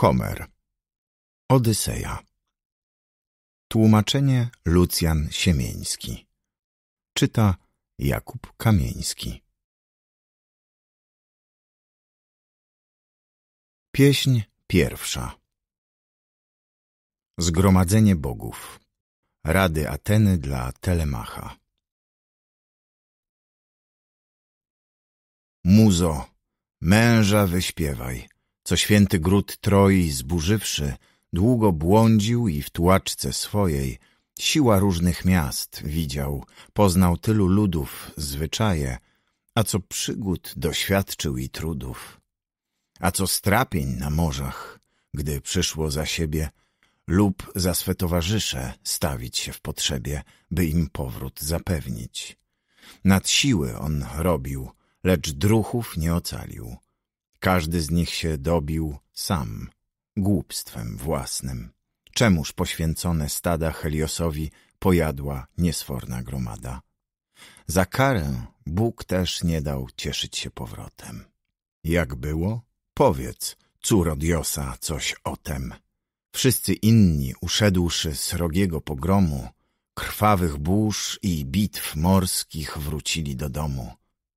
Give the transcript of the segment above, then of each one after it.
Homer Odyseja Tłumaczenie Lucjan Siemieński Czyta Jakub Kamieński Pieśń pierwsza Zgromadzenie bogów Rady Ateny dla Telemacha Muzo, męża wyśpiewaj co święty gród Troi zburzywszy, długo błądził i w tułaczce swojej, siła różnych miast widział, poznał tylu ludów, zwyczaje, a co przygód doświadczył i trudów. A co strapień na morzach, gdy przyszło za siebie, lub za swe towarzysze stawić się w potrzebie, by im powrót zapewnić. Nad siły on robił, lecz druhów nie ocalił – każdy z nich się dobił sam, głupstwem własnym. Czemuż poświęcone stada Heliosowi pojadła niesforna gromada? Za karę Bóg też nie dał cieszyć się powrotem. Jak było? Powiedz, córo Diosa, coś o tem. Wszyscy inni, uszedłszy srogiego pogromu, krwawych burz i bitw morskich wrócili do domu.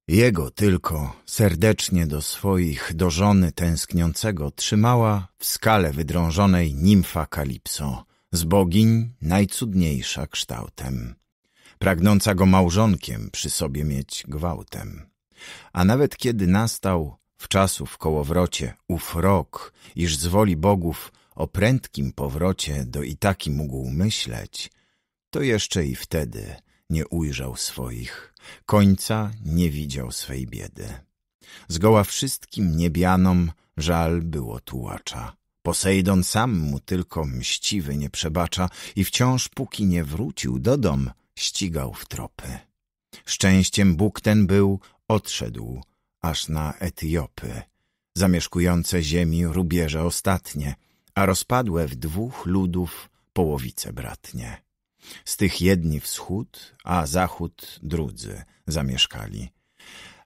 Jego tylko serdecznie do swoich, do żony tęskniącego trzymała w skale wydrążonej nimfa Kalipso, z bogiń najcudniejsza kształtem, pragnąca go małżonkiem przy sobie mieć gwałtem. A nawet kiedy nastał w czasu w kołowrocie ów rok, iż z woli bogów o prędkim powrocie do Itaki mógł myśleć, to jeszcze i wtedy – nie ujrzał swoich, końca nie widział swej biedy. Zgoła wszystkim niebianom żal było tułacza. Posejdon sam mu tylko mściwy nie przebacza i wciąż póki nie wrócił do dom, ścigał w tropy. Szczęściem Bóg ten był, odszedł aż na Etiopy, zamieszkujące ziemi rubieże ostatnie, a rozpadłe w dwóch ludów połowice bratnie. Z tych jedni wschód, a zachód drudzy zamieszkali.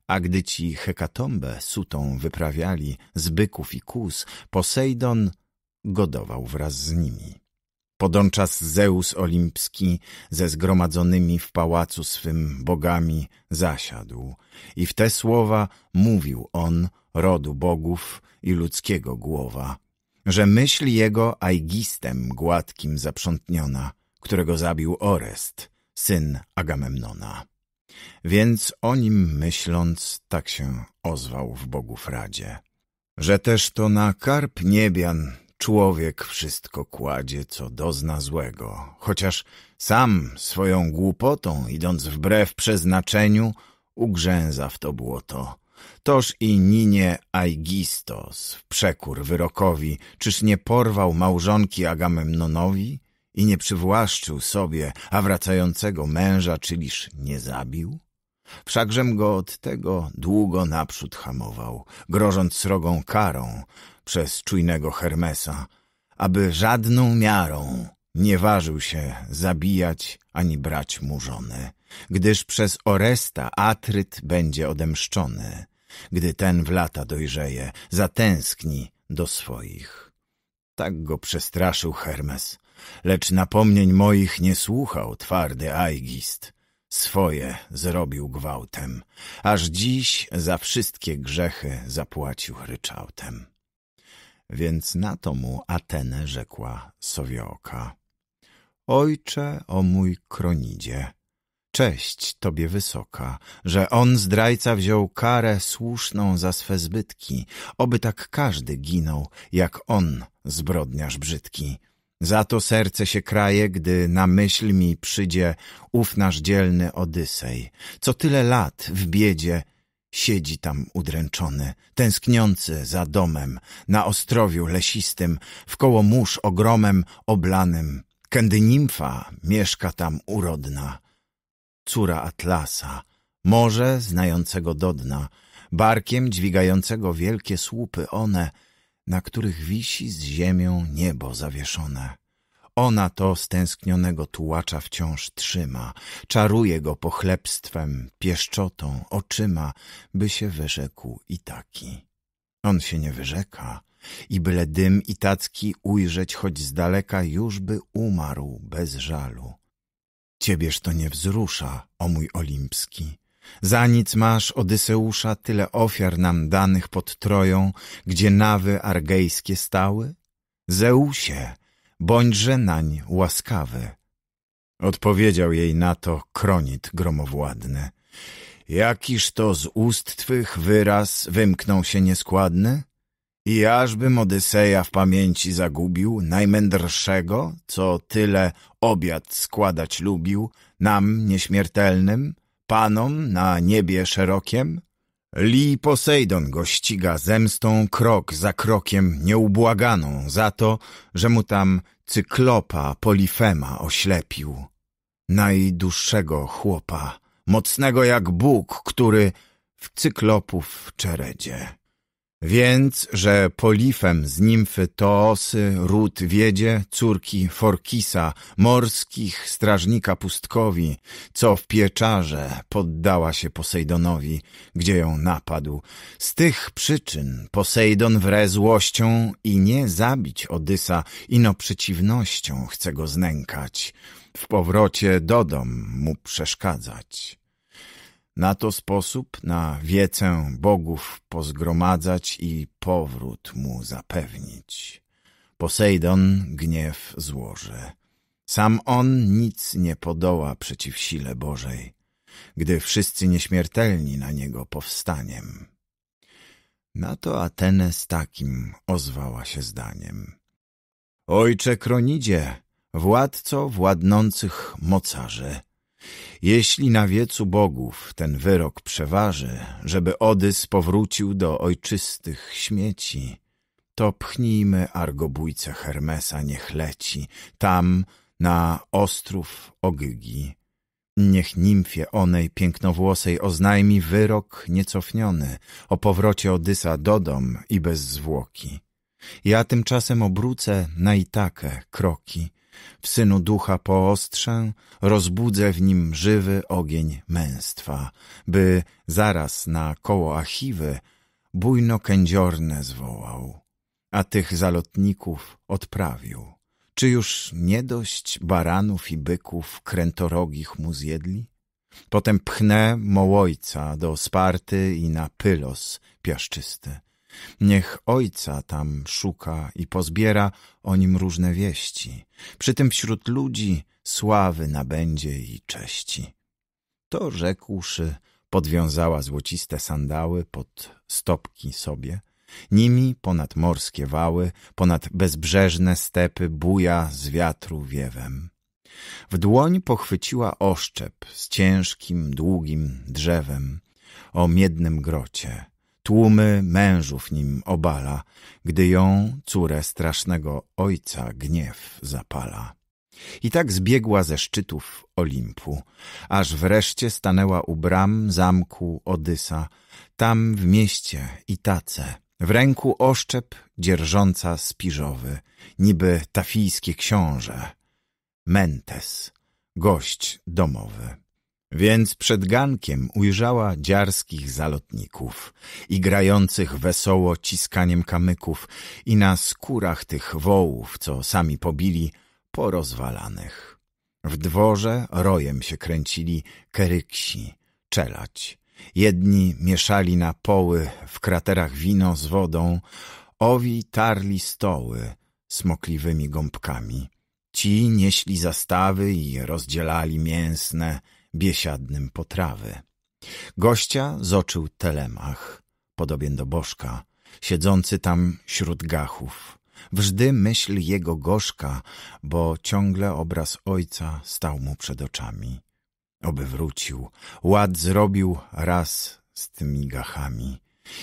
A gdy ci hekatombę sutą wyprawiali z byków i kus, Posejdon godował wraz z nimi. Podączas Zeus olimpski ze zgromadzonymi w pałacu swym bogami zasiadł i w te słowa mówił on rodu bogów i ludzkiego głowa, że myśl jego aigistem gładkim zaprzątniona – którego zabił Orest, syn Agamemnona. Więc o nim myśląc, tak się ozwał w Bogów Radzie, że też to na karp niebian człowiek wszystko kładzie, co dozna złego, chociaż sam swoją głupotą, idąc wbrew przeznaczeniu, ugrzęza w to błoto. Toż i Ninie Aigistos w przekór wyrokowi, czyż nie porwał małżonki Agamemnonowi? i nie przywłaszczył sobie, a wracającego męża czyliż nie zabił? Wszakżem go od tego długo naprzód hamował, grożąc srogą karą przez czujnego Hermesa, aby żadną miarą nie ważył się zabijać ani brać mu żonę, gdyż przez Oresta Atryt będzie odemszczony, gdy ten w lata dojrzeje, zatęskni do swoich. Tak go przestraszył Hermes, lecz napomnień moich nie słuchał twardy Aigist. Swoje zrobił gwałtem, aż dziś za wszystkie grzechy zapłacił ryczałtem. Więc na to mu Atenę rzekła Sowioka. Ojcze o mój kronidzie, cześć Tobie wysoka, że on zdrajca wziął karę słuszną za swe zbytki, oby tak każdy ginął, jak on, zbrodniarz brzydki. Za to serce się kraje, gdy na myśl mi przyjdzie ów nasz dzielny Odysej. Co tyle lat w biedzie siedzi tam udręczony, tęskniący za domem, na ostrowiu lesistym, wkoło mórz ogromem oblanym. Kędy nimfa mieszka tam urodna, córa Atlasa, morze znającego do dna, barkiem dźwigającego wielkie słupy one – na których wisi z ziemią niebo zawieszone. Ona to stęsknionego tułacza wciąż trzyma, czaruje go pochlebstwem, pieszczotą, oczyma, by się wyrzekł i taki. On się nie wyrzeka i byle dym i tacki ujrzeć choć z daleka, już by umarł bez żalu. Ciebież to nie wzrusza, o mój olimpski, za nic masz, Odyseusza, tyle ofiar nam danych pod Troją, gdzie nawy argejskie stały? Zeusie, bądźże nań łaskawy. Odpowiedział jej na to kronit gromowładny. Jakiż to z ust twych wyraz wymknął się nieskładny? I ażbym Odyseja w pamięci zagubił, najmędrszego, co tyle obiad składać lubił, nam nieśmiertelnym, Panom na niebie szerokiem? Li Posejdon go ściga zemstą krok za krokiem nieubłaganą za to, że mu tam cyklopa Polifema oślepił. Najdłuższego chłopa, mocnego jak Bóg, który w cyklopów czeredzie. Więc, że Polifem z nimfy Toosy ród wiedzie córki Forkisa, morskich strażnika pustkowi, co w pieczarze poddała się Posejdonowi, gdzie ją napadł. Z tych przyczyn Posejdon wre złością i nie zabić Odysa, ino przeciwnością chce go znękać, w powrocie do dom mu przeszkadzać. Na to sposób na wiecę bogów pozgromadzać i powrót mu zapewnić. Posejdon gniew złoży. Sam on nic nie podoła przeciw sile Bożej, gdy wszyscy nieśmiertelni na niego powstaniem. Na to Atenę z takim ozwała się zdaniem. Ojcze Kronidzie, władco władnących mocarze. Jeśli na wiecu bogów ten wyrok przeważy, żeby Odys powrócił do ojczystych śmieci, to pchnijmy argobójcę Hermesa niech leci, tam na ostrów Ogygi. Niech nimfie onej pięknowłosej oznajmi wyrok niecofniony o powrocie Odysa do dom i bez zwłoki. Ja tymczasem obrócę na Itakę kroki w synu ducha poostrzę, rozbudzę w nim żywy ogień męstwa, by zaraz na koło Achiwy bujno kędziorne zwołał, a tych zalotników odprawił. Czy już nie dość baranów i byków krętorogich mu zjedli? Potem pchnę Mołojca do Sparty i na Pylos piaszczysty. Niech ojca tam szuka i pozbiera o nim różne wieści. Przy tym wśród ludzi sławy nabędzie i cześci. To rzekłszy, podwiązała złociste sandały pod stopki sobie. Nimi ponad morskie wały, ponad bezbrzeżne stepy buja z wiatru wiewem. W dłoń pochwyciła oszczep z ciężkim, długim drzewem o miednym grocie tłumy mężów nim obala, gdy ją, córę strasznego ojca, gniew zapala. I tak zbiegła ze szczytów Olimpu, aż wreszcie stanęła u bram zamku Odysa, tam w mieście Itace, w ręku oszczep dzierżąca spiżowy, niby tafijskie książę, Mentes, gość domowy. Więc przed gankiem ujrzała dziarskich zalotników i grających wesoło ciskaniem kamyków i na skórach tych wołów, co sami pobili, porozwalanych. W dworze rojem się kręcili keryksi, czelać. Jedni mieszali na poły w kraterach wino z wodą, owi tarli stoły smokliwymi gąbkami. Ci nieśli zastawy i rozdzielali mięsne, biesiadnym potrawy. Gościa zoczył telemach, podobien do bożka, siedzący tam śród gachów. Wżdy myśl jego gorzka, bo ciągle obraz ojca stał mu przed oczami. Oby wrócił, ład zrobił raz z tymi gachami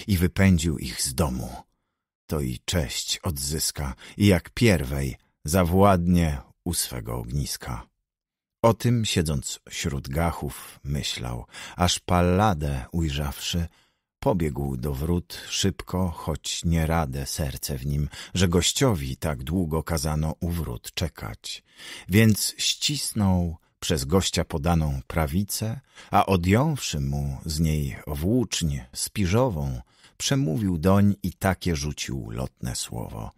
i wypędził ich z domu. To i cześć odzyska i jak pierwej zawładnie u swego ogniska. O tym, siedząc wśród gachów, myślał, aż palladę ujrzawszy, pobiegł do wrót szybko, choć nie radę serce w nim, że gościowi tak długo kazano u wrót czekać. Więc ścisnął przez gościa podaną prawicę, a odjąwszy mu z niej włóczń spiżową, przemówił doń i takie rzucił lotne słowo.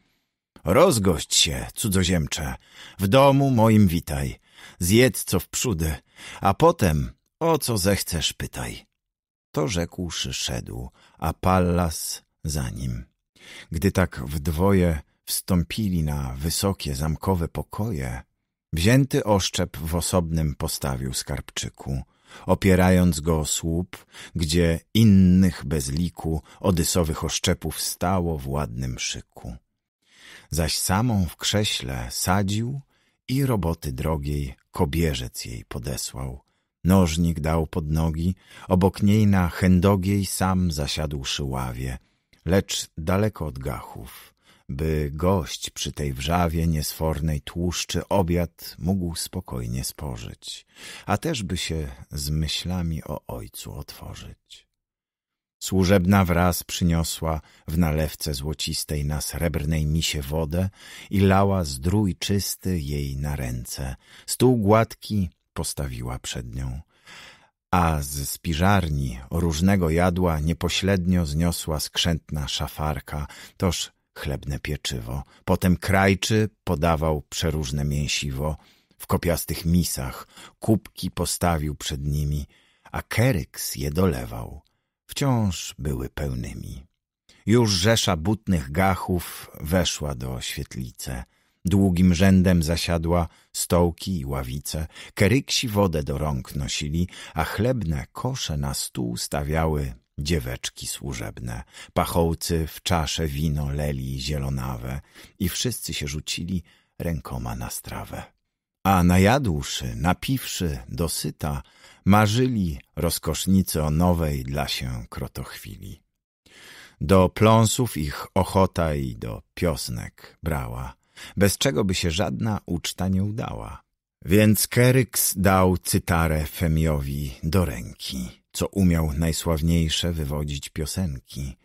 Rozgość się, cudzoziemcze, w domu moim witaj, zjedz co wprzódy, a potem o co zechcesz pytaj. To rzekłszy szedł, a Pallas za nim. Gdy tak w dwoje wstąpili na wysokie zamkowe pokoje, wzięty oszczep w osobnym postawił skarbczyku, opierając go o słup, gdzie innych bez liku odysowych oszczepów stało w ładnym szyku. Zaś samą w krześle sadził i roboty drogiej kobierzec jej podesłał. Nożnik dał pod nogi, obok niej na chędogiej sam zasiadłszy ławie, lecz daleko od gachów, by gość przy tej wrzawie niesfornej tłuszczy obiad mógł spokojnie spożyć, a też by się z myślami o ojcu otworzyć. Służebna wraz przyniosła w nalewce złocistej na srebrnej misie wodę i lała zdrój czysty jej na ręce. Stół gładki postawiła przed nią. A z spiżarni różnego jadła niepośrednio zniosła skrzętna szafarka, toż chlebne pieczywo. Potem krajczy podawał przeróżne mięsiwo w kopiastych misach, kubki postawił przed nimi, a Keryks je dolewał wciąż były pełnymi. Już rzesza butnych gachów weszła do świetlice. Długim rzędem zasiadła stołki i ławice. Keryksi wodę do rąk nosili, a chlebne kosze na stół stawiały dzieweczki służebne. Pachołcy w czasze wino leli zielonawe i wszyscy się rzucili rękoma na strawę a najadłszy, napiwszy, dosyta, marzyli rozkosznicy o nowej dla się krotochwili. Do pląsów ich ochota i do piosnek brała, bez czego by się żadna uczta nie udała. Więc Keryks dał cytarę Femiowi do ręki, co umiał najsławniejsze wywodzić piosenki.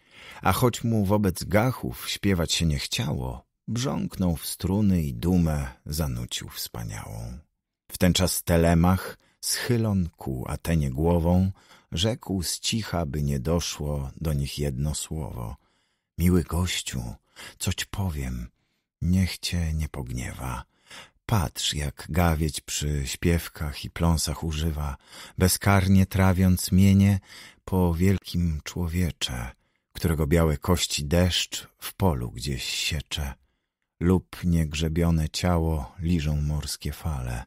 A choć mu wobec gachów śpiewać się nie chciało, brząknął w struny i dumę zanucił wspaniałą. Wtenczas Telemach, schylon ku Atenie głową, rzekł z cicha, by nie doszło do nich jedno słowo. Miły gościu, coć powiem, niech cię nie pogniewa. Patrz, jak gawieć przy śpiewkach i pląsach używa, bezkarnie trawiąc mienie po wielkim człowiecze, którego białe kości deszcz w polu gdzieś siecze lub niegrzebione ciało liżą morskie fale.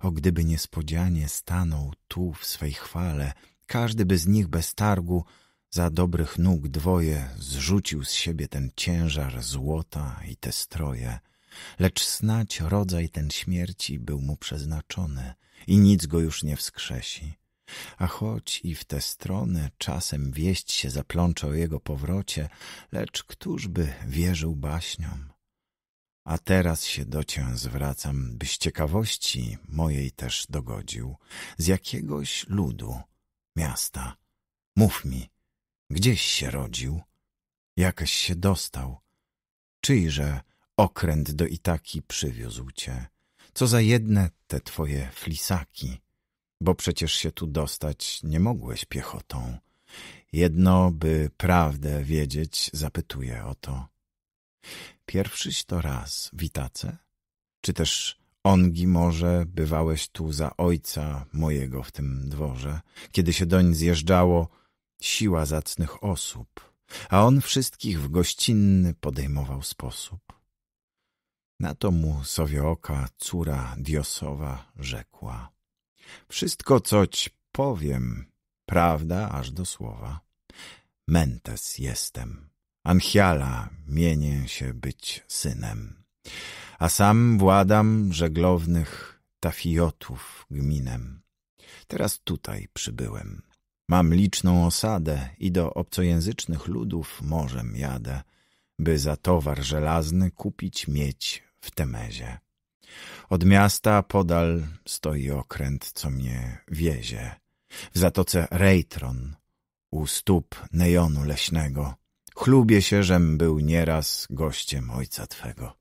O gdyby niespodzianie stanął tu w swej chwale, każdy by z nich bez targu za dobrych nóg dwoje zrzucił z siebie ten ciężar złota i te stroje. Lecz snać rodzaj ten śmierci był mu przeznaczony i nic go już nie wskrzesi. A choć i w te strony czasem wieść się zaplącze o jego powrocie, lecz któż by wierzył baśniom? A teraz się do cię zwracam, byś ciekawości mojej też dogodził. Z jakiegoś ludu, miasta. Mów mi, gdzieś się rodził? Jakaś się dostał? Czyjże okręt do Itaki przywiózł cię? Co za jedne te twoje flisaki? Bo przecież się tu dostać nie mogłeś piechotą. Jedno, by prawdę wiedzieć, zapytuję o to. Pierwszyś to raz witace? Czy też ongi może bywałeś tu za ojca mojego w tym dworze, kiedy się doń zjeżdżało siła zacnych osób, a on wszystkich w gościnny podejmował sposób. Na to mu Sowioka, córa Diosowa, rzekła. Wszystko, coć powiem, prawda aż do słowa. Mentes jestem, Anchiala mienię się być synem, a sam władam żeglownych tafiotów gminem. Teraz tutaj przybyłem. Mam liczną osadę i do obcojęzycznych ludów morzem jadę, by za towar żelazny kupić miedź w Temezie. Od miasta podal stoi okręt, co mnie wiezie. W zatoce Rejtron, u stóp Nejonu Leśnego, Chlubię się, żem był nieraz gościem ojca twego.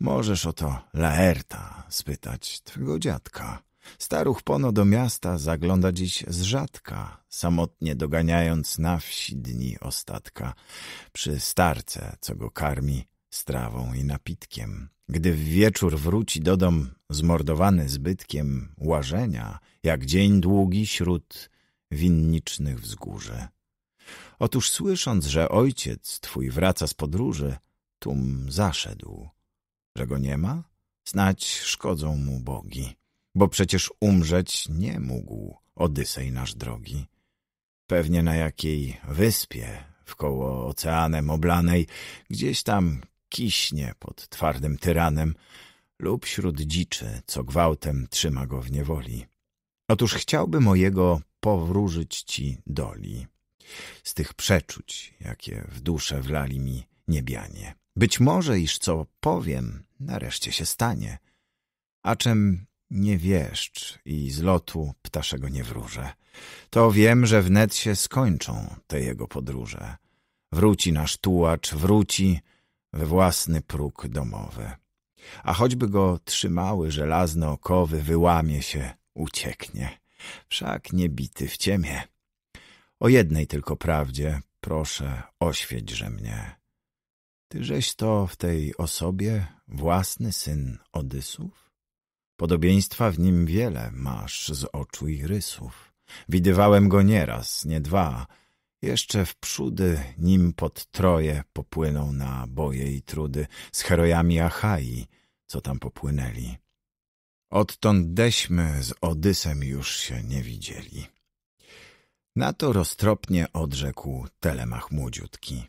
Możesz o to Laerta spytać twego dziadka. Staruch pono do miasta zagląda dziś z rzadka, samotnie doganiając na wsi dni ostatka, przy starce, co go karmi strawą i napitkiem. Gdy w wieczór wróci do dom zmordowany zbytkiem łażenia, jak dzień długi śród winnicznych wzgórze. Otóż słysząc, że ojciec twój wraca z podróży, Tum zaszedł. Że go nie ma? Znać szkodzą mu bogi, bo przecież umrzeć nie mógł Odysej nasz drogi. Pewnie na jakiej wyspie, wkoło oceanem oblanej, gdzieś tam kiśnie pod twardym tyranem lub wśród dziczy, co gwałtem trzyma go w niewoli. Otóż chciałby mojego powróżyć ci doli z tych przeczuć, jakie w duszę wlali mi niebianie. Być może, iż co powiem, nareszcie się stanie, a czym nie wieszcz i z lotu ptaszego nie wróżę. To wiem, że wnet się skończą te jego podróże. Wróci nasz tułacz, wróci we własny próg domowy. A choćby go trzymały żelazne okowy, wyłamie się, ucieknie. Wszak nie bity w ciemię. O jednej tylko prawdzie, proszę, oświećże mnie. Tyżeś to w tej osobie własny syn Odysów? Podobieństwa w nim wiele masz z oczu i rysów. Widywałem go nieraz, nie dwa. Jeszcze w przódy, nim pod troje popłynął na boje i trudy z herojami Achai, co tam popłynęli. Odtąd deśmy z Odysem już się nie widzieli. Na to roztropnie odrzekł Telemach młodziutki.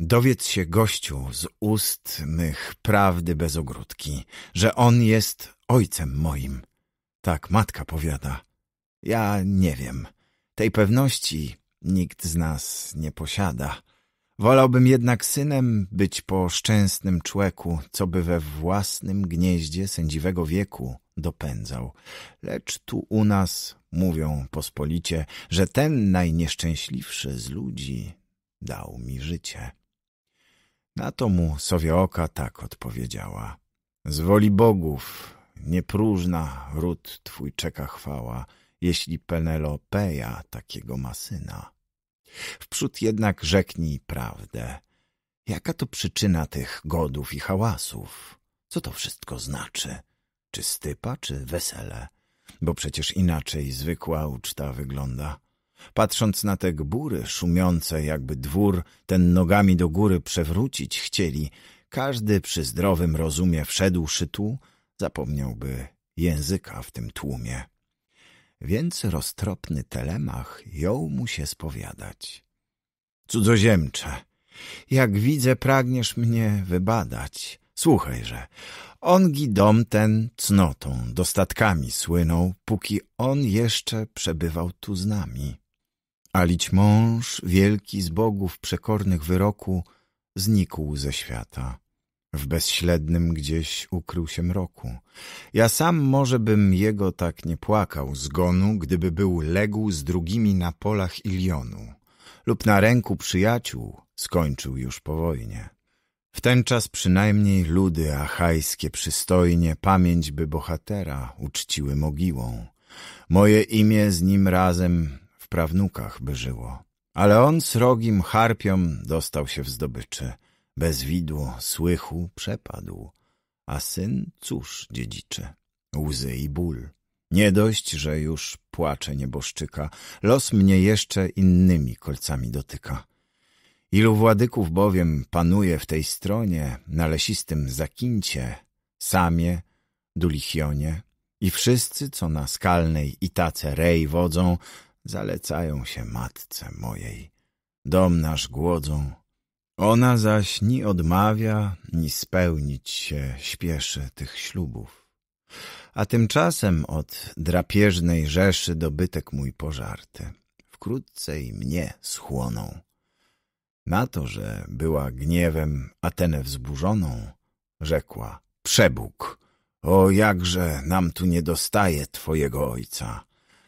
Dowiedz się, gościu, z ust mych prawdy bez ogródki, że on jest ojcem moim. Tak matka powiada. Ja nie wiem. Tej pewności nikt z nas nie posiada. Wolałbym jednak synem być po szczęsnym człeku, co by we własnym gnieździe sędziwego wieku dopędzał. Lecz tu u nas mówią pospolicie, że ten najnieszczęśliwszy z ludzi dał mi życie. Na to mu Sowioka tak odpowiedziała. Z woli bogów, niepróżna ród twój czeka chwała, jeśli Penelopeja takiego ma syna. Wprzód jednak rzeknij prawdę. Jaka to przyczyna tych godów i hałasów? Co to wszystko znaczy? Czy stypa, czy wesele? bo przecież inaczej zwykła uczta wygląda. Patrząc na te gbury szumiące, jakby dwór ten nogami do góry przewrócić chcieli, każdy przy zdrowym rozumie wszedłszy tu, zapomniałby języka w tym tłumie. Więc roztropny telemach jął mu się spowiadać. Cudzoziemcze, jak widzę, pragniesz mnie wybadać, Słuchajże, ongi dom ten cnotą, dostatkami słynął, póki on jeszcze przebywał tu z nami. Alić mąż, wielki z bogów przekornych wyroku, znikł ze świata. W bezślednym gdzieś ukrył się mroku. Ja sam może bym jego tak nie płakał zgonu, gdyby był legł z drugimi na polach Ilionu lub na ręku przyjaciół skończył już po wojnie. Wtenczas przynajmniej ludy achajskie przystojnie pamięć by bohatera uczciły mogiłą. Moje imię z nim razem w prawnukach by żyło. Ale on srogim harpiom dostał się w zdobyczy. Bez widu, słychu przepadł. A syn cóż dziedziczy? Łzy i ból. Nie dość, że już płacze nieboszczyka, los mnie jeszcze innymi kolcami dotyka. Ilu władyków bowiem panuje w tej stronie, na lesistym zakincie, samie, dulichionie i wszyscy, co na skalnej Itace rej wodzą, zalecają się matce mojej. Dom nasz głodzą. Ona zaś ni odmawia, ni spełnić się śpieszy tych ślubów. A tymczasem od drapieżnej rzeszy dobytek mój pożarty. Wkrótce i mnie schłoną. Na to, że była gniewem Atenę wzburzoną, rzekła — Przebóg! O jakże nam tu nie dostaje twojego ojca!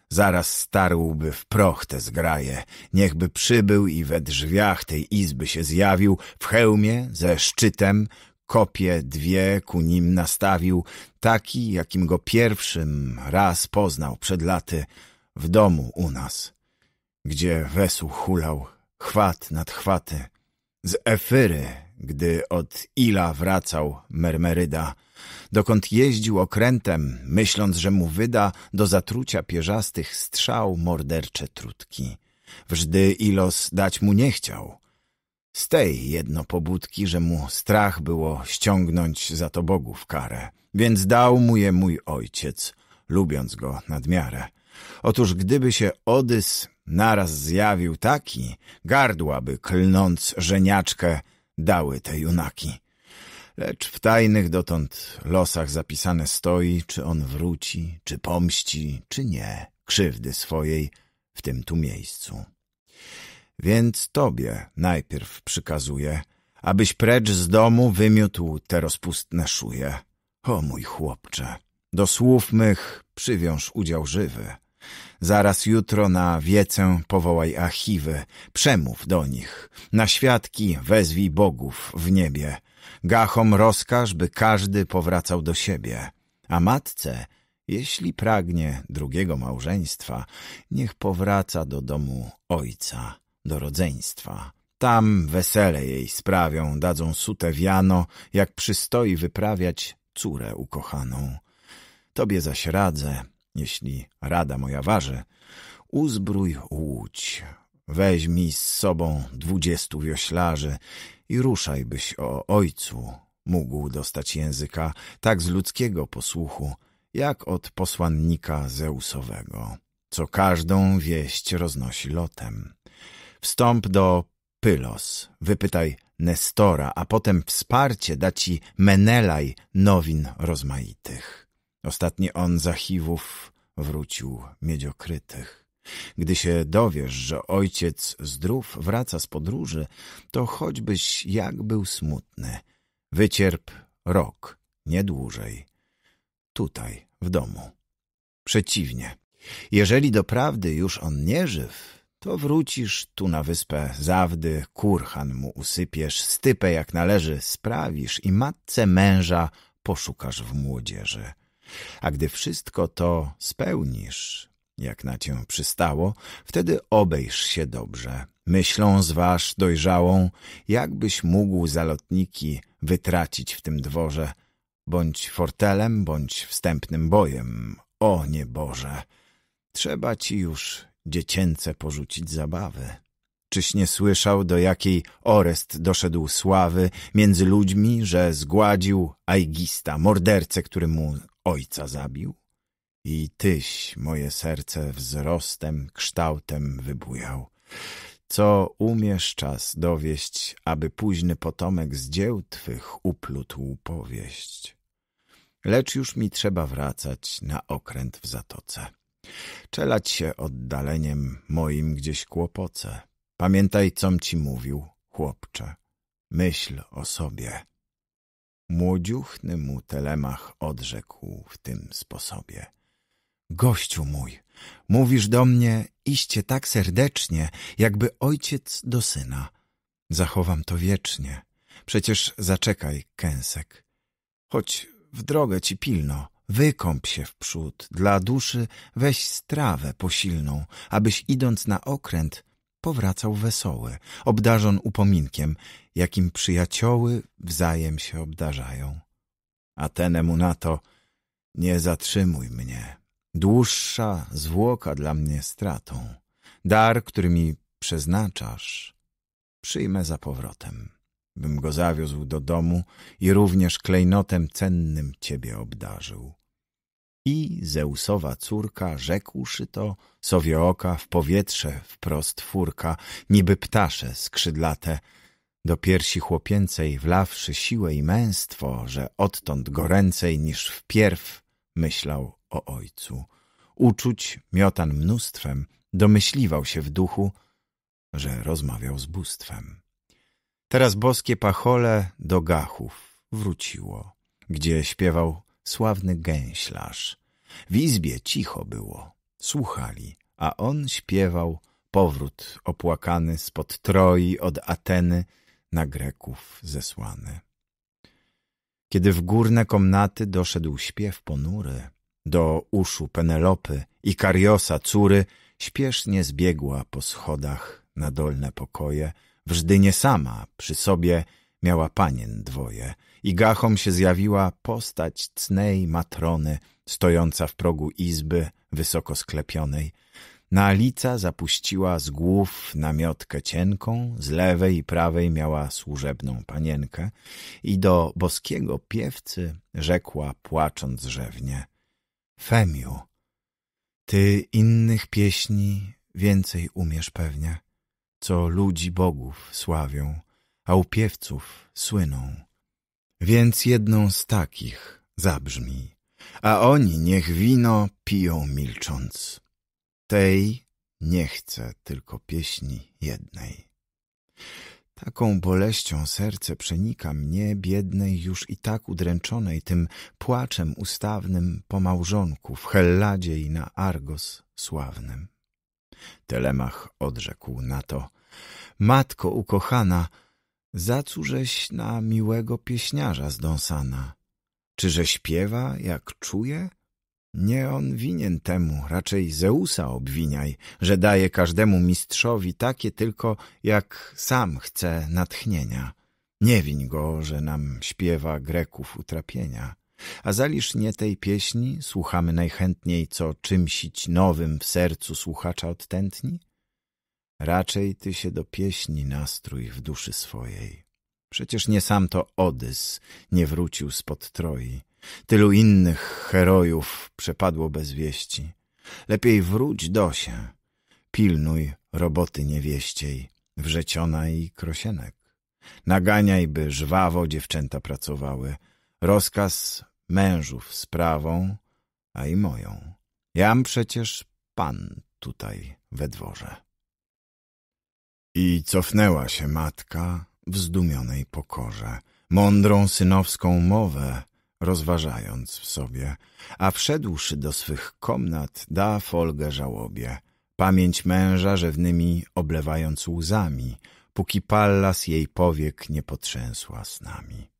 Zaraz starłby w proch te zgraje, niechby przybył i we drzwiach tej izby się zjawił, w hełmie, ze szczytem, kopie dwie ku nim nastawił, taki, jakim go pierwszym raz poznał przed laty w domu u nas, gdzie wesół hulał chwat nad chwaty. Z Efyry, gdy od Ila wracał Mermeryda, dokąd jeździł okrętem, myśląc, że mu wyda do zatrucia pierzastych strzał mordercze trutki. Wżdy Ilos dać mu nie chciał. Z tej jedno pobudki, że mu strach było ściągnąć za to bogów karę, więc dał mu je mój ojciec, lubiąc go nad miarę. Otóż gdyby się Odys Naraz zjawił taki, gardła by klnąc żeniaczkę dały te junaki. Lecz w tajnych dotąd losach zapisane stoi, czy on wróci, czy pomści, czy nie, krzywdy swojej w tym tu miejscu. Więc tobie najpierw przykazuję, abyś precz z domu wymiótł te rozpustne szuje. O mój chłopcze, do słów mych przywiąż udział żywy. Zaraz jutro na wiecę powołaj Achiwę, przemów do nich. Na świadki wezwij bogów w niebie. Gachom rozkaż, by każdy powracał do siebie. A matce, jeśli pragnie drugiego małżeństwa, niech powraca do domu ojca, do rodzeństwa. Tam wesele jej sprawią, dadzą sute wiano, jak przystoi wyprawiać córę ukochaną. Tobie zaś radzę, jeśli rada moja waży, uzbrój łódź, weźmij z sobą dwudziestu wioślarzy i ruszaj, byś o ojcu mógł dostać języka tak z ludzkiego posłuchu, jak od posłannika Zeusowego, co każdą wieść roznosi lotem. Wstąp do Pylos, wypytaj Nestora, a potem wsparcie da ci Menelaj nowin rozmaitych. Ostatni on zachiwów wrócił miedziokrytych. Gdy się dowiesz, że ojciec zdrów wraca z podróży, to choćbyś jak był smutny. Wycierp rok, nie dłużej. Tutaj, w domu. Przeciwnie. Jeżeli doprawdy już on nie żyw, to wrócisz tu na wyspę Zawdy, kurhan mu usypiesz, stypę jak należy sprawisz i matce męża poszukasz w młodzieży. A gdy wszystko to spełnisz, jak na cię przystało, wtedy obejrz się dobrze. Myślą zważ dojrzałą, jakbyś mógł zalotniki wytracić w tym dworze, bądź fortelem, bądź wstępnym bojem. O nieboże! Trzeba ci już dziecięce porzucić zabawy. Czyś nie słyszał, do jakiej Orest doszedł sławy między ludźmi, że zgładził Aigista, mordercę, który mu ojca zabił? I tyś moje serce wzrostem, kształtem wybujał. Co umiesz czas dowieść, aby późny potomek z dzieł twych uplótł powieść? Lecz już mi trzeba wracać na okręt w zatoce. Czelać się oddaleniem moim gdzieś kłopoce. Pamiętaj, com ci mówił, chłopcze. Myśl o sobie. Młodziuchny mu Telemach odrzekł w tym sposobie. Gościu mój, mówisz do mnie iście tak serdecznie, jakby ojciec do syna. Zachowam to wiecznie. Przecież zaczekaj, kęsek. Choć w drogę ci pilno, wykąp się wprzód. Dla duszy weź strawę posilną, abyś idąc na okręt powracał wesoły, obdarzon upominkiem, jakim przyjacioły wzajem się obdarzają. Atene mu na to, nie zatrzymuj mnie, dłuższa zwłoka dla mnie stratą, dar, który mi przeznaczasz, przyjmę za powrotem, bym go zawiózł do domu i również klejnotem cennym ciebie obdarzył. I Zeusowa córka, rzekłszy to, oka w powietrze wprost furka, niby ptasze skrzydlate, do piersi chłopięcej wlawszy siłę i męstwo, że odtąd goręcej niż wpierw myślał o ojcu. Uczuć miotan mnóstwem, domyśliwał się w duchu, że rozmawiał z bóstwem. Teraz boskie pachole do gachów wróciło, gdzie śpiewał sławny gęślarz. W izbie cicho było. Słuchali, a on śpiewał powrót opłakany spod Troi od Ateny na Greków zesłany. Kiedy w górne komnaty doszedł śpiew ponury, do uszu Penelopy i Kariosa córy śpiesznie zbiegła po schodach na dolne pokoje, wżdy nie sama, przy sobie miała panien dwoje i gachom się zjawiła postać cnej matrony, stojąca w progu izby wysoko sklepionej. Na lica zapuściła z głów namiotkę cienką, z lewej i prawej miała służebną panienkę i do boskiego piewcy rzekła płacząc rzewnie — Femiu, ty innych pieśni więcej umiesz pewnie, co ludzi bogów sławią a u piewców słyną. Więc jedną z takich zabrzmi, a oni niech wino piją milcząc. Tej nie chcę tylko pieśni jednej. Taką boleścią serce przenika mnie, biednej, już i tak udręczonej tym płaczem ustawnym po małżonku w Helladzie i na Argos sławnym. Telemach odrzekł na to, matko ukochana, za cóżeś na miłego pieśniarza zdąsana? Czyże śpiewa, jak czuje? Nie on winien temu, raczej Zeusa obwiniaj, że daje każdemu mistrzowi takie tylko, jak sam chce natchnienia. Nie win go, że nam śpiewa Greków utrapienia. A zaliż nie tej pieśni, słuchamy najchętniej, co czymsić nowym w sercu słuchacza odtętni? Raczej ty się do pieśni nastrój w duszy swojej. Przecież nie sam to Odys nie wrócił spod Troi. Tylu innych herojów przepadło bez wieści. Lepiej wróć do się, pilnuj roboty niewieściej, wrzeciona i krosienek. Naganiaj, by żwawo dziewczęta pracowały. Rozkaz mężów sprawą a i moją. Jam przecież pan tutaj we dworze. I cofnęła się matka w zdumionej pokorze, mądrą synowską mowę rozważając w sobie, a wszedłszy do swych komnat da folgę żałobie, pamięć męża rzewnymi oblewając łzami, póki Pallas jej powiek nie potrzęsła snami.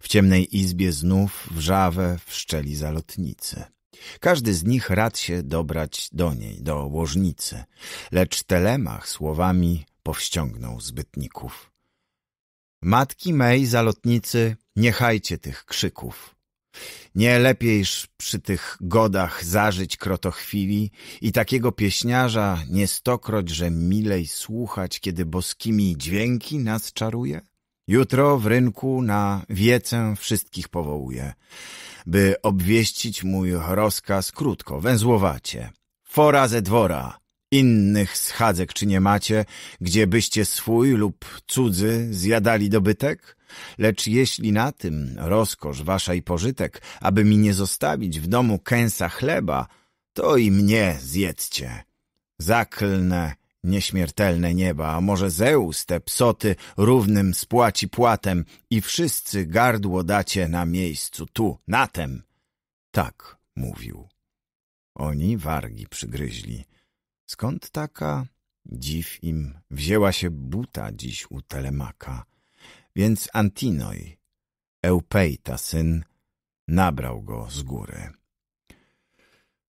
W ciemnej izbie znów wrzawę wszczeli zalotnicy. Każdy z nich rad się dobrać do niej, do łożnicy, lecz Telemach słowami powściągnął zbytników. Matki mej, zalotnicy, niechajcie tych krzyków. Nie lepiejż przy tych godach zażyć krotochwili i takiego pieśniarza nie stokroć, że milej słuchać, kiedy boskimi dźwięki nas czaruje? Jutro w rynku na wiecę wszystkich powołuję, by obwieścić mój rozkaz krótko, węzłowacie. Fora ze dwora, Innych schadzek czy nie macie, gdziebyście swój lub cudzy zjadali dobytek? Lecz jeśli na tym rozkosz wasza i pożytek, aby mi nie zostawić w domu kęsa chleba, to i mnie zjedzcie. Zaklnę nieśmiertelne nieba, a może Zeus te psoty równym spłaci płatem i wszyscy gardło dacie na miejscu, tu, natem. Tak mówił. Oni wargi przygryźli, Skąd taka, dziw im, wzięła się buta dziś u Telemaka. Więc Antinoj, Eupejta syn, nabrał go z góry.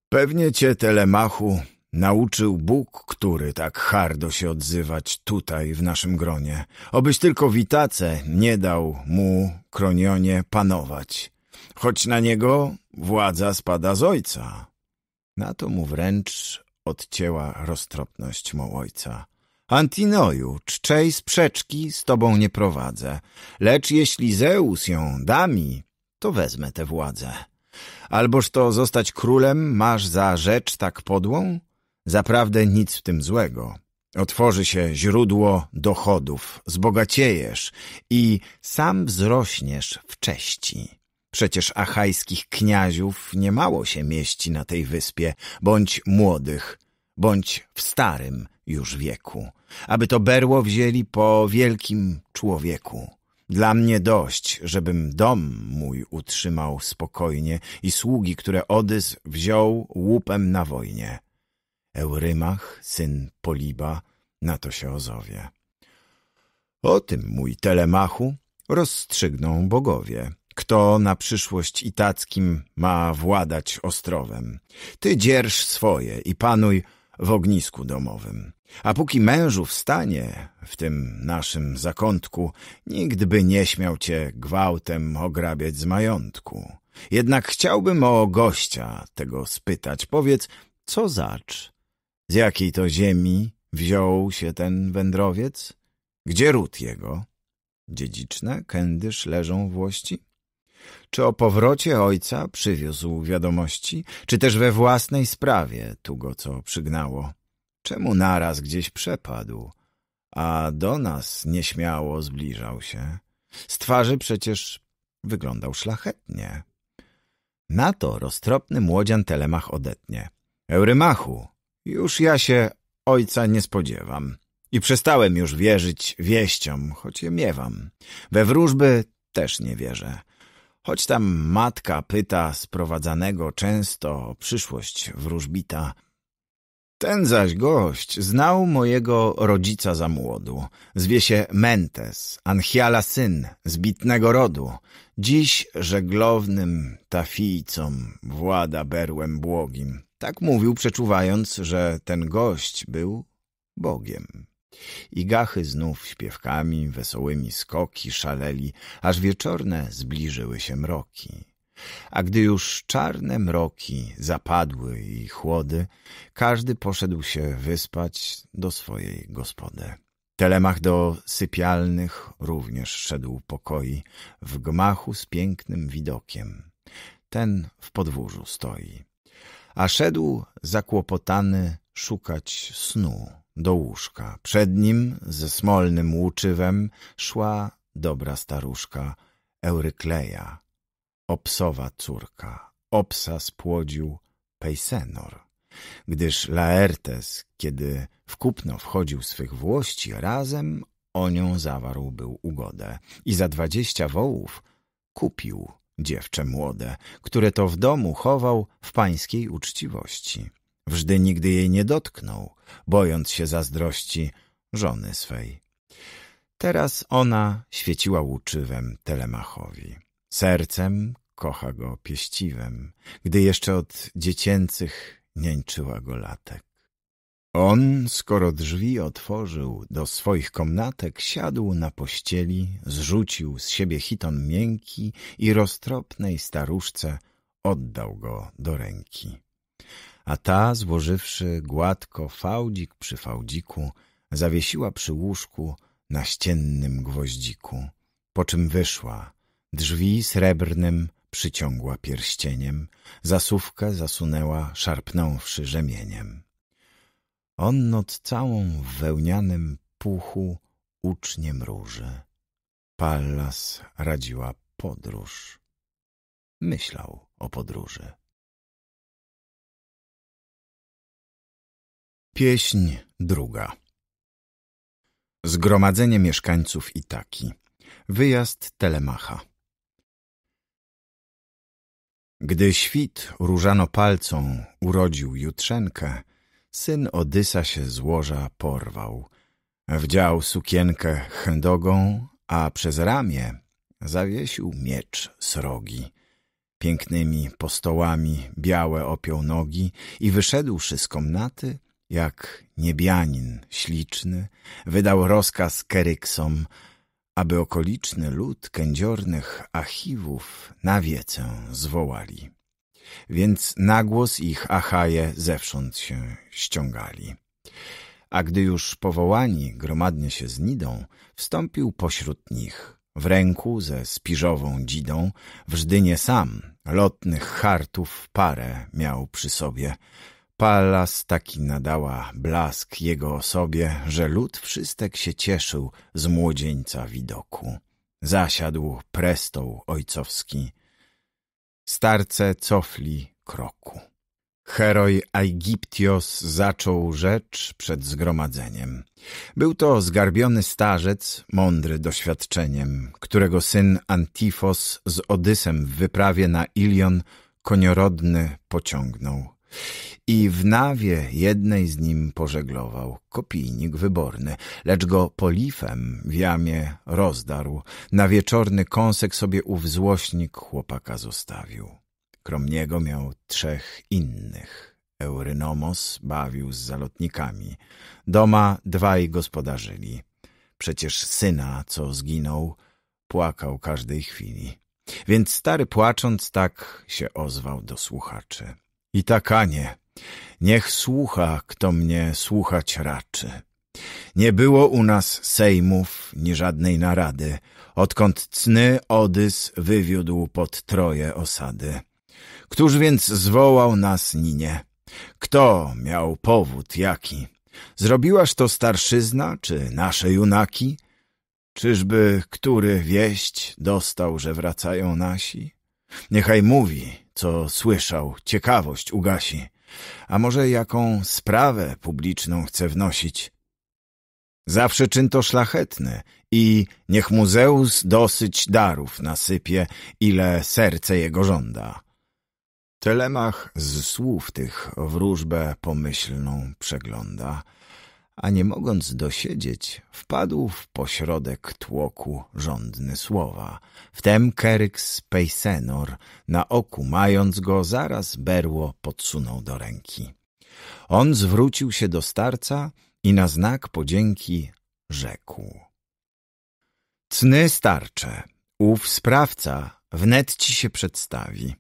Pewnie cię, Telemachu, nauczył Bóg, który tak hardo się odzywać tutaj w naszym gronie. Obyś tylko witace nie dał mu, kronionie, panować, choć na niego władza spada z ojca. Na to mu wręcz odcięła roztropność mu ojca. Antinoju, czczej sprzeczki z tobą nie prowadzę, lecz jeśli Zeus ją da mi, to wezmę tę władzę. Alboż to zostać królem masz za rzecz tak podłą? Zaprawdę nic w tym złego. Otworzy się źródło dochodów, zbogaciejesz i sam wzrośniesz w części. Przecież achajskich kniaziów niemało się mieści na tej wyspie, bądź młodych, bądź w starym już wieku. Aby to berło wzięli po wielkim człowieku. Dla mnie dość, żebym dom mój utrzymał spokojnie i sługi, które Odys wziął łupem na wojnie. Eurymach, syn Poliba, na to się ozowie. O tym mój telemachu rozstrzygną bogowie. Kto na przyszłość Itackim ma władać Ostrowem? Ty dzierż swoje i panuj w ognisku domowym. A póki mężu wstanie w tym naszym zakątku, nikt by nie śmiał cię gwałtem ograbiać z majątku. Jednak chciałbym o gościa tego spytać. Powiedz, co zacz? Z jakiej to ziemi wziął się ten wędrowiec? Gdzie ród jego? Dziedziczne kędyż leżą włości? Czy o powrocie ojca przywiózł wiadomości, czy też we własnej sprawie tu go co przygnało? Czemu naraz gdzieś przepadł, a do nas nieśmiało zbliżał się? Z twarzy przecież wyglądał szlachetnie. Na to roztropny młodzian Telemach odetnie. Eurymachu, już ja się ojca nie spodziewam. I przestałem już wierzyć wieściom, choć je miewam. We wróżby też nie wierzę. Choć tam matka pyta sprowadzanego często o przyszłość wróżbita. Ten zaś gość znał mojego rodzica za młodu. Zwie się Mentes, Anchiala syn, zbitnego rodu. Dziś żeglownym tafijcom włada berłem błogim. Tak mówił, przeczuwając, że ten gość był Bogiem. I gachy znów śpiewkami, wesołymi skoki szaleli, aż wieczorne zbliżyły się mroki. A gdy już czarne mroki zapadły i chłody, każdy poszedł się wyspać do swojej gospody. Telemach do sypialnych również szedł pokoi, w gmachu z pięknym widokiem. Ten w podwórzu stoi. A szedł zakłopotany szukać snu do łóżka. Przed nim, ze smolnym łuczywem, szła dobra staruszka Eurykleja, obsowa córka. Obsa spłodził Pejsenor. Gdyż Laertes, kiedy w kupno wchodził swych włości, razem o nią zawarł był ugodę i za dwadzieścia wołów kupił dziewczę młode, które to w domu chował w pańskiej uczciwości. Wżdy nigdy jej nie dotknął, bojąc się zazdrości żony swej. Teraz ona świeciła łuczywem Telemachowi. Sercem kocha go pieściwem, gdy jeszcze od dziecięcych nieńczyła go latek. On, skoro drzwi otworzył, do swoich komnatek siadł na pościeli, zrzucił z siebie hiton miękki i roztropnej staruszce oddał go do ręki a ta, złożywszy gładko fałdzik przy fałdziku, zawiesiła przy łóżku na ściennym gwoździku, po czym wyszła, drzwi srebrnym przyciągła pierścieniem, zasówkę zasunęła szarpnąwszy rzemieniem. On noc całą w wełnianym puchu ucznie mruży. Pallas radziła podróż. Myślał o podróży. Pieśń druga Zgromadzenie mieszkańców Itaki Wyjazd Telemacha Gdy świt różano palcą urodził jutrzenkę, syn Odysa się z łoża porwał. Wdział sukienkę chędogą, a przez ramię zawiesił miecz srogi. Pięknymi postołami białe opiął nogi i wyszedłszy z komnaty, jak niebianin śliczny, wydał rozkaz Keryksom, aby okoliczny lud kędziornych Achiwów na wiecę zwołali. Więc nagłos ich Achaje zewsząd się ściągali. A gdy już powołani gromadnie się znidą, wstąpił pośród nich, w ręku ze spiżową dzidą, w sam, lotnych hartów parę miał przy sobie – Pallas taki nadała blask jego osobie, że lud wszystek się cieszył z młodzieńca widoku. Zasiadł prestą ojcowski. Starce cofli kroku. Heroj Aegyptios zaczął rzecz przed zgromadzeniem. Był to zgarbiony starzec, mądry doświadczeniem, którego syn Antifos z Odysem w wyprawie na Ilion koniorodny pociągnął i w nawie jednej z nim pożeglował kopijnik wyborny, lecz go polifem w jamie rozdarł, na wieczorny kąsek sobie ów złośnik chłopaka zostawił. Kromniego miał trzech innych. Eurynomos bawił z zalotnikami. Doma dwaj gospodarzyli. Przecież syna, co zginął, płakał każdej chwili. Więc stary płacząc tak się ozwał do słuchaczy i takanie. Niech słucha, kto mnie słuchać raczy. Nie było u nas sejmów, ni żadnej narady, odkąd cny Odys wywiódł pod troje osady. Któż więc zwołał nas ninie? Kto miał powód jaki? Zrobiłaż to starszyzna, czy nasze junaki? Czyżby który wieść dostał, że wracają nasi? Niechaj mówi, co słyszał, ciekawość ugasi. A może jaką sprawę publiczną chce wnosić? Zawsze czyn to szlachetny i niech Muzeus dosyć darów nasypie, ile serce jego żąda. Telemach z słów tych wróżbę pomyślną przegląda – a nie mogąc dosiedzieć, wpadł w pośrodek tłoku rządny słowa. Wtem Keryks Pejsenor, na oku mając go, zaraz berło podsunął do ręki. On zwrócił się do starca i na znak podzięki rzekł. Cny starcze, ów sprawca wnet ci się przedstawi.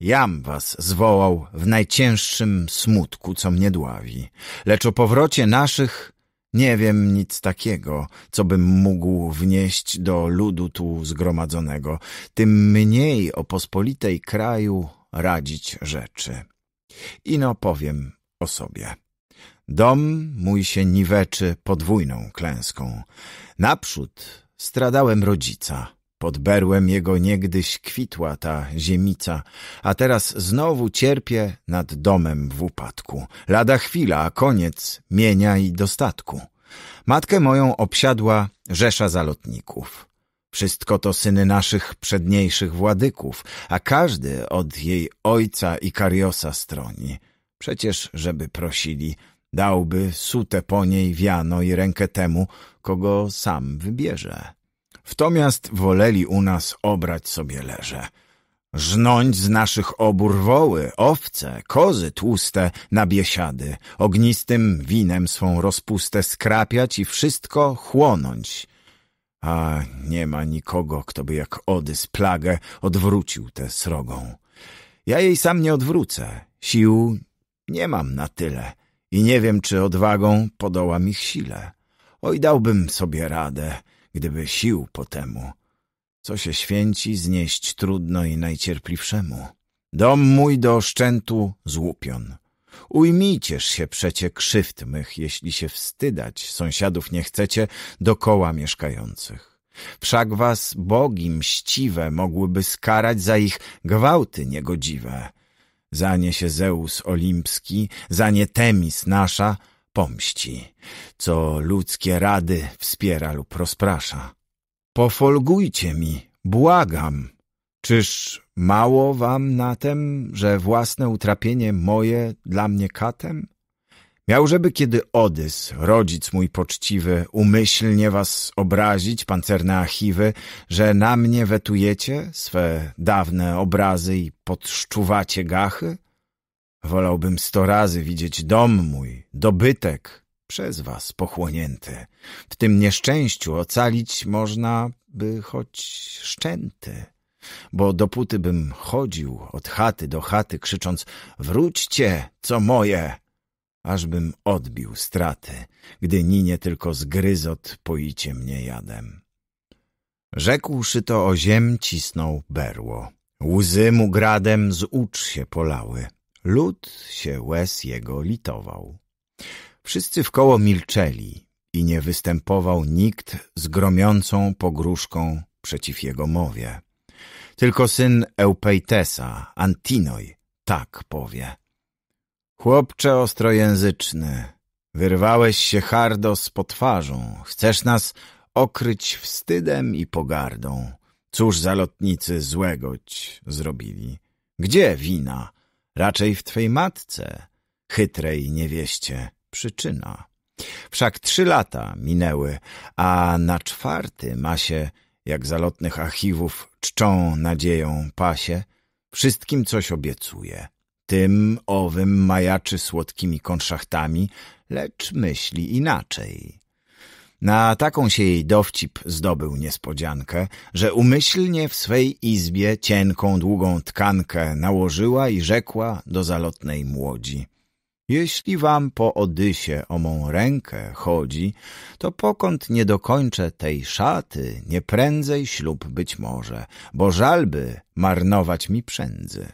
Jam was zwołał w najcięższym smutku, co mnie dławi. Lecz o powrocie naszych nie wiem nic takiego, co bym mógł wnieść do ludu tu zgromadzonego, tym mniej o pospolitej kraju radzić rzeczy. Ino powiem o sobie. Dom mój się niweczy podwójną klęską. Naprzód stradałem rodzica, pod berłem jego niegdyś kwitła ta ziemica, a teraz znowu cierpie nad domem w upadku. Lada chwila, a koniec mienia i dostatku. Matkę moją obsiadła rzesza zalotników. Wszystko to syny naszych przedniejszych władyków, a każdy od jej ojca i kariosa stroni. Przecież, żeby prosili, dałby sute po niej wiano i rękę temu, kogo sam wybierze. Wtomiast woleli u nas obrać sobie leże. Żnąć z naszych obór woły, owce, kozy tłuste na biesiady, ognistym winem swą rozpustę skrapiać i wszystko chłonąć. A nie ma nikogo, kto by jak z plagę odwrócił tę srogą. Ja jej sam nie odwrócę, sił nie mam na tyle i nie wiem, czy odwagą podołam ich sile. Oj, dałbym sobie radę, gdyby sił po temu. Co się święci, znieść trudno i najcierpliwszemu. Dom mój do oszczętu złupion. Ujmijcież się przecie krzywd mych, jeśli się wstydać, sąsiadów nie chcecie, dokoła mieszkających. Wszak was bogi mściwe mogłyby skarać za ich gwałty niegodziwe. Za nie się Zeus olimpski, za nie Temis nasza, pomści, co ludzkie rady wspiera lub rozprasza. Pofolgujcie mi, błagam. Czyż mało wam na tem, że własne utrapienie moje dla mnie katem? Miałżeby kiedy Odys, rodzic mój poczciwy, umyślnie was obrazić, pancerne achiwy, że na mnie wetujecie swe dawne obrazy i podszczuwacie gachy? Wolałbym sto razy widzieć dom mój, dobytek, przez was pochłonięty. W tym nieszczęściu ocalić można by choć szczęty. Bo dopóty bym chodził od chaty do chaty, krzycząc — wróćcie, co moje! Ażbym odbił straty, gdy ninie tylko zgryzot poicie mnie jadem. Rzekłszy to o ziem, cisnął berło. Łzy mu gradem z ucz się polały. Lud się łez jego litował. Wszyscy wkoło milczeli i nie występował nikt z gromiącą pogróżką przeciw jego mowie. Tylko syn Eupeitesa, Antinoj, tak powie. Chłopcze ostrojęzyczny, wyrwałeś się hardo z potwarzą, chcesz nas okryć wstydem i pogardą. Cóż zalotnicy złegoć zrobili? Gdzie wina? raczej w twej matce, chytrej niewieście, przyczyna. Wszak trzy lata minęły, a na czwarty ma się, jak zalotnych archiwów czczą nadzieją pasie, wszystkim coś obiecuje. Tym owym majaczy słodkimi konszachtami, lecz myśli inaczej. Na taką się jej dowcip zdobył niespodziankę, że umyślnie w swej izbie cienką, długą tkankę nałożyła i rzekła do zalotnej młodzi. Jeśli wam po Odysie o mą rękę chodzi, to pokąd nie dokończę tej szaty, nie prędzej ślub być może, bo żalby marnować mi przędzy.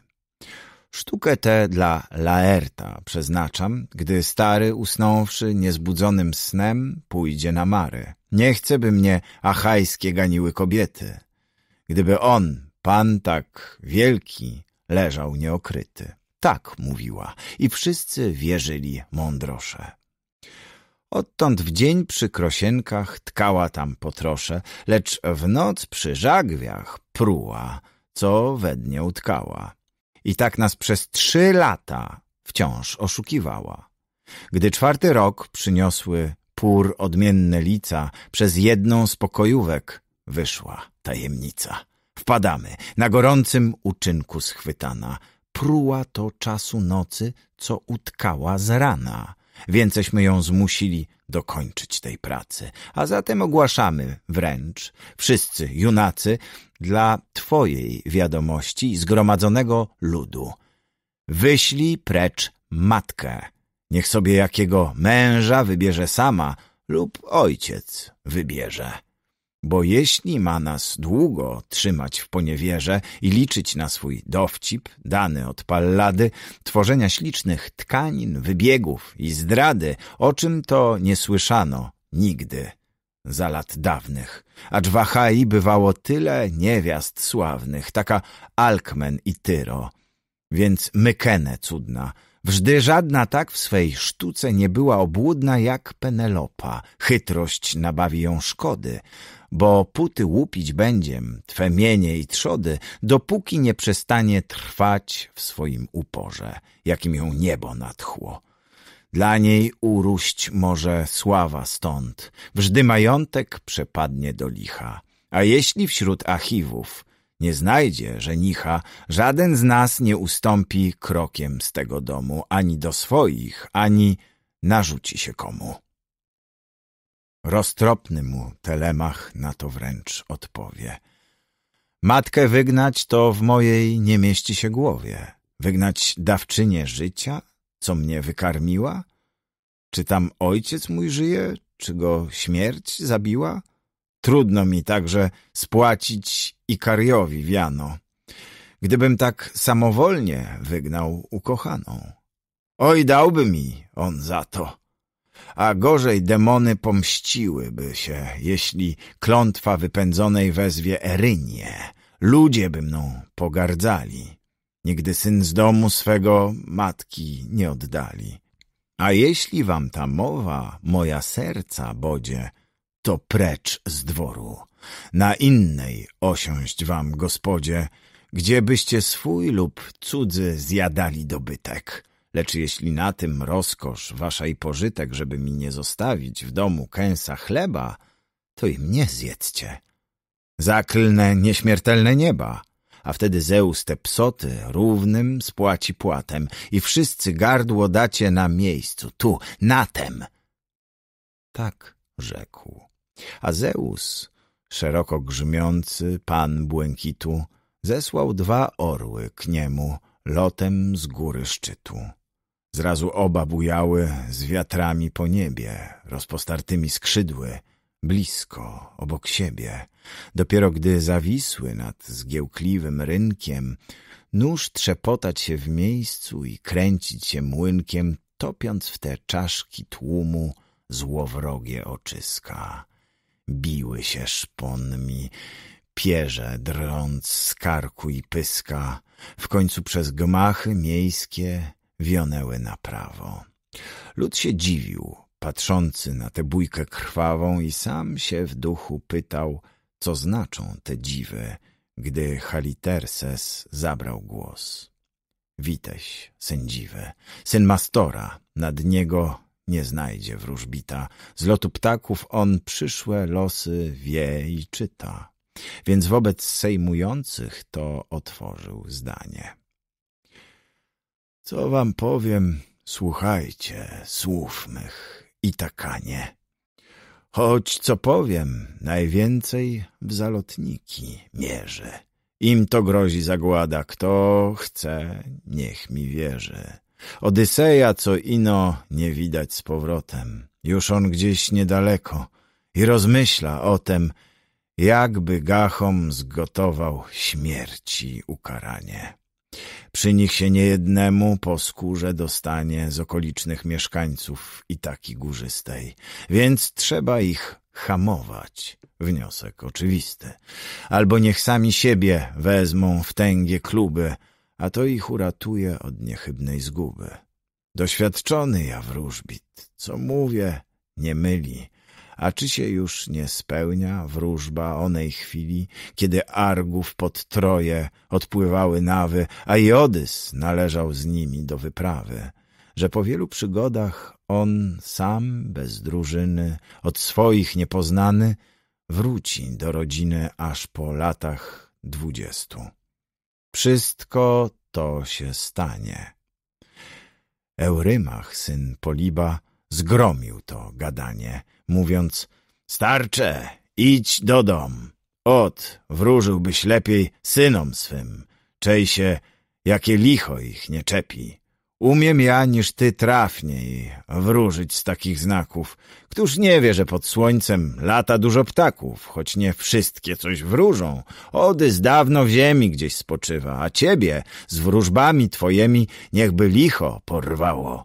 Sztukę tę dla Laerta przeznaczam, gdy stary, usnąwszy niezbudzonym snem, pójdzie na mary. Nie chce, by mnie achajskie ganiły kobiety. Gdyby on, pan tak wielki, leżał nieokryty. Tak mówiła i wszyscy wierzyli mądrosze. Odtąd w dzień przy krosienkach tkała tam potrosze, lecz w noc przy żagwiach pruła, co we dnie utkała. I tak nas przez trzy lata wciąż oszukiwała. Gdy czwarty rok przyniosły pór odmienne lica, przez jedną z pokojówek wyszła tajemnica. Wpadamy, na gorącym uczynku schwytana. Pruła to czasu nocy, co utkała z rana. Więceśmy ją zmusili dokończyć tej pracy, a zatem ogłaszamy wręcz wszyscy junacy dla twojej wiadomości zgromadzonego ludu. Wyślij precz matkę. Niech sobie jakiego męża wybierze sama lub ojciec wybierze. Bo jeśli ma nas długo trzymać w poniewierze i liczyć na swój dowcip, dany od pallady, tworzenia ślicznych tkanin, wybiegów i zdrady, o czym to nie słyszano nigdy za lat dawnych. Acz w Achai bywało tyle niewiast sławnych, taka Alkmen i Tyro, więc Mykene cudna – Wżdy żadna tak w swej sztuce nie była obłudna jak Penelopa. Chytrość nabawi ją szkody, bo puty łupić będziem, twe mienie i trzody, dopóki nie przestanie trwać w swoim uporze, jakim ją niebo natchło. Dla niej uruść może sława stąd, wżdy majątek przepadnie do licha. A jeśli wśród achiwów nie znajdzie że nicha żaden z nas nie ustąpi krokiem z tego domu, ani do swoich, ani narzuci się komu. Roztropny mu Telemach na to wręcz odpowie. Matkę wygnać to w mojej nie mieści się głowie. Wygnać dawczynię życia, co mnie wykarmiła? Czy tam ojciec mój żyje, czy go śmierć zabiła? Trudno mi także spłacić Ikariowi wiano, gdybym tak samowolnie wygnał ukochaną. Oj, dałby mi on za to. A gorzej demony pomściłyby się, jeśli klątwa wypędzonej wezwie Erynię. Ludzie by mną pogardzali. Nigdy syn z domu swego matki nie oddali. A jeśli wam ta mowa, moja serca bodzie, to precz z dworu. Na innej osiąść wam, gospodzie, gdzie byście swój lub cudzy zjadali dobytek. Lecz jeśli na tym rozkosz wasza i pożytek, żeby mi nie zostawić w domu kęsa chleba, to i mnie zjedzcie. Zaklnę nieśmiertelne nieba, a wtedy Zeus te psoty równym spłaci płatem i wszyscy gardło dacie na miejscu, tu, na tem. Tak rzekł. A Zeus, szeroko grzmiący, pan błękitu, zesłał dwa orły k niemu lotem z góry szczytu. Zrazu oba bujały z wiatrami po niebie, rozpostartymi skrzydły, blisko, obok siebie. Dopiero gdy zawisły nad zgiełkliwym rynkiem, nóż trzepotać się w miejscu i kręcić się młynkiem, topiąc w te czaszki tłumu złowrogie oczyska biły się szponmi, pierze drąc z karku i pyska, w końcu przez gmachy miejskie wionęły na prawo. Lud się dziwił, patrzący na tę bójkę krwawą i sam się w duchu pytał, co znaczą te dziwy, gdy Haliterses zabrał głos. Witeś, sędziwe, syn Mastora, nad niego nie znajdzie wróżbita. Z lotu ptaków on przyszłe losy wie i czyta. Więc wobec sejmujących to otworzył zdanie. Co wam powiem, słuchajcie słów mych i takanie. Choć co powiem, najwięcej w zalotniki mierzy. Im to grozi zagłada, kto chce, niech mi wierzy. Odyseja, co ino, nie widać z powrotem. Już on gdzieś niedaleko i rozmyśla o tem, jakby gachom zgotował śmierci ukaranie. Przy nich się niejednemu po skórze dostanie z okolicznych mieszkańców i taki górzystej, więc trzeba ich hamować. Wniosek oczywisty. Albo niech sami siebie wezmą w tęgie kluby, a to ich uratuje od niechybnej zguby. Doświadczony ja wróżbit, co mówię, nie myli, a czy się już nie spełnia wróżba onej chwili, kiedy Argów pod Troje odpływały nawy, a Jodys należał z nimi do wyprawy, że po wielu przygodach on sam, bez drużyny, od swoich niepoznany, wróci do rodziny aż po latach dwudziestu. Wszystko to się stanie. Eurymach, syn Poliba, zgromił to gadanie, mówiąc — Starcze, idź do dom. Ot, wróżyłbyś lepiej synom swym. Czej się, jakie licho ich nie czepi. Umiem ja niż ty trafniej wróżyć z takich znaków. Któż nie wie, że pod słońcem lata dużo ptaków, choć nie wszystkie coś wróżą. Ody z dawno w ziemi gdzieś spoczywa, a ciebie z wróżbami twojemi niechby licho porwało.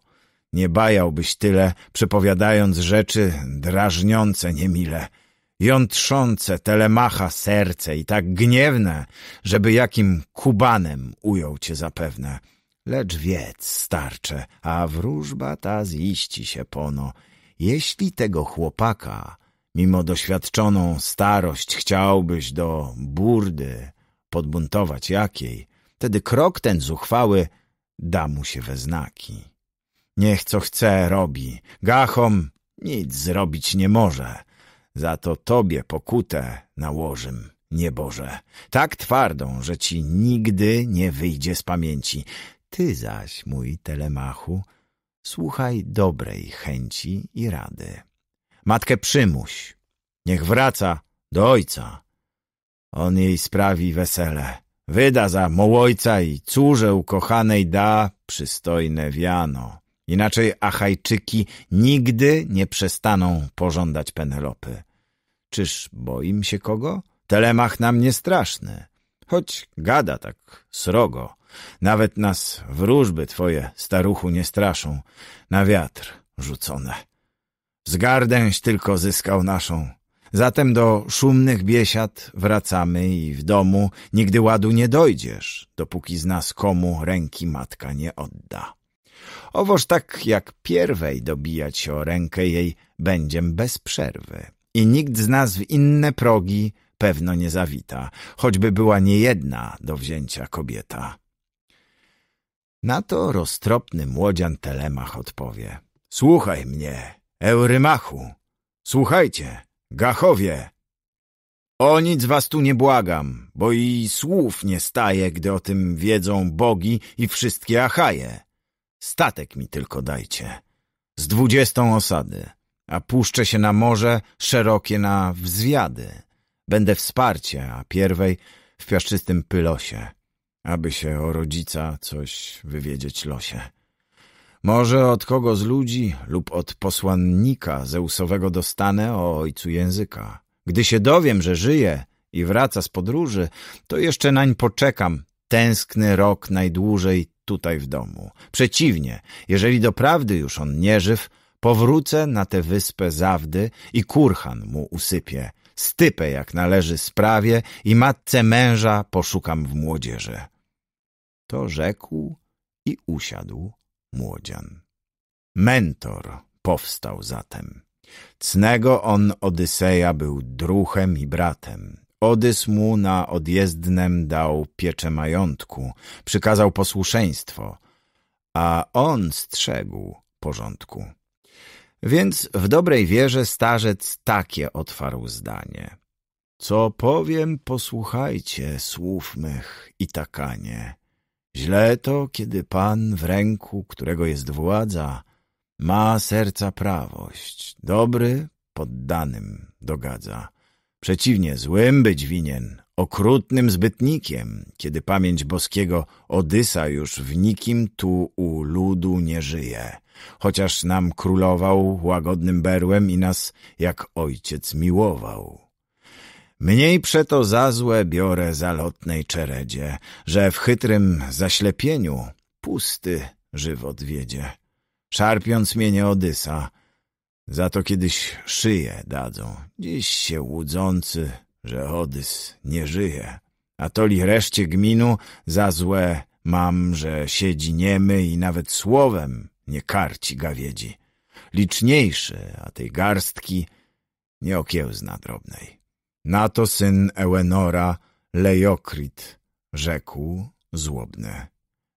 Nie bajałbyś tyle, przepowiadając rzeczy drażniące niemile, jątrzące telemacha serce i tak gniewne, żeby jakim kubanem ujął cię zapewne. Lecz wiedz, starcze, a wróżba ta ziści się pono. Jeśli tego chłopaka, mimo doświadczoną starość, chciałbyś do burdy podbuntować jakiej, tedy krok ten zuchwały da mu się we znaki. Niech co chce robi, gachom nic zrobić nie może, za to tobie pokutę nałożym. Nieboże, tak twardą, że ci nigdy nie wyjdzie z pamięci. Ty zaś, mój telemachu, słuchaj dobrej chęci i rady. Matkę przymuś, niech wraca do ojca. On jej sprawi wesele, wyda za mołojca i córze ukochanej da przystojne wiano. Inaczej Achajczyki nigdy nie przestaną pożądać Penelopy. Czyż boim się kogo? Telemach nam nie straszny, choć gada tak srogo. Nawet nas wróżby twoje, staruchu, nie straszą, na wiatr rzucone. Zgardęś tylko zyskał naszą. Zatem do szumnych biesiad wracamy i w domu nigdy ładu nie dojdziesz, dopóki z nas komu ręki matka nie odda. Owoż tak jak pierwej dobijać się o rękę jej będziem bez przerwy. I nikt z nas w inne progi pewno nie zawita, choćby była niejedna do wzięcia kobieta. Na to roztropny młodzian Telemach odpowie. Słuchaj mnie, Eurymachu! Słuchajcie, gachowie! O nic was tu nie błagam, bo i słów nie staje, gdy o tym wiedzą bogi i wszystkie Achaje. Statek mi tylko dajcie. Z dwudziestą osady, a puszczę się na morze szerokie na wzwiady. Będę wsparcie, a pierwej w piaszczystym pylosie aby się o rodzica coś wywiedzieć losie. Może od kogo z ludzi lub od posłannika Zeusowego dostanę o ojcu języka. Gdy się dowiem, że żyje i wraca z podróży, to jeszcze nań poczekam, tęskny rok najdłużej tutaj w domu. Przeciwnie, jeżeli doprawdy już on nie żyw, powrócę na tę wyspę Zawdy i kurhan mu usypie – stypę jak należy sprawie i matce męża poszukam w młodzieży. To rzekł i usiadł młodzian. Mentor powstał zatem. Cnego on Odyseja był druchem i bratem. Odys mu na odjezdnem dał piecze majątku, przykazał posłuszeństwo, a on strzegł porządku. Więc w dobrej wierze starzec takie otwarł zdanie. Co powiem, posłuchajcie słów mych i takanie. Źle to, kiedy Pan w ręku, którego jest władza, ma serca prawość, dobry poddanym dogadza. Przeciwnie, złym być winien, okrutnym zbytnikiem, kiedy pamięć boskiego Odysa już w nikim tu u ludu nie żyje chociaż nam królował łagodnym berłem i nas jak ojciec miłował. Mniej przeto za złe biorę zalotnej czeredzie, że w chytrym zaślepieniu pusty żywot wiedzie. Szarpiąc mnie Odysa, za to kiedyś szyję dadzą. Dziś się łudzący, że Odys nie żyje. A toli reszcie gminu za złe mam, że siedzi niemy i nawet słowem nie karci gawiedzi. liczniejsze, a tej garstki nie okiełzna drobnej. Na to syn Euenora Leokrit, rzekł złobne.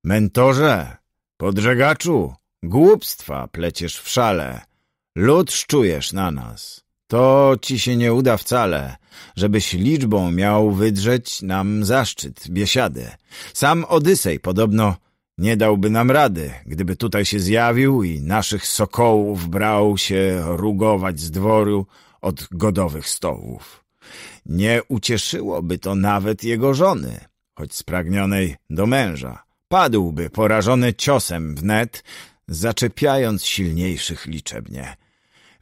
Mentorze, podżegaczu, głupstwa pleciesz w szale. Lud szczujesz na nas. To ci się nie uda wcale, żebyś liczbą miał wydrzeć nam zaszczyt biesiady. Sam Odysej podobno nie dałby nam rady, gdyby tutaj się zjawił i naszych sokołów brał się rugować z dworu od godowych stołów. Nie ucieszyłoby to nawet jego żony, choć spragnionej do męża. Padłby porażony ciosem wnet, zaczepiając silniejszych liczebnie.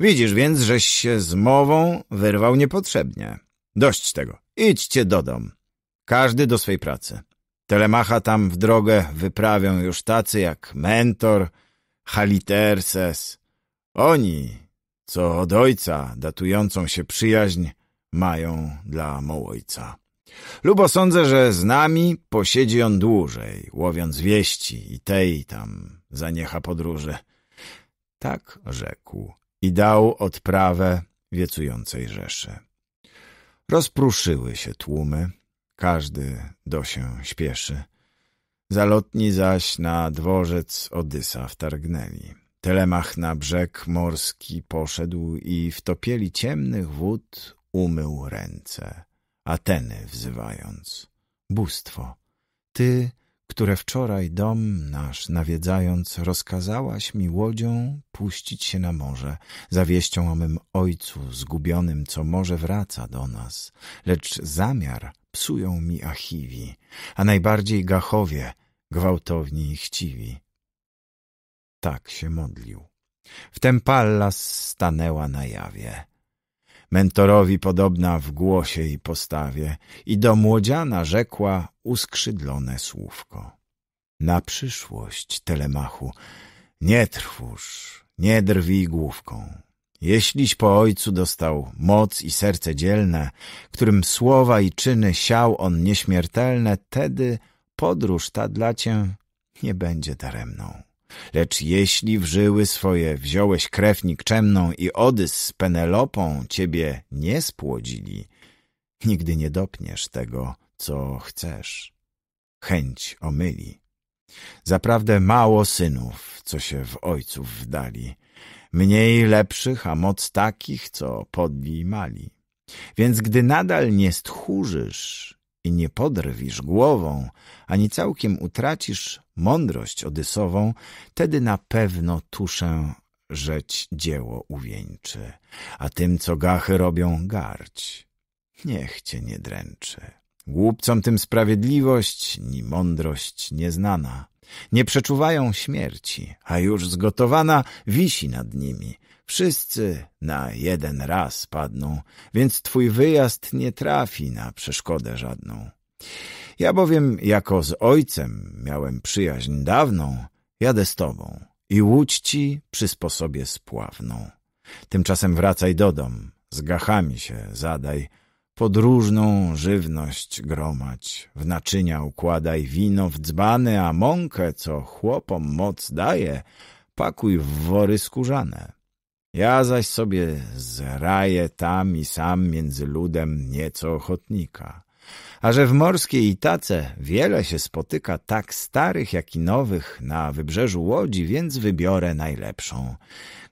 Widzisz więc, żeś się z mową wyrwał niepotrzebnie. Dość tego. Idźcie do dom. Każdy do swej pracy. Telemacha tam w drogę wyprawią już tacy jak Mentor, Haliterses. Oni, co od ojca datującą się przyjaźń, mają dla Mołojca. Lubo sądzę, że z nami posiedzi on dłużej, łowiąc wieści i tej tam zaniecha podróży. Tak rzekł i dał odprawę wiecującej rzeszy. Rozpruszyły się tłumy każdy do się śpieszy. Zalotni zaś na dworzec Odysa wtargnęli. Telemach na brzeg morski poszedł i w topieli ciemnych wód umył ręce, Ateny wzywając. Bóstwo, ty, które wczoraj dom nasz nawiedzając, rozkazałaś mi łodzią puścić się na morze, za wieścią o mym ojcu zgubionym, co może wraca do nas, lecz zamiar psują mi Achiwi, a najbardziej Gachowie, gwałtowni i chciwi. Tak się modlił. Wtem Pallas stanęła na jawie. Mentorowi podobna w głosie i postawie i do młodziana rzekła uskrzydlone słówko. Na przyszłość, Telemachu, nie trwóż, nie drwij główką. Jeśliś po ojcu dostał moc i serce dzielne, którym słowa i czyny siał on nieśmiertelne, tedy podróż ta dla cię nie będzie daremną. Lecz jeśli w żyły swoje wziąłeś krew nikczemną i Odys z Penelopą ciebie nie spłodzili, nigdy nie dopniesz tego, co chcesz. Chęć omyli. Zaprawdę mało synów, co się w ojców wdali, mniej lepszych, a moc takich, co podli i mali. Więc gdy nadal nie stchórzysz i nie podrwisz głową, ani całkiem utracisz mądrość odysową, tedy na pewno tuszę rzeć dzieło uwieńczy, a tym, co gachy robią, garć. Niech cię nie dręczy. Głupcom tym sprawiedliwość, ni mądrość nieznana. Nie przeczuwają śmierci, a już zgotowana wisi nad nimi. Wszyscy na jeden raz padną, więc twój wyjazd nie trafi na przeszkodę żadną. Ja bowiem jako z ojcem miałem przyjaźń dawną, jadę z tobą i łódź ci przy sposobie spławną. Tymczasem wracaj do dom, z gachami się zadaj, podróżną żywność gromać. W naczynia układaj wino w dzbany, a mąkę, co chłopom moc daje, pakuj w wory skórzane. Ja zaś sobie zraję tam i sam między ludem nieco ochotnika. A że w morskiej Itace wiele się spotyka tak starych, jak i nowych na wybrzeżu Łodzi, więc wybiorę najlepszą.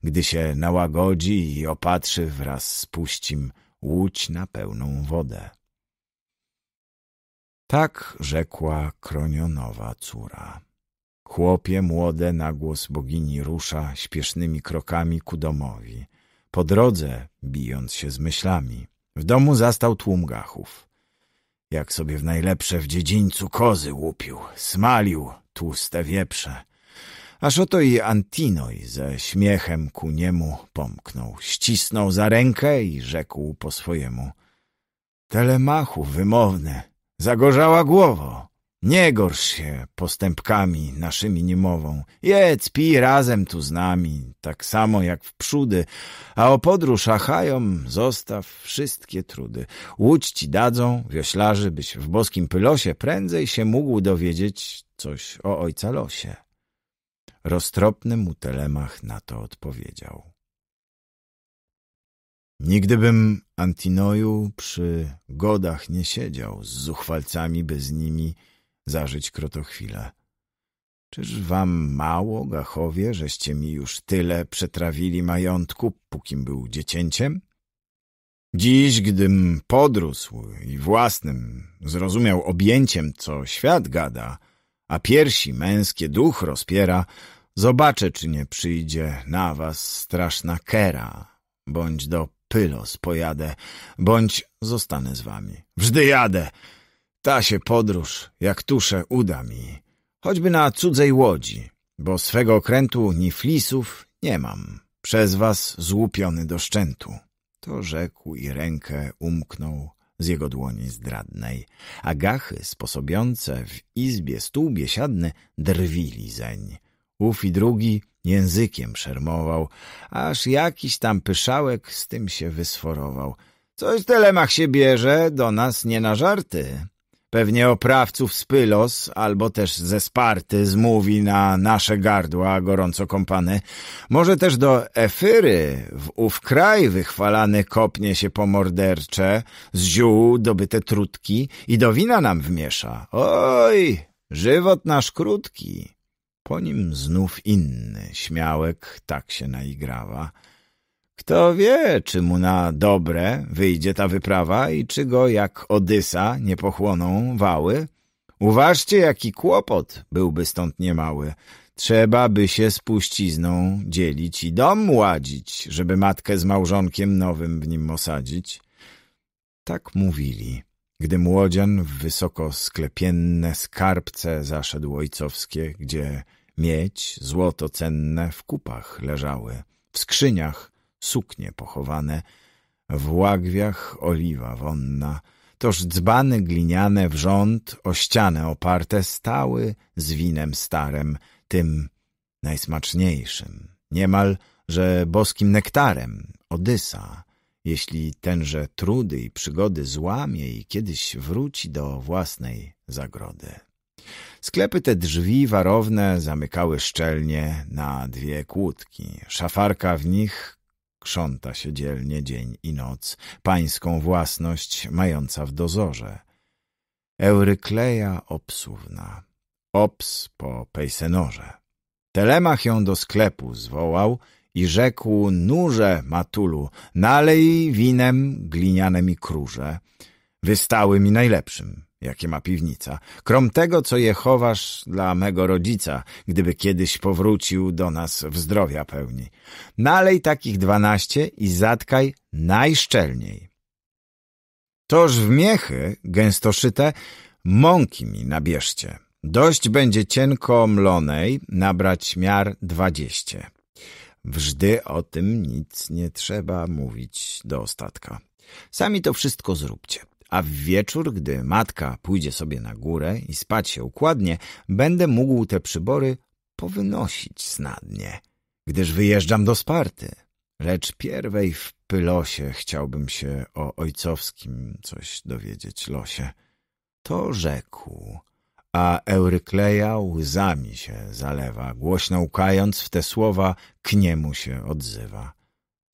Gdy się nałagodzi i opatrzy wraz z puścim, łódź na pełną wodę. Tak rzekła kronionowa córa. Chłopie młode na głos bogini rusza śpiesznymi krokami ku domowi. Po drodze, bijąc się z myślami, w domu zastał tłum gachów. Jak sobie w najlepsze w dziedzińcu kozy łupił, smalił tłuste wieprze. Aż oto i Antinoj ze śmiechem ku niemu pomknął, ścisnął za rękę i rzekł po swojemu. Telemachu wymowne, zagorzała głowo, nie gorsz się postępkami naszymi niemową. Jedz, pij razem tu z nami, tak samo jak w przódy, a o podróż achajom zostaw wszystkie trudy. Łódź ci dadzą, wioślarzy, byś w boskim pylosie prędzej się mógł dowiedzieć coś o ojca losie. Roztropny mu Telemach na to odpowiedział. Nigdybym Antinoju przy godach nie siedział z zuchwalcami, by z nimi zażyć krotochwilę. Czyż wam mało, gachowie, żeście mi już tyle przetrawili majątku, pókim był dziecięciem? Dziś, gdym podrósł i własnym zrozumiał objęciem, co świat gada – a piersi męskie duch rozpiera, zobaczę, czy nie przyjdzie na was straszna kera, bądź do Pylos pojadę, bądź zostanę z wami. Wżdy jadę, ta się podróż, jak tusze, uda mi, choćby na cudzej łodzi, bo swego okrętu ni flisów nie mam, przez was złupiony do szczętu. To rzekł i rękę umknął z jego dłoni zdradnej, a gachy sposobiące w izbie stół biesiadny drwili zeń. Ów i drugi językiem szermował, aż jakiś tam pyszałek z tym się wysforował. Coś telemach się bierze, do nas nie na żarty. Pewnie oprawców z Pylos albo też ze Sparty zmówi na nasze gardła gorąco kąpane. Może też do Efyry w ów kraj wychwalany kopnie się po mordercze, z ziół dobyte trutki i do wina nam wmiesza. Oj, żywot nasz krótki. Po nim znów inny śmiałek tak się naigrawa – kto wie, czy mu na dobre wyjdzie ta wyprawa i czy go jak Odysa nie pochłoną wały? Uważcie, jaki kłopot byłby stąd niemały. Trzeba by się z puścizną dzielić i dom ładzić, żeby matkę z małżonkiem nowym w nim osadzić. Tak mówili, gdy młodzian w wysoko sklepienne skarbce zaszedł ojcowskie, gdzie miedź, złoto cenne w kupach leżały, w skrzyniach suknie pochowane, w łagwiach oliwa wonna, toż dzbany gliniane rząd o ścianę oparte stały z winem starem, tym najsmaczniejszym, niemal, że boskim nektarem, Odysa, jeśli tenże trudy i przygody złamie i kiedyś wróci do własnej zagrody. Sklepy te drzwi warowne zamykały szczelnie na dwie kłódki. Szafarka w nich Krząta się dzielnie dzień i noc, pańską własność mająca w dozorze. Eurykleja obsówna, obs po pejsenorze. Telemach ją do sklepu zwołał i rzekł nurze matulu, nalej winem gliniane mi kruże, wystały mi najlepszym jakie ma piwnica, krom tego, co je chowasz dla mego rodzica, gdyby kiedyś powrócił do nas w zdrowia pełni. Nalej takich dwanaście i zatkaj najszczelniej. Toż w miechy gęsto szyte mąki mi nabierzcie. Dość będzie cienko mlonej nabrać miar dwadzieście. Wżdy o tym nic nie trzeba mówić do ostatka. Sami to wszystko zróbcie a w wieczór, gdy matka pójdzie sobie na górę i spać się układnie, będę mógł te przybory powynosić snadnie, gdyż wyjeżdżam do Sparty. Lecz pierwej w Pylosie chciałbym się o ojcowskim coś dowiedzieć losie. To rzekł, a Eurykleja łzami się zalewa, głośno łkając w te słowa, k niemu się odzywa.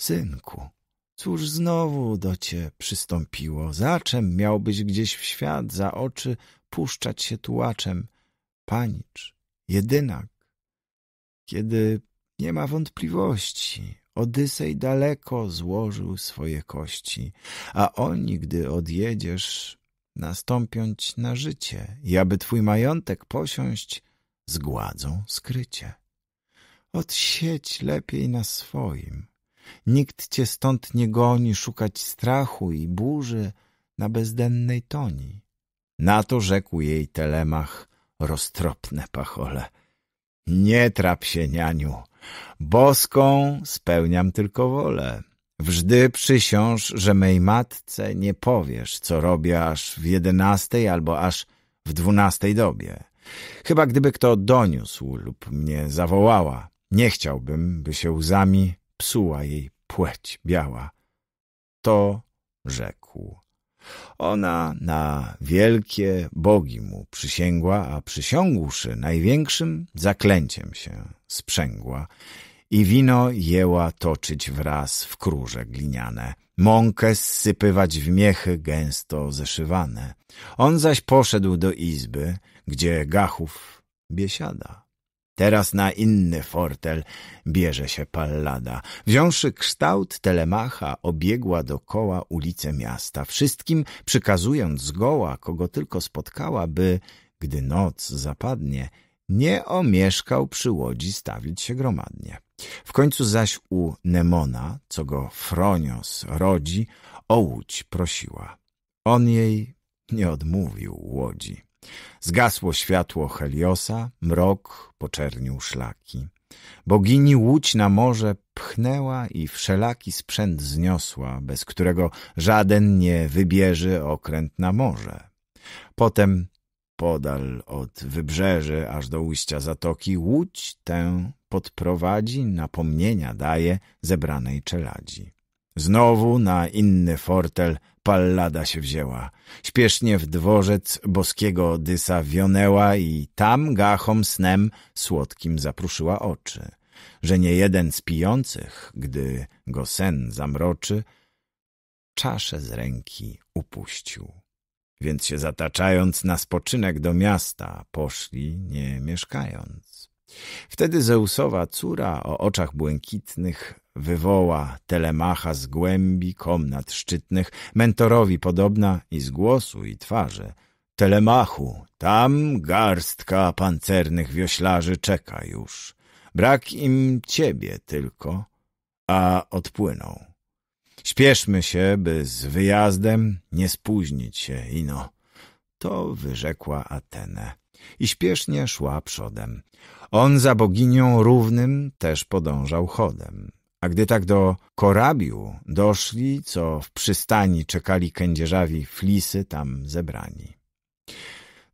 Synku, Cóż znowu do cię przystąpiło? Za czym miałbyś gdzieś w świat za oczy puszczać się tułaczem? Panicz, jedynak. Kiedy nie ma wątpliwości, Odysej daleko złożył swoje kości, a oni, gdy odjedziesz, nastąpiąć na życie i aby twój majątek posiąść, zgładzą skrycie. Odsieć lepiej na swoim, Nikt cię stąd nie goni szukać strachu i burzy na bezdennej toni. Na to rzekł jej telemach roztropne pachole. Nie trap się, nianiu, boską spełniam tylko wolę. Wżdy przysiąż, że mej matce nie powiesz, co robię aż w jedenastej albo aż w dwunastej dobie. Chyba gdyby kto doniósł lub mnie zawołała, nie chciałbym, by się łzami psuła jej płeć biała. To rzekł. Ona na wielkie bogi mu przysięgła, a przysiągłszy największym zaklęciem się sprzęgła i wino jęła toczyć wraz w kruże gliniane, mąkę zsypywać w miechy gęsto zeszywane. On zaś poszedł do izby, gdzie Gachów biesiada. Teraz na inny fortel bierze się Pallada. Wziąwszy kształt Telemacha, obiegła dokoła ulice miasta, wszystkim przykazując zgoła, kogo tylko spotkała, by, gdy noc zapadnie, nie omieszkał przy łodzi stawić się gromadnie. W końcu zaś u Nemona, co go Fronios rodzi, o łódź prosiła. On jej nie odmówił łodzi. Zgasło światło Heliosa, mrok poczernił szlaki. Bogini łódź na morze pchnęła i wszelaki sprzęt zniosła, bez którego żaden nie wybierze okręt na morze. Potem podal od wybrzeży aż do ujścia zatoki łódź tę podprowadzi, napomnienia daje zebranej czeladzi. Znowu na inny fortel Pallada się wzięła. Śpiesznie w dworzec boskiego dysa wionęła i tam gachom snem słodkim zapruszyła oczy, że nie jeden z pijących, gdy go sen zamroczy, czasze z ręki upuścił. Więc się zataczając na spoczynek do miasta, poszli nie mieszkając. Wtedy Zeusowa córa o oczach błękitnych wywoła telemacha z głębi komnat szczytnych, mentorowi podobna i z głosu i twarzy. Telemachu, tam garstka pancernych wioślarzy czeka już. Brak im ciebie tylko, a odpłyną. Śpieszmy się, by z wyjazdem nie spóźnić się, ino. To wyrzekła Atenę i śpiesznie szła przodem. On za boginią równym też podążał chodem. A gdy tak do korabiu doszli, co w przystani czekali kędzierzawi flisy tam zebrani.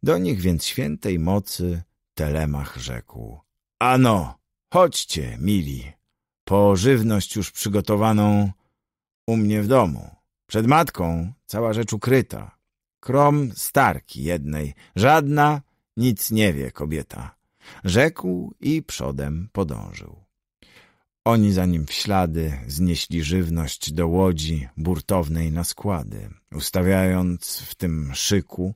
Do nich więc świętej mocy Telemach rzekł. Ano, chodźcie, mili, po żywność już przygotowaną u mnie w domu. Przed matką cała rzecz ukryta. Krom starki jednej, żadna nic nie wie kobieta. Rzekł i przodem podążył. Oni za nim w ślady znieśli żywność do łodzi burtownej na składy, ustawiając w tym szyku,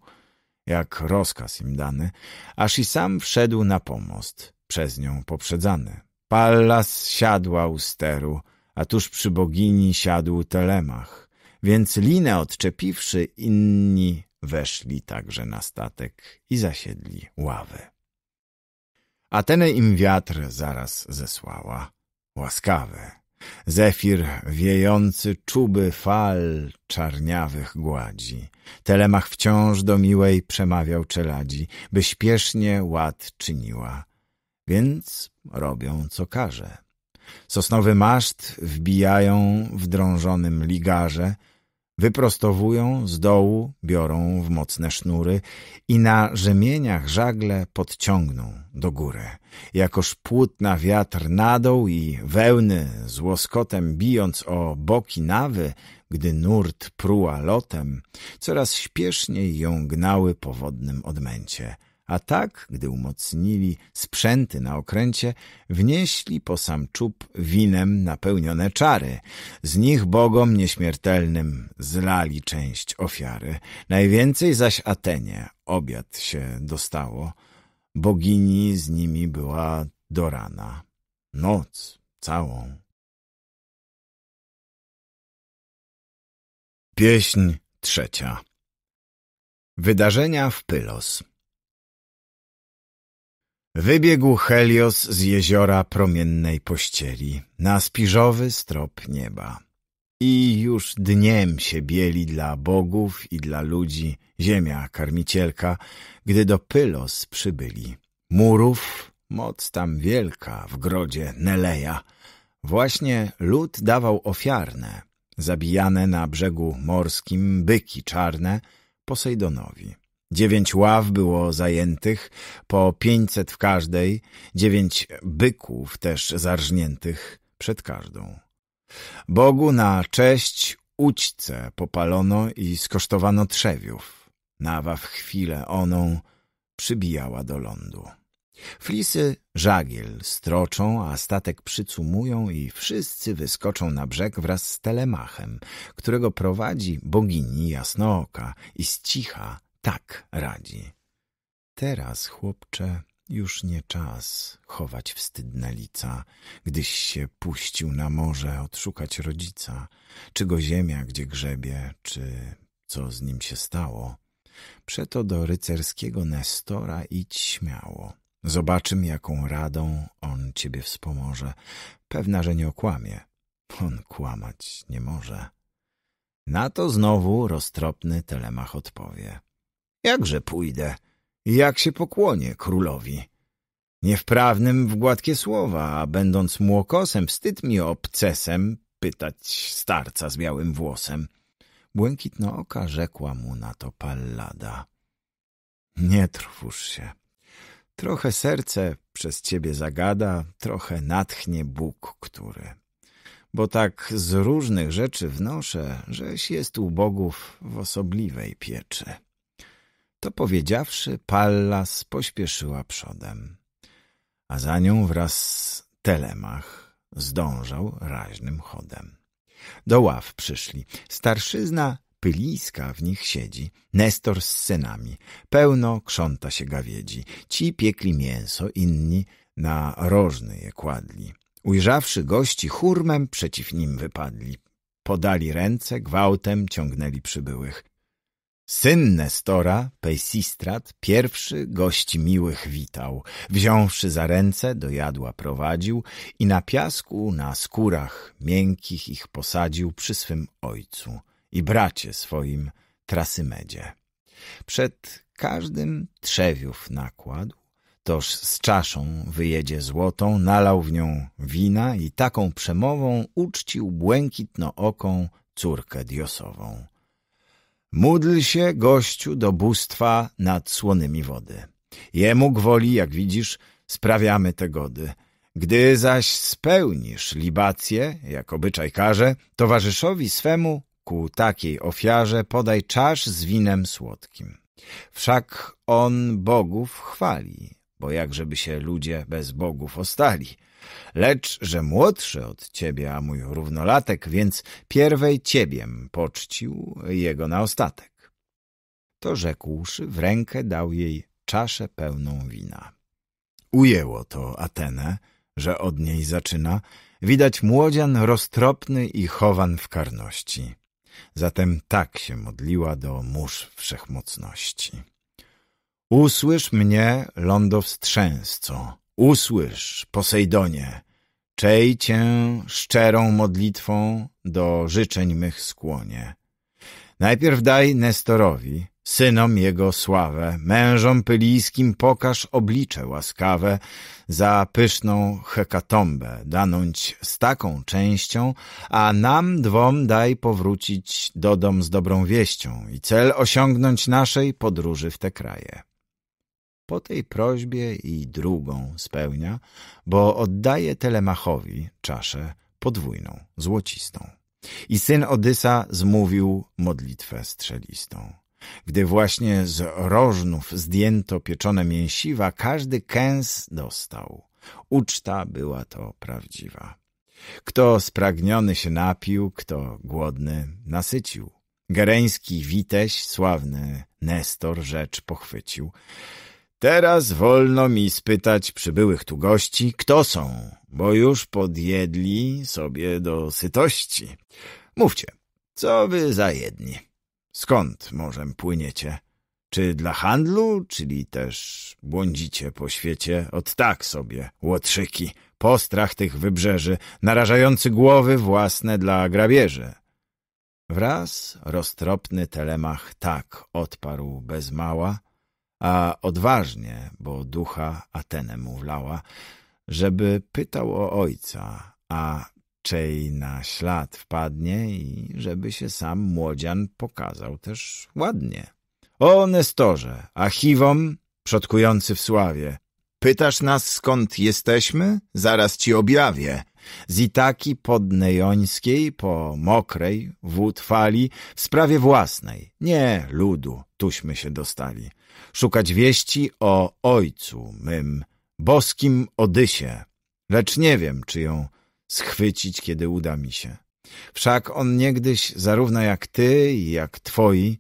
jak rozkaz im dany, aż i sam wszedł na pomost, przez nią poprzedzany. Pallas siadła u steru, a tuż przy bogini siadł Telemach, więc linę odczepiwszy, inni weszli także na statek i zasiedli ławy. Atenę im wiatr zaraz zesłała – łaskawe. Zefir wiejący czuby fal czarniawych gładzi. Telemach wciąż do miłej przemawiał czeladzi, by śpiesznie ład czyniła. Więc robią, co każe. Sosnowy maszt wbijają w drążonym ligarze, Wyprostowują z dołu, biorą w mocne sznury i na rzemieniach żagle podciągną do góry. Jakoż płótna wiatr na dół i wełny z łoskotem bijąc o boki nawy, gdy nurt pruła lotem, coraz śpieszniej ją gnały po wodnym odmęcie. A tak, gdy umocnili sprzęty na okręcie, wnieśli po sam czub winem napełnione czary. Z nich bogom nieśmiertelnym zlali część ofiary. Najwięcej zaś Atenie obiad się dostało. Bogini z nimi była do rana. Noc całą. Pieśń trzecia Wydarzenia w Pylos Wybiegł Helios z jeziora promiennej pościeli na spiżowy strop nieba. I już dniem się bieli dla bogów i dla ludzi ziemia karmicielka, gdy do Pylos przybyli. Murów moc tam wielka w grodzie Neleja. Właśnie lud dawał ofiarne, zabijane na brzegu morskim byki czarne Posejdonowi. Dziewięć ław było zajętych, po pięćset w każdej, dziewięć byków też zarżniętych przed każdą. Bogu na cześć ućce popalono i skosztowano trzewiów. Nawa w chwilę oną przybijała do lądu. Flisy żagiel stroczą, a statek przycumują i wszyscy wyskoczą na brzeg wraz z telemachem, którego prowadzi bogini jasnooka i z cicha tak radzi. Teraz, chłopcze, już nie czas chować wstydne lica, gdyś się puścił na morze odszukać rodzica, czy go ziemia, gdzie grzebie, czy co z nim się stało. Przeto do rycerskiego Nestora idź śmiało. Zobaczym, jaką radą on ciebie wspomoże. Pewna, że nie okłamie. On kłamać nie może. Na to znowu roztropny Telemach odpowie. Jakże pójdę? Jak się pokłonię królowi? Niewprawnym w gładkie słowa, a będąc młokosem, wstyd mi obcesem pytać starca z białym włosem. Błękitno oka rzekła mu na to pallada. Nie trwóż się. Trochę serce przez ciebie zagada, trochę natchnie Bóg, który. Bo tak z różnych rzeczy wnoszę, żeś jest u bogów w osobliwej pieczy. To powiedziawszy, Pallas pośpieszyła przodem, a za nią wraz z Telemach zdążał raźnym chodem. Do ław przyszli. Starszyzna Pyliska w nich siedzi, Nestor z synami. Pełno krząta się gawiedzi. Ci piekli mięso, inni na rożny je kładli. Ujrzawszy gości, hurmem przeciw nim wypadli. Podali ręce, gwałtem ciągnęli przybyłych. Syn Nestora, Pejsistrat, pierwszy gość miłych witał, wziąwszy za ręce do jadła prowadził i na piasku, na skórach miękkich ich posadził przy swym ojcu i bracie swoim Trasymedzie. Przed każdym trzewiów nakładł, toż z czaszą wyjedzie złotą, nalał w nią wina i taką przemową uczcił błękitno oką córkę Diosową Módl się, gościu, do bóstwa nad słonymi wody. Jemu gwoli, jak widzisz, sprawiamy te gody. Gdy zaś spełnisz libację, jak obyczaj każe, towarzyszowi swemu ku takiej ofiarze podaj czasz z winem słodkim. Wszak on bogów chwali, bo jakżeby się ludzie bez bogów ostali. Lecz, że młodszy od ciebie, a mój równolatek, więc pierwej ciebiem poczcił jego na ostatek. To rzekłszy, w rękę dał jej czaszę pełną wina. Ujęło to Atenę, że od niej zaczyna, widać młodzian roztropny i chowan w karności. Zatem tak się modliła do mórz wszechmocności. Usłysz mnie, lądo wstrzęsco, usłysz, Posejdonie, czej cię szczerą modlitwą do życzeń mych skłonie. Najpierw daj Nestorowi, synom jego sławę, mężom pylijskim pokaż oblicze łaskawe za pyszną hekatombę, danąć z taką częścią, a nam dwom daj powrócić do dom z dobrą wieścią i cel osiągnąć naszej podróży w te kraje. Po tej prośbie i drugą spełnia, bo oddaje Telemachowi czaszę podwójną, złocistą. I syn Odysa zmówił modlitwę strzelistą. Gdy właśnie z rożnów zdjęto pieczone mięsiwa, każdy kęs dostał. Uczta była to prawdziwa. Kto spragniony się napił, kto głodny nasycił. Gereński Witeś, sławny Nestor, rzecz pochwycił. Teraz wolno mi spytać przybyłych tu gości, kto są, bo już podjedli sobie do sytości. Mówcie, co wy za jedni? Skąd może, płyniecie? Czy dla handlu, czyli też błądzicie po świecie od tak sobie, łotrzyki, postrach tych wybrzeży, narażający głowy własne dla grabieży? Wraz roztropny telemach tak odparł bez mała, a odważnie, bo ducha Atenem wlała, żeby pytał o ojca, a czej na ślad wpadnie i żeby się sam młodzian pokazał też ładnie. O Nestorze, Achiwom, przodkujący w sławie, pytasz nas skąd jesteśmy? Zaraz ci objawię. Z Itaki podnejońskiej po mokrej wód fali w sprawie własnej, nie ludu, tuśmy się dostali szukać wieści o ojcu mym, boskim Odysie, lecz nie wiem, czy ją schwycić, kiedy uda mi się. Wszak on niegdyś, zarówno jak ty i jak twoi,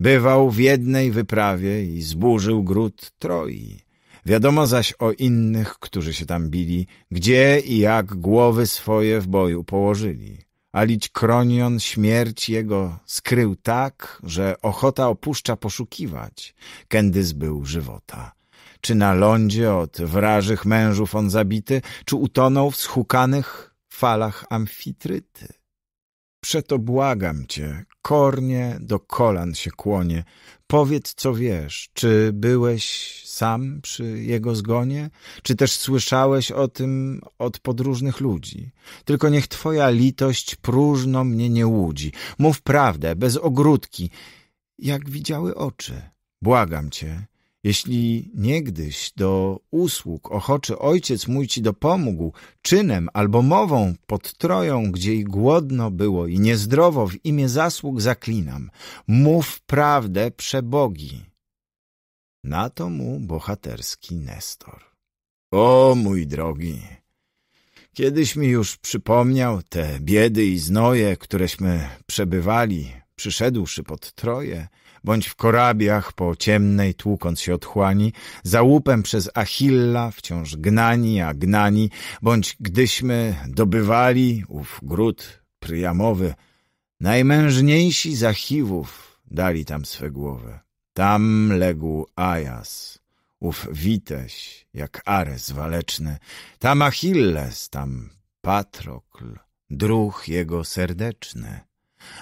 bywał w jednej wyprawie i zburzył gród Troi. Wiadomo zaś o innych, którzy się tam bili, gdzie i jak głowy swoje w boju położyli a Kronion śmierć jego skrył tak, że ochota opuszcza poszukiwać. Kędys był żywota. Czy na lądzie od wrażych mężów on zabity, czy utonął w schukanych falach amfitryty? Przeto błagam cię, kornie do kolan się kłonie, powiedz co wiesz, czy byłeś sam przy jego zgonie? Czy też słyszałeś o tym od podróżnych ludzi? Tylko niech twoja litość próżno mnie nie łudzi. Mów prawdę, bez ogródki, jak widziały oczy. Błagam cię, jeśli niegdyś do usług ochoczy ojciec mój ci dopomógł, czynem albo mową pod troją, gdzie i głodno było i niezdrowo w imię zasług zaklinam, mów prawdę przebogi. Na to mu bohaterski Nestor. O mój drogi! Kiedyś mi już przypomniał te biedy i znoje, któreśmy przebywali, przyszedłszy pod troje, bądź w korabiach po ciemnej, tłukąc się otchłani, za łupem przez Achilla, wciąż gnani, a gnani, bądź gdyśmy dobywali ów gród pryjamowy, najmężniejsi z Achiwów dali tam swe głowy. Tam legł Ajas, ów Witeś, jak Ares waleczny, tam Achilles, tam Patrokl, druh jego serdeczny.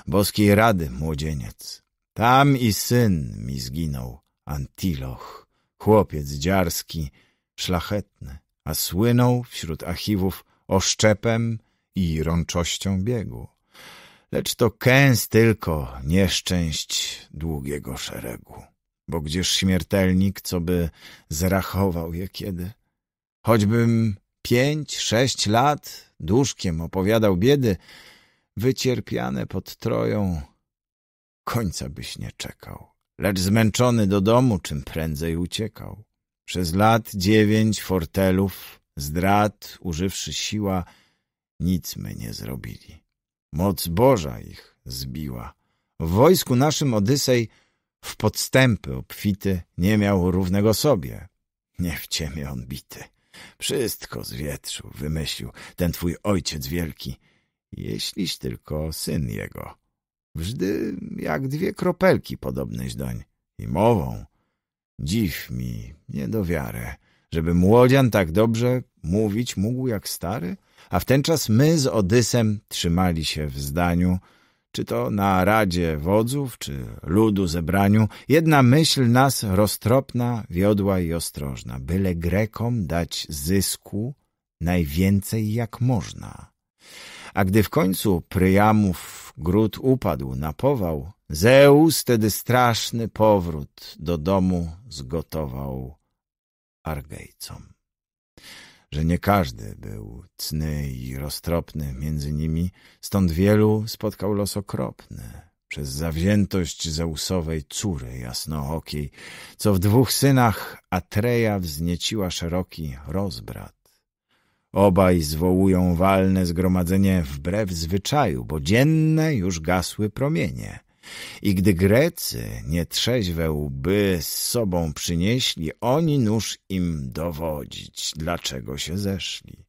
Boskiej rady młodzieniec, tam i syn mi zginął, Antiloch, chłopiec dziarski, szlachetny, a słynął wśród Achiwów oszczepem i rączością biegu lecz to kęs tylko nieszczęść długiego szeregu. Bo gdzież śmiertelnik, co by zrachował je kiedy? Choćbym pięć, sześć lat duszkiem opowiadał biedy, wycierpiane pod troją, końca byś nie czekał. Lecz zmęczony do domu, czym prędzej uciekał. Przez lat dziewięć fortelów, zdrad, używszy siła, nic my nie zrobili. Moc Boża ich zbiła. W wojsku naszym Odysej w podstępy obfity nie miał równego sobie. Nie w ciemię on bity. Wszystko z wietrzu wymyślił ten twój ojciec wielki, jeśliś tylko syn jego. Wżdy jak dwie kropelki podobnyś doń i mową. Dziw mi, nie do wiary, żeby młodzian tak dobrze mówić mógł jak stary, a wtenczas my z Odysem trzymali się w zdaniu, czy to na radzie wodzów, czy ludu zebraniu, jedna myśl nas roztropna, wiodła i ostrożna, byle Grekom dać zysku najwięcej jak można. A gdy w końcu Pryjamów gród upadł na pował, Zeus tedy straszny powrót do domu zgotował Argejcom że nie każdy był cny i roztropny między nimi, stąd wielu spotkał los okropny przez zawziętość Zeusowej córy jasnookiej, co w dwóch synach Atreja wznieciła szeroki rozbrat. Obaj zwołują walne zgromadzenie wbrew zwyczaju, bo dzienne już gasły promienie. I gdy Grecy nietrzeźwe łby z sobą przynieśli, oni nóż im dowodzić, dlaczego się zeszli.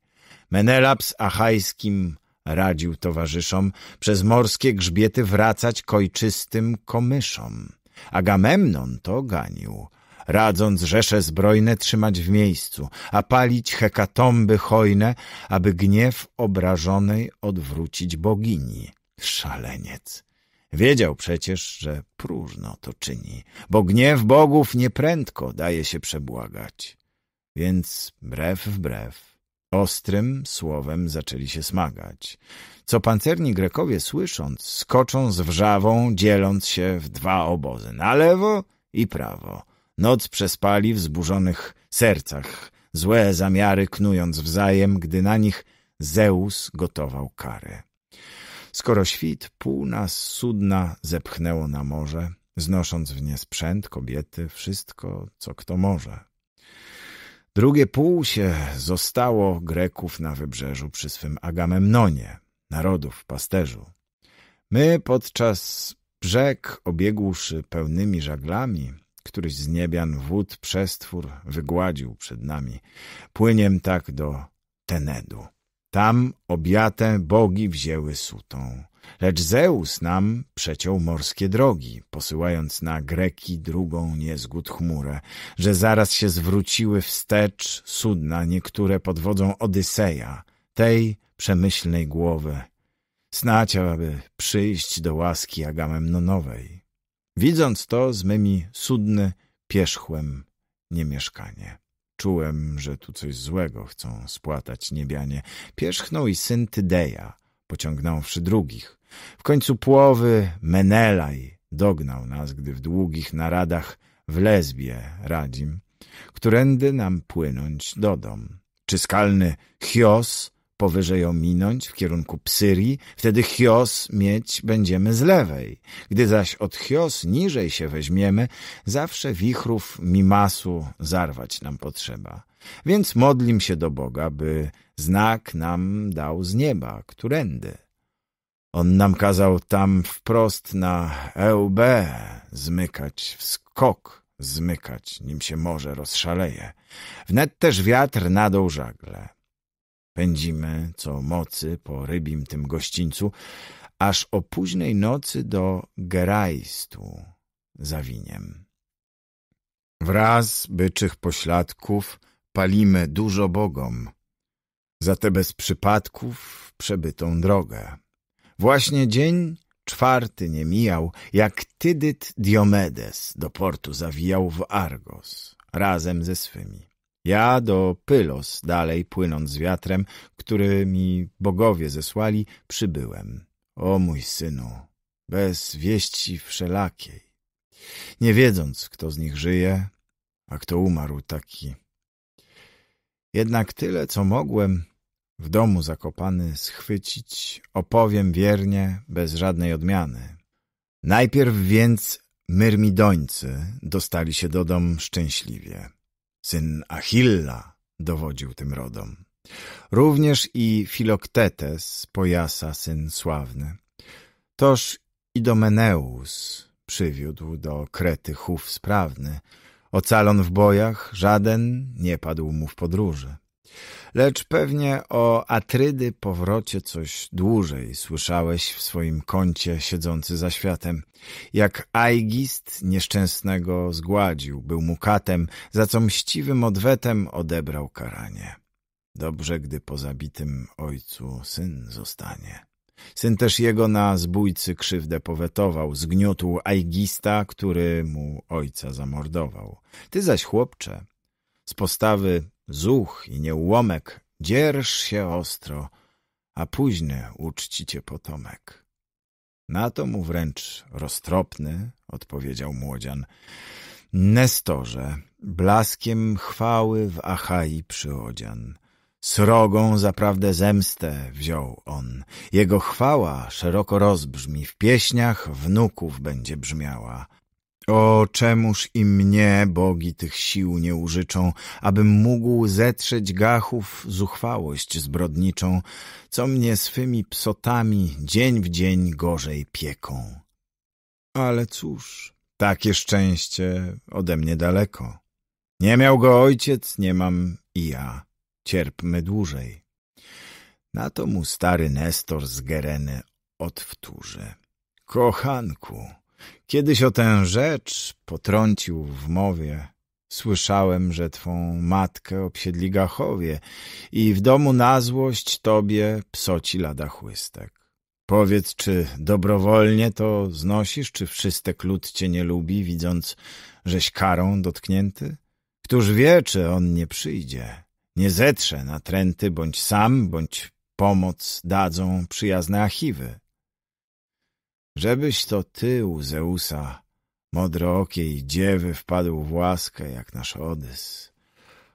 Menelaps achajskim radził towarzyszom przez morskie grzbiety wracać kojczystym komyszom. Agamemnon to ganił, radząc rzesze zbrojne trzymać w miejscu, a palić hekatomby hojne, aby gniew obrażonej odwrócić bogini. Szaleniec! Wiedział przecież, że próżno to czyni, bo gniew bogów nieprędko daje się przebłagać. Więc brew wbrew, ostrym słowem zaczęli się smagać. Co pancerni Grekowie słysząc, skoczą z wrzawą, dzieląc się w dwa obozy, na lewo i prawo. Noc przespali w zburzonych sercach, złe zamiary knując wzajem, gdy na nich Zeus gotował karę. Skoro świt, pół nas судna zepchnęło na morze, znosząc w nie sprzęt, kobiety, wszystko, co kto może. Drugie pół się zostało Greków na wybrzeżu przy swym Agamemnonie, narodów pasterzu. My podczas brzeg obiegłszy pełnymi żaglami, któryś z niebian wód przestwór wygładził przed nami, płyniem tak do Tenedu. Tam obiatę bogi wzięły sutą. Lecz Zeus nam przeciął morskie drogi, posyłając na Greki drugą niezgód chmurę, że zaraz się zwróciły wstecz sudna niektóre pod wodzą Odyseja, tej przemyślnej głowy, snać aby przyjść do łaski Agamemnonowej. Widząc to, z mymi судny pierzchłem niemieszkanie. Czułem, że tu coś złego chcą spłatać niebianie. Pierzchnął i syn Tydeja, pociągnąwszy drugich. W końcu płowy Menelaj dognał nas, gdy w długich naradach w Lesbie radzim, którędy nam płynąć do dom. Czy skalny Chios powyżej ją minąć w kierunku Psyrii, wtedy Chios mieć będziemy z lewej. Gdy zaś od Chios niżej się weźmiemy, zawsze wichrów Mimasu zarwać nam potrzeba. Więc modlim się do Boga, by znak nam dał z nieba, którędy. On nam kazał tam wprost na EUB zmykać w skok, zmykać, nim się morze rozszaleje. Wnet też wiatr nadął żagle. Pędzimy co mocy po rybim tym gościńcu, aż o późnej nocy do Gerajstu zawiniem. Wraz byczych pośladków palimy dużo Bogom, za te bez przypadków przebytą drogę. Właśnie dzień czwarty nie mijał, jak Tydyt Diomedes do portu zawijał w Argos razem ze swymi. Ja do Pylos, dalej płynąc z wiatrem, który mi bogowie zesłali, przybyłem. O mój synu, bez wieści wszelakiej. Nie wiedząc, kto z nich żyje, a kto umarł taki. Jednak tyle, co mogłem, w domu zakopany schwycić, opowiem wiernie, bez żadnej odmiany. Najpierw więc myrmidońcy dostali się do dom szczęśliwie syn Achilla, dowodził tym rodom. Również i Filoktetes, Pojasa, syn sławny. Toż Idomeneus przywiódł do Krety chów sprawny. Ocalon w bojach, żaden nie padł mu w podróży. Lecz pewnie o Atrydy powrocie coś dłużej słyszałeś w swoim kącie siedzący za światem. Jak Aigist nieszczęsnego zgładził, był mu katem, za co mściwym odwetem odebrał karanie. Dobrze, gdy po zabitym ojcu syn zostanie. Syn też jego na zbójcy krzywdę powetował, zgniótł Aigista, który mu ojca zamordował. Ty zaś, chłopcze, z postawy zuch i nieułomek, dzierż się ostro, a późne uczcicie potomek. Na to mu wręcz roztropny, odpowiedział młodzian, Nestorze, blaskiem chwały w Achai przyodzian. Srogą zaprawdę zemstę wziął on. Jego chwała szeroko rozbrzmi, w pieśniach wnuków będzie brzmiała. O, czemuż i mnie bogi tych sił nie użyczą, abym mógł zetrzeć gachów zuchwałość zbrodniczą, co mnie swymi psotami dzień w dzień gorzej pieką. Ale cóż, takie szczęście ode mnie daleko. Nie miał go ojciec, nie mam i ja. Cierpmy dłużej. Na to mu stary Nestor z Gereny odwtórzy. Kochanku, Kiedyś o tę rzecz potrącił w mowie. Słyszałem, że twą matkę obsiedli gachowie i w domu na złość tobie psoci lada chłystek. Powiedz, czy dobrowolnie to znosisz, czy wszystek lud cię nie lubi, widząc, żeś karą dotknięty? Któż wie, czy on nie przyjdzie? Nie zetrze natręty, bądź sam, bądź pomoc dadzą przyjazne achiwy. Żebyś to ty u Zeusa, modrookiej dziewy, wpadł w łaskę jak nasz Odys.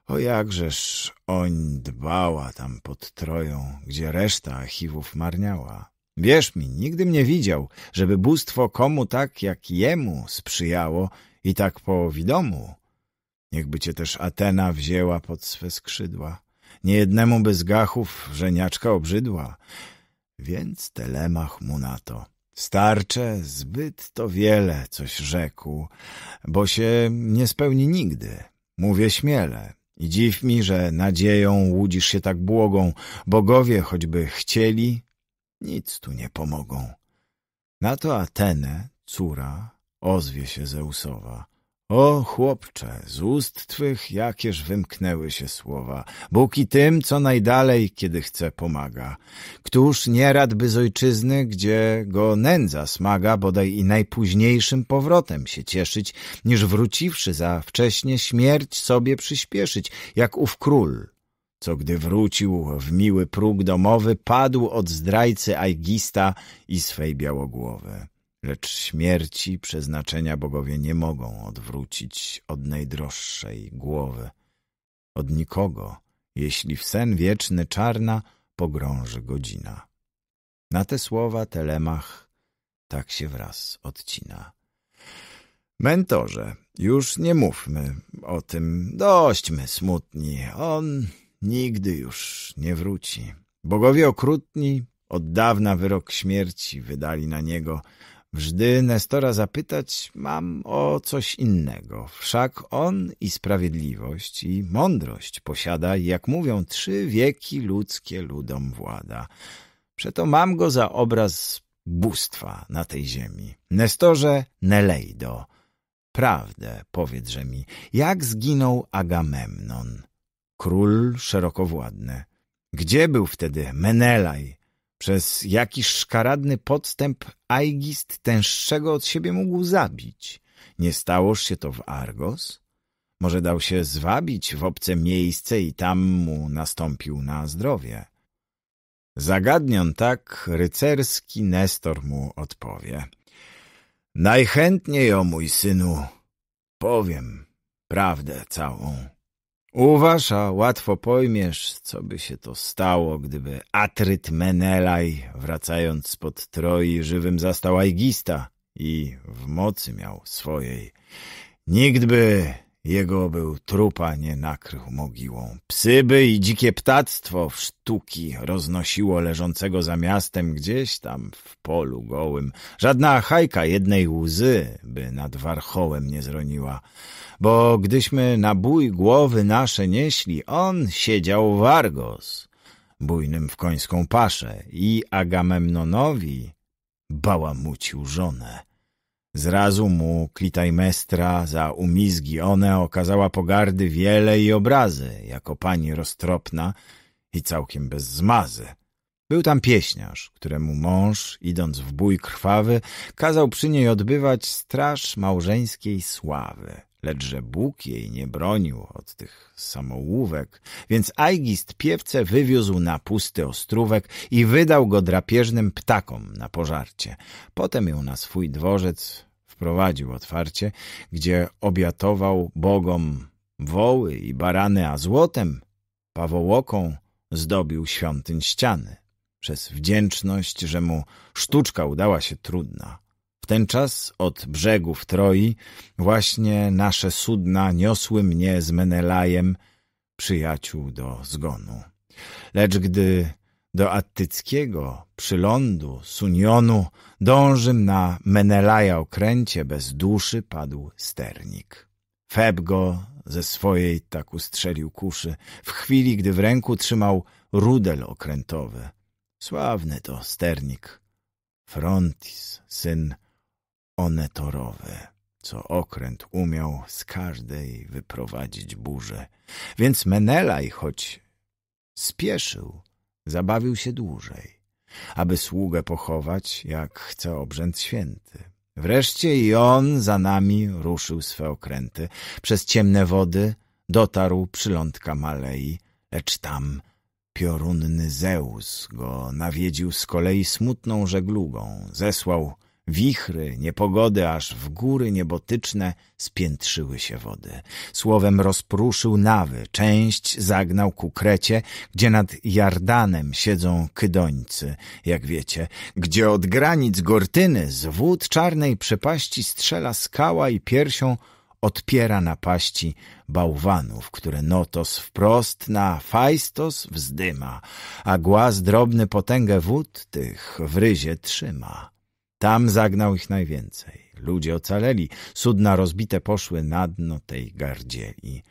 O jakżeż oń dbała tam pod Troją, gdzie reszta Achiwów marniała. Wierz mi, nigdy mnie widział, żeby bóstwo komu tak jak jemu sprzyjało i tak po widomu. Niechby cię też Atena wzięła pod swe skrzydła. Niejednemu bez gachów żeniaczka obrzydła. Więc Telemach mu na to. Starcze zbyt to wiele coś rzekł, bo się nie spełni nigdy. Mówię śmiele. I dziw mi, że nadzieją łudzisz się tak błogą. Bogowie choćby chcieli, nic tu nie pomogą. Na to Atenę, córa, ozwie się Zeusowa. O, chłopcze, z ust twych jakież wymknęły się słowa, Bóg i tym, co najdalej, kiedy chce, pomaga. Któż nie radby z ojczyzny, gdzie go nędza smaga, bodaj i najpóźniejszym powrotem się cieszyć, niż wróciwszy za wcześnie śmierć sobie przyspieszyć, jak ów król, co gdy wrócił w miły próg domowy, padł od zdrajcy Aigista i swej białogłowy. Lecz śmierci przeznaczenia bogowie nie mogą odwrócić od najdroższej głowy. Od nikogo, jeśli w sen wieczny czarna pogrąży godzina. Na te słowa Telemach tak się wraz odcina. Mentorze, już nie mówmy o tym, dośćmy smutni, on nigdy już nie wróci. Bogowie okrutni od dawna wyrok śmierci wydali na niego, Wżdy Nestora zapytać mam o coś innego. Wszak on i sprawiedliwość, i mądrość posiada, i jak mówią, trzy wieki ludzkie ludom włada. Przeto mam go za obraz bóstwa na tej ziemi. Nestorze Neleido, prawdę powiedzże mi, jak zginął Agamemnon, król szerokowładny. Gdzie był wtedy Menelaj, przez jakiś szkaradny podstęp Aigist tęższego od siebie mógł zabić. Nie stałoż się to w Argos? Może dał się zwabić w obce miejsce i tam mu nastąpił na zdrowie. Zagadnion tak rycerski Nestor mu odpowie. Najchętniej o mój synu powiem prawdę całą. Uważa, a łatwo pojmiesz, co by się to stało, gdyby Atryt Menelaj, wracając spod Troi, żywym zastał Aigista i w mocy miał swojej. Nikt by jego był trupa nie nakrył mogiłą. Psyby i dzikie ptactwo w sztuki roznosiło leżącego za miastem gdzieś tam w polu gołym. Żadna hajka jednej łzy by nad warchołem nie zroniła, bo gdyśmy na bój głowy nasze nieśli, on siedział w Argos, bujnym w końską paszę i Agamemnonowi bałamucił żonę. Zrazu mu Klitajmestra za umizgi one okazała pogardy wiele i obrazy, jako pani roztropna i całkiem bez zmazy. Był tam pieśniarz, któremu mąż, idąc w bój krwawy, kazał przy niej odbywać straż małżeńskiej sławy lecz że Bóg jej nie bronił od tych samołówek, więc Aigist piewce wywiózł na pusty ostrówek i wydał go drapieżnym ptakom na pożarcie. Potem ją na swój dworzec wprowadził otwarcie, gdzie obiatował bogom woły i barany, a złotem, pawołoką zdobił świątyń ściany. Przez wdzięczność, że mu sztuczka udała się trudna, w ten czas od brzegów Troi właśnie nasze судna niosły mnie z Menelajem, przyjaciół do zgonu. Lecz gdy do attyckiego przylądu Sunionu dążym na Menelaja okręcie bez duszy padł sternik. Feb go ze swojej tak ustrzelił kuszy, w chwili gdy w ręku trzymał rudel okrętowy. Sławny to sternik. Frontis, syn one torowe, co okręt umiał z każdej wyprowadzić burzę. Więc Menelaj, choć spieszył, zabawił się dłużej, aby sługę pochować, jak chce obrzęd święty. Wreszcie i on za nami ruszył swe okręty. Przez ciemne wody dotarł przylądka Malei, lecz tam piorunny Zeus go nawiedził z kolei smutną żeglugą. Zesłał Wichry, niepogody, aż w góry niebotyczne spiętrzyły się wody. Słowem rozpruszył nawy, część zagnał ku Krecie, gdzie nad Jardanem siedzą kydońcy, jak wiecie, gdzie od granic Gortyny z wód czarnej przepaści strzela skała i piersią odpiera napaści bałwanów, które Notos wprost na Fajstos wzdyma, a głaz drobny potęgę wód tych w ryzie trzyma. Tam zagnał ich najwięcej. Ludzie ocaleli, sudna rozbite poszły na dno tej gardzieli.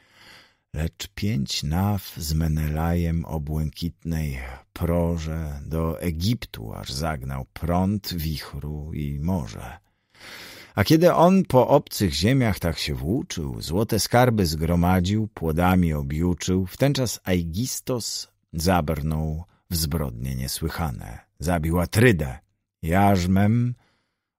Lecz pięć naw z Menelajem o błękitnej proże do Egiptu aż zagnał prąd wichru i morze. A kiedy on po obcych ziemiach tak się włóczył, złote skarby zgromadził, płodami obiuczył, wtenczas Aigistos zabrnął w zbrodnie niesłychane. Zabił Atrydę, jarzmem,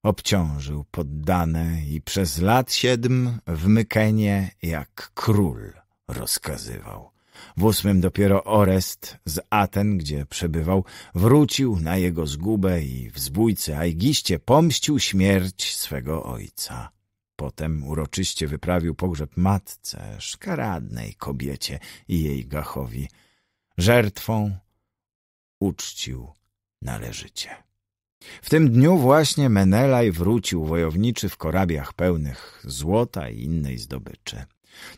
obciążył poddane i przez lat siedm w Mykenie jak król rozkazywał. W ósmym dopiero Orest z Aten, gdzie przebywał, wrócił na jego zgubę i w zbójce Aigiście pomścił śmierć swego ojca. Potem uroczyście wyprawił pogrzeb matce, szkaradnej kobiecie i jej gachowi. Żertwą uczcił należycie. W tym dniu właśnie Menelaj wrócił wojowniczy w korabiach pełnych złota i innej zdobyczy.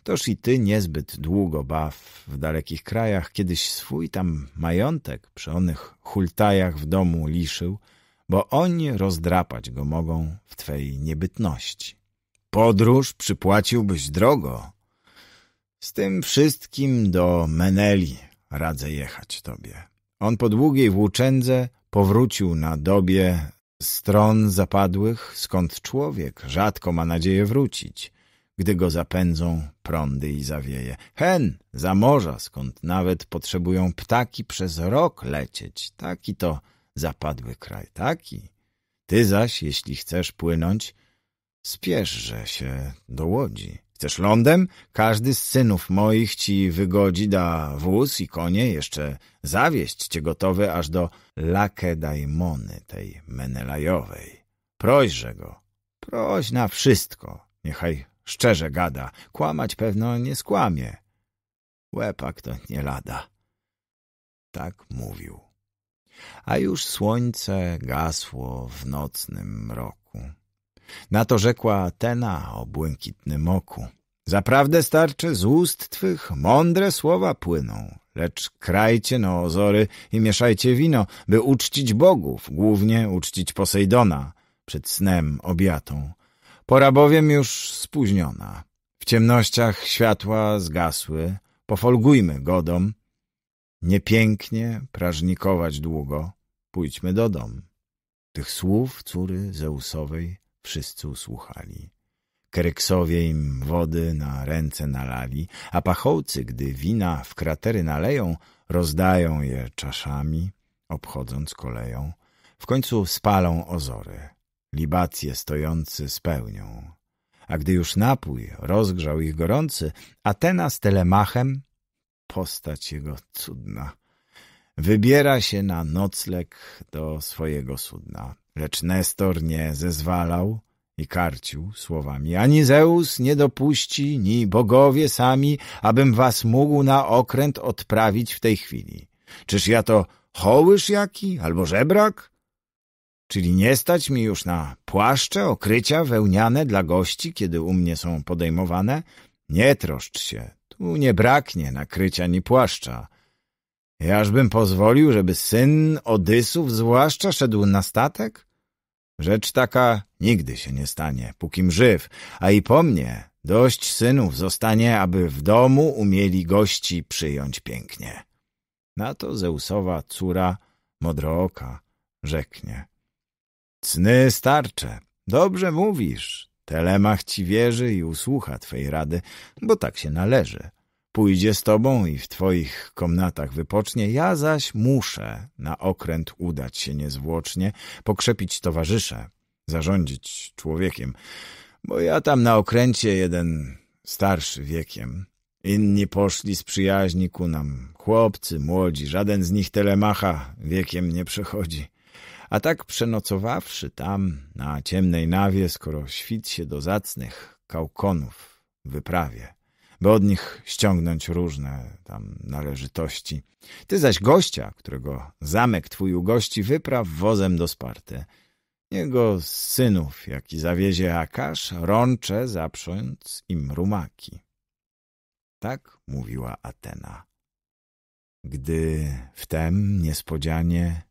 Toż i ty niezbyt długo baw w dalekich krajach, kiedyś swój tam majątek przy onych hultajach w domu liszył, bo oni rozdrapać go mogą w twej niebytności. Podróż przypłaciłbyś drogo. Z tym wszystkim do Meneli radzę jechać tobie. On po długiej włóczędze Powrócił na dobie stron zapadłych, skąd człowiek rzadko ma nadzieję wrócić, gdy go zapędzą prądy i zawieje. Hen za morza, skąd nawet potrzebują ptaki przez rok lecieć. Taki to zapadły kraj, taki. Ty zaś, jeśli chcesz płynąć, spieszże się do łodzi. Chcesz lądem? Każdy z synów moich ci wygodzi da wóz i konie, jeszcze zawieść cię gotowy aż do Lakedajmony, tej Menelajowej. Prośże go, proś na wszystko, niechaj szczerze gada, kłamać pewno nie skłamie. Łepak to nie lada. Tak mówił. A już słońce gasło w nocnym mroku. Na to rzekła tena o błękitnym oku. Zaprawdę starcze z ust twych mądre słowa płyną, lecz krajcie no ozory i mieszajcie wino, by uczcić bogów, głównie uczcić Posejdona przed snem obiatą. Pora bowiem już spóźniona. W ciemnościach światła zgasły, pofolgujmy godom. Niepięknie prażnikować długo, pójdźmy do dom. Tych słów córy Zeusowej Wszyscy usłuchali. Kereksowie im wody na ręce nalali, a pachołcy, gdy wina w kratery naleją, rozdają je czaszami, obchodząc koleją. W końcu spalą ozory, libacje stojący spełnią. A gdy już napój rozgrzał ich gorący, Atena z Telemachem, postać jego cudna, wybiera się na nocleg do swojego sudna. Lecz Nestor nie zezwalał i karcił słowami Ani Zeus nie dopuści, ni bogowie sami, abym was mógł na okręt odprawić w tej chwili. Czyż ja to hołysz jaki, albo żebrak? Czyli nie stać mi już na płaszcze, okrycia wełniane dla gości, kiedy u mnie są podejmowane? Nie troszcz się, tu nie braknie nakrycia ni płaszcza. Jażbym pozwolił, żeby syn Odysów zwłaszcza szedł na statek? Rzecz taka nigdy się nie stanie, pókim żyw, a i po mnie dość synów zostanie, aby w domu umieli gości przyjąć pięknie. Na to Zeusowa córa Modrooka rzeknie. Cny starcze, dobrze mówisz, Telemach ci wierzy i usłucha twej rady, bo tak się należy pójdzie z tobą i w twoich komnatach wypocznie, ja zaś muszę na okręt udać się niezwłocznie, pokrzepić towarzysze, zarządzić człowiekiem, bo ja tam na okręcie jeden starszy wiekiem. Inni poszli z przyjaźni ku nam, chłopcy, młodzi, żaden z nich telemacha wiekiem nie przechodzi. A tak przenocowawszy tam, na ciemnej nawie, skoro świt się do zacnych kałkonów wyprawie, by od nich ściągnąć różne tam należytości. Ty zaś gościa, którego zamek twój ugości, wypraw wozem do Sparty. Jego synów, jaki zawiezie Akasz, rącze zaprząc im rumaki. Tak mówiła Atena. Gdy wtem niespodzianie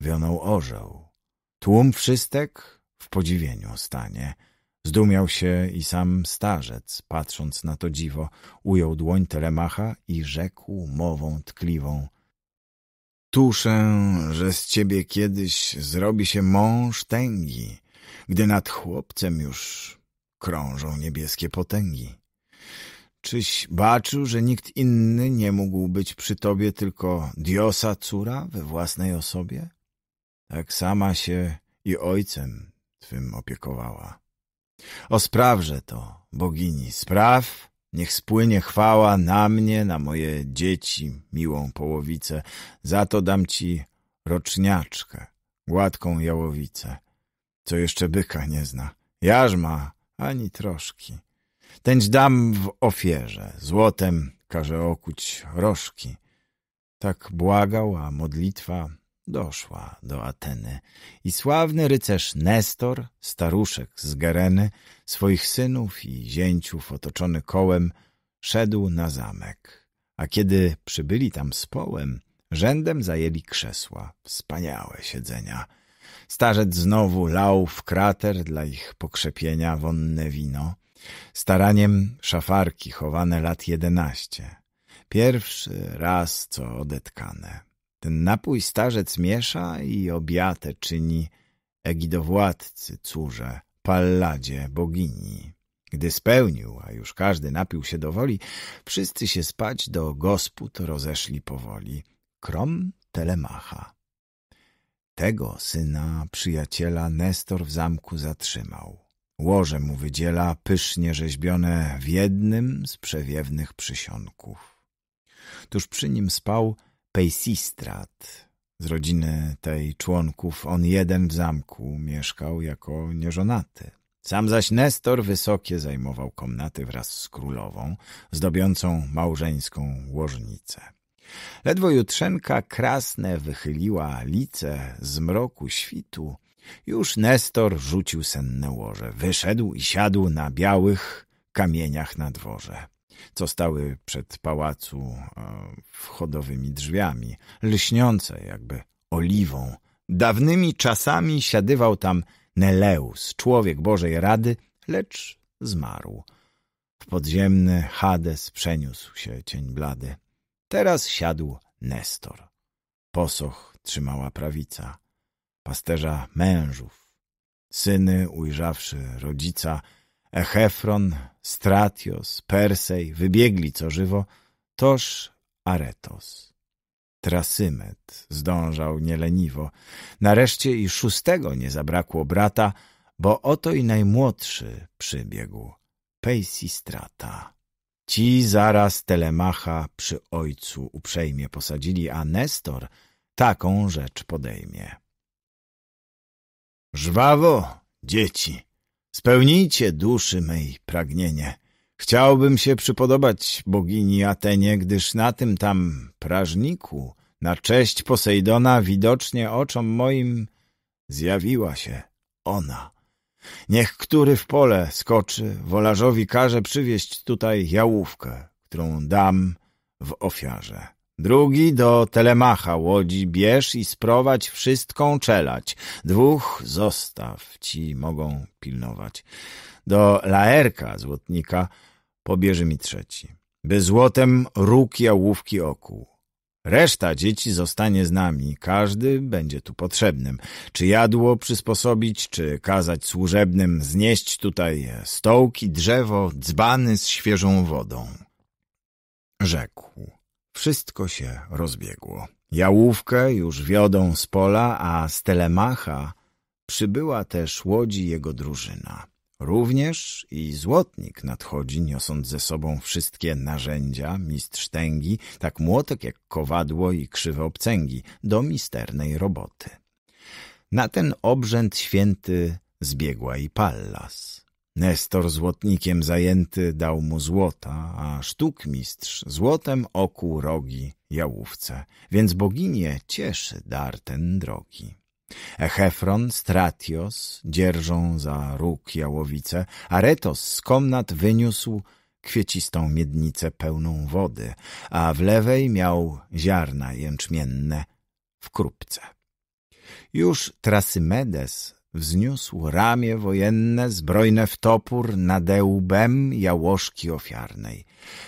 wionął orzeł, tłum wszystek w podziwieniu stanie – Zdumiał się i sam starzec, patrząc na to dziwo, ujął dłoń Telemacha i rzekł mową tkliwą. Tuszę, że z ciebie kiedyś zrobi się mąż tęgi, gdy nad chłopcem już krążą niebieskie potęgi. Czyś baczył, że nikt inny nie mógł być przy tobie, tylko Diosa córa we własnej osobie? Tak sama się i ojcem twym opiekowała. O sprawże to, bogini, spraw, niech spłynie chwała na mnie, na moje dzieci, miłą połowicę, za to dam ci roczniaczkę, gładką jałowicę, co jeszcze byka nie zna, jarzma ani troszki. Tęć dam w ofierze, złotem każe okuć rożki. Tak błagał, a modlitwa doszła do Ateny i sławny rycerz Nestor, staruszek z Gereny, swoich synów i zięciów otoczony kołem, szedł na zamek. A kiedy przybyli tam z połem, rzędem zajęli krzesła, wspaniałe siedzenia. Starzec znowu lał w krater dla ich pokrzepienia wonne wino, staraniem szafarki chowane lat jedenaście, pierwszy raz co odetkane. Ten napój starzec miesza i obiatę czyni egidowładcy, córze, palladzie, bogini. Gdy spełnił, a już każdy napił się do woli, wszyscy się spać do gospód rozeszli powoli. Krom Telemacha. Tego syna, przyjaciela, Nestor w zamku zatrzymał. Łoże mu wydziela pysznie rzeźbione w jednym z przewiewnych przysionków. Tuż przy nim spał Peisistrat. Z rodziny tej członków on jeden w zamku mieszkał jako nieżonaty. Sam zaś Nestor Wysokie zajmował komnaty wraz z królową, zdobiącą małżeńską łożnicę. Ledwo jutrzenka krasne wychyliła lice z mroku świtu, już Nestor rzucił senne łoże, wyszedł i siadł na białych kamieniach na dworze co stały przed pałacu e, wchodowymi drzwiami, lśniące jakby oliwą. Dawnymi czasami siadywał tam Neleus, człowiek Bożej Rady, lecz zmarł. W podziemny Hades przeniósł się cień blady. Teraz siadł Nestor. Posoch trzymała prawica, pasterza mężów. Syny, ujrzawszy rodzica, Echefron, Stratios, Persej wybiegli co żywo, toż Aretos. Trasymet zdążał nieleniwo. Nareszcie i szóstego nie zabrakło brata, bo oto i najmłodszy przybiegł, Pejsistrata. Ci zaraz Telemacha przy ojcu uprzejmie posadzili, a Nestor taką rzecz podejmie. Żwawo, dzieci! Spełnijcie duszy mej pragnienie. Chciałbym się przypodobać bogini Atenie, gdyż na tym tam prażniku, na cześć Posejdona, widocznie oczom moim zjawiła się ona. Niech który w pole skoczy, wolarzowi każe przywieźć tutaj jałówkę, którą dam w ofiarze. Drugi do Telemacha łodzi bierz i sprowadź wszystką czelać. Dwóch zostaw, ci mogą pilnować. Do Laerka, złotnika, pobierze mi trzeci. By złotem róg jałówki okuł. Reszta dzieci zostanie z nami, każdy będzie tu potrzebnym. Czy jadło przysposobić, czy kazać służebnym znieść tutaj stołki, drzewo, dzbany z świeżą wodą. Rzekł. Wszystko się rozbiegło. Jałówkę już wiodą z pola, a z Telemacha przybyła też łodzi jego drużyna. Również i złotnik nadchodzi, niosąc ze sobą wszystkie narzędzia, mistrz tęgi, tak młotek jak kowadło i krzywe obcęgi, do misternej roboty. Na ten obrzęd święty zbiegła i Pallas. Nestor złotnikiem zajęty dał mu złota, a sztukmistrz złotem okuł rogi jałówce, więc boginię cieszy dar ten drogi. Echefron, Stratios dzierżą za róg jałowice, a Retos z komnat wyniósł kwiecistą miednicę pełną wody, a w lewej miał ziarna jęczmienne w krupce. Już Trasymedes Wzniósł ramię wojenne, zbrojne w topór, nadełbem jałoszki ofiarnej.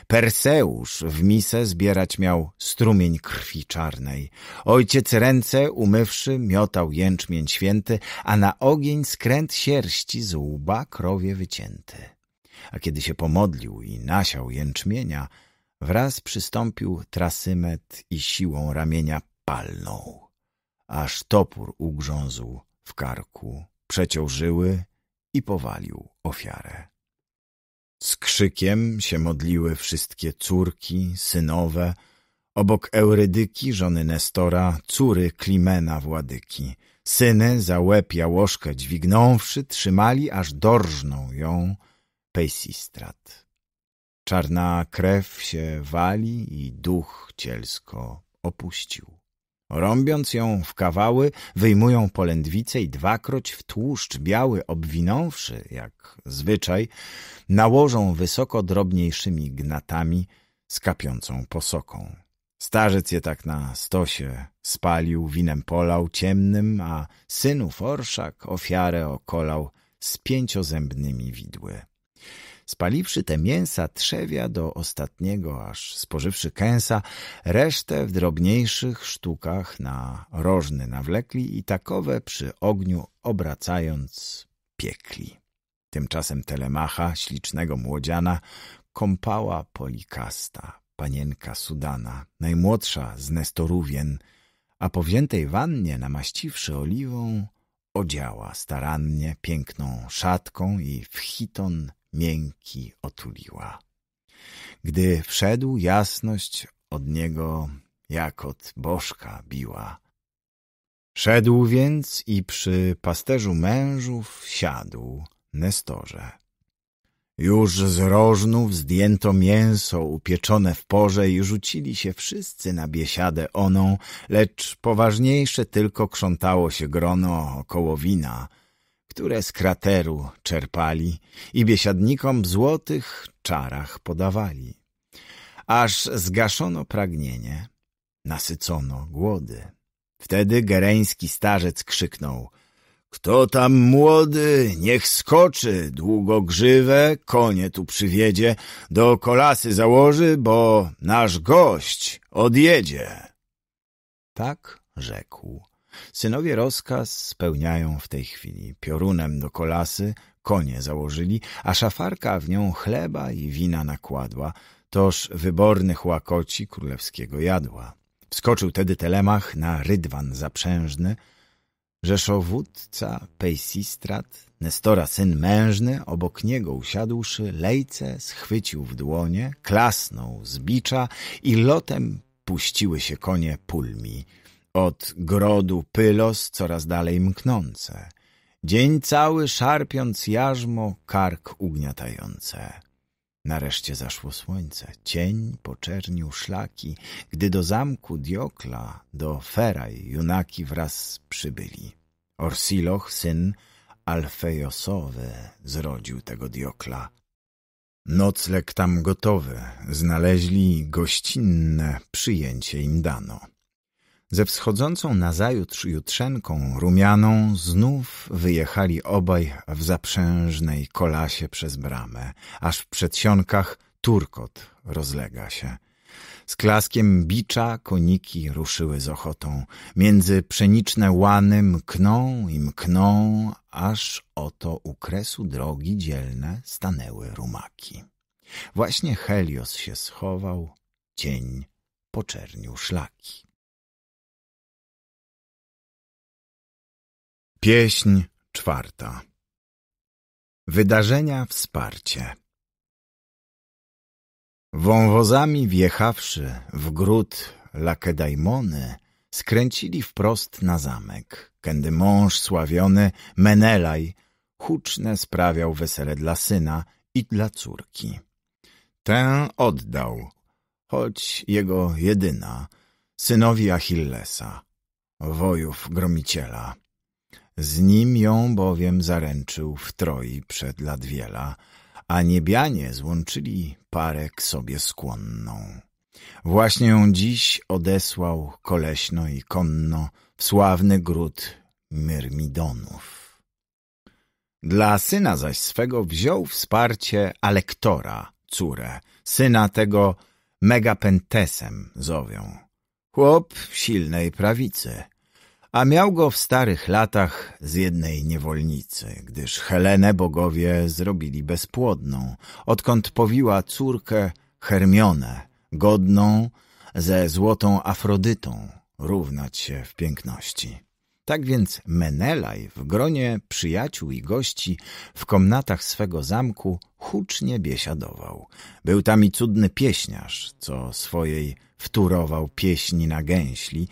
Perseusz w misę zbierać miał strumień krwi czarnej. Ojciec ręce umywszy miotał jęczmień święty, a na ogień skręt sierści z łba krowie wycięty. A kiedy się pomodlił i nasiał jęczmienia, wraz przystąpił trasymet i siłą ramienia palnął. Aż topór ugrzązł w karku, przeciął żyły i powalił ofiarę. Z krzykiem się modliły wszystkie córki, synowe, obok Eurydyki, żony Nestora, córy Klimena Władyki. Syny za łeb łażkę dźwignąwszy, trzymali, aż dorżną ją Pejsistrat. Czarna krew się wali i duch cielsko opuścił. Rąbiąc ją w kawały, wyjmują polędwicę i dwakroć w tłuszcz biały obwinąwszy, jak zwyczaj, nałożą wysoko drobniejszymi gnatami z kapiącą posoką. Starzec je tak na stosie spalił, winem polał ciemnym, a synów orszak ofiarę okolał z pięciozębnymi widły. Spaliwszy te mięsa trzewia do ostatniego, aż spożywszy kęsa, resztę w drobniejszych sztukach na rożny nawlekli i takowe przy ogniu obracając piekli. Tymczasem Telemacha, ślicznego młodziana, kąpała Polikasta, panienka Sudana, najmłodsza z Nestorówien, a po wziętej wannie, namaściwszy oliwą, odziała starannie piękną szatką i w chiton miękki otuliła. Gdy wszedł, jasność od niego jak od bożka biła. Szedł więc i przy pasterzu mężów siadł Nestorze. Już z rożnów zdjęto mięso upieczone w porze i rzucili się wszyscy na biesiadę oną, lecz poważniejsze tylko krzątało się grono około wina, które z krateru czerpali i biesiadnikom w złotych czarach podawali. Aż zgaszono pragnienie, nasycono głody. Wtedy gereński starzec krzyknął — Kto tam młody, niech skoczy, długo grzywe, konie tu przywiedzie, do kolasy założy, bo nasz gość odjedzie. Tak rzekł Synowie rozkaz spełniają w tej chwili. Piorunem do kolasy konie założyli, a szafarka w nią chleba i wina nakładła, toż wybornych łakoci królewskiego jadła. Wskoczył tedy Telemach na rydwan zaprzężny, Rzeszowódca Pejsistrat, Nestora syn mężny, obok niego usiadłszy, lejce schwycił w dłonie, klasnął z bicza i lotem puściły się konie pulmi. Od grodu pylos coraz dalej mknące, dzień cały szarpiąc jarzmo kark ugniatające. Nareszcie zaszło słońce, cień poczernił szlaki, gdy do zamku Diokla, do Feraj junaki wraz przybyli. Orsiloch, syn Alfejosowy, zrodził tego Diokla. Nocleg tam gotowy, znaleźli gościnne przyjęcie im dano. Ze wschodzącą nazajutrz jutrzenką rumianą znów wyjechali obaj w zaprzężnej kolasie przez bramę, aż w przedsionkach turkot rozlega się. Z klaskiem bicza koniki ruszyły z ochotą. Między pszeniczne łany mkną i mkną, aż oto u kresu drogi dzielne stanęły rumaki. Właśnie Helios się schował, cień poczernił szlaki. Pieśń czwarta Wydarzenia wsparcie Wąwozami wjechawszy w gród Lakedaimony, skręcili wprost na zamek, kędy mąż sławiony Menelaj huczne sprawiał wesele dla syna i dla córki. Tę oddał, choć jego jedyna, synowi Achillesa, wojów gromiciela z nim ją bowiem zaręczył w Troi przed lat wiela, a niebianie złączyli parek sobie skłonną. Właśnie ją dziś odesłał koleśno i konno w sławny gród Myrmidonów. Dla syna zaś swego wziął wsparcie Alektora, córę, syna tego Megapentesem zowią. Chłop silnej prawicy – a miał go w starych latach z jednej niewolnicy, gdyż Helenę bogowie zrobili bezpłodną, odkąd powiła córkę Hermionę, godną ze złotą Afrodytą, równać się w piękności. Tak więc Menelaj w gronie przyjaciół i gości w komnatach swego zamku hucznie biesiadował. Był tam i cudny pieśniarz, co swojej wturował pieśni na gęśli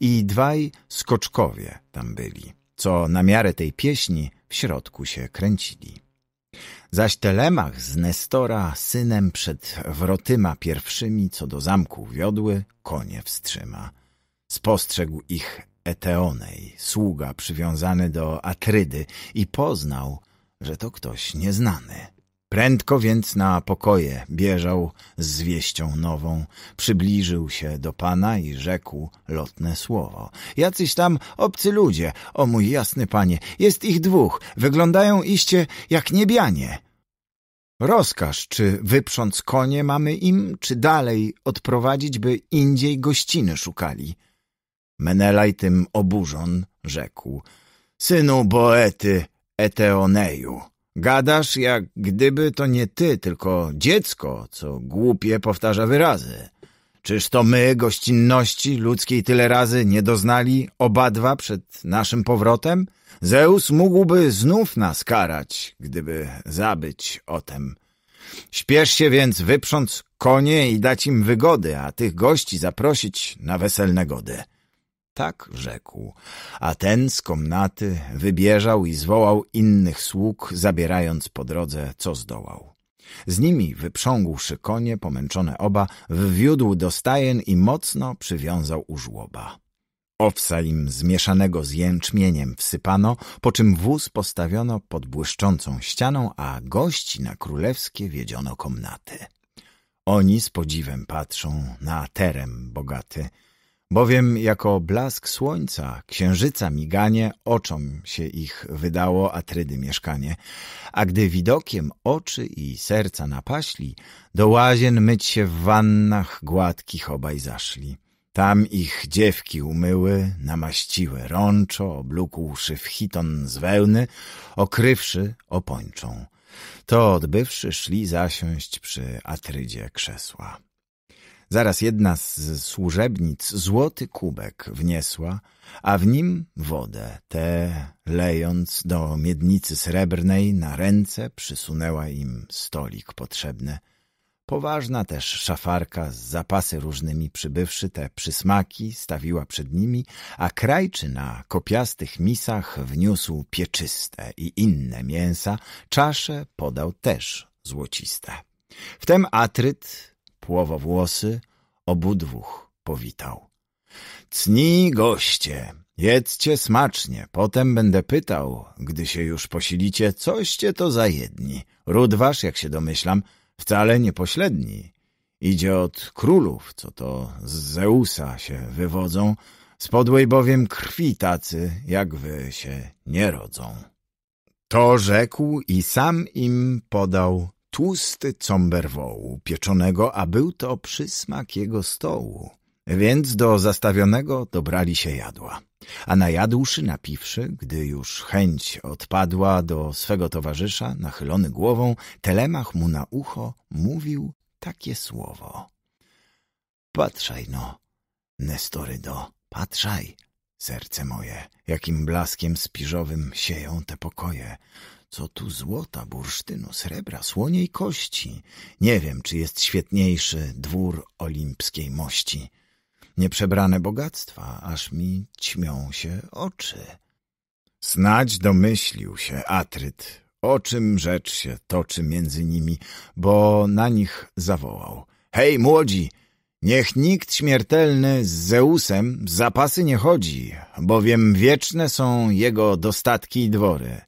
i dwaj skoczkowie tam byli, co na miarę tej pieśni w środku się kręcili. Zaś Telemach z Nestora synem przed wrotyma pierwszymi, co do zamku wiodły, konie wstrzyma. Spostrzegł ich Eteonej, sługa przywiązany do Atrydy i poznał, że to ktoś nieznany. Prędko więc na pokoje bieżał z wieścią nową. Przybliżył się do pana i rzekł lotne słowo. Jacyś tam obcy ludzie, o mój jasny panie, jest ich dwóch, wyglądają iście jak niebianie. Rozkaż, czy wyprząc konie mamy im, czy dalej odprowadzić, by indziej gościny szukali. Menelaj tym oburzon rzekł. Synu Boety, Eteoneju Gadasz, jak gdyby to nie ty, tylko dziecko, co głupie powtarza wyrazy. Czyż to my gościnności ludzkiej tyle razy nie doznali obadwa przed naszym powrotem? Zeus mógłby znów nas karać, gdyby zabyć o tem. Śpiesz się więc wyprząc konie i dać im wygody, a tych gości zaprosić na weselne gody. Tak rzekł, a ten z komnaty wybierzał i zwołał innych sług, zabierając po drodze, co zdołał. Z nimi, wyprzągłszy konie, pomęczone oba, wwiódł do stajen i mocno przywiązał u żłoba. Owsa im zmieszanego z jęczmieniem wsypano, po czym wóz postawiono pod błyszczącą ścianą, a gości na królewskie wiedziono komnaty. Oni z podziwem patrzą na terem bogaty – bowiem jako blask słońca, księżyca miganie, oczom się ich wydało Atrydy mieszkanie, a gdy widokiem oczy i serca napaśli, do łazien myć się w wannach gładkich obaj zaszli. Tam ich dziewki umyły, namaściły rączo, oblukłszy w chiton z wełny, okrywszy opończą. To odbywszy szli zasiąść przy Atrydzie krzesła. Zaraz jedna z służebnic złoty kubek wniosła, a w nim wodę, tę lejąc do miednicy srebrnej na ręce przysunęła im stolik potrzebny. Poważna też szafarka z zapasy różnymi przybywszy te przysmaki stawiła przed nimi, a krajczy na kopiastych misach wniósł pieczyste i inne mięsa, czasze podał też złociste. Wtem Atryt płowowłosy, obu dwóch powitał. Cni goście, jedzcie smacznie, potem będę pytał, gdy się już posilicie, coście to za jedni. Ród wasz, jak się domyślam, wcale nie pośredni. Idzie od królów, co to z Zeusa się wywodzą, z podłej bowiem krwi tacy, jak wy się nie rodzą. To rzekł i sam im podał tłusty comber wołu pieczonego, a był to przysmak jego stołu. Więc do zastawionego dobrali się jadła. A najadłszy, napiwszy, gdy już chęć odpadła do swego towarzysza, nachylony głową, Telemach mu na ucho mówił takie słowo. Patrzaj no, Nestorydo, patrzaj, serce moje, jakim blaskiem spiżowym sieją te pokoje. Co tu złota, bursztynu, srebra, słoniej kości? Nie wiem, czy jest świetniejszy dwór olimpskiej mości. Nieprzebrane bogactwa, aż mi ćmią się oczy. Snać domyślił się Atryt, o czym rzecz się toczy między nimi, bo na nich zawołał. Hej, młodzi! Niech nikt śmiertelny z Zeusem zapasy nie chodzi, bowiem wieczne są jego dostatki i dwory.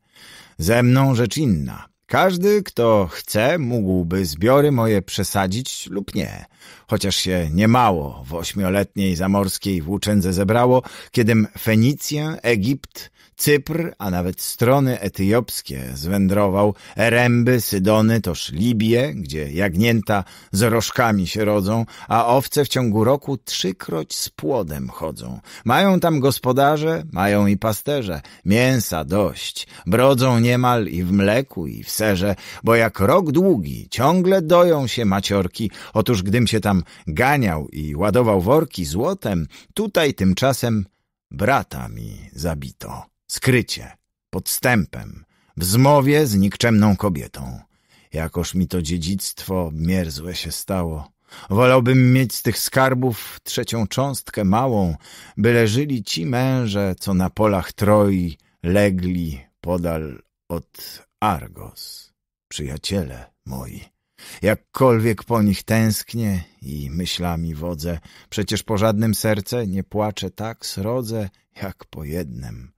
Ze mną rzecz inna. Każdy, kto chce, mógłby zbiory moje przesadzić lub nie chociaż się niemało w ośmioletniej zamorskiej włóczędze zebrało, kiedym Fenicję, Egipt, Cypr, a nawet strony etiopskie zwędrował, Eremby, Sydony, toż Libię, gdzie jagnięta z rożkami się rodzą, a owce w ciągu roku trzykroć z płodem chodzą. Mają tam gospodarze, mają i pasterze, mięsa dość, brodzą niemal i w mleku i w serze, bo jak rok długi ciągle doją się maciorki, otóż gdym się tam ganiał i ładował worki złotem, tutaj tymczasem brata mi zabito. Skrycie, podstępem, w zmowie z nikczemną kobietą. Jakoż mi to dziedzictwo mierzłe się stało. Wolałbym mieć z tych skarbów trzecią cząstkę małą, byle żyli ci męże, co na polach Troi legli podal od Argos, przyjaciele moi. Jakkolwiek po nich tęsknię i myślami wodzę, przecież po żadnym serce nie płaczę tak srodze, jak po jednym.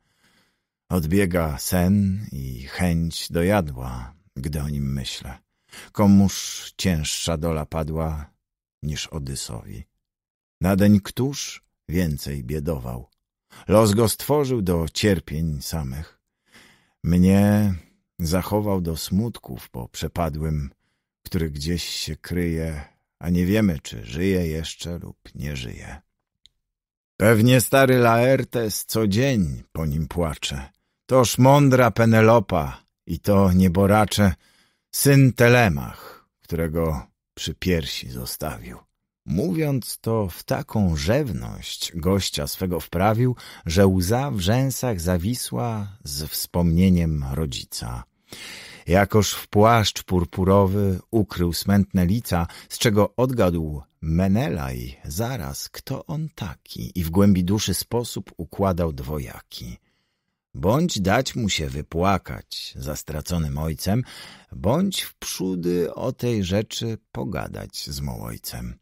Odbiega sen i chęć do jadła, gdy o nim myślę. Komuż cięższa dola padła niż Odysowi. Nadeń któż więcej biedował. Los go stworzył do cierpień samych. Mnie zachował do smutków po przepadłym który gdzieś się kryje, a nie wiemy, czy żyje jeszcze lub nie żyje. Pewnie stary Laertes co dzień po nim płacze. Toż mądra Penelopa i to nieboracze, syn Telemach, którego przy piersi zostawił. Mówiąc to w taką rzewność gościa swego wprawił, że łza w rzęsach zawisła z wspomnieniem rodzica. Jakoż w płaszcz purpurowy ukrył smętne lica, z czego odgadł Menelaj zaraz, kto on taki i w głębi duszy sposób układał dwojaki. Bądź dać mu się wypłakać za straconym ojcem, bądź wprzódy o tej rzeczy pogadać z mołojcem.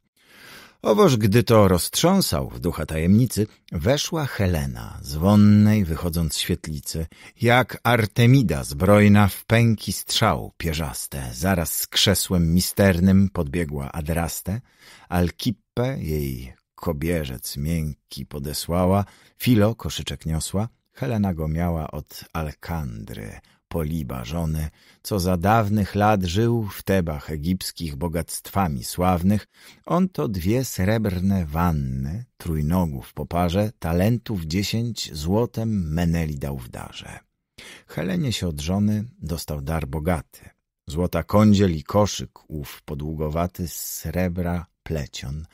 Owoż gdy to roztrząsał w ducha tajemnicy, weszła Helena z wonnej wychodząc z świetlicy, jak Artemida zbrojna w pęki strzał pierzaste. Zaraz z krzesłem misternym podbiegła Adraste, Alkippe jej kobierzec miękki podesłała, Filo koszyczek niosła, Helena go miała od Alkandry, Poliba żonę, co za dawnych lat żył w Tebach egipskich bogactwami sławnych, on to dwie srebrne wanny, trójnogów po parze, talentów dziesięć złotem Meneli dał w darze. Helenie się od żony dostał dar bogaty. Złota kądziel i koszyk ów podługowaty z srebra plecion,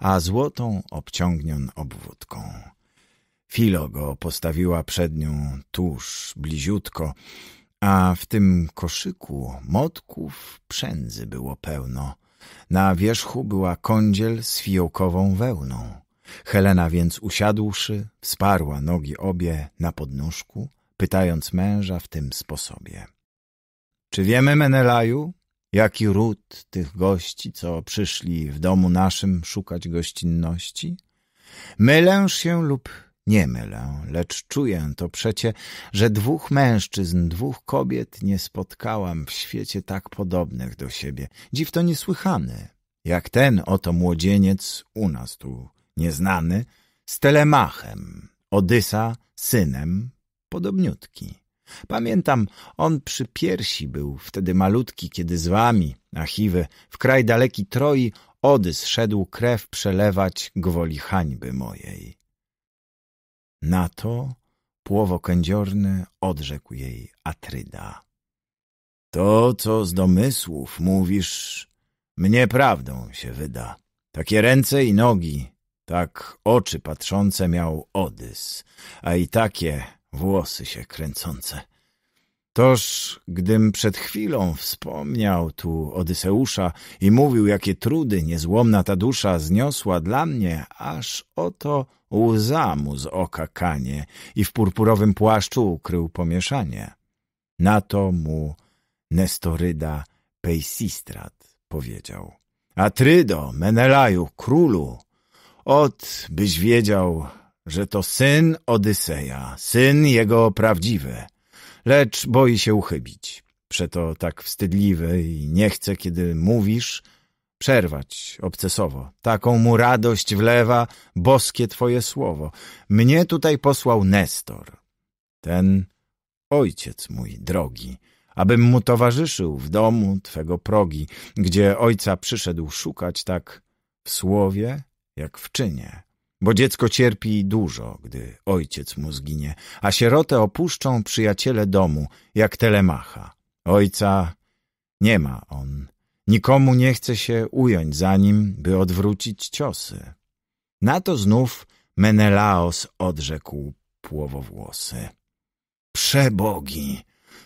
a złotą obciągnion obwódką. Filo go postawiła przed nią tuż, bliziutko, a w tym koszyku motków przędzy było pełno. Na wierzchu była kądziel z fiołkową wełną. Helena więc usiadłszy, wsparła nogi obie na podnóżku, pytając męża w tym sposobie. Czy wiemy, Menelaju, jaki ród tych gości, co przyszli w domu naszym szukać gościnności? Mylęż się lub nie mylę, lecz czuję to przecie, że dwóch mężczyzn, dwóch kobiet nie spotkałam w świecie tak podobnych do siebie. Dziw to niesłychany, jak ten oto młodzieniec u nas tu nieznany, z Telemachem, Odysa, synem, podobniutki. Pamiętam, on przy piersi był wtedy malutki, kiedy z wami, Achiwy, w kraj daleki Troi, Odys szedł krew przelewać gwoli hańby mojej. Na to płowo kędziorny odrzekł jej Atryda. To, co z domysłów mówisz, mnie prawdą się wyda. Takie ręce i nogi, tak oczy patrzące miał Odys, a i takie włosy się kręcące. Toż, gdym przed chwilą wspomniał tu Odyseusza i mówił, jakie trudy niezłomna ta dusza zniosła dla mnie, aż oto łza mu z oka kanie i w purpurowym płaszczu ukrył pomieszanie. Na to mu Nestoryda Peisistrat powiedział. Atrydo, Menelaju, królu, ot byś wiedział, że to syn Odyseja, syn jego prawdziwy – lecz boi się uchybić. Przeto tak wstydliwy i nie chce, kiedy mówisz, przerwać obcesowo. Taką mu radość wlewa boskie twoje słowo. Mnie tutaj posłał Nestor, ten ojciec mój drogi, abym mu towarzyszył w domu twego progi, gdzie ojca przyszedł szukać tak w słowie, jak w czynie bo dziecko cierpi dużo, gdy ojciec mu zginie, a sierotę opuszczą przyjaciele domu, jak telemacha. Ojca nie ma on. Nikomu nie chce się ująć za nim, by odwrócić ciosy. Na to znów Menelaos odrzekł płowowłosy. Przebogi!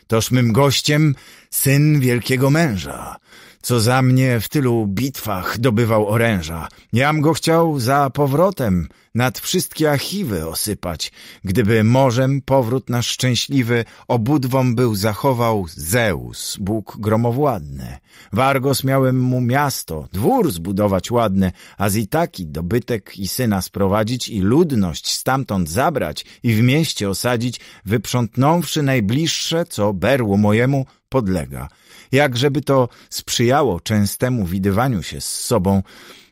Toż mym gościem syn wielkiego męża, co za mnie w tylu bitwach dobywał oręża. Jam go chciał za powrotem nad wszystkie archiwy osypać, gdyby morzem powrót nasz szczęśliwy obudwą był zachował Zeus, Bóg gromowładny. Wargos miałem mu miasto, dwór zbudować ładne, a z taki dobytek i syna sprowadzić i ludność stamtąd zabrać i w mieście osadzić, wyprzątnąwszy najbliższe, co berłu mojemu podlega – jak żeby to sprzyjało częstemu widywaniu się z sobą,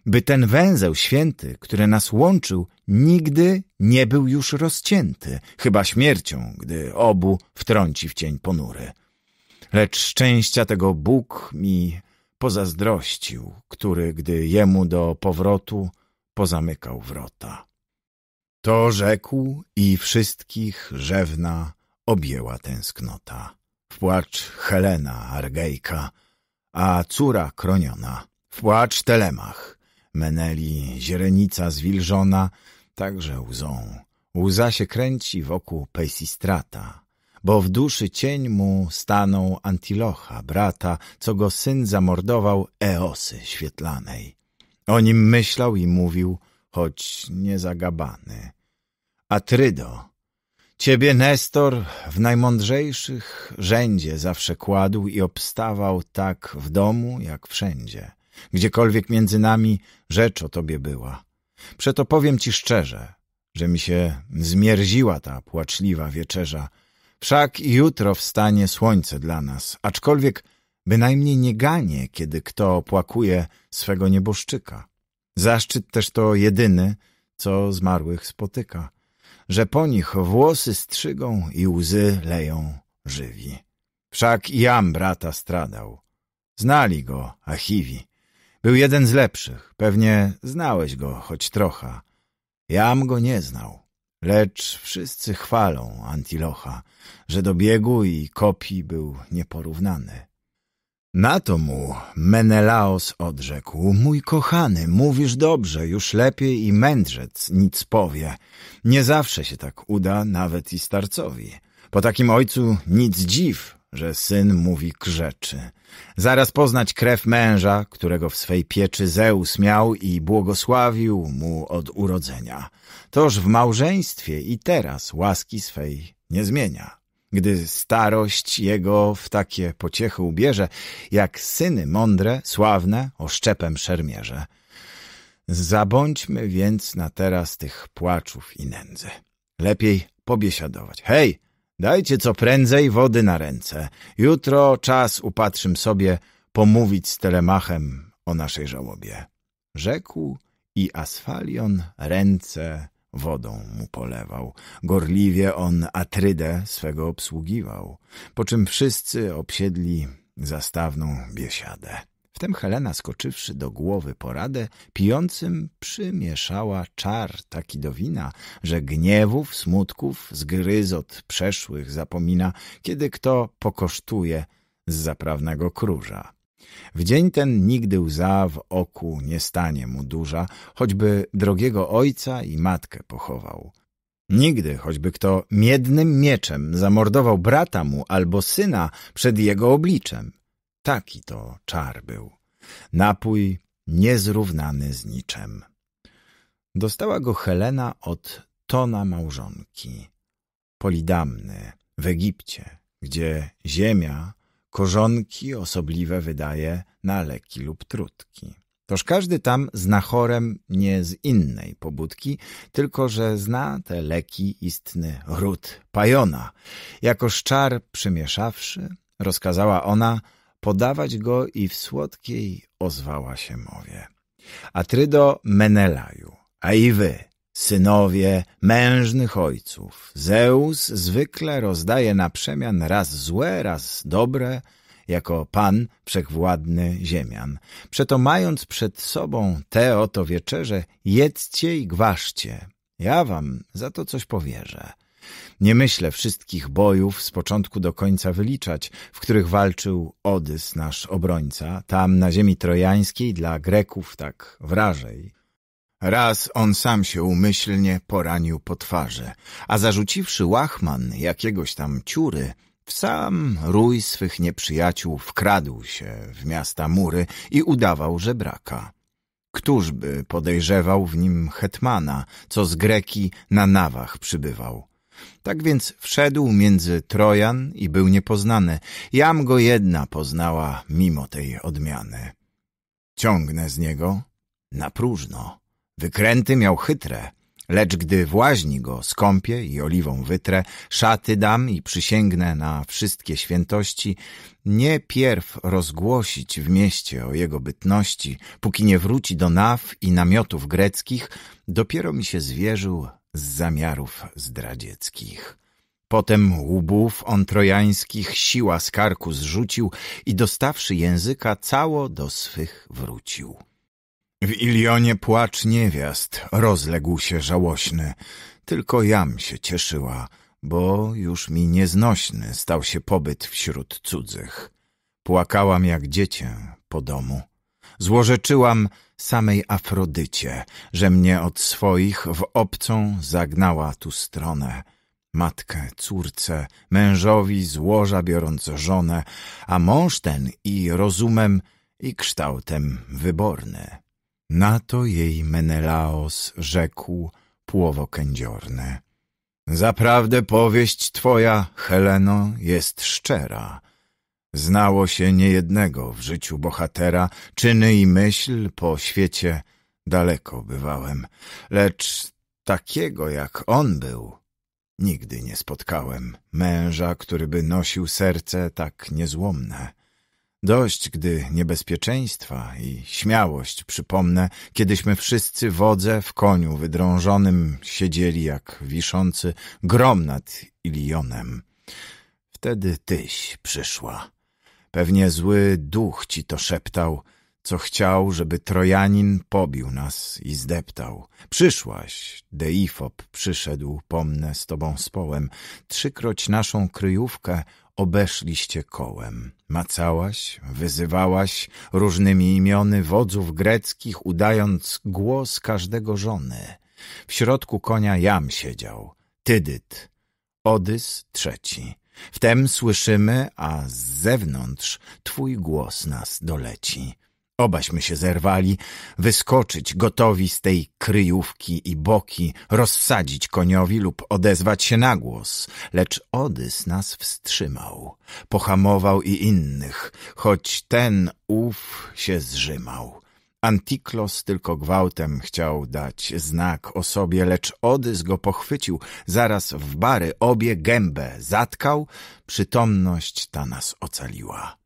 by ten węzeł święty, który nas łączył, nigdy nie był już rozcięty, chyba śmiercią, gdy obu wtrąci w cień ponury. Lecz szczęścia tego Bóg mi pozazdrościł, który, gdy jemu do powrotu pozamykał wrota. To rzekł i wszystkich rzewna objęła tęsknota w płacz Helena Argejka, a córa kroniona, w płacz Telemach, Meneli źrenica zwilżona, także łzą. Łza się kręci wokół Pejsistrata, bo w duszy cień mu stanął Antilocha, brata, co go syn zamordował Eosy świetlanej. O nim myślał i mówił, choć niezagabany. Atrydo, Ciebie, Nestor, w najmądrzejszych rzędzie zawsze kładł i obstawał tak w domu, jak wszędzie, gdziekolwiek między nami rzecz o tobie była. Przeto powiem ci szczerze, że mi się zmierziła ta płaczliwa wieczerza. Wszak i jutro wstanie słońce dla nas, aczkolwiek bynajmniej nie ganie, kiedy kto opłakuje swego nieboszczyka. Zaszczyt też to jedyny, co zmarłych spotyka że po nich włosy strzygą i łzy leją żywi. Wszak i jam brata stradał. Znali go Achiwi. Był jeden z lepszych. Pewnie znałeś go choć trocha. Jam go nie znał. Lecz wszyscy chwalą Antilocha, że do biegu i kopii był nieporównany. Na to mu Menelaos odrzekł, mój kochany, mówisz dobrze, już lepiej i mędrzec nic powie. Nie zawsze się tak uda, nawet i starcowi. Po takim ojcu nic dziw, że syn mówi krzeczy. Zaraz poznać krew męża, którego w swej pieczy Zeus miał i błogosławił mu od urodzenia. Toż w małżeństwie i teraz łaski swej nie zmienia gdy starość jego w takie pociechy ubierze, jak syny mądre, sławne, o szczepem szermierze. Zabądźmy więc na teraz tych płaczów i nędzy. Lepiej pobiesiadować. Hej, dajcie co prędzej wody na ręce. Jutro czas upatrzym sobie pomówić z Telemachem o naszej żałobie. Rzekł i Asfalion ręce wodą mu polewał. Gorliwie on Atrydę swego obsługiwał, po czym wszyscy obsiedli zastawną biesiadę. Wtem Helena, skoczywszy do głowy poradę, pijącym przymieszała czar taki do wina, że gniewów, smutków, zgryzot przeszłych zapomina, kiedy kto pokosztuje z zaprawnego króża. W dzień ten nigdy łza w oku nie stanie mu duża, choćby drogiego ojca i matkę pochował. Nigdy, choćby kto miednym mieczem zamordował brata mu albo syna przed jego obliczem. Taki to czar był. Napój niezrównany z niczem. Dostała go Helena od tona małżonki. Polidamny, w Egipcie, gdzie ziemia korzonki osobliwe wydaje na leki lub trutki. Toż każdy tam zna chorem nie z innej pobudki, tylko że zna te leki istny ród pajona. Jako szczar przymieszawszy, rozkazała ona podawać go i w słodkiej ozwała się mowie. Atrydo Menelaju, a i wy, Synowie mężnych ojców, Zeus zwykle rozdaje na przemian raz złe, raz dobre, jako pan wszechwładny ziemian. Przeto mając przed sobą te oto wieczerze, jedzcie i gwaszcie. Ja wam za to coś powierzę. Nie myślę wszystkich bojów z początku do końca wyliczać, w których walczył Odys, nasz obrońca, tam na ziemi trojańskiej dla Greków tak wrażej, Raz on sam się umyślnie poranił po twarzy, a zarzuciwszy łachman jakiegoś tam ciury, w sam rój swych nieprzyjaciół wkradł się w miasta mury i udawał żebraka. Któż by podejrzewał w nim hetmana, co z Greki na nawach przybywał? Tak więc wszedł między Trojan i był niepoznany. Jam go jedna poznała mimo tej odmiany. Ciągnę z niego na próżno. Wykręty miał chytre, lecz gdy właźni go skąpię i oliwą wytrę, szaty dam i przysięgnę na wszystkie świętości, nie pierw rozgłosić w mieście o jego bytności, póki nie wróci do naw i namiotów greckich, dopiero mi się zwierzył z zamiarów zdradzieckich. Potem łbów on trojańskich siła z karku zrzucił i dostawszy języka cało do swych wrócił. W Ilionie płacz niewiast rozległ się żałośny, tylko jam się cieszyła, bo już mi nieznośny stał się pobyt wśród cudzych. Płakałam jak dziecię po domu. Złorzeczyłam samej Afrodycie, że mnie od swoich w obcą zagnała tu stronę. Matkę, córce, mężowi z łoża biorąc żonę, a mąż ten i rozumem, i kształtem wyborny. Na to jej Menelaos rzekł kędziorne. Zaprawdę powieść twoja, Heleno, jest szczera. Znało się niejednego w życiu bohatera, czyny i myśl po świecie daleko bywałem, lecz takiego jak on był nigdy nie spotkałem, męża, któryby nosił serce tak niezłomne. Dość, gdy niebezpieczeństwa i śmiałość, przypomnę, kiedyśmy wszyscy wodze w koniu wydrążonym siedzieli jak wiszący grom nad Ilionem. Wtedy tyś przyszła. Pewnie zły duch ci to szeptał, co chciał, żeby Trojanin pobił nas i zdeptał. Przyszłaś, Deifob przyszedł pomnę z tobą społem, trzykroć naszą kryjówkę obeszliście kołem. Macałaś, wyzywałaś różnymi imiony wodzów greckich, udając głos każdego żony. W środku konia jam siedział, Tydyt, Odys trzeci. Wtem słyszymy, a z zewnątrz twój głos nas doleci. Obaśmy się zerwali, wyskoczyć gotowi z tej kryjówki i boki, rozsadzić koniowi lub odezwać się na głos, lecz Odys nas wstrzymał, pohamował i innych, choć ten ów się zrzymał. Antiklos tylko gwałtem chciał dać znak o sobie, lecz Odys go pochwycił, zaraz w bary obie gębę zatkał, przytomność ta nas ocaliła.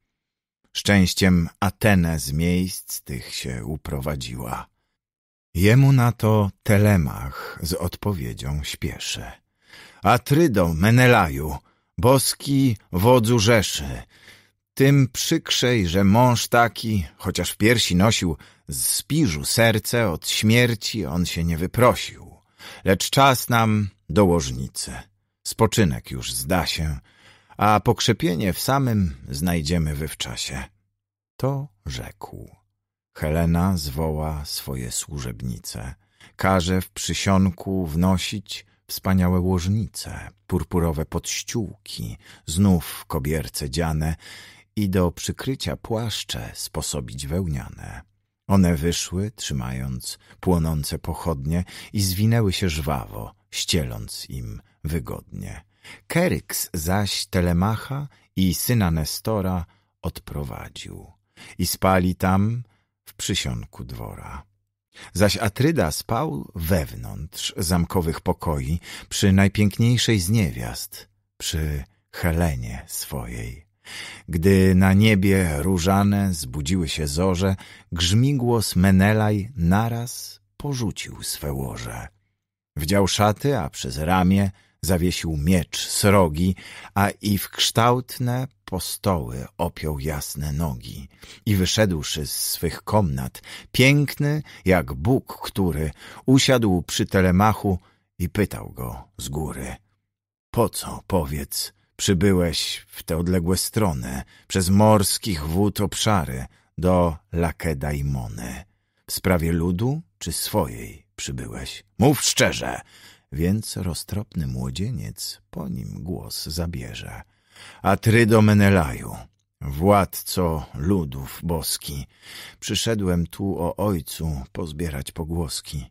Szczęściem Atenę z miejsc tych się uprowadziła. Jemu na to Telemach z odpowiedzią śpieszy. Atrydo, Menelaju, boski wodzu Rzeszy, tym przykrzej, że mąż taki, chociaż w piersi nosił z spiżu serce, od śmierci on się nie wyprosił. Lecz czas nam do łożnicy. Spoczynek już zda się, a pokrzepienie w samym znajdziemy wywczasie. To rzekł. Helena zwoła swoje służebnice. Każe w przysionku wnosić wspaniałe łożnice, purpurowe podściółki, znów kobierce dziane i do przykrycia płaszcze sposobić wełniane. One wyszły, trzymając płonące pochodnie i zwinęły się żwawo, ścieląc im wygodnie. Keryks zaś Telemacha i syna Nestora odprowadził i spali tam w przysionku dwora. Zaś Atryda spał wewnątrz zamkowych pokoi przy najpiękniejszej z niewiast, przy Helenie swojej. Gdy na niebie różane zbudziły się zorze, grzmigłos Menelaj naraz porzucił swe łoże. Wdział szaty, a przez ramię zawiesił miecz srogi, a i w kształtne postoły opiął jasne nogi i wyszedłszy z swych komnat, piękny jak Bóg, który usiadł przy telemachu i pytał go z góry. Po co, powiedz, przybyłeś w te odległe strony, przez morskich wód obszary, do Lakedaimony? W sprawie ludu czy swojej przybyłeś? Mów szczerze, więc roztropny młodzieniec po nim głos zabierze. Atrydo Menelaju, władco ludów boski, przyszedłem tu o ojcu pozbierać pogłoski.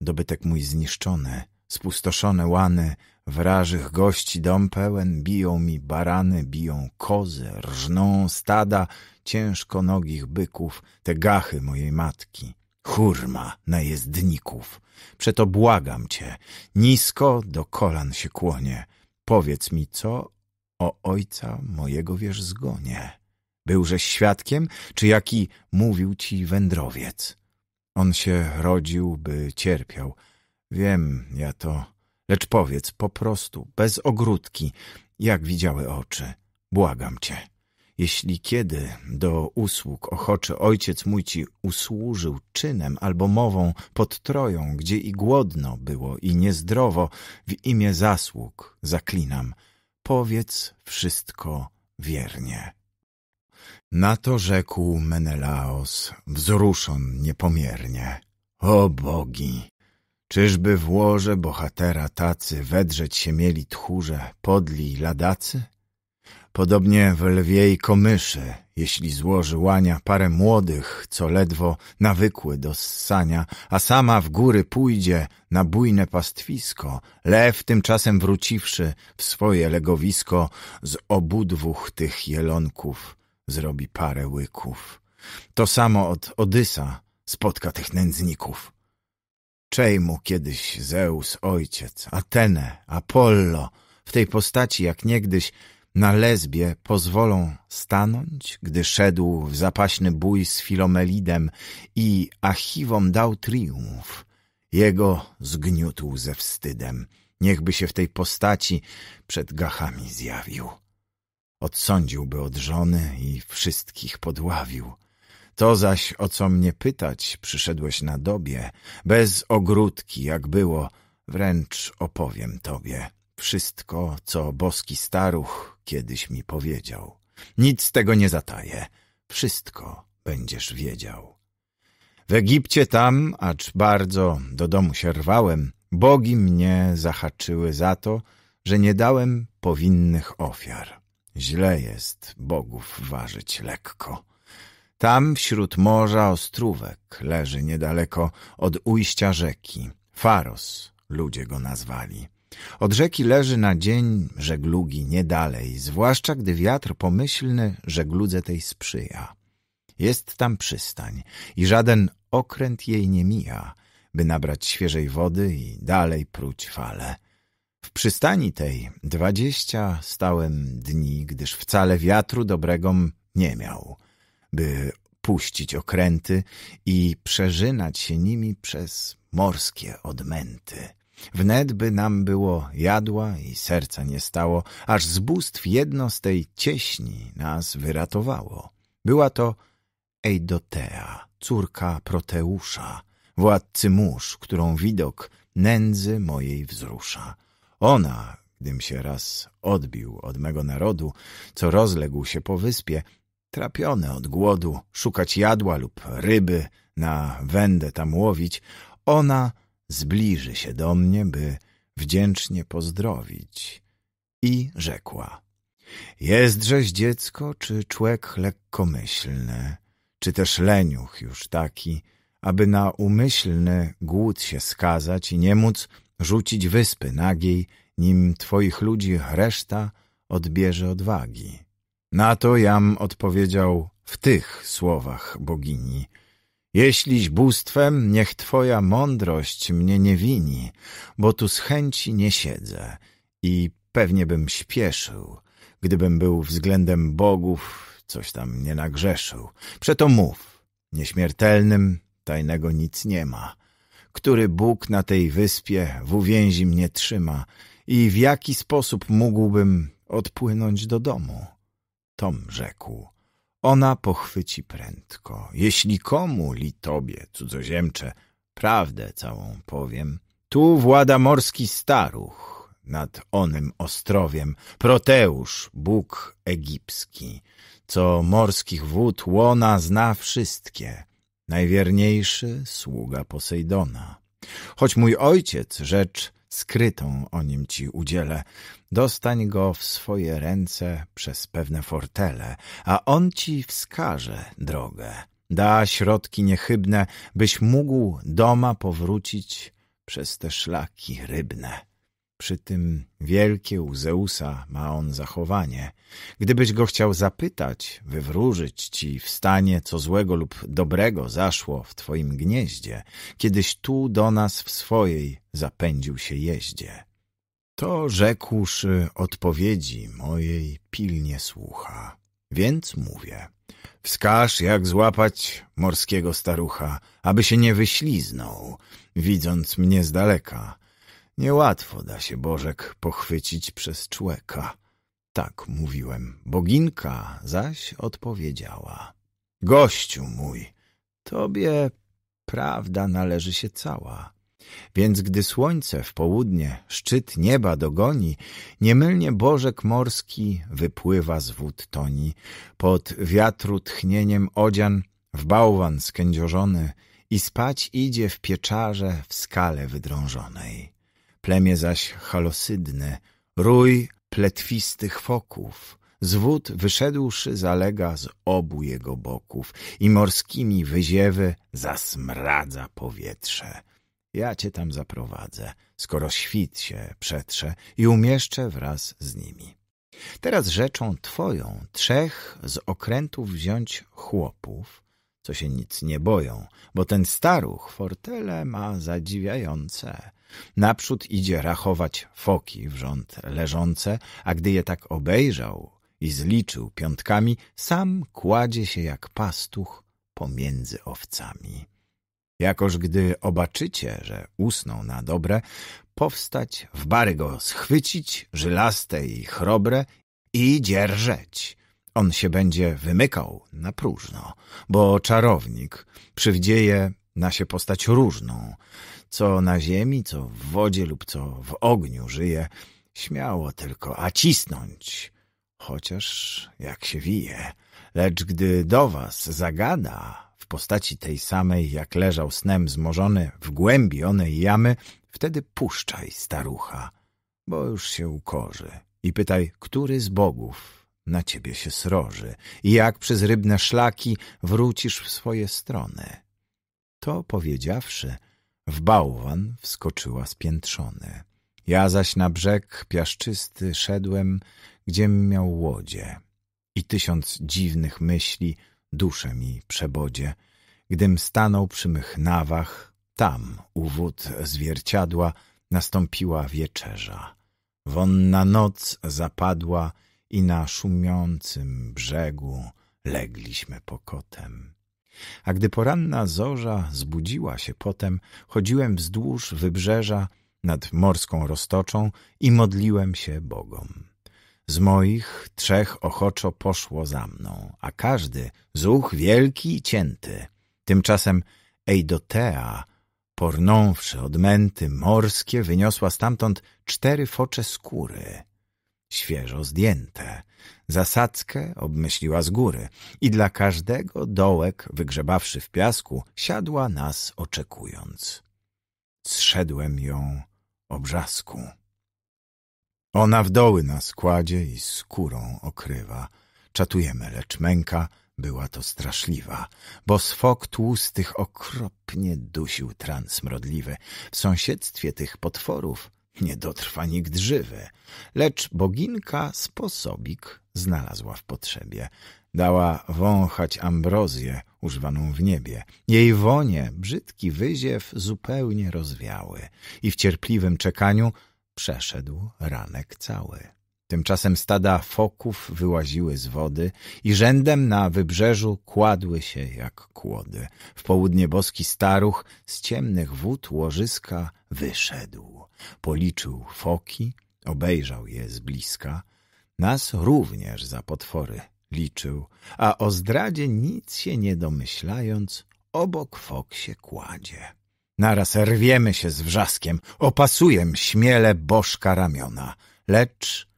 Dobytek mój zniszczone, spustoszone łany, wrażych gości dom pełen, biją mi barany, biją kozy, rżną stada, ciężko nogich byków, te gachy mojej matki. Hurma najezdników, przeto błagam cię, nisko do kolan się kłonię. Powiedz mi, co o ojca mojego wiesz zgonie? Byłżeś świadkiem, czy jaki mówił ci wędrowiec? On się rodził, by cierpiał. Wiem ja to, lecz powiedz po prostu, bez ogródki, jak widziały oczy. Błagam cię. Jeśli kiedy do usług ochoczy ojciec mój ci usłużył czynem albo mową pod Troją, gdzie i głodno było i niezdrowo, w imię zasług zaklinam, powiedz wszystko wiernie. Na to rzekł Menelaos, wzruszon niepomiernie. O bogi! Czyżby w łoże bohatera tacy wedrzeć się mieli tchórze, podli ladacy? Podobnie w lwiej komyszy, jeśli złoży łania parę młodych, co ledwo nawykły do ssania, a sama w góry pójdzie na bujne pastwisko, lew tymczasem wróciwszy w swoje legowisko, z obudwóch tych jelonków zrobi parę łyków. To samo od Odysa spotka tych nędzników. Czej mu kiedyś Zeus ojciec, Atenę, Apollo, w tej postaci jak niegdyś na lesbie pozwolą stanąć, gdy szedł w zapaśny bój z Filomelidem i Achiwom dał triumf. Jego zgniótł ze wstydem, niechby się w tej postaci przed gachami zjawił. Odsądziłby od żony i wszystkich podławił. To zaś, o co mnie pytać, przyszedłeś na dobie, bez ogródki, jak było, wręcz opowiem tobie wszystko, co boski staruch kiedyś mi powiedział. Nic z tego nie zataję. Wszystko będziesz wiedział. W Egipcie tam, acz bardzo do domu się rwałem, bogi mnie zahaczyły za to, że nie dałem powinnych ofiar. Źle jest bogów ważyć lekko. Tam wśród morza ostrówek leży niedaleko od ujścia rzeki. Faros ludzie go nazwali. Od rzeki leży na dzień żeglugi nie dalej, zwłaszcza gdy wiatr pomyślny żegludze tej sprzyja. Jest tam przystań i żaden okręt jej nie mija, by nabrać świeżej wody i dalej pruć fale. W przystani tej dwadzieścia stałem dni, gdyż wcale wiatru dobrego nie miał, by puścić okręty i przeżynać się nimi przez morskie odmęty. Wnet by nam było jadła i serca nie stało, aż z bóstw jedno z tej cieśni nas wyratowało. Była to Eidotea, córka Proteusza, władcy mórz, którą widok nędzy mojej wzrusza. Ona, gdym się raz odbił od mego narodu, co rozległ się po wyspie, trapione od głodu, szukać jadła lub ryby, na wędę tam łowić, ona zbliży się do mnie, by wdzięcznie pozdrowić. I rzekła. Jestżeś dziecko, czy człek lekkomyślny, czy też leniuch już taki, aby na umyślny głód się skazać i nie móc rzucić wyspy nagiej, nim twoich ludzi reszta odbierze odwagi. Na to jam odpowiedział w tych słowach bogini – Jeśliś bóstwem, niech twoja mądrość mnie nie wini, bo tu z chęci nie siedzę i pewnie bym śpieszył, gdybym był względem bogów, coś tam nie nagrzeszył. Przeto mów, nieśmiertelnym tajnego nic nie ma. Który Bóg na tej wyspie w uwięzi mnie trzyma i w jaki sposób mógłbym odpłynąć do domu? Tom rzekł – ona pochwyci prędko. Jeśli komu li tobie, cudzoziemcze, prawdę całą powiem, tu włada morski staruch nad onym ostrowiem, Proteusz, Bóg egipski, co morskich wód łona zna wszystkie, najwierniejszy sługa Posejdona. Choć mój ojciec rzecz skrytą o nim ci udzielę. Dostań go w swoje ręce przez pewne fortele, a on ci wskaże drogę. Da środki niechybne, byś mógł doma powrócić przez te szlaki rybne. Przy tym wielkie u Zeusa ma on zachowanie. Gdybyś go chciał zapytać, wywróżyć ci w stanie, co złego lub dobrego zaszło w twoim gnieździe, kiedyś tu do nas w swojej zapędził się jeździe. To rzekłszy odpowiedzi mojej pilnie słucha. Więc mówię, wskaż jak złapać morskiego starucha, aby się nie wyśliznął, widząc mnie z daleka Niełatwo da się Bożek pochwycić przez człeka. Tak mówiłem. Boginka zaś odpowiedziała. Gościu mój, tobie prawda należy się cała. Więc gdy słońce w południe szczyt nieba dogoni, niemylnie Bożek morski wypływa z wód toni, pod wiatru tchnieniem odzian w bałwan skędziorzony i spać idzie w pieczarze w skale wydrążonej plemię zaś halosydne, rój pletwistych foków. Z wód wyszedłszy zalega z obu jego boków i morskimi wyziewy zasmradza powietrze. Ja cię tam zaprowadzę, skoro świt się przetrze i umieszczę wraz z nimi. Teraz rzeczą twoją trzech z okrętów wziąć chłopów, co się nic nie boją, bo ten staruch fortele ma zadziwiające. Naprzód idzie rachować foki wrząt leżące, a gdy je tak obejrzał i zliczył piątkami, sam kładzie się jak pastuch pomiędzy owcami. Jakoż gdy obaczycie, że usną na dobre, powstać, w bary go schwycić, żylaste i chrobre i dzierżeć. On się będzie wymykał na próżno, bo czarownik przywdzieje na się postać różną co na ziemi, co w wodzie lub co w ogniu żyje, śmiało tylko, a cisnąć, chociaż jak się wije. Lecz gdy do was zagada w postaci tej samej, jak leżał snem zmorzony w głębi onej jamy, wtedy puszczaj starucha, bo już się ukorzy i pytaj, który z bogów na ciebie się sroży i jak przez rybne szlaki wrócisz w swoje strony. To powiedziawszy, w bałwan wskoczyła spiętrzony. Ja zaś na brzeg piaszczysty szedłem, gdziem miał łodzie. I tysiąc dziwnych myśli duszę mi przebodzie. Gdym stanął przy mych nawach, tam u wód zwierciadła nastąpiła wieczerza. Wonna noc zapadła i na szumiącym brzegu legliśmy pokotem. A gdy poranna zorza zbudziła się potem, chodziłem wzdłuż wybrzeża nad morską roztoczą i modliłem się Bogom. Z moich trzech ochoczo poszło za mną, a każdy zuch wielki i cięty. Tymczasem Eidotea, pornąwszy odmęty morskie, wyniosła stamtąd cztery focze skóry – świeżo zdjęte. Zasadzkę obmyśliła z góry i dla każdego dołek, wygrzebawszy w piasku, siadła nas oczekując. Zszedłem ją obrzasku. Ona w doły na składzie i skórą okrywa. Czatujemy, lecz męka była to straszliwa, bo swok tłustych okropnie dusił trans smrodliwy. W sąsiedztwie tych potworów nie dotrwa nikt żywy. Lecz boginka sposobik znalazła w potrzebie. Dała wąchać ambrozję używaną w niebie. Jej wonie brzydki wyziew zupełnie rozwiały i w cierpliwym czekaniu przeszedł ranek cały. Tymczasem stada foków wyłaziły z wody i rzędem na wybrzeżu kładły się jak kłody. W południe boski staruch z ciemnych wód łożyska wyszedł. Policzył foki, obejrzał je z bliska. Nas również za potwory liczył, a o zdradzie nic się nie domyślając, obok fok się kładzie. Naraz rwiemy się z wrzaskiem, opasujem śmiele bożka ramiona, lecz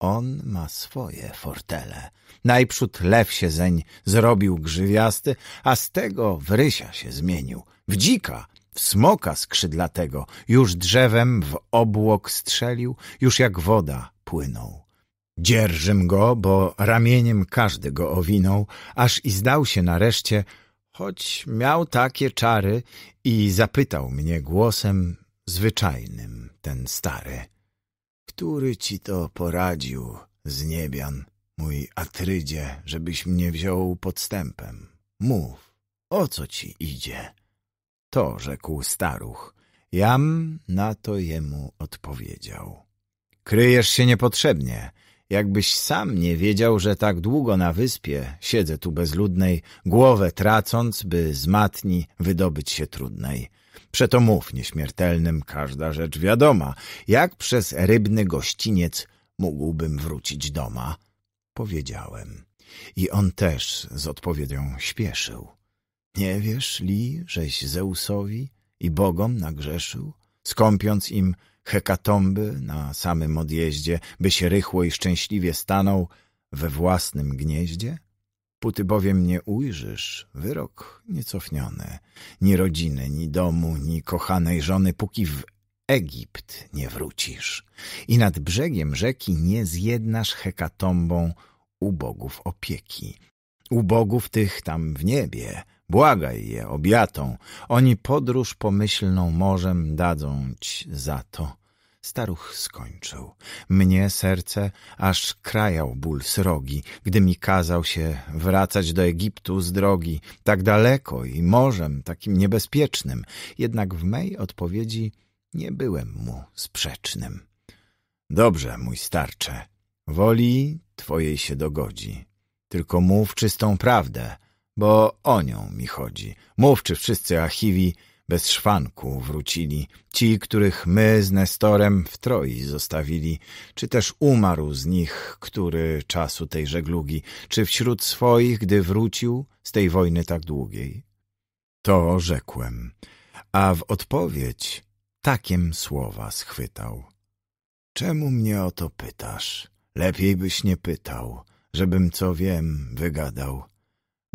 on ma swoje fortele. Najprzód lew się zeń zrobił grzywiasty, a z tego w rysia się zmienił, w dzika Smoka skrzydlatego już drzewem w obłok strzelił, już jak woda płynął. Dzierżym go, bo ramieniem każdy go owinął, aż i zdał się nareszcie, choć miał takie czary i zapytał mnie głosem zwyczajnym ten stary. Który ci to poradził z niebian, mój Atrydzie, żebyś mnie wziął podstępem? Mów, o co ci idzie? To rzekł staruch. Jam na to jemu odpowiedział. Kryjesz się niepotrzebnie, jakbyś sam nie wiedział, że tak długo na wyspie siedzę tu bezludnej, głowę tracąc, by z matni wydobyć się trudnej. Przeto mów nieśmiertelnym, każda rzecz wiadoma, jak przez rybny gościniec mógłbym wrócić doma, powiedziałem. I on też z odpowiedzią śpieszył. Nie wiesz, Li, żeś Zeusowi i bogom nagrzeszył, skąpiąc im hekatomby na samym odjeździe, byś rychło i szczęśliwie stanął we własnym gnieździe? Póty bowiem nie ujrzysz, wyrok niecofniony, ni rodziny, ni domu, ni kochanej żony, póki w Egipt nie wrócisz i nad brzegiem rzeki nie zjednasz hekatombą bogów opieki, u bogów tych tam w niebie, Błagaj je obiatą, oni podróż pomyślną morzem dadzą ci za to. Staruch skończył. Mnie serce aż krajał ból srogi, gdy mi kazał się wracać do Egiptu z drogi, tak daleko i morzem takim niebezpiecznym. Jednak w mej odpowiedzi nie byłem mu sprzecznym. Dobrze, mój starcze, woli twojej się dogodzi. Tylko mów czystą prawdę, bo o nią mi chodzi. Mów, czy wszyscy Achiwi bez szwanku wrócili, ci, których my z Nestorem w Troi zostawili, czy też umarł z nich, który czasu tej żeglugi, czy wśród swoich, gdy wrócił z tej wojny tak długiej. To rzekłem, a w odpowiedź takiem słowa schwytał. Czemu mnie o to pytasz? Lepiej byś nie pytał, żebym co wiem wygadał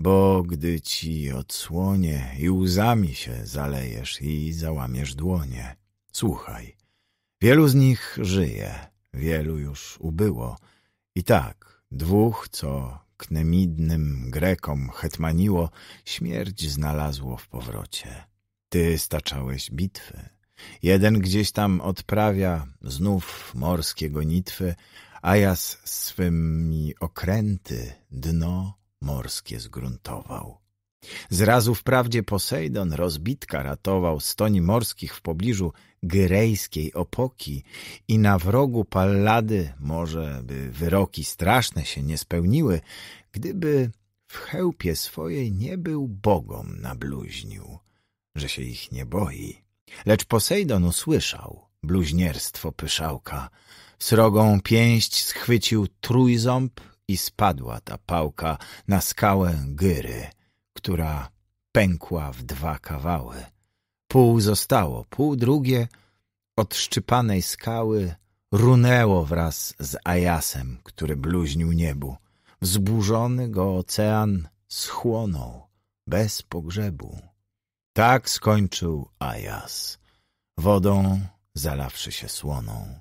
bo gdy ci odsłonię i łzami się zalejesz i załamiesz dłonie. Słuchaj, wielu z nich żyje, wielu już ubyło. I tak, dwóch, co knemidnym Grekom hetmaniło, śmierć znalazło w powrocie. Ty staczałeś bitwy. Jeden gdzieś tam odprawia znów morskie gonitwy, a ja z swymi okręty dno morskie zgruntował. Zrazu wprawdzie Posejdon rozbitka ratował stoni morskich w pobliżu gyrejskiej opoki i na wrogu Pallady może by wyroki straszne się nie spełniły, gdyby w chełpie swojej nie był bogom nabluźnił, że się ich nie boi. Lecz Posejdon usłyszał bluźnierstwo pyszałka. Srogą pięść schwycił trójząb i spadła ta pałka na skałę Gyry, która pękła w dwa kawały. Pół zostało, pół drugie od szczypanej skały runęło wraz z Ajasem, który bluźnił niebu. Wzburzony go ocean schłonął bez pogrzebu. Tak skończył Ajas, wodą zalawszy się słoną.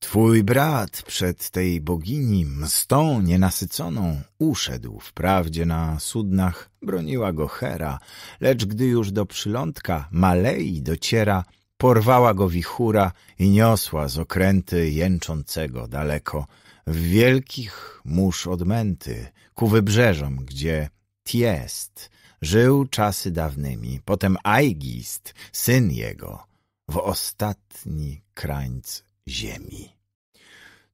Twój brat przed tej bogini mstą nienasyconą uszedł wprawdzie na sudnach broniła go Hera, lecz gdy już do przylądka Malei dociera, porwała go wichura i niosła z okręty jęczącego daleko, w wielkich mórz odmęty, ku wybrzeżom, gdzie Tiest żył czasy dawnymi, potem Aigist, syn jego, w ostatni krańc ziemi.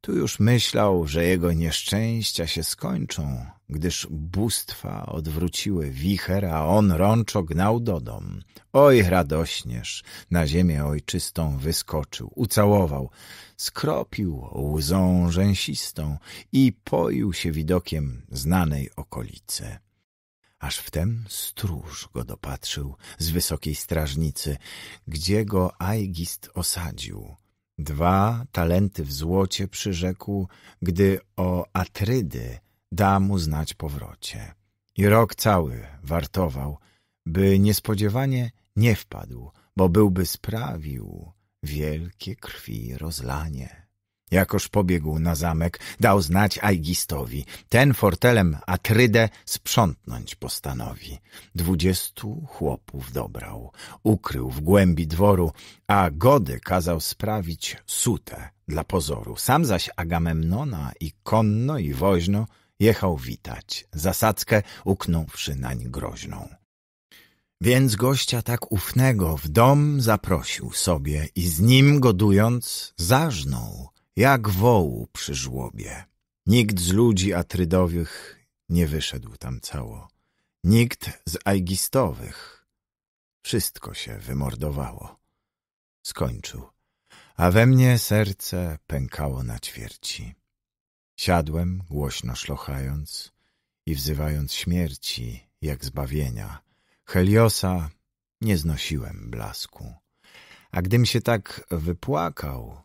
Tu już myślał, że jego nieszczęścia się skończą, gdyż bóstwa odwróciły wicher, a on rączo gnał do dom. Oj, radośnież, na ziemię ojczystą wyskoczył, ucałował, skropił łzą rzęsistą i poił się widokiem znanej okolicy. Aż wtem stróż go dopatrzył z wysokiej strażnicy, gdzie go Aigist osadził – Dwa talenty w złocie przyrzekł, gdy o Atrydy da mu znać powrocie. I rok cały wartował, by niespodziewanie nie wpadł, bo byłby sprawił wielkie krwi rozlanie. Jakoż pobiegł na zamek, dał znać Ajgistowi. Ten fortelem Atrydę sprzątnąć postanowi. Dwudziestu chłopów dobrał, ukrył w głębi dworu, a Gody kazał sprawić sutę dla pozoru. Sam zaś Agamemnona i konno i woźno jechał witać, zasadzkę uknąwszy nań groźną. Więc gościa tak ufnego w dom zaprosił sobie i z nim godując zażnął jak wołu przy żłobie. Nikt z ludzi atrydowych nie wyszedł tam cało. Nikt z aegistowych. Wszystko się wymordowało. Skończył. A we mnie serce pękało na ćwierci. Siadłem, głośno szlochając i wzywając śmierci, jak zbawienia. Heliosa nie znosiłem blasku. A gdym się tak wypłakał,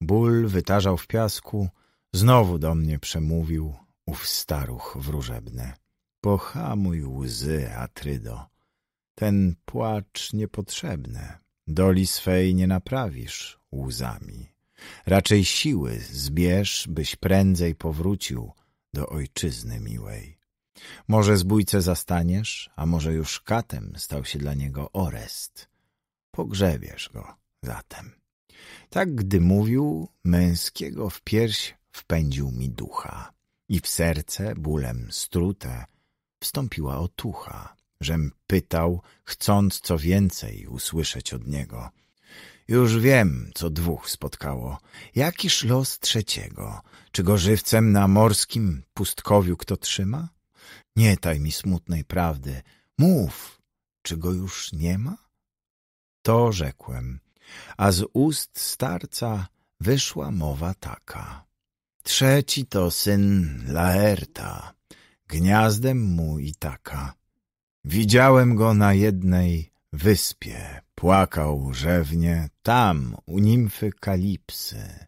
Ból wytarzał w piasku, znowu do mnie przemówił ów staruch wróżebny. Pohamuj łzy, Atrydo, ten płacz niepotrzebny. Doli swej nie naprawisz łzami. Raczej siły zbierz, byś prędzej powrócił do ojczyzny miłej. Może zbójcę zastaniesz, a może już katem stał się dla niego Orest. Pogrzebiesz go zatem. Tak gdy mówił, męskiego w pierś wpędził mi ducha i w serce bólem strute wstąpiła otucha, żem pytał, chcąc co więcej usłyszeć od niego. Już wiem, co dwóch spotkało. Jakiż los trzeciego? Czy go żywcem na morskim pustkowiu kto trzyma? Nie taj mi smutnej prawdy. Mów, czy go już nie ma? To rzekłem, a z ust starca wyszła mowa taka. Trzeci to syn Laerta, gniazdem mu i taka. Widziałem go na jednej wyspie, płakał rzewnie, tam u nimfy Kalipsy.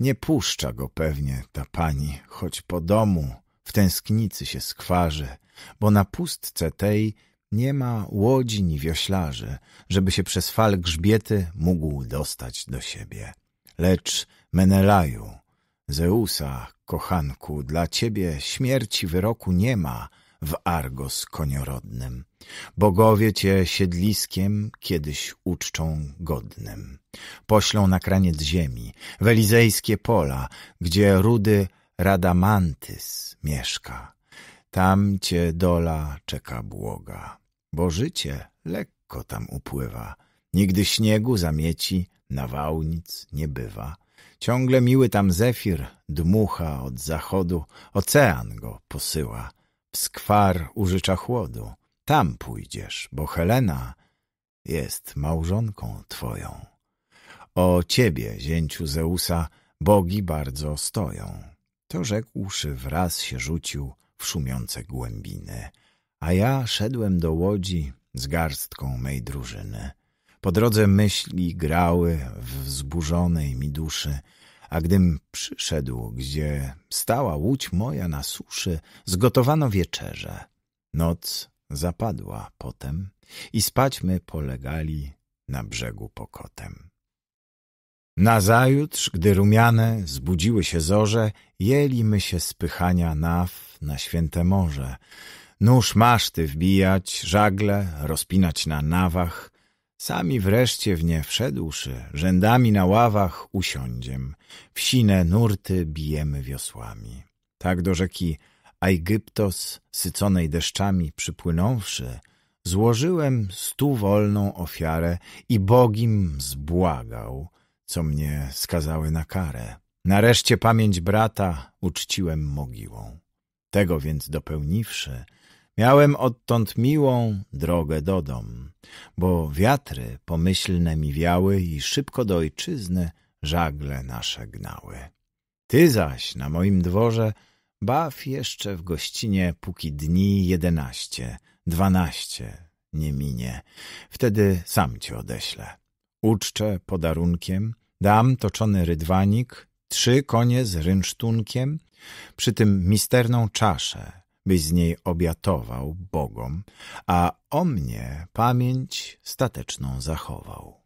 Nie puszcza go pewnie ta pani, choć po domu w tęsknicy się skwarzy, bo na pustce tej nie ma łodzi ni wioślarzy, żeby się przez fal grzbiety mógł dostać do siebie. Lecz Menelaju, Zeusa, kochanku, dla ciebie śmierci wyroku nie ma w Argos koniorodnym. Bogowie cię siedliskiem kiedyś uczczą godnym. Poślą na kraniec ziemi, w elizejskie pola, gdzie rudy Radamantys mieszka. Tam cię dola czeka błoga bo życie lekko tam upływa. Nigdy śniegu, zamieci, nawałnic nie bywa. Ciągle miły tam zefir dmucha od zachodu, ocean go posyła. W skwar użycza chłodu, tam pójdziesz, bo Helena jest małżonką twoją. O ciebie, zięciu Zeusa, bogi bardzo stoją. To rzekłszy, wraz się rzucił w szumiące głębiny a ja szedłem do łodzi z garstką mej drużyny. Po drodze myśli grały w wzburzonej mi duszy, a gdym przyszedł, gdzie stała łódź moja na suszy, zgotowano wieczerze. Noc zapadła potem i spaćmy polegali na brzegu pokotem. Nazajutrz, gdy rumiane zbudziły się zorze, my się spychania naw na święte morze. Nóż maszty wbijać, żagle rozpinać na nawach, Sami wreszcie w nie wszedłszy, rzędami na ławach usiądziem, w sine nurty bijemy wiosłami. Tak do rzeki Aigyptos, syconej deszczami przypłynąwszy, złożyłem stu wolną ofiarę i Bogim zbłagał, co mnie skazały na karę. Nareszcie pamięć brata uczciłem mogiłą. Tego więc dopełniwszy, Miałem odtąd miłą drogę do dom, bo wiatry pomyślne mi wiały i szybko do ojczyzny żagle nasze gnały. Ty zaś na moim dworze baw jeszcze w gościnie, póki dni jedenaście, dwanaście nie minie. Wtedy sam cię odeślę. Uczczę podarunkiem, dam toczony rydwanik, trzy konie z rynsztunkiem, przy tym misterną czaszę, byś z niej obiatował Bogom, a o mnie pamięć stateczną zachował.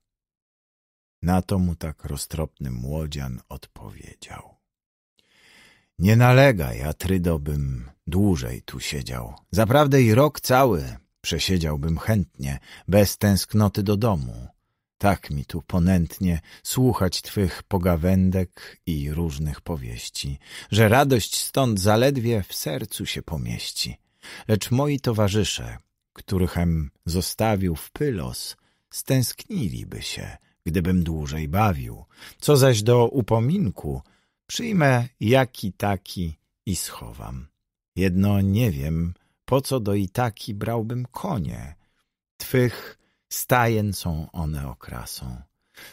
Na to mu tak roztropny młodzian odpowiedział. Nie nalegaj, Atrydo, bym dłużej tu siedział. Zaprawdę i rok cały przesiedziałbym chętnie, bez tęsknoty do domu. Tak mi tu ponętnie słuchać twych pogawędek i różnych powieści, że radość stąd zaledwie w sercu się pomieści. Lecz moi towarzysze, którychem zostawił w pylos, stęskniliby się, gdybym dłużej bawił. Co zaś do upominku, przyjmę jaki taki i schowam. Jedno nie wiem, po co do i taki brałbym konie. Twych stajen są one okrasą.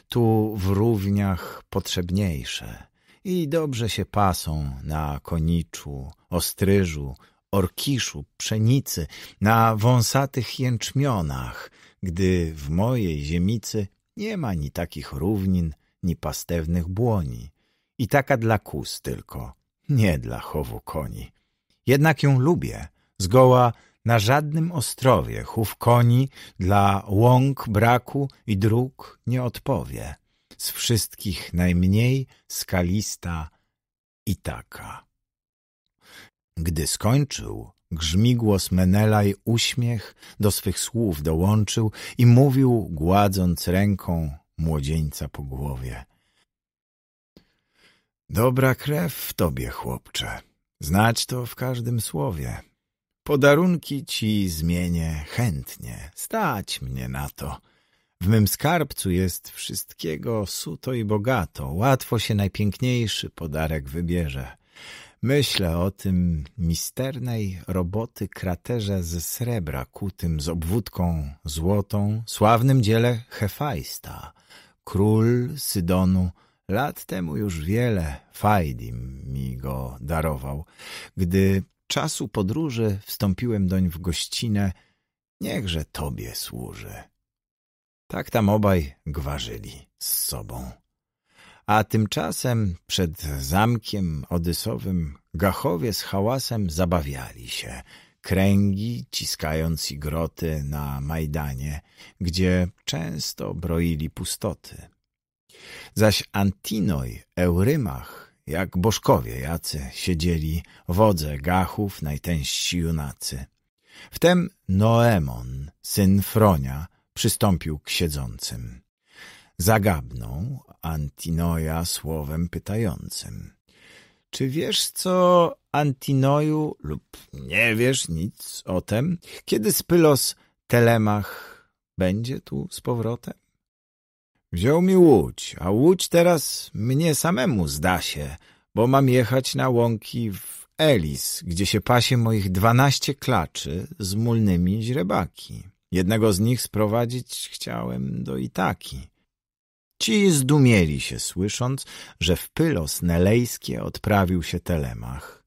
Tu w równiach potrzebniejsze i dobrze się pasą na koniczu, ostryżu, orkiszu, pszenicy, na wąsatych jęczmionach, gdy w mojej ziemicy nie ma ni takich równin, ni pastewnych błoni. I taka dla kus tylko, nie dla chowu koni. Jednak ją lubię, zgoła na żadnym ostrowie chów koni dla łąk braku i dróg nie odpowie. Z wszystkich najmniej skalista i taka. Gdy skończył, grzmigłos Menelaj uśmiech do swych słów dołączył i mówił, gładząc ręką młodzieńca po głowie. Dobra krew w tobie, chłopcze. Znać to w każdym słowie. Podarunki ci zmienię chętnie, stać mnie na to. W mym skarbcu jest wszystkiego suto i bogato, łatwo się najpiękniejszy podarek wybierze. Myślę o tym misternej roboty kraterze ze srebra kutym z obwódką złotą, sławnym dziele Hefajsta, król Sydonu, Lat temu już wiele Fajdim mi go darował, gdy czasu podróży wstąpiłem doń w gościnę, niechże tobie służy. Tak tam obaj gwarzyli z sobą. A tymczasem przed zamkiem odysowym gachowie z hałasem zabawiali się, kręgi ciskając i groty na Majdanie, gdzie często broili pustoty. Zaś Antinoj, Eurymach, jak bożkowie jacy siedzieli wodze Gachów, najtężsi junacy. Wtem Noemon, syn Fronia, przystąpił k siedzącym. Zagabnął Antinoja słowem pytającym. Czy wiesz co, Antinoju, lub nie wiesz nic o tem, kiedy Spylos Telemach będzie tu z powrotem? Wziął mi łódź, a łódź teraz mnie samemu zda się, bo mam jechać na łąki w Elis, gdzie się pasie moich dwanaście klaczy z mulnymi źrebaki. Jednego z nich sprowadzić chciałem do Itaki. Ci zdumieli się, słysząc, że w Pylos Nelejskie odprawił się Telemach.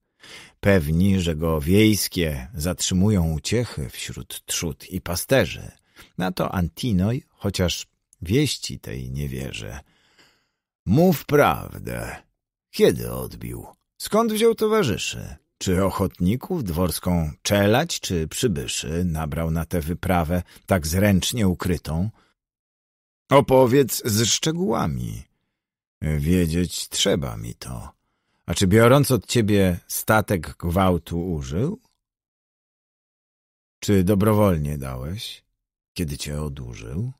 Pewni, że go wiejskie zatrzymują uciechy wśród trzód i pasterzy. Na to Antinoj, chociaż Wieści tej nie wierzę. Mów prawdę. Kiedy odbił? Skąd wziął towarzyszy? Czy ochotników, dworską czelać, czy przybyszy nabrał na tę wyprawę tak zręcznie ukrytą? Opowiedz z szczegółami. Wiedzieć trzeba mi to. A czy biorąc od ciebie statek gwałtu użył? Czy dobrowolnie dałeś, kiedy cię odurzył?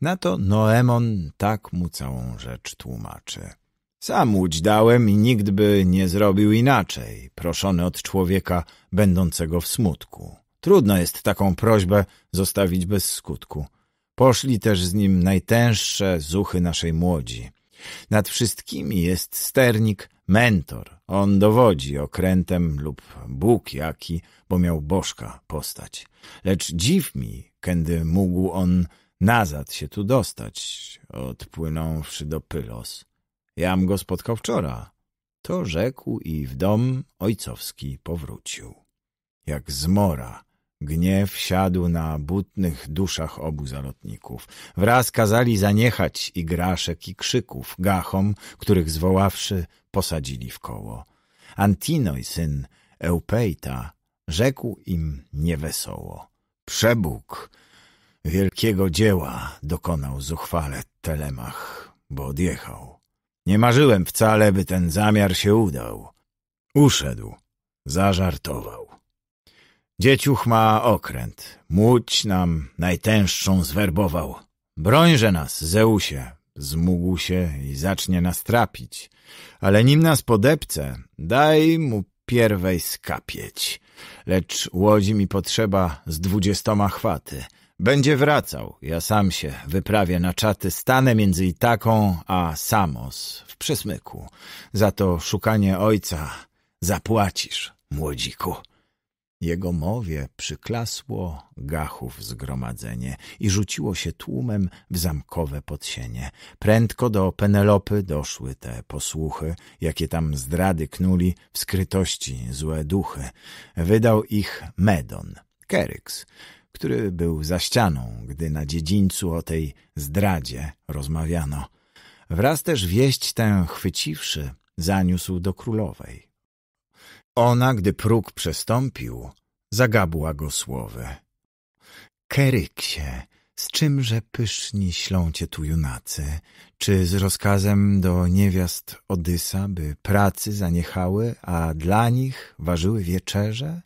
Na to Noemon tak mu całą rzecz tłumaczy. Sam łódź dałem i nikt by nie zrobił inaczej, proszony od człowieka będącego w smutku. Trudno jest taką prośbę zostawić bez skutku. Poszli też z nim najtęższe zuchy naszej młodzi. Nad wszystkimi jest sternik, mentor. On dowodzi okrętem lub Bóg jaki, bo miał bożka postać. Lecz dziw mi, kiedy mógł on Nazad się tu dostać, odpłynąwszy do Pylos. Jam go spotkał wczora. To rzekł i w dom ojcowski powrócił. Jak zmora, gniew siadł na butnych duszach obu zalotników. Wraz kazali zaniechać igraszek i krzyków gachom, których zwoławszy posadzili w koło. Antinoj, syn Eupejta, rzekł im niewesoło. Przebóg! Wielkiego dzieła dokonał zuchwale Telemach, bo odjechał. Nie marzyłem wcale, by ten zamiar się udał. Uszedł, zażartował. Dzieciuch ma okręt, młódź nam najtęższą zwerbował. Brońże nas, Zeusie, zmógł się i zacznie nas trapić. Ale nim nas podepce, daj mu pierwej skapieć. Lecz łodzi mi potrzeba z dwudziestoma chwaty – będzie wracał, ja sam się wyprawię na czaty, stanę między Itaką a Samos w przysmyku. Za to szukanie ojca zapłacisz, młodziku. Jego mowie przyklasło gachów zgromadzenie i rzuciło się tłumem w zamkowe podsienie. Prędko do Penelopy doszły te posłuchy, jakie tam zdrady knuli w skrytości złe duchy. Wydał ich Medon, Keryks, który był za ścianą, gdy na dziedzińcu o tej zdradzie rozmawiano. Wraz też wieść tę chwyciwszy, zaniósł do królowej. Ona, gdy próg przestąpił, zagabła go słowy. Keryksie, z czymże pyszni ślą cię tu junacy? Czy z rozkazem do niewiast Odysa, by pracy zaniechały, a dla nich ważyły wieczerze?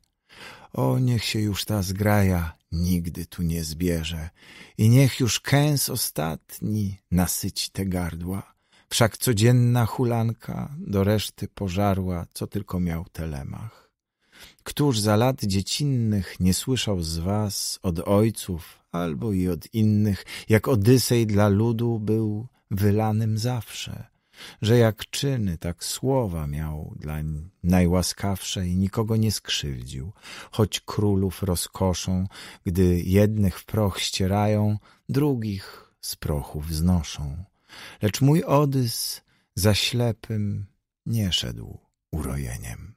O, niech się już ta zgraja nigdy tu nie zbierze i niech już kęs ostatni nasyci te gardła. Wszak codzienna hulanka do reszty pożarła, co tylko miał telemach. Któż za lat dziecinnych nie słyszał z was od ojców albo i od innych, jak Odysej dla ludu był wylanym zawsze – że jak czyny, tak słowa miał dlań najłaskawsze i nikogo nie skrzywdził, choć królów rozkoszą, gdy jednych w proch ścierają, drugich z prochu wznoszą. Lecz mój Odys za ślepym nie szedł urojeniem.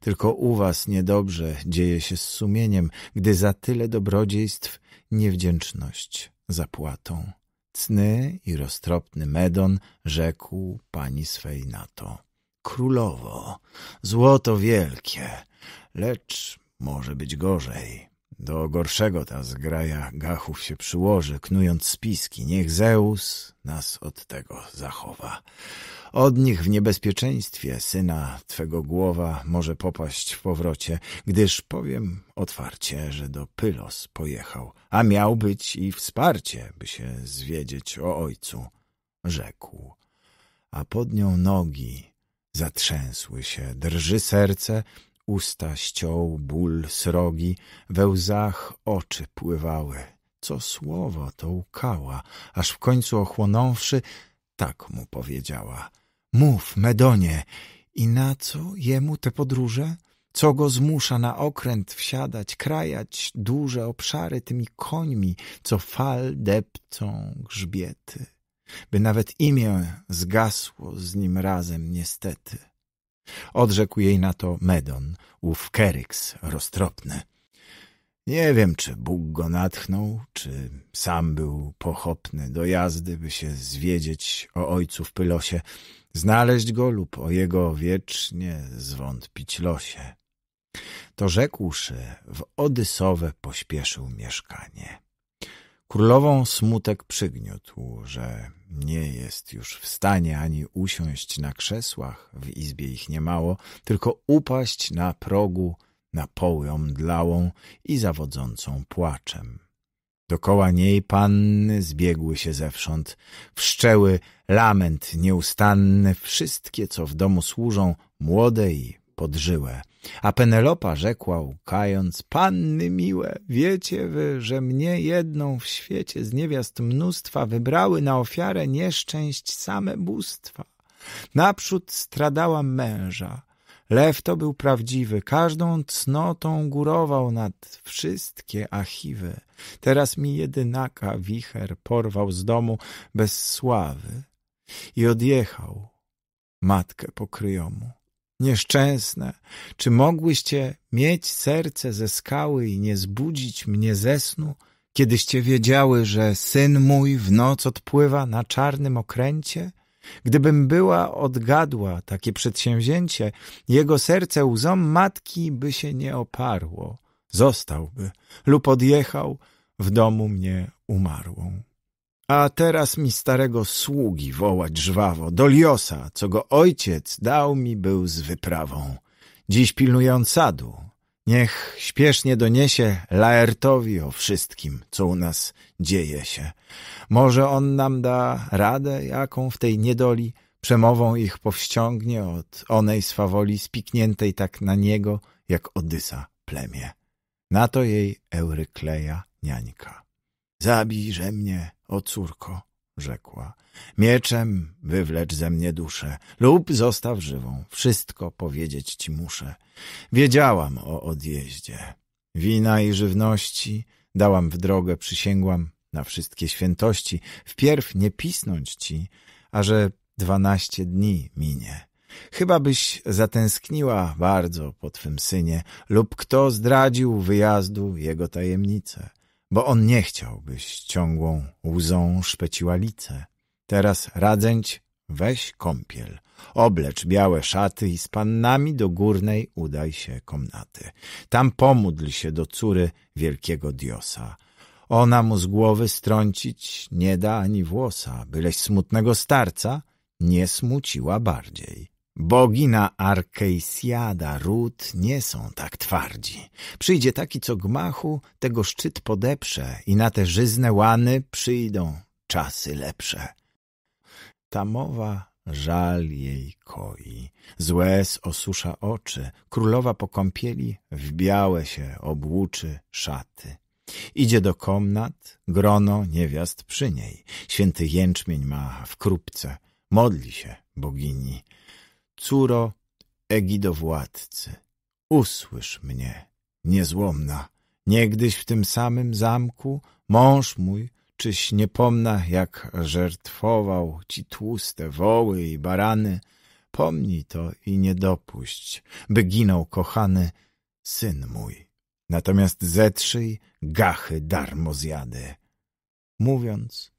Tylko u was niedobrze dzieje się z sumieniem, gdy za tyle dobrodziejstw niewdzięczność zapłatą. Cny i roztropny Medon rzekł pani swej na to. Królowo, złoto wielkie, lecz może być gorzej. Do gorszego ta zgraja gachów się przyłoży, knując spiski. Niech Zeus nas od tego zachowa. Od nich w niebezpieczeństwie syna twego głowa może popaść w powrocie, gdyż powiem otwarcie, że do Pylos pojechał, a miał być i wsparcie, by się zwiedzieć o ojcu. Rzekł, a pod nią nogi zatrzęsły się, drży serce, usta ściął ból srogi, we łzach oczy pływały. Co słowo to łkała, aż w końcu ochłonąwszy, tak mu powiedziała. Mów, Medonie, i na co jemu te podróże? Co go zmusza na okręt wsiadać, krajać duże obszary tymi końmi, co fal depcą grzbiety? By nawet imię zgasło z nim razem niestety. Odrzekł jej na to Medon, ów Keryks roztropny. Nie wiem, czy Bóg go natchnął, czy sam był pochopny do jazdy, by się zwiedzieć o ojcu w Pylosie, znaleźć go lub o jego wiecznie zwątpić losie. To rzekłszy, w Odysowe pośpieszył mieszkanie. Królową smutek przygniótł, że nie jest już w stanie ani usiąść na krzesłach, w izbie ich niemało, tylko upaść na progu, na poły omdlałą i zawodzącą płaczem. Dokoła niej panny zbiegły się zewsząd, wszczęły lament nieustanny, wszystkie, co w domu służą, młode i pod żyłę. A Penelopa rzekła łkając, panny miłe, wiecie wy, że mnie jedną w świecie z niewiast mnóstwa wybrały na ofiarę nieszczęść same bóstwa. Naprzód stradałam męża. Lew to był prawdziwy, każdą cnotą górował nad wszystkie achiwy. Teraz mi jedynaka wicher porwał z domu bez sławy i odjechał matkę pokryjomu nieszczęsne, czy mogłyście mieć serce ze skały i nie zbudzić mnie ze snu, kiedyście wiedziały, że syn mój w noc odpływa na czarnym okręcie? Gdybym była odgadła takie przedsięwzięcie, jego serce łzom matki by się nie oparło, zostałby lub odjechał w domu mnie umarłą. A teraz mi starego sługi wołać żwawo, do liosa, co go ojciec dał mi był z wyprawą. Dziś pilnuje sadu. Niech śpiesznie doniesie Laertowi o wszystkim, co u nas dzieje się. Może on nam da radę, jaką w tej niedoli przemową ich powściągnie od onej swawoli spikniętej tak na niego, jak Odysa plemię. Na to jej Eurykleja niańka. Zabijże mnie o córko, rzekła, mieczem wywlecz ze mnie duszę lub zostaw żywą, wszystko powiedzieć ci muszę. Wiedziałam o odjeździe. Wina i żywności dałam w drogę, przysięgłam na wszystkie świętości, wpierw nie pisnąć ci, a że dwanaście dni minie. Chyba byś zatęskniła bardzo po twym synie lub kto zdradził wyjazdu jego tajemnicę bo on nie chciał, byś ciągłą łzą szpeciła lice. Teraz radzęć weź kąpiel, oblecz białe szaty i z pannami do górnej udaj się komnaty. Tam pomódl się do córy wielkiego diosa. Ona mu z głowy strącić nie da ani włosa, byleś smutnego starca nie smuciła bardziej. Bogina Arkejsiada Ród nie są tak twardzi. Przyjdzie taki, co gmachu tego szczyt podeprze i na te żyzne łany przyjdą czasy lepsze. Ta mowa żal jej koi, z osusza oczy, królowa po kąpieli w białe się obłuczy szaty. Idzie do komnat, grono niewiast przy niej, święty jęczmień ma w krupce, modli się bogini – Córo Egidowładcy, usłysz mnie, niezłomna. Niegdyś w tym samym zamku mąż mój, czyś niepomna, jak żertwował ci tłuste woły i barany, pomnij to i nie dopuść, by ginął kochany syn mój. Natomiast zetrzyj gachy darmo zjady. Mówiąc,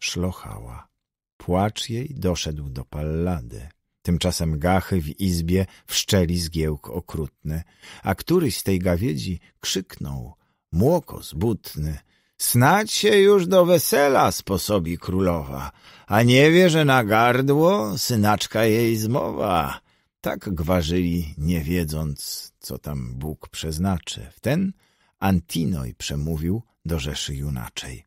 szlochała. Płacz jej doszedł do pallady. Tymczasem gachy w izbie wszczeli zgiełk okrutny, a któryś z tej gawiedzi krzyknął, młoko zbutny. Snać się już do wesela sposobi królowa, a nie wie, że na gardło synaczka jej zmowa. Tak gwarzyli, nie wiedząc, co tam Bóg przeznaczy. Wten Antinoj przemówił do Rzeszy Junaczej.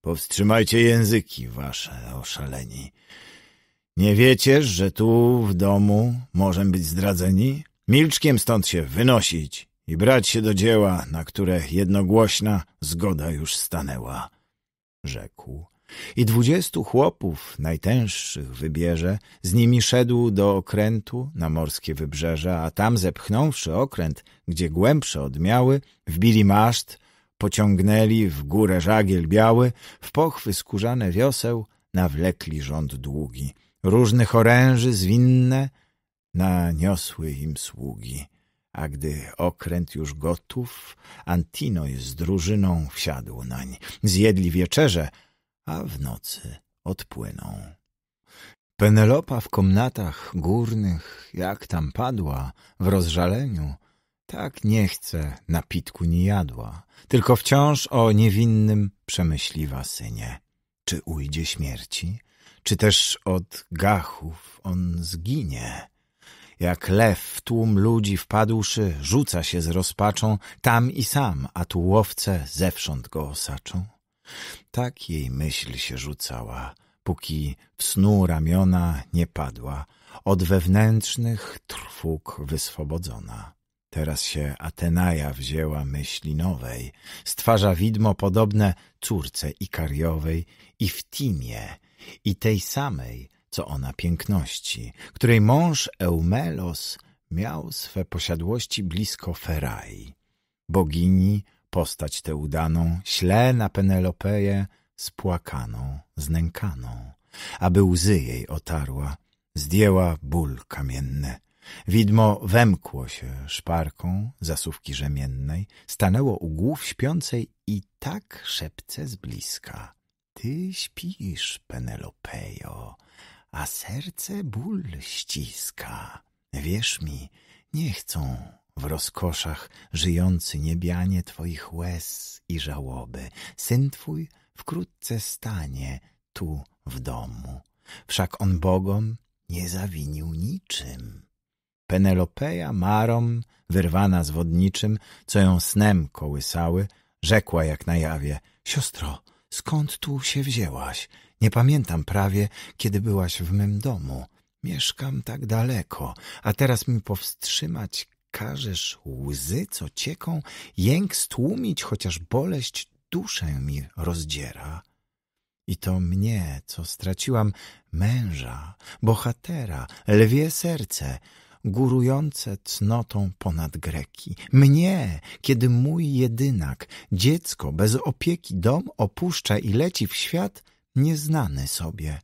Powstrzymajcie języki wasze, oszaleni. Nie wiecież, że tu w domu możemy być zdradzeni? Milczkiem stąd się wynosić i brać się do dzieła, na które jednogłośna zgoda już stanęła, rzekł. I dwudziestu chłopów, najtęższych wybierze, z nimi szedł do okrętu na morskie wybrzeża, a tam zepchnąwszy okręt, gdzie głębsze odmiały, wbili maszt, pociągnęli w górę żagiel biały, w pochwy skórzane wioseł, nawlekli rząd długi różnych oręży zwinne naniosły im sługi. A gdy okręt już gotów, Antinoj z drużyną wsiadł nań. Zjedli wieczerze, a w nocy odpłyną. Penelopa w komnatach górnych, jak tam padła, w rozżaleniu, tak nie chce napitku nie jadła, tylko wciąż o niewinnym przemyśliwa synie. Czy ujdzie śmierci? czy też od gachów on zginie. Jak lew w tłum ludzi wpadłszy, rzuca się z rozpaczą tam i sam, a tu łowce zewsząd go osaczą. Tak jej myśl się rzucała, póki w snu ramiona nie padła, od wewnętrznych trwóg wyswobodzona. Teraz się Atenaja wzięła myśli nowej, stwarza widmo podobne córce Ikariowej i w Timie i tej samej, co ona piękności, której mąż Eumelos miał swe posiadłości blisko Ferai. Bogini postać tę udaną śle na Penelopeję spłakaną, znękaną, aby łzy jej otarła, zdjęła ból kamienny. Widmo wemkło się szparką zasówki rzemiennej, stanęło u głów śpiącej i tak szepce z bliska ty śpisz, Penelopejo, a serce ból ściska. Wierz mi, nie chcą w rozkoszach żyjący niebianie twoich łez i żałoby. Syn twój wkrótce stanie tu w domu. Wszak on Bogom nie zawinił niczym. Penelopeja marom, wyrwana z wodniczym, co ją snem kołysały, rzekła jak na jawie, siostro, Skąd tu się wzięłaś? Nie pamiętam prawie, kiedy byłaś w mym domu. Mieszkam tak daleko, a teraz mi powstrzymać każesz łzy, co cieką, jęk stłumić, chociaż boleść duszę mi rozdziera. I to mnie, co straciłam męża, bohatera, lwie serce, górujące cnotą ponad Greki. Mnie, kiedy mój jedynak, dziecko bez opieki dom opuszcza i leci w świat nieznany sobie.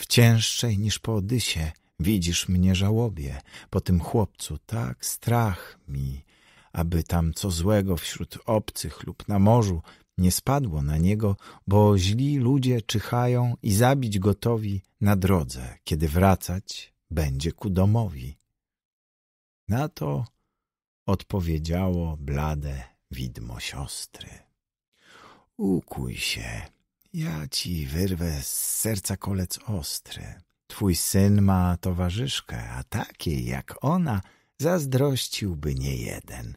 W cięższej niż po Odysie widzisz mnie żałobie, po tym chłopcu tak strach mi, aby tam co złego wśród obcych lub na morzu nie spadło na niego, bo źli ludzie czyhają i zabić gotowi na drodze, kiedy wracać będzie ku domowi. Na to odpowiedziało blade widmo siostry. Ukuj się, ja ci wyrwę z serca kolec ostry. Twój syn ma towarzyszkę, a takiej jak ona zazdrościłby nie jeden,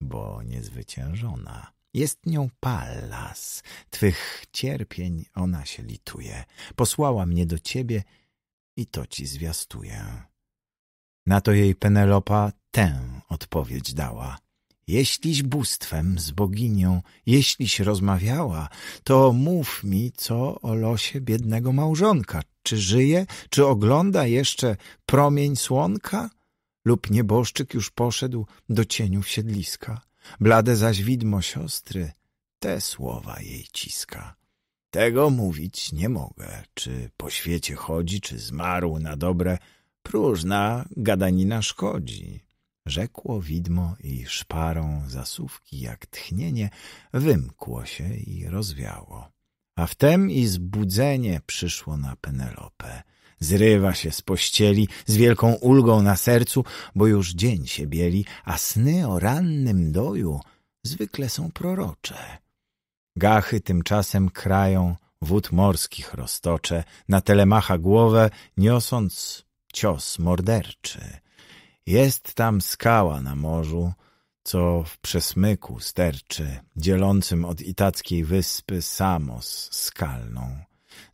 bo niezwyciężona. Jest nią Pallas, twych cierpień ona się lituje. Posłała mnie do ciebie i to ci zwiastuję. Na to jej Penelopa tę odpowiedź dała. Jeśliś bóstwem z boginią, jeśliś rozmawiała, to mów mi, co o losie biednego małżonka. Czy żyje, czy ogląda jeszcze promień słonka? Lub nieboszczyk już poszedł do cieniów siedliska. Blade zaś widmo siostry, te słowa jej ciska. Tego mówić nie mogę. Czy po świecie chodzi, czy zmarł na dobre, próżna gadanina szkodzi. Rzekło widmo i szparą zasówki jak tchnienie wymkło się i rozwiało. A wtem i zbudzenie przyszło na Penelopę. Zrywa się z pościeli z wielką ulgą na sercu, bo już dzień się bieli, a sny o rannym doju zwykle są prorocze. Gachy tymczasem krają wód morskich roztocze, na telemacha głowę, niosąc cios morderczy. Jest tam skała na morzu, co w przesmyku sterczy, dzielącym od itackiej wyspy Samos skalną.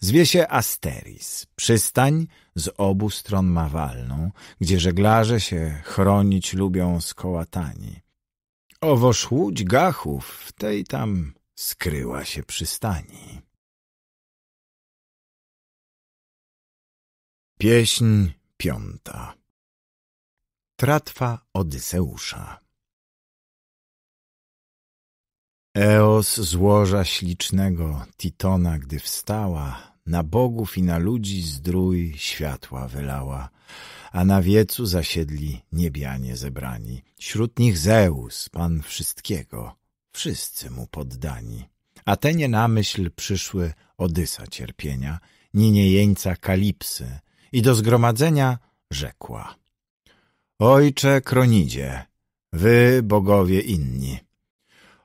Zwie się Asteris, przystań z obu stron mawalną, gdzie żeglarze się chronić lubią skołatani. Owoż łódź gachów w tej tam skryła się przy stani. Pieśń piąta Tratwa Odyseusza Eos z łoża ślicznego Titona, gdy wstała, na bogów i na ludzi zdrój światła wylała, a na wiecu zasiedli niebianie zebrani. Wśród nich Zeus, pan wszystkiego, wszyscy mu poddani. Atenie na myśl przyszły Odysa cierpienia, Niniejeńca Kalipsy i do zgromadzenia rzekła. Ojcze Kronidzie, wy bogowie inni,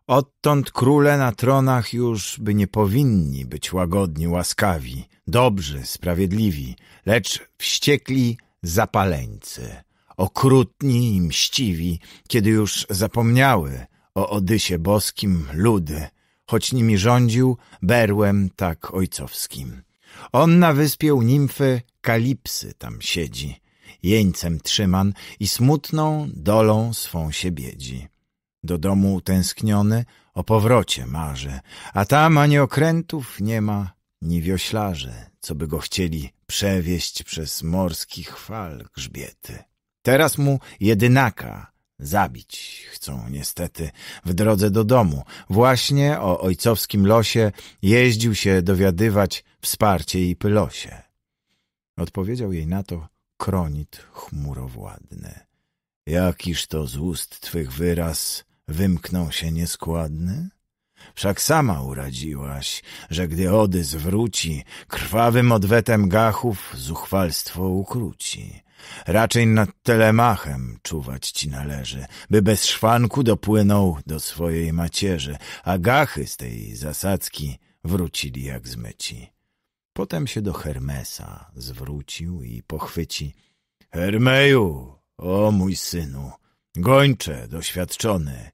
odtąd króle na tronach już by nie powinni być łagodni, łaskawi, dobrzy, sprawiedliwi, lecz wściekli zapaleńcy, okrutni i mściwi, kiedy już zapomniały, o Odysie boskim ludy, choć nimi rządził berłem tak ojcowskim. On na wyspie u nimfy Kalipsy tam siedzi, jeńcem trzyman i smutną dolą swą się biedzi. Do domu utęskniony o powrocie marzy, a tam ani okrętów nie ma, ni wioślarzy, co by go chcieli przewieźć przez morskich fal grzbiety. Teraz mu jedynaka Zabić chcą niestety w drodze do domu. Właśnie o ojcowskim losie jeździł się dowiadywać wsparcie i pylosie. Odpowiedział jej na to kronit chmurowładny. Jakiż to z ust twych wyraz wymknął się nieskładny? Wszak sama uradziłaś, że gdy Ody zwróci, krwawym odwetem gachów zuchwalstwo ukróci. Raczej nad telemachem czuwać ci należy, by bez szwanku dopłynął do swojej macierzy, a gachy z tej zasadzki wrócili jak zmyci. Potem się do Hermesa zwrócił i pochwyci. Hermeju, o mój synu, gończe, doświadczony,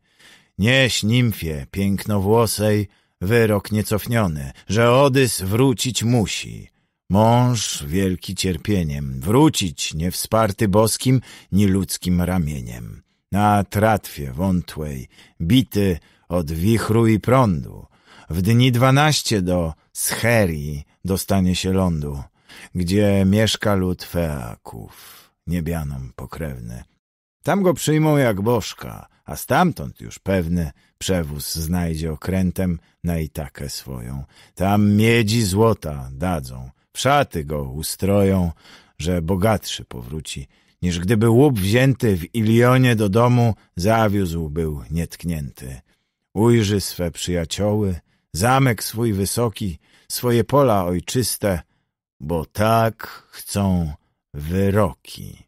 nieś nimfie pięknowłosej, wyrok niecofniony, że Odys wrócić musi. Mąż wielki cierpieniem, wrócić niewsparty boskim, ni ludzkim ramieniem. Na tratwie wątłej, bity od wichru i prądu, w dni dwanaście do Scherii dostanie się lądu, gdzie mieszka lud Feaków, niebianom pokrewny. Tam go przyjmą jak bożka, a stamtąd już pewny przewóz znajdzie okrętem na Itakę swoją. Tam miedzi złota dadzą – Wszaty go ustroją, że bogatszy powróci, niż gdyby łup wzięty w Ilionie do domu zawiózł był nietknięty. Ujrzy swe przyjacioły, zamek swój wysoki, swoje pola ojczyste, bo tak chcą wyroki.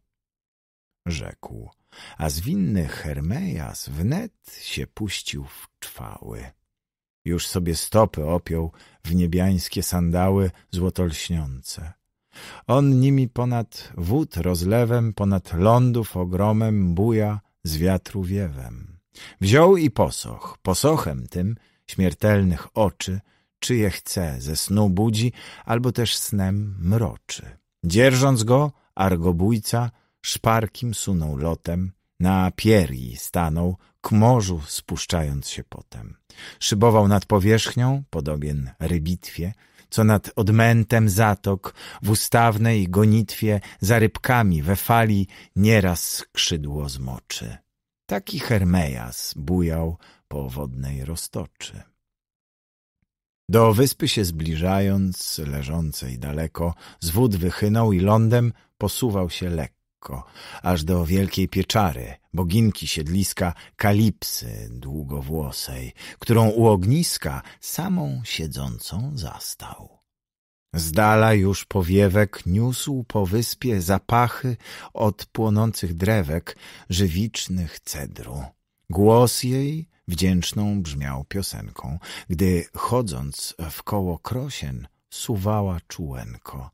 Rzekł, a zwinny Hermejas wnet się puścił w czwały. Już sobie stopy opiął w niebiańskie sandały złotolśniące. On nimi ponad wód rozlewem, ponad lądów ogromem buja z wiatru wiewem. Wziął i posoch, posochem tym śmiertelnych oczy, czyje chce, ze snu budzi albo też snem mroczy. Dzierżąc go, argobójca szparkim sunął lotem, na pierii stanął morzu spuszczając się potem. Szybował nad powierzchnią, podobien rybitwie, co nad odmętem zatok, w ustawnej gonitwie za rybkami we fali nieraz skrzydło zmoczy. Taki Hermejas bujał po wodnej roztoczy. Do wyspy się zbliżając, leżącej daleko, z wód wychynął i lądem posuwał się lekko lekko, aż do wielkiej pieczary, boginki siedliska Kalipsy długowłosej, którą u ogniska samą siedzącą zastał. Z dala już powiewek niósł po wyspie zapachy od płonących drewek żywicznych cedru. Głos jej wdzięczną brzmiał piosenką, gdy chodząc w koło krosien suwała czułenko.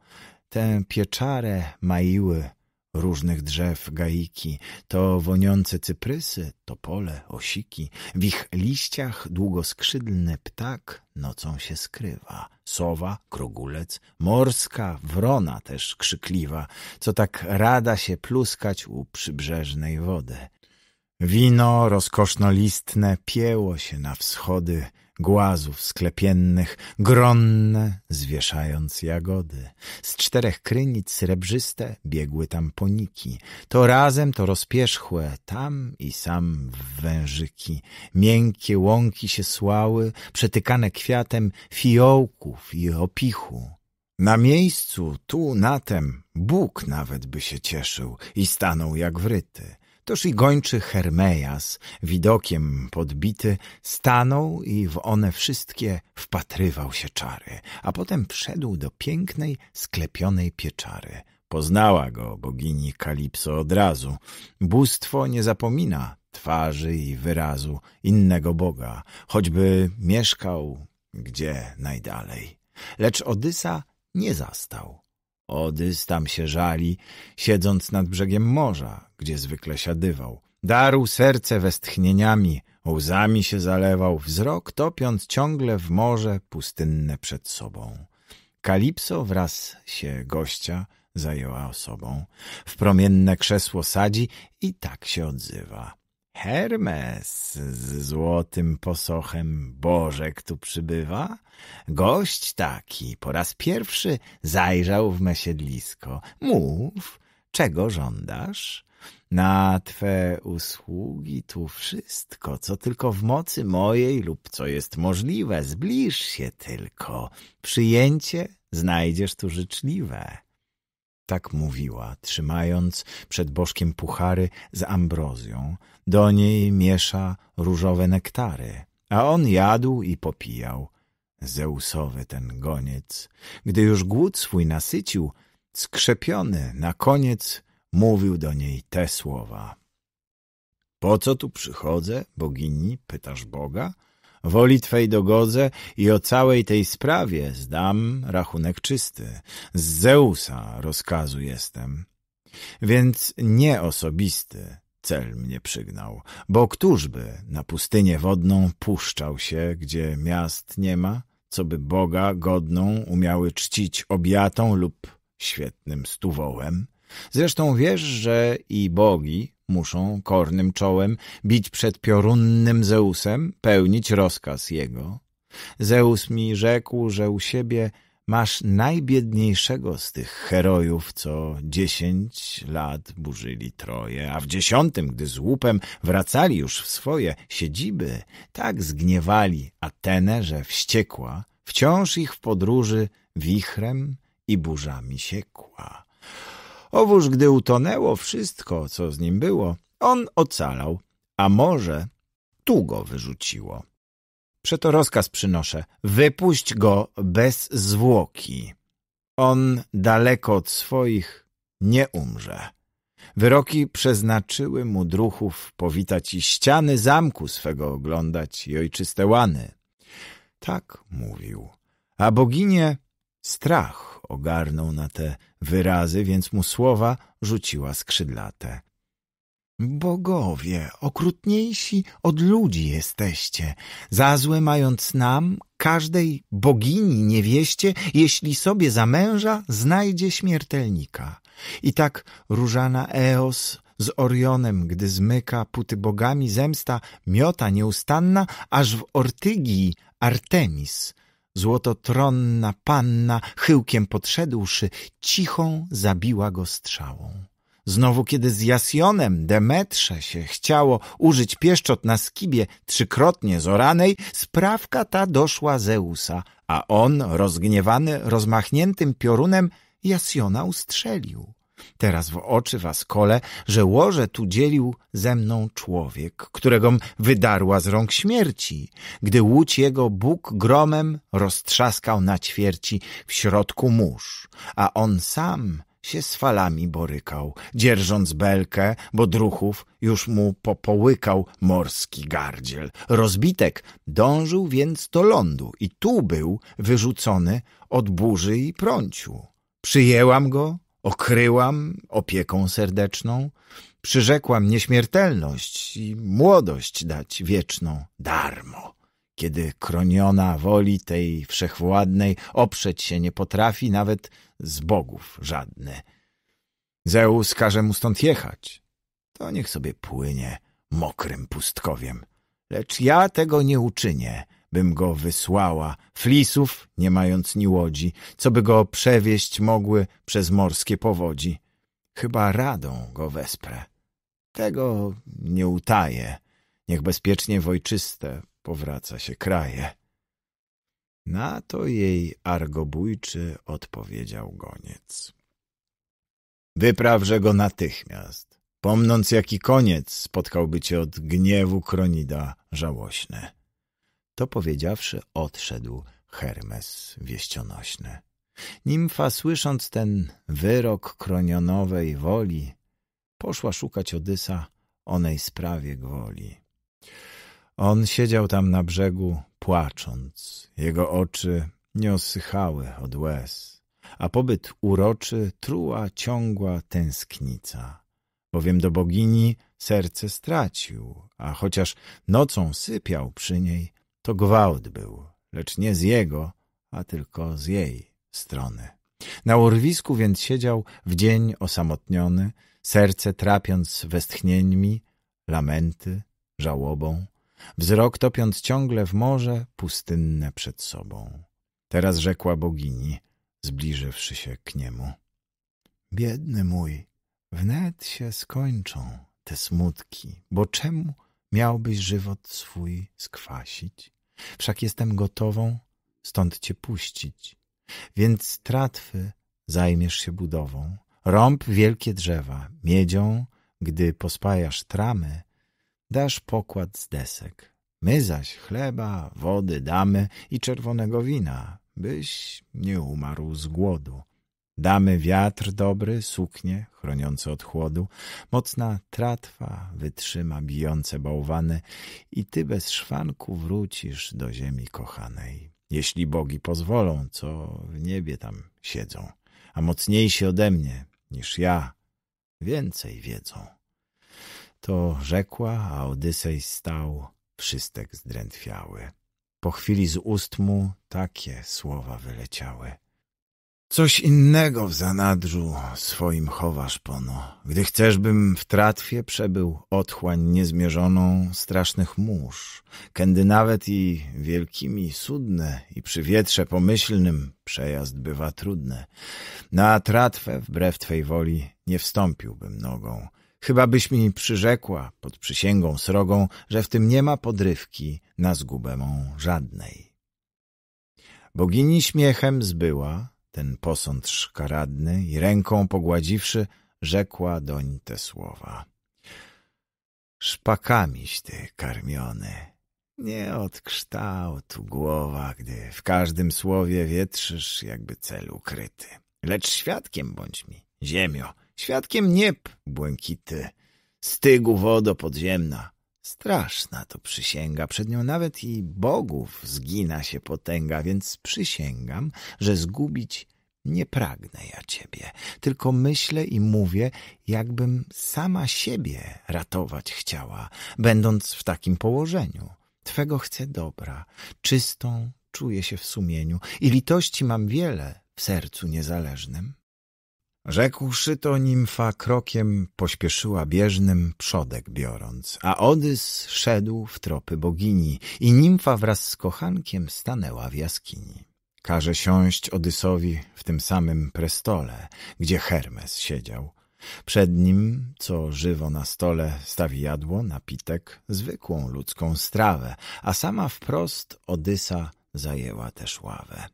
Tę pieczarę maiły Różnych drzew gaiki, to woniące cyprysy, topole, osiki. W ich liściach długoskrzydlny ptak nocą się skrywa. Sowa, krogulec, morska, wrona też krzykliwa, co tak rada się pluskać u przybrzeżnej wody. Wino listne pieło się na wschody, głazów sklepiennych, gronne, zwieszając jagody. Z czterech krynic srebrzyste biegły tam poniki, to razem, to rozpierzchłe, tam i sam w wężyki. Miękkie łąki się słały, przetykane kwiatem fiołków i opichu. Na miejscu, tu, na tem, Bóg nawet by się cieszył i stanął jak wryty. Toż i gończy Hermejas, widokiem podbity, stanął i w one wszystkie wpatrywał się czary, a potem wszedł do pięknej, sklepionej pieczary. Poznała go bogini Kalipso od razu. Bóstwo nie zapomina twarzy i wyrazu innego Boga, choćby mieszkał gdzie najdalej. Lecz Odysa nie zastał. Odys tam się żali, siedząc nad brzegiem morza, gdzie zwykle siadywał. Darł serce westchnieniami, łzami się zalewał, wzrok topiąc ciągle w morze pustynne przed sobą. Kalipso wraz się gościa zajęła osobą. W promienne krzesło sadzi i tak się odzywa. Hermes z złotym posochem Bożek tu przybywa? Gość taki po raz pierwszy zajrzał w me siedlisko. Mów, czego żądasz? Na Twe usługi tu wszystko, co tylko w mocy mojej lub co jest możliwe. Zbliż się tylko. Przyjęcie znajdziesz tu życzliwe tak mówiła, trzymając przed bożkiem puchary z ambrozją. Do niej miesza różowe nektary, a on jadł i popijał. Zeusowy ten goniec, gdy już głód swój nasycił, skrzepiony na koniec mówił do niej te słowa. Po co tu przychodzę, bogini, pytasz Boga? Woli Twej dogodzę i o całej tej sprawie zdam rachunek czysty. Z Zeusa rozkazu jestem. Więc nie osobisty cel mnie przygnał, bo któżby na pustynię wodną puszczał się, gdzie miast nie ma, co by Boga godną umiały czcić obiatą lub świetnym stuwołem? Zresztą wiesz, że i bogi muszą kornym czołem bić przed piorunnym Zeusem, pełnić rozkaz jego. Zeus mi rzekł, że u siebie masz najbiedniejszego z tych herojów, co dziesięć lat burzyli troje, a w dziesiątym, gdy z łupem wracali już w swoje siedziby, tak zgniewali Atenę, że wściekła, wciąż ich w podróży wichrem i burzami siekła. Owóż gdy utonęło wszystko, co z nim było, on ocalał, a może tu go wyrzuciło. Przeto rozkaz przynoszę, wypuść go bez zwłoki. On daleko od swoich nie umrze. Wyroki przeznaczyły mu druchów powitać i ściany zamku swego oglądać i ojczyste łany. Tak mówił, a boginie Strach ogarnął na te wyrazy, więc mu słowa rzuciła skrzydlate. Bogowie, okrutniejsi od ludzi jesteście, za złe mając nam, każdej bogini niewieście, jeśli sobie za męża znajdzie śmiertelnika. I tak różana Eos z Orionem, gdy zmyka puty bogami zemsta, miota nieustanna, aż w Ortygii Artemis Złototronna panna, chyłkiem podszedłszy, cichą zabiła go strzałą. Znowu, kiedy z Jasjonem Demetrze się chciało użyć pieszczot na skibie trzykrotnie zoranej, sprawka ta doszła Zeusa, a on, rozgniewany, rozmachniętym piorunem, Jasjona ustrzelił teraz w oczy was kole, że łoże tu dzielił ze mną człowiek, którego wydarła z rąk śmierci, gdy łódź jego Bóg gromem roztrzaskał na ćwierci w środku mórz, a on sam się z falami borykał, dzierżąc belkę, bo druchów już mu popołykał morski gardziel. Rozbitek dążył więc do lądu i tu był wyrzucony od burzy i prąciu. Przyjęłam go, okryłam opieką serdeczną, przyrzekłam nieśmiertelność i młodość dać wieczną darmo. Kiedy kroniona woli tej wszechwładnej oprzeć się nie potrafi nawet z bogów żadne. Zeus każe mu stąd jechać. To niech sobie płynie mokrym pustkowiem. Lecz ja tego nie uczynię bym go wysłała, flisów nie mając ni łodzi, co by go przewieźć mogły przez morskie powodzi. Chyba radą go wesprę. Tego nie utaję, niech bezpiecznie w ojczyste powraca się kraje. Na to jej argobójczy odpowiedział goniec. Wyprawże go natychmiast, pomnąc jaki koniec spotkałby cię od gniewu kronida żałośne. To powiedziawszy, odszedł Hermes wieścionośny. Nimfa, słysząc ten wyrok kronionowej woli, poszła szukać Odysa onej sprawie gwoli. On siedział tam na brzegu, płacząc. Jego oczy nie osychały od łez, a pobyt uroczy truła ciągła tęsknica. Bowiem do bogini serce stracił, a chociaż nocą sypiał przy niej, to gwałt był, lecz nie z jego, a tylko z jej strony. Na urwisku więc siedział w dzień osamotniony, serce trapiąc westchnieniami, lamenty, żałobą, wzrok topiąc ciągle w morze pustynne przed sobą. Teraz rzekła bogini, zbliżywszy się k niemu. Biedny mój, wnet się skończą te smutki, bo czemu miałbyś żywot swój skwasić. Wszak jestem gotową stąd cię puścić. Więc tratwy zajmiesz się budową, rąb wielkie drzewa, miedzią, gdy pospajasz tramy, dasz pokład z desek. My zaś chleba, wody damy i czerwonego wina, byś nie umarł z głodu. Damy wiatr dobry, suknie chroniące od chłodu, mocna tratwa wytrzyma bijące bałwany i ty bez szwanku wrócisz do ziemi kochanej. Jeśli bogi pozwolą, co w niebie tam siedzą, a mocniejsi ode mnie niż ja więcej wiedzą. To rzekła, a Odysej stał, wszystek zdrętwiały. Po chwili z ust mu takie słowa wyleciały – Coś innego w zanadrzu swoim chowasz, pono. Gdy chcesz, bym w tratwie przebył otchłań niezmierzoną strasznych mórz, kędy nawet i wielkimi sudne i przy wietrze pomyślnym przejazd bywa trudne. Na tratwę, wbrew Twej woli, nie wstąpiłbym nogą. Chyba byś mi przyrzekła, pod przysięgą srogą, że w tym nie ma podrywki na zgubę mą żadnej. Bogini śmiechem zbyła, ten posąd szkaradny i ręką pogładziwszy, rzekła doń te słowa. Szpakamiś ty karmiony, nie od kształtu głowa, gdy w każdym słowie wietrzysz jakby cel ukryty. Lecz świadkiem bądź mi, ziemio, świadkiem nieb błękity, stygu wodo podziemna, Straszna to przysięga, przed nią nawet i bogów zgina się potęga, więc przysięgam, że zgubić nie pragnę ja ciebie, tylko myślę i mówię, jakbym sama siebie ratować chciała, będąc w takim położeniu. Twego chcę dobra, czystą czuję się w sumieniu i litości mam wiele w sercu niezależnym. Rzekłszy to, nimfa krokiem pośpieszyła bieżnym, przodek biorąc, a Odys szedł w tropy bogini i nimfa wraz z kochankiem stanęła w jaskini. Każe siąść Odysowi w tym samym prestole, gdzie Hermes siedział. Przed nim, co żywo na stole, stawi jadło, napitek, zwykłą ludzką strawę, a sama wprost Odysa zajęła też ławę.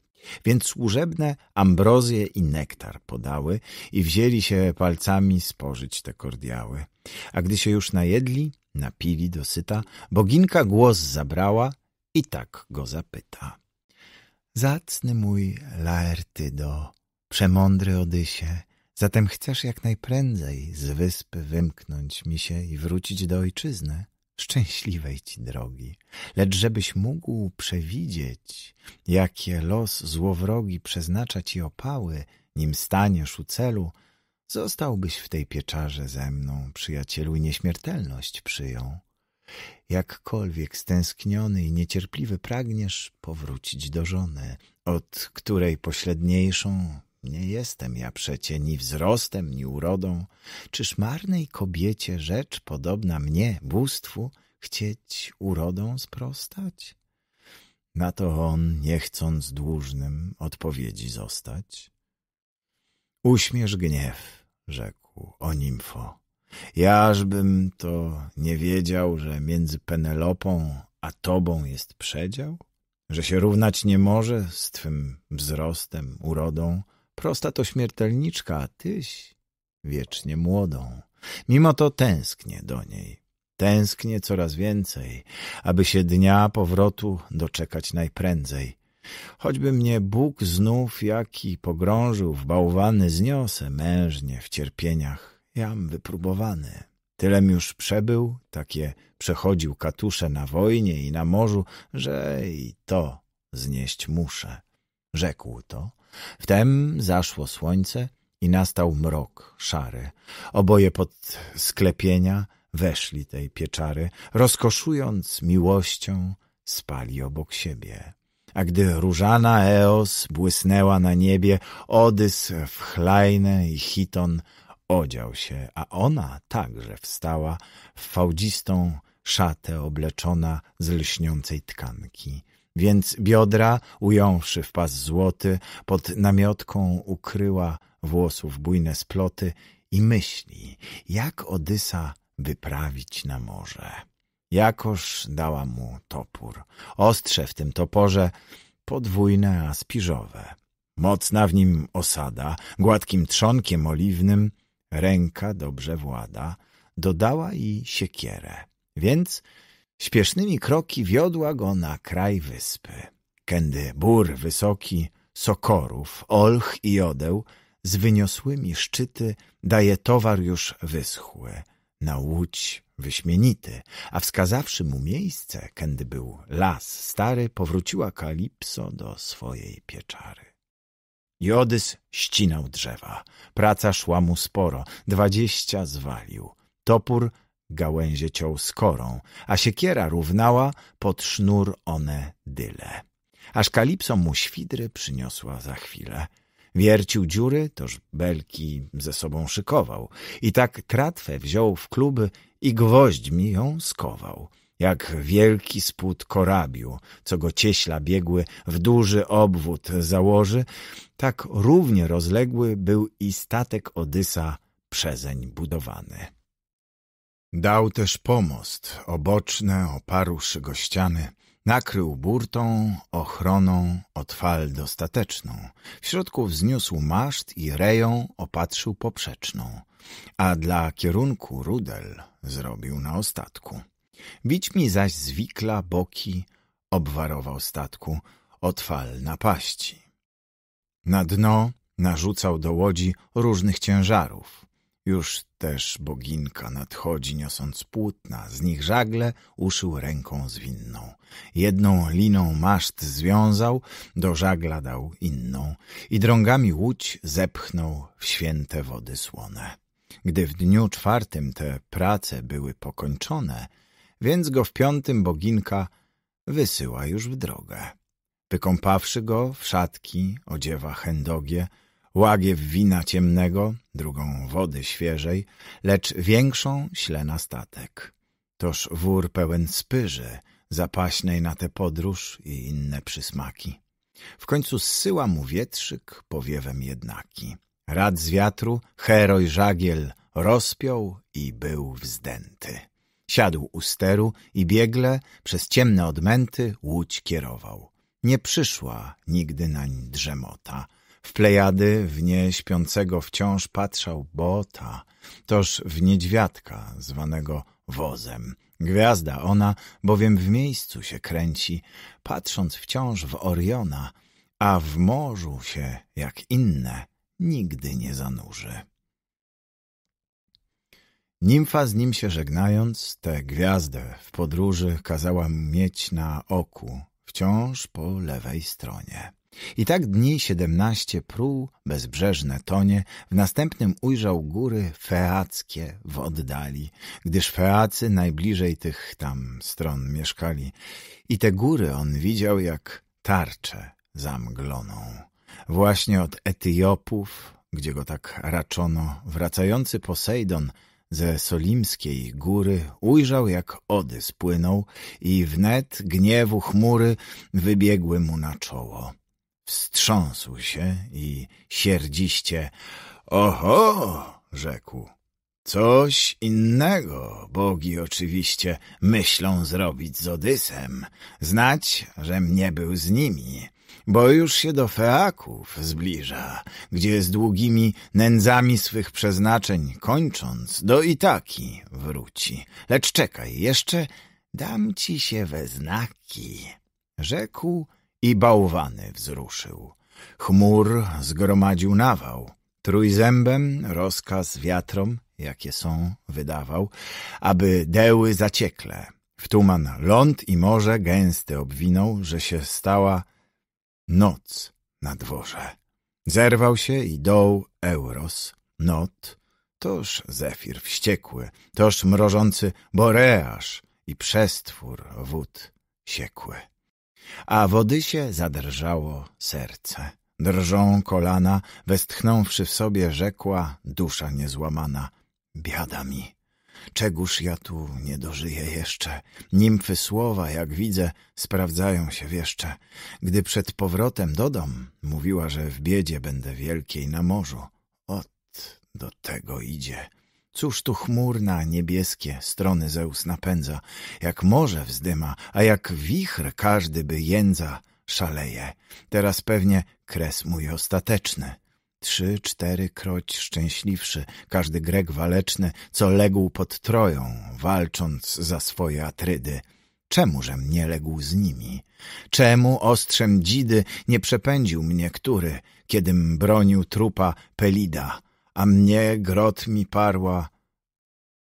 Więc służebne ambrozję i nektar podały i wzięli się palcami spożyć te kordiały. A gdy się już najedli, napili dosyta, boginka głos zabrała i tak go zapyta. Zacny mój Laertydo, przemądry Odysie, zatem chcesz jak najprędzej z wyspy wymknąć mi się i wrócić do ojczyzny? Szczęśliwej ci drogi, lecz żebyś mógł przewidzieć, jakie los złowrogi przeznacza ci opały, nim staniesz u celu, zostałbyś w tej pieczarze ze mną, przyjacielu, i nieśmiertelność przyjął. Jakkolwiek stęskniony i niecierpliwy pragniesz powrócić do żony, od której pośledniejszą nie jestem ja przecie ni wzrostem, ni urodą. Czyż marnej kobiecie rzecz podobna mnie, bóstwu, chcieć urodą sprostać? Na to on, nie chcąc dłużnym, odpowiedzi zostać. Uśmierz gniew, rzekł o Nimfo. Jażbym to nie wiedział, że między Penelopą a tobą jest przedział? Że się równać nie może z twym wzrostem, urodą, Prosta to śmiertelniczka, a tyś wiecznie młodą. Mimo to tęsknię do niej. Tęsknię coraz więcej, aby się dnia powrotu doczekać najprędzej. Choćby mnie Bóg znów jaki pogrążył w bałwany, zniosę mężnie w cierpieniach, jam wypróbowany. Tylem już przebył, takie przechodził katusze na wojnie i na morzu, że i to znieść muszę. Rzekł to Wtem zaszło słońce i nastał mrok szary. Oboje pod sklepienia weszli tej pieczary, rozkoszując miłością, spali obok siebie. A gdy różana Eos błysnęła na niebie, Odys w chlajne i Hiton odział się, a ona także wstała w fałdzistą szatę obleczona z lśniącej tkanki. Więc biodra, ująwszy w pas złoty, pod namiotką ukryła włosów bujne sploty i myśli, jak Odysa wyprawić na morze. Jakoż dała mu topór, ostrze w tym toporze, podwójne a spiżowe. Mocna w nim osada, gładkim trzonkiem oliwnym, ręka dobrze włada, dodała i siekierę. Więc Śpiesznymi kroki wiodła go na kraj wyspy. Kędy bór wysoki, sokorów, olch i jodeł z wyniosłymi szczyty daje towar już wyschły, na łódź wyśmienity, a wskazawszy mu miejsce, kędy był las stary, powróciła Kalipso do swojej pieczary. Jodys ścinał drzewa. Praca szła mu sporo. Dwadzieścia zwalił. Topór Gałęzie ciął skorą, a siekiera równała pod sznur one dyle. Aż kalipsą mu świdry przyniosła za chwilę. Wiercił dziury, toż belki ze sobą szykował. I tak tratwę wziął w kluby i gwoźdźmi ją skował. Jak wielki spód korabiu, co go cieśla biegły w duży obwód założy, tak równie rozległy był i statek Odysa przezeń budowany. Dał też pomost, oboczne, oparł szygościany, nakrył burtą, ochroną, otwal dostateczną. W środku wzniósł maszt i reją opatrzył poprzeczną, a dla kierunku rudel zrobił na ostatku. Bićmi zaś zwikla boki obwarował statku, otwal napaści. Na dno narzucał do łodzi różnych ciężarów, już też boginka nadchodzi, niosąc płótna, z nich żagle uszył ręką zwinną. Jedną liną maszt związał, do żagla dał inną i drągami łódź zepchnął w święte wody słone. Gdy w dniu czwartym te prace były pokończone, więc go w piątym boginka wysyła już w drogę. Wykąpawszy go w szatki, odziewa hendogie, łagiew wina ciemnego, drugą wody świeżej, lecz większą śle na statek. Toż wór pełen spyży, zapaśnej na tę podróż i inne przysmaki. W końcu zsyła mu wietrzyk powiewem jednaki. Rad z wiatru heroj żagiel rozpiął i był wzdęty. Siadł u steru i biegle przez ciemne odmęty łódź kierował. Nie przyszła nigdy nań drzemota – w plejady w nie śpiącego wciąż patrzał Bota, toż w niedźwiadka zwanego wozem. Gwiazda ona bowiem w miejscu się kręci, patrząc wciąż w Oriona, a w morzu się, jak inne, nigdy nie zanurzy. Nimfa z nim się żegnając, tę gwiazdę w podróży kazała mieć na oku, wciąż po lewej stronie. I tak dni siedemnaście pruł bezbrzeżne tonie, w następnym ujrzał góry feackie w oddali, gdyż feacy najbliżej tych tam stron mieszkali. I te góry on widział jak tarczę zamgloną. Właśnie od Etyopów, gdzie go tak raczono, wracający Posejdon ze Solimskiej góry ujrzał, jak Ody spłynął i wnet gniewu chmury wybiegły mu na czoło. Wstrząsł się i sierdziście Oho! rzekł. Coś innego bogi oczywiście myślą zrobić z Odysem. Znać, że mnie był z nimi, bo już się do Feaków zbliża, gdzie z długimi nędzami swych przeznaczeń kończąc do Itaki wróci. Lecz czekaj, jeszcze dam ci się we znaki. Rzekł i bałwany wzruszył. Chmur zgromadził nawał, trójzębem rozkaz wiatrom, jakie są, wydawał, aby deły zaciekle. W tuman ląd i morze gęsty obwinął, że się stała noc na dworze. Zerwał się i doł Euros, not, toż zefir wściekły, toż mrożący Boreasz i przestwór wód siekły a Wodysie zadrżało serce. Drżą kolana, westchnąwszy w sobie, rzekła dusza niezłamana. Biada mi! Czegóż ja tu nie dożyję jeszcze? Nimfy słowa, jak widzę, sprawdzają się jeszcze. Gdy przed powrotem do dom, mówiła, że w biedzie będę wielkiej na morzu. Ot, do tego idzie. Cóż tu chmur na niebieskie strony Zeus napędza, jak morze wzdyma, a jak wichr każdy by jędza szaleje. Teraz pewnie kres mój ostateczny. Trzy, cztery kroć szczęśliwszy, każdy Grek waleczny, co legł pod Troją, walcząc za swoje Atrydy. Czemużem nie legł z nimi? Czemu ostrzem dzidy nie przepędził mnie który, kiedym bronił trupa Pelida? a mnie grot mi parła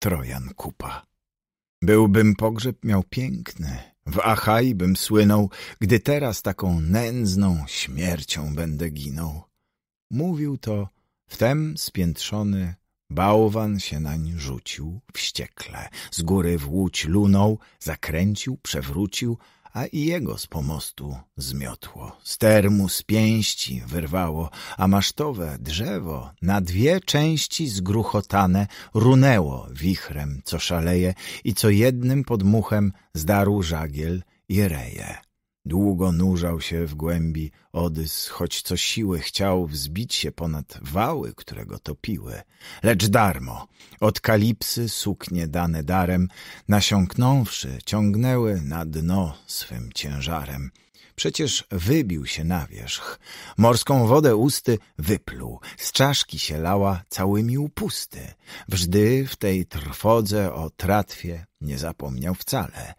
Trojan kupa. Byłbym pogrzeb miał piękny, w Achaj bym słynął, gdy teraz taką nędzną śmiercią będę ginął. Mówił to, wtem spiętrzony bałwan się nań rzucił wściekle, z góry w łódź lunął, zakręcił, przewrócił, a i jego z pomostu zmiotło. z termu z pięści wyrwało, a masztowe drzewo na dwie części zgruchotane runęło wichrem, co szaleje i co jednym podmuchem zdarł żagiel i reje. Długo nurzał się w głębi Odys, choć co siły chciał wzbić się ponad wały, które go topiły. Lecz darmo, od kalipsy suknie dane darem, nasiąknąwszy, ciągnęły na dno swym ciężarem. Przecież wybił się na wierzch, morską wodę usty wypluł, z czaszki się lała całymi upusty. Wżdy w tej trwodze o tratwie nie zapomniał wcale.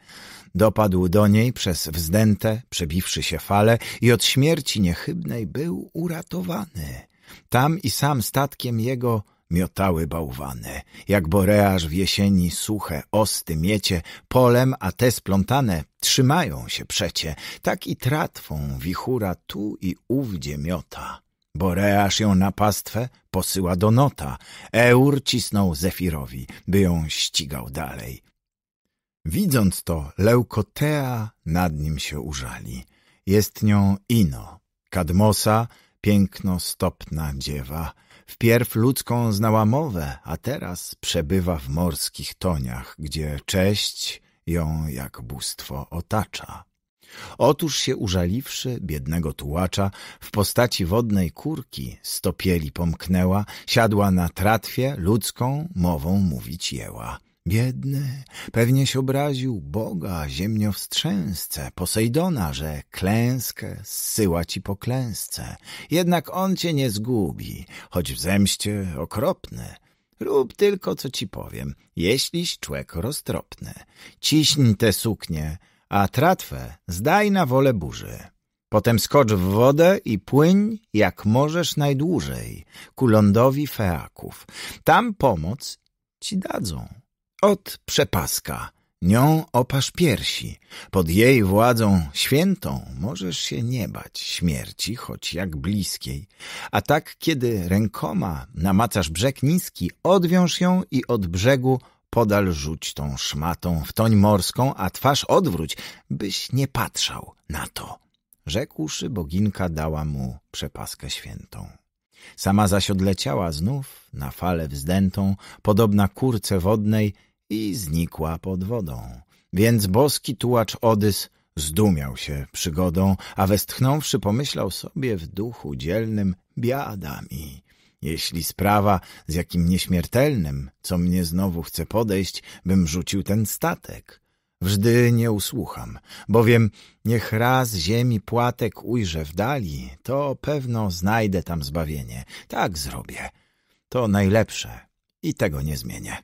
Dopadł do niej przez wzdęte, przebiwszy się fale i od śmierci niechybnej był uratowany. Tam i sam statkiem jego miotały bałwany, jak boreaż w jesieni suche, osty miecie, polem, a te splątane trzymają się przecie, tak i tratwą wichura tu i ówdzie miota. Boreaż ją na pastwę posyła do nota, Eur cisnął Zefirowi, by ją ścigał dalej. Widząc to, Leukotea nad nim się użali. Jest nią Ino, Kadmosa, piękno stopna dziewa. Wpierw ludzką znała mowę, a teraz przebywa w morskich toniach, gdzie cześć ją jak bóstwo otacza. Otóż się użaliwszy biednego tułacza, w postaci wodnej kurki stopieli pomknęła, siadła na tratwie, ludzką mową mówić jęła. Biedny, pewnie się obraził Boga, ziemniowstrzęsce, Posejdona, że klęskę zsyła ci po klęsce. Jednak on cię nie zgubi, choć w zemście okropne. Rób tylko, co ci powiem, jeśliś człek roztropny. Ciśnij te suknie, a tratwę zdaj na wolę burzy. Potem skocz w wodę i płyń jak możesz najdłużej ku lądowi Feaków. Tam pomoc ci dadzą. Od przepaska, nią opasz piersi, pod jej władzą świętą możesz się nie bać śmierci, choć jak bliskiej. A tak, kiedy rękoma namacasz brzeg niski, odwiąż ją i od brzegu podal rzuć tą szmatą w toń morską, a twarz odwróć, byś nie patrzał na to. Rzekłszy, boginka dała mu przepaskę świętą. Sama zaś odleciała znów, na falę wzdętą, podobna kurce wodnej, i znikła pod wodą. Więc boski tułacz Odys zdumiał się przygodą, a westchnąwszy pomyślał sobie w duchu dzielnym biadami. Jeśli sprawa z jakim nieśmiertelnym, co mnie znowu chce podejść, bym rzucił ten statek. Wżdy nie usłucham, bowiem niech raz ziemi płatek ujrzę w dali, to pewno znajdę tam zbawienie. Tak zrobię. To najlepsze i tego nie zmienię.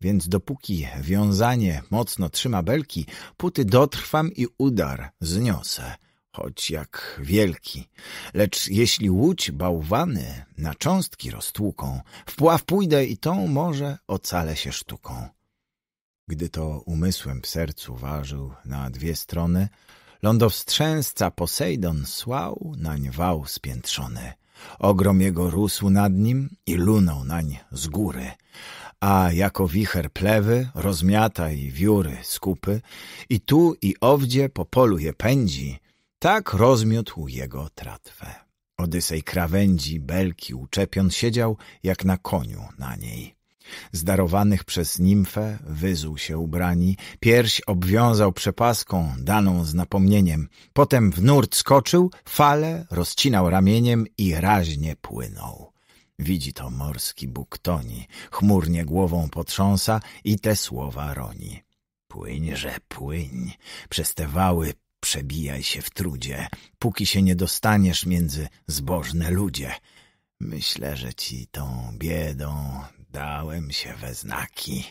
Więc dopóki wiązanie mocno trzyma belki, póty dotrwam i udar zniosę, choć jak wielki. Lecz jeśli łódź bałwany na cząstki roztłuką, wpław pójdę i tą może ocalę się sztuką. Gdy to umysłem w sercu ważył na dwie strony, lądowstrzęsca Posejdon słał nań wał spiętrzony. Ogrom jego rósł nad nim i lunął nań z góry a jako wicher plewy rozmiata i wióry skupy i tu i owdzie po polu je pędzi, tak rozmiótł jego tratwę. Odysej krawędzi, belki uczepion siedział jak na koniu na niej. Zdarowanych przez nimfę wyzuł się ubrani, pierś obwiązał przepaską daną z napomnieniem. Potem w nurt skoczył, fale rozcinał ramieniem i raźnie płynął. Widzi to morski bóg Toni, chmurnie głową potrząsa i te słowa roni. Płyńże, płyń, przez te wały przebijaj się w trudzie, póki się nie dostaniesz między zbożne ludzie. Myślę, że ci tą biedą dałem się we znaki.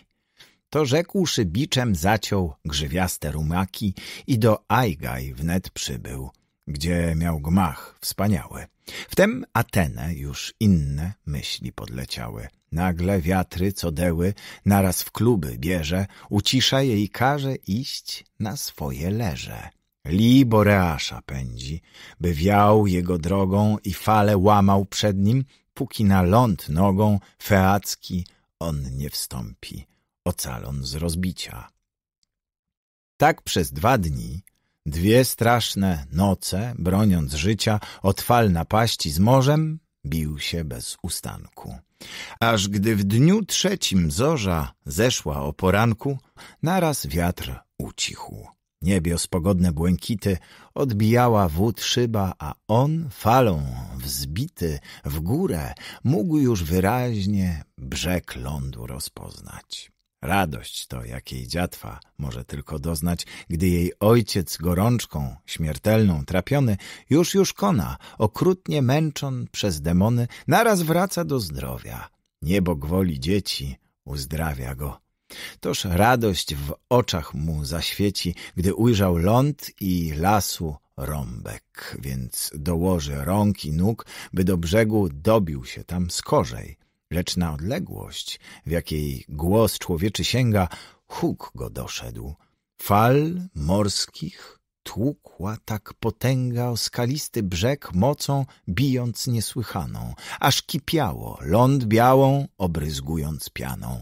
To rzekłszy biczem zaciął grzywiaste rumaki i do Ajgaj wnet przybył, gdzie miał gmach wspaniały. Wtem Atenę już inne myśli podleciały. Nagle wiatry, co deły, naraz w kluby bierze, ucisza je i każe iść na swoje leże. Li Boreasza pędzi, by wiał jego drogą i fale łamał przed nim, póki na ląd nogą feacki on nie wstąpi, ocalon z rozbicia. Tak przez dwa dni Dwie straszne noce, broniąc życia od fal napaści z morzem, bił się bez ustanku. Aż gdy w dniu trzecim zorza zeszła o poranku, naraz wiatr ucichł. Niebios pogodne błękity odbijała wód szyba, a on falą wzbity w górę mógł już wyraźnie brzeg lądu rozpoznać. Radość to, jakiej dziatwa może tylko doznać, gdy jej ojciec gorączką śmiertelną trapiony, już już kona, okrutnie męczon przez demony, naraz wraca do zdrowia. Niebo gwoli dzieci, uzdrawia go. Toż radość w oczach mu zaświeci, gdy ujrzał ląd i lasu rąbek, więc dołoży rąk i nóg, by do brzegu dobił się tam skorzej lecz na odległość, w jakiej głos człowieczy sięga, huk go doszedł. Fal morskich tłukła tak potęga o skalisty brzeg mocą, bijąc niesłychaną, aż kipiało, ląd białą, obryzgując pianą.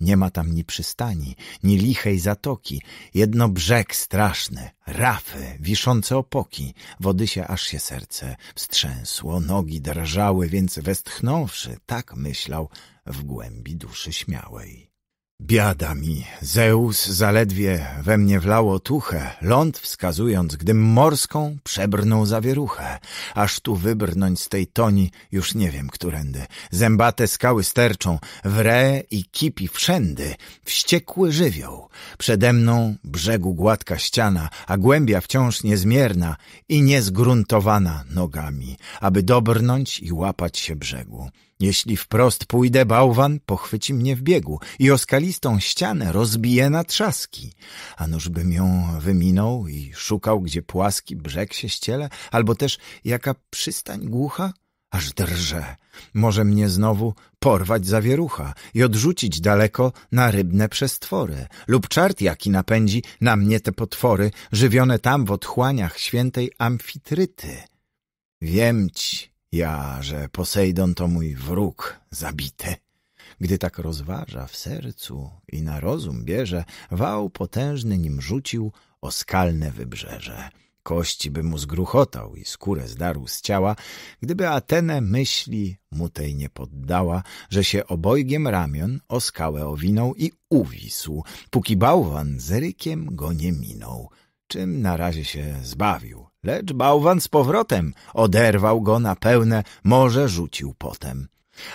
Nie ma tam ni przystani, ni lichej zatoki, jedno brzeg straszny, rafy, wiszące opoki. Wody się aż się serce wstrzęsło, nogi drżały, więc westchnąwszy, tak myślał w głębi duszy śmiałej. Biada mi, Zeus zaledwie we mnie wlało tuchę, ląd wskazując, gdym morską przebrnął zawieruchę. Aż tu wybrnąć z tej toni, już nie wiem którędy. Zębate skały sterczą, wre i kipi wszędy, wściekły żywioł. Przede mną brzegu gładka ściana, a głębia wciąż niezmierna i niezgruntowana nogami, aby dobrnąć i łapać się brzegu. Jeśli wprost pójdę, bałwan pochwyci mnie w biegu i o skalistą ścianę rozbije na trzaski. A nużbym ją wyminął i szukał, gdzie płaski brzeg się ściele, albo też jaka przystań głucha? Aż drże. Może mnie znowu porwać zawierucha i odrzucić daleko na rybne przestwory. Lub czart jaki napędzi na mnie te potwory, żywione tam w otchłaniach świętej amfitryty. Wiem ci, ja, że Posejdon to mój wróg zabity. Gdy tak rozważa w sercu i na rozum bierze, wał potężny nim rzucił o skalne wybrzeże. Kości by mu zgruchotał i skórę zdarł z ciała, gdyby Atenę myśli mu tej nie poddała, że się obojgiem ramion o skałę owinął i uwisł, póki bałwan z rykiem go nie minął, czym na razie się zbawił Lecz bałwan z powrotem oderwał go na pełne, może rzucił potem.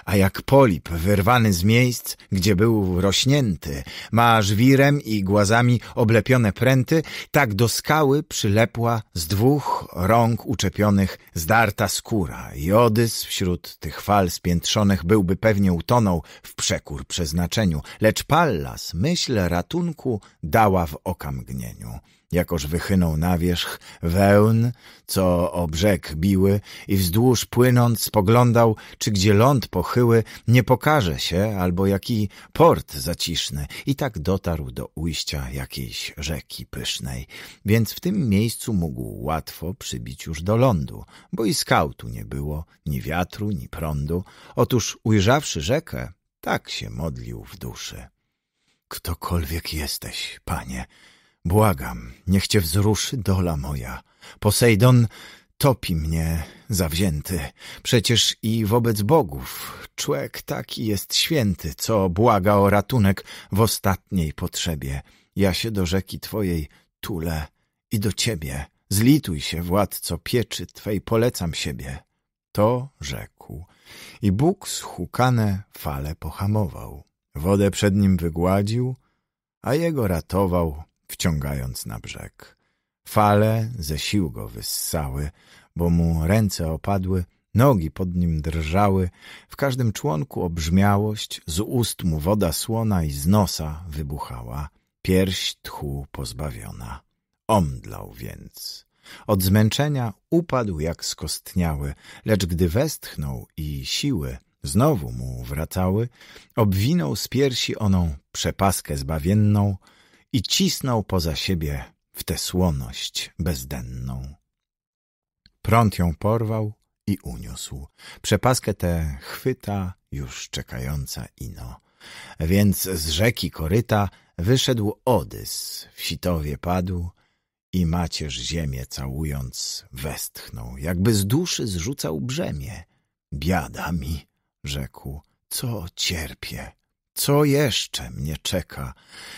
A jak polip wyrwany z miejsc, gdzie był rośnięty, ma żwirem i głazami oblepione pręty, tak do skały przylepła z dwóch rąk uczepionych zdarta skóra i Odys wśród tych fal spiętrzonych byłby pewnie utonął w przekór przeznaczeniu, lecz Pallas myśl ratunku dała w okamgnieniu jakoż wychynął na wierzch wełn, co o brzeg biły i wzdłuż płynąc spoglądał, czy gdzie ląd pochyły nie pokaże się, albo jaki port zaciszny. I tak dotarł do ujścia jakiejś rzeki pysznej, więc w tym miejscu mógł łatwo przybić już do lądu, bo i tu nie było, ni wiatru, ni prądu. Otóż ujrzawszy rzekę, tak się modlił w duszy. Ktokolwiek jesteś, panie, Błagam, niech cię wzruszy dola moja. Posejdon topi mnie zawzięty. Przecież i wobec bogów człek taki jest święty, co błaga o ratunek w ostatniej potrzebie. Ja się do rzeki twojej tulę i do ciebie. Zlituj się, władco pieczy twej, polecam siebie. To rzekł. I Bóg schukane fale pohamował. Wodę przed nim wygładził, a jego ratował wciągając na brzeg. Fale ze sił go wyssały, bo mu ręce opadły, nogi pod nim drżały, w każdym członku obrzmiałość, z ust mu woda słona i z nosa wybuchała, pierś tchu pozbawiona. Omdlał więc. Od zmęczenia upadł jak skostniały, lecz gdy westchnął i siły znowu mu wracały, obwinął z piersi oną przepaskę zbawienną, i cisnął poza siebie w tę słoność bezdenną. Prąd ją porwał i uniósł. Przepaskę tę chwyta już czekająca ino. Więc z rzeki koryta wyszedł Odys, w sitowie padł i macierz ziemię całując westchnął, jakby z duszy zrzucał brzemię. Biada mi, rzekł, co cierpię. Co jeszcze mnie czeka,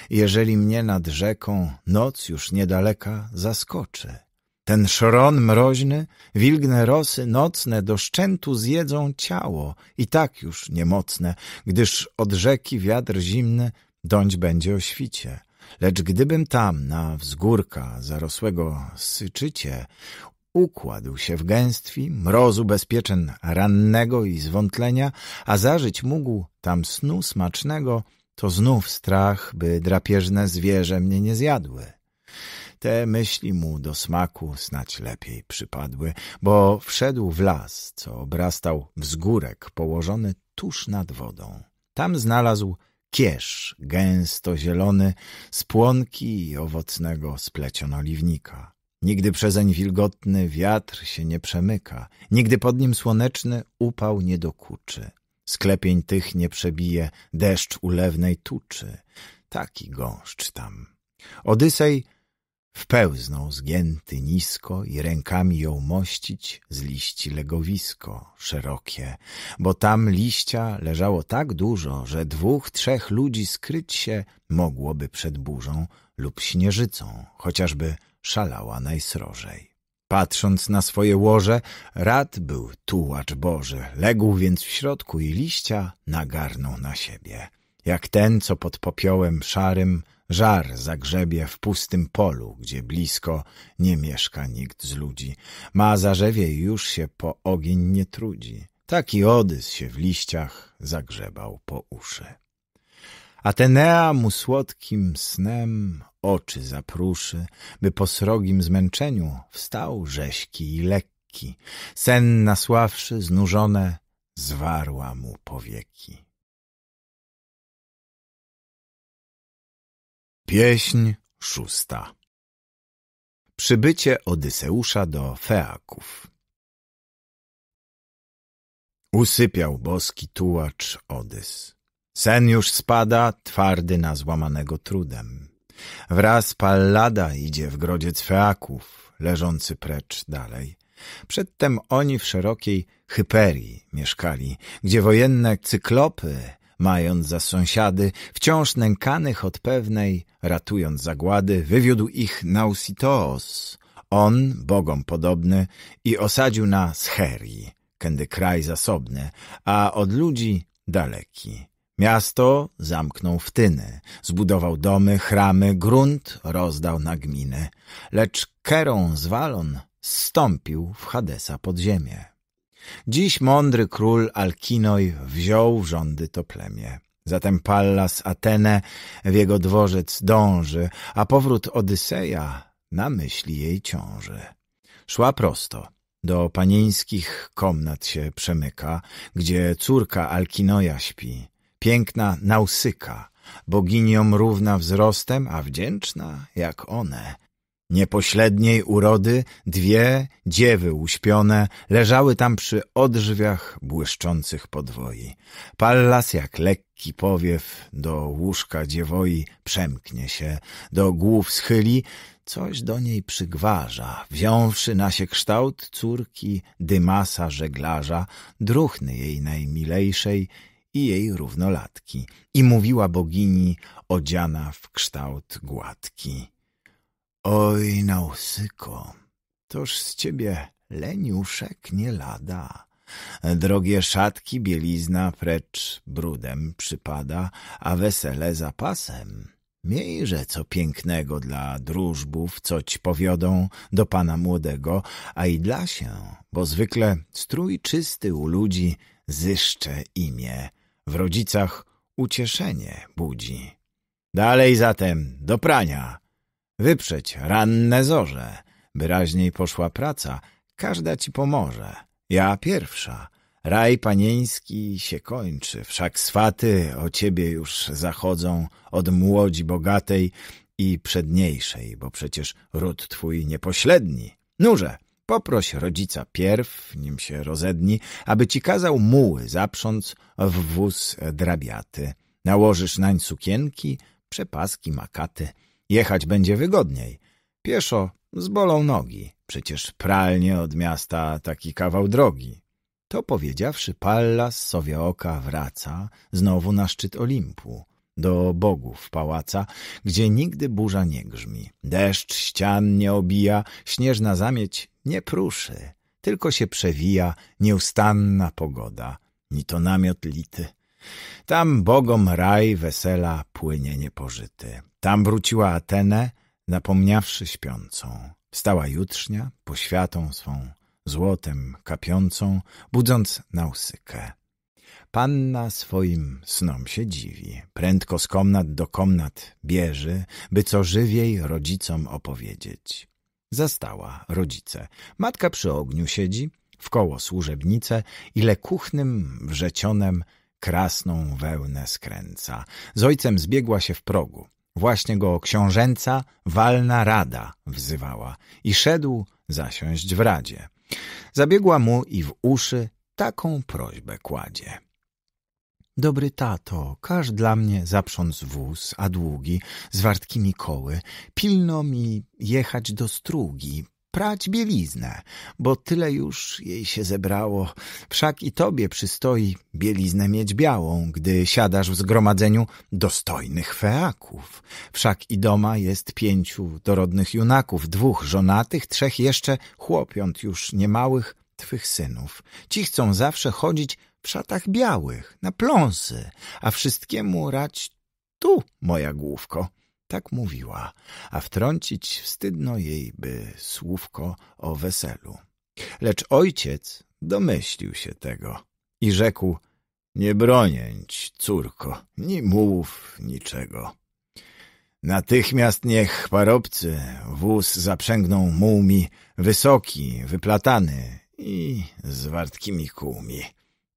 jeżeli mnie nad rzeką noc już niedaleka zaskoczy? Ten szron mroźny, wilgne rosy nocne do szczętu zjedzą ciało i tak już niemocne, gdyż od rzeki wiatr zimny dąć będzie o świcie. Lecz gdybym tam na wzgórka zarosłego syczycie Układł się w gęstwi, mrozu bezpieczен rannego i zwątlenia, a zażyć mógł tam snu smacznego, to znów strach, by drapieżne zwierzę mnie nie zjadły. Te myśli mu do smaku snać lepiej przypadły, bo wszedł w las, co obrastał wzgórek położony tuż nad wodą. Tam znalazł kież gęsto zielony, z płonki i owocnego splecionoliwnika. Nigdy przezeń wilgotny wiatr się nie przemyka, nigdy pod nim słoneczny upał nie dokuczy. Sklepień tych nie przebije deszcz ulewnej tuczy. Taki gąszcz tam. Odysej wpełznął zgięty nisko i rękami ją mościć z liści legowisko szerokie, bo tam liścia leżało tak dużo, że dwóch, trzech ludzi skryć się mogłoby przed burzą lub śnieżycą, chociażby szalała najsrożej. Patrząc na swoje łoże, rad był tułacz Boży, legł więc w środku i liścia nagarnął na siebie. Jak ten, co pod popiołem szarym żar zagrzebie w pustym polu, gdzie blisko nie mieszka nikt z ludzi, ma zarzewie i już się po ogień nie trudzi. Taki Odys się w liściach zagrzebał po uszy. Atenea mu słodkim snem oczy zapruszy, by po srogim zmęczeniu wstał rześki i lekki. Sen nasławszy, znużone, zwarła mu powieki. Pieśń szósta Przybycie Odyseusza do Feaków Usypiał boski tułacz Odys. Sen już spada, twardy na złamanego trudem. Wraz Pallada idzie w grodzie Cfeaków, leżący precz dalej. Przedtem oni w szerokiej Hyperii mieszkali, gdzie wojenne cyklopy, mając za sąsiady, wciąż nękanych od pewnej, ratując zagłady, wywiódł ich Nausitoos, on, bogom podobny, i osadził na Scherii, kędy kraj zasobny, a od ludzi daleki. Miasto zamknął w Tynę, zbudował domy, chramy, grunt rozdał na gminę, lecz Keron z Walon zstąpił w Hadesa pod ziemię. Dziś mądry król Alkinoj wziął rządy to plemię. Zatem Pallas Atene, w jego dworzec dąży, a powrót Odyseja na myśli jej ciąży. Szła prosto, do panieńskich komnat się przemyka, gdzie córka Alkinoja śpi piękna Nausyka, boginiom równa wzrostem, a wdzięczna jak one. Niepośledniej urody dwie dziewy uśpione leżały tam przy odrzwiach błyszczących podwoi. Pallas jak lekki powiew do łóżka dziewoi przemknie się, do głów schyli, coś do niej przygważa. Wziąwszy na się kształt córki Dymasa żeglarza, druhny jej najmilejszej, i jej równolatki i mówiła bogini odziana w kształt gładki. Oj, nausyko, toż z ciebie leniuszek nie lada. Drogie szatki bielizna precz brudem przypada, a wesele za pasem Miejże co pięknego dla drużbów, coć powiodą do pana młodego, a i dla się, bo zwykle strój czysty u ludzi zyszcze imię w rodzicach ucieszenie budzi. Dalej zatem do prania, wyprzeć ranne zorze, wyraźniej poszła praca, każda ci pomoże, ja pierwsza. Raj panieński się kończy, wszak swaty o ciebie już zachodzą od młodzi bogatej i przedniejszej, bo przecież ród twój niepośledni. Nurze, Poproś rodzica pierw, nim się rozedni, aby ci kazał muły zaprząc w wóz drabiaty. Nałożysz nań sukienki, przepaski, makaty. Jechać będzie wygodniej. Pieszo zbolą nogi, przecież pralnie od miasta taki kawał drogi. To powiedziawszy, Pallas sobie oka wraca znowu na szczyt Olimpu, do bogów pałaca, gdzie nigdy burza nie grzmi. Deszcz ścian nie obija, śnieżna zamieć nie pruszy, tylko się przewija nieustanna pogoda, ni to namiot lity. Tam bogom raj wesela płynie niepożyty. Tam wróciła Atenę, napomniawszy śpiącą. Wstała jutrznia, poświatą swą, złotem kapiącą, budząc nausykę. Panna swoim snom się dziwi, prędko z komnat do komnat bierze, by co żywiej rodzicom opowiedzieć. Zastała rodzice. Matka przy ogniu siedzi, w koło służebnice, ile kuchnym wrzecionem krasną wełnę skręca. Z ojcem zbiegła się w progu. Właśnie go książęca walna rada wzywała i szedł zasiąść w radzie. Zabiegła mu i w uszy taką prośbę kładzie. Dobry tato, każ dla mnie zaprząc wóz, a długi, z wartkimi koły, pilno mi jechać do strugi, prać bieliznę, bo tyle już jej się zebrało. Wszak i tobie przystoi bieliznę mieć białą, gdy siadasz w zgromadzeniu dostojnych feaków. Wszak i doma jest pięciu dorodnych junaków, dwóch żonatych, trzech jeszcze chłopiąt już niemałych, twych synów. Ci chcą zawsze chodzić w szatach białych, na pląsy, a wszystkiemu rać tu, moja główko. Tak mówiła, a wtrącić wstydno jej by słówko o weselu. Lecz ojciec domyślił się tego i rzekł — Nie bronięć, córko, ni mów niczego. Natychmiast niech parobcy wóz zaprzęgną mułmi, wysoki, wyplatany i z wartkimi kółmi.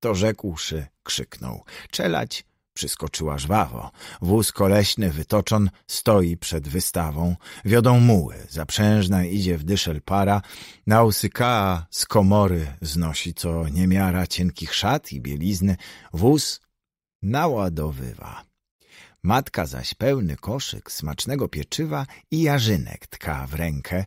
To rzekłszy, krzyknął. Czelać przyskoczyła żwawo. Wóz koleśny wytoczon stoi przed wystawą. Wiodą muły, zaprzężna idzie w dyszel para. Nausykaa z komory znosi co niemiara cienkich szat i bielizny. Wóz naładowywa. Matka zaś pełny koszyk smacznego pieczywa i jarzynek tka w rękę.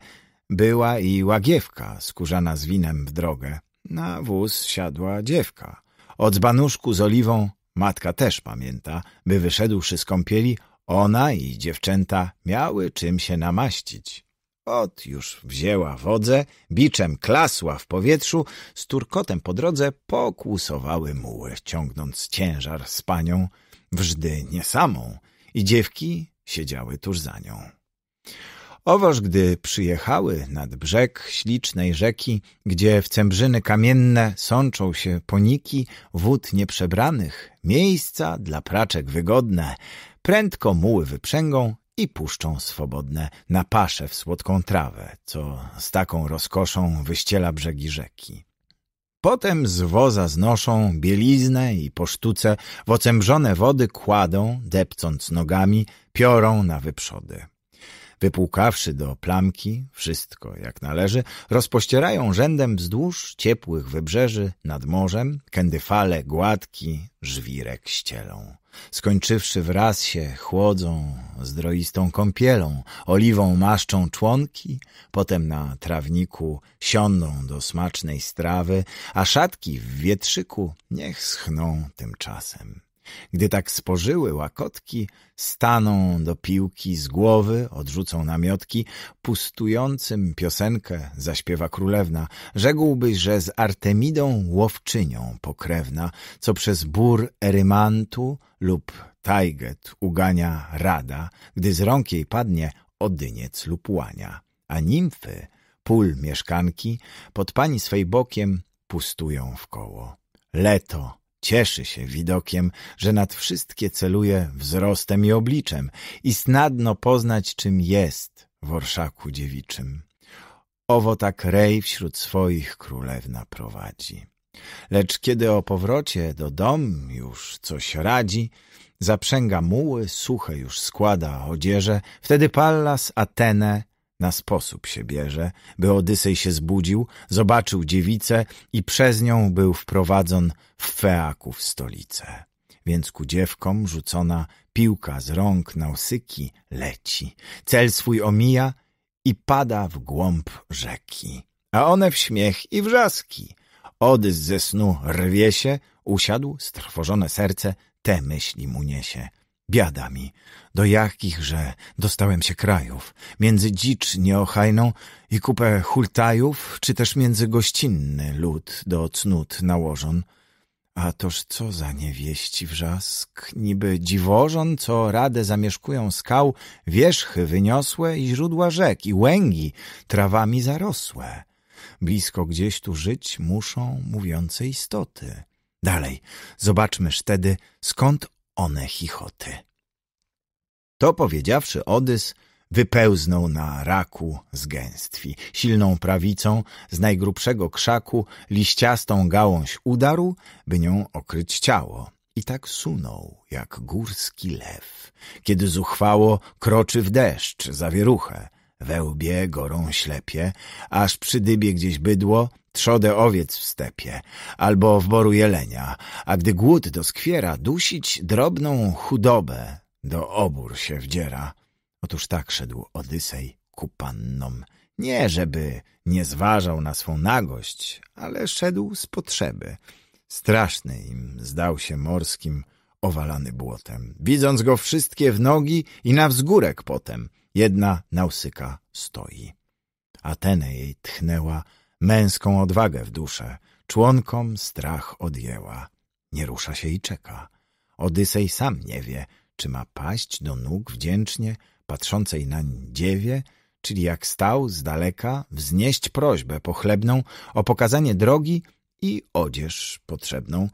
Była i łagiewka skórzana z winem w drogę. Na wóz siadła dziewka. Od banuszku z oliwą matka też pamięta, by wyszedłszy z kąpieli, ona i dziewczęta miały czym się namaścić. Ot już wzięła wodze, biczem klasła w powietrzu, z turkotem po drodze pokłusowały muły, ciągnąc ciężar z panią, wżdy nie samą, i dziewki siedziały tuż za nią. Owoż gdy przyjechały nad brzeg ślicznej rzeki, gdzie w cembrzyny kamienne sączą się poniki wód nieprzebranych, miejsca dla praczek wygodne, prędko muły wyprzęgą i puszczą swobodne na pasze w słodką trawę, co z taką rozkoszą wyściela brzegi rzeki. Potem z woza znoszą bieliznę i po sztuce w ocembrzone wody kładą, depcąc nogami, piorą na wyprzody. Wypłukawszy do plamki wszystko jak należy, rozpościerają rzędem wzdłuż ciepłych wybrzeży nad morzem, kędy fale gładki żwirek ścielą. Skończywszy wraz się chłodzą zdroistą kąpielą, oliwą maszczą członki, potem na trawniku siądą do smacznej strawy, a szatki w wietrzyku niech schną tymczasem. Gdy tak spożyły łakotki, staną do piłki z głowy, odrzucą namiotki, pustującym piosenkę zaśpiewa królewna. Rzekłbyś, że z Artemidą łowczynią pokrewna, co przez bór erymantu lub tajget ugania rada, gdy z rąk jej padnie odyniec lub łania. A nimfy, pól mieszkanki, pod pani swej bokiem pustują w koło. Leto Cieszy się widokiem, że nad wszystkie celuje wzrostem i obliczem i snadno poznać, czym jest w orszaku dziewiczym. Owo tak rej wśród swoich królewna prowadzi. Lecz kiedy o powrocie do dom już coś radzi, zaprzęga muły, suche już składa odzieże, wtedy Pallas Atenę na sposób się bierze, by Odysej się zbudził, zobaczył dziewicę i przez nią był wprowadzon w Feaków stolicę. Więc ku dziewkom rzucona piłka z rąk Nausyki leci, cel swój omija i pada w głąb rzeki. A one w śmiech i wrzaski. Odys ze snu rwie się, usiadł, strwożone serce te myśli mu niesie. Biada mi, do jakichże dostałem się krajów, między dzicz nieochajną i kupę hultajów, czy też między gościnny lud do cnót nałożon. A toż co za niewieści wrzask, niby dziwożon, co radę zamieszkują skał, wierzchy wyniosłe i źródła rzek i łęgi trawami zarosłe. Blisko gdzieś tu żyć muszą mówiące istoty. Dalej, zobaczmyż tedy, skąd one chichoty. To powiedziawszy, Odys wypełznął na raku z gęstwi. Silną prawicą z najgrubszego krzaku liściastą gałąź udarł, by nią okryć ciało. I tak sunął, jak górski lew, kiedy zuchwało kroczy w deszcz zawieruchę, we łbie gorą ślepie, aż przy dybie gdzieś bydło, trzodę owiec w stepie albo w boru jelenia, a gdy głód doskwiera, dusić drobną chudobę, do obór się wdziera. Otóż tak szedł Odysej ku pannom. Nie, żeby nie zważał na swą nagość, ale szedł z potrzeby. Straszny im zdał się morskim, owalany błotem. Widząc go wszystkie w nogi i na wzgórek potem, jedna Nausyka stoi. Atenę jej tchnęła męską odwagę w duszę, członkom strach odjęła. Nie rusza się i czeka. Odysej sam nie wie, czy ma paść do nóg wdzięcznie, patrzącej nań dziewie, czyli jak stał z daleka, wznieść prośbę pochlebną o pokazanie drogi i odzież potrzebną.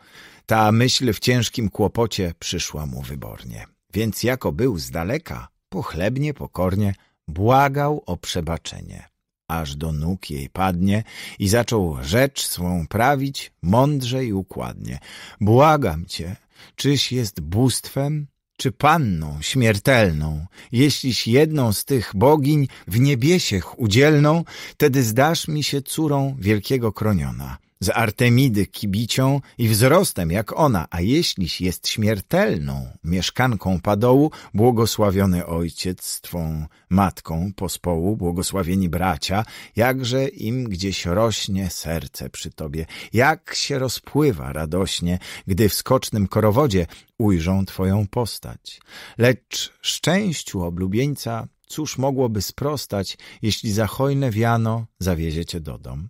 Ta myśl w ciężkim kłopocie przyszła mu wybornie. Więc jako był z daleka, pochlebnie, pokornie, błagał o przebaczenie aż do nóg jej padnie i zaczął rzecz swą prawić mądrze i układnie. Błagam cię, czyś jest bóstwem, czy panną śmiertelną, jeśliś jedną z tych bogiń w niebiesiech udzielną, tedy zdasz mi się córą wielkiego kroniona z Artemidy kibicią i wzrostem jak ona, a jeśliś jest śmiertelną mieszkanką padołu, błogosławiony ojciec, twą matką pospołu, błogosławieni bracia, jakże im gdzieś rośnie serce przy tobie, jak się rozpływa radośnie, gdy w skocznym korowodzie ujrzą twoją postać. Lecz szczęściu oblubieńca cóż mogłoby sprostać, jeśli za hojne wiano zawieziecie do dom?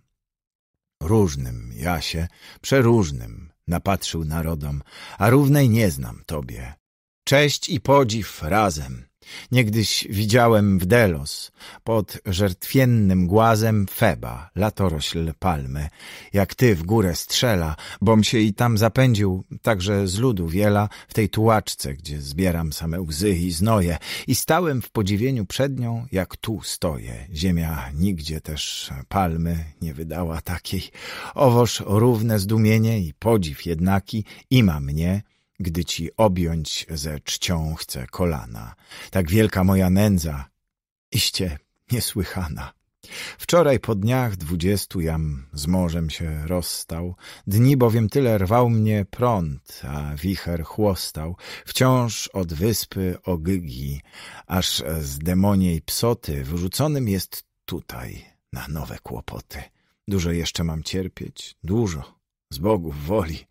różnym, Jasie, przeróżnym, napatrzył narodom, a równej nie znam tobie. Cześć i podziw razem, Niegdyś widziałem w Delos, pod żertwiennym głazem Feba, latorośl palmy, jak ty w górę strzela, bom się i tam zapędził, także z ludu wiela, w tej tułaczce, gdzie zbieram same łzy i znoje, i stałem w podziwieniu przed nią, jak tu stoję. Ziemia nigdzie też palmy nie wydała takiej. Owoż równe zdumienie i podziw jednaki ima mnie, gdy ci objąć ze czcią chcę kolana. Tak wielka moja nędza, iście niesłychana. Wczoraj po dniach dwudziestu jam z morzem się rozstał, dni bowiem tyle rwał mnie prąd, a wicher chłostał, wciąż od wyspy Ogygi, aż z demoniej psoty wyrzuconym jest tutaj na nowe kłopoty. Dużo jeszcze mam cierpieć, dużo, z Bogów woli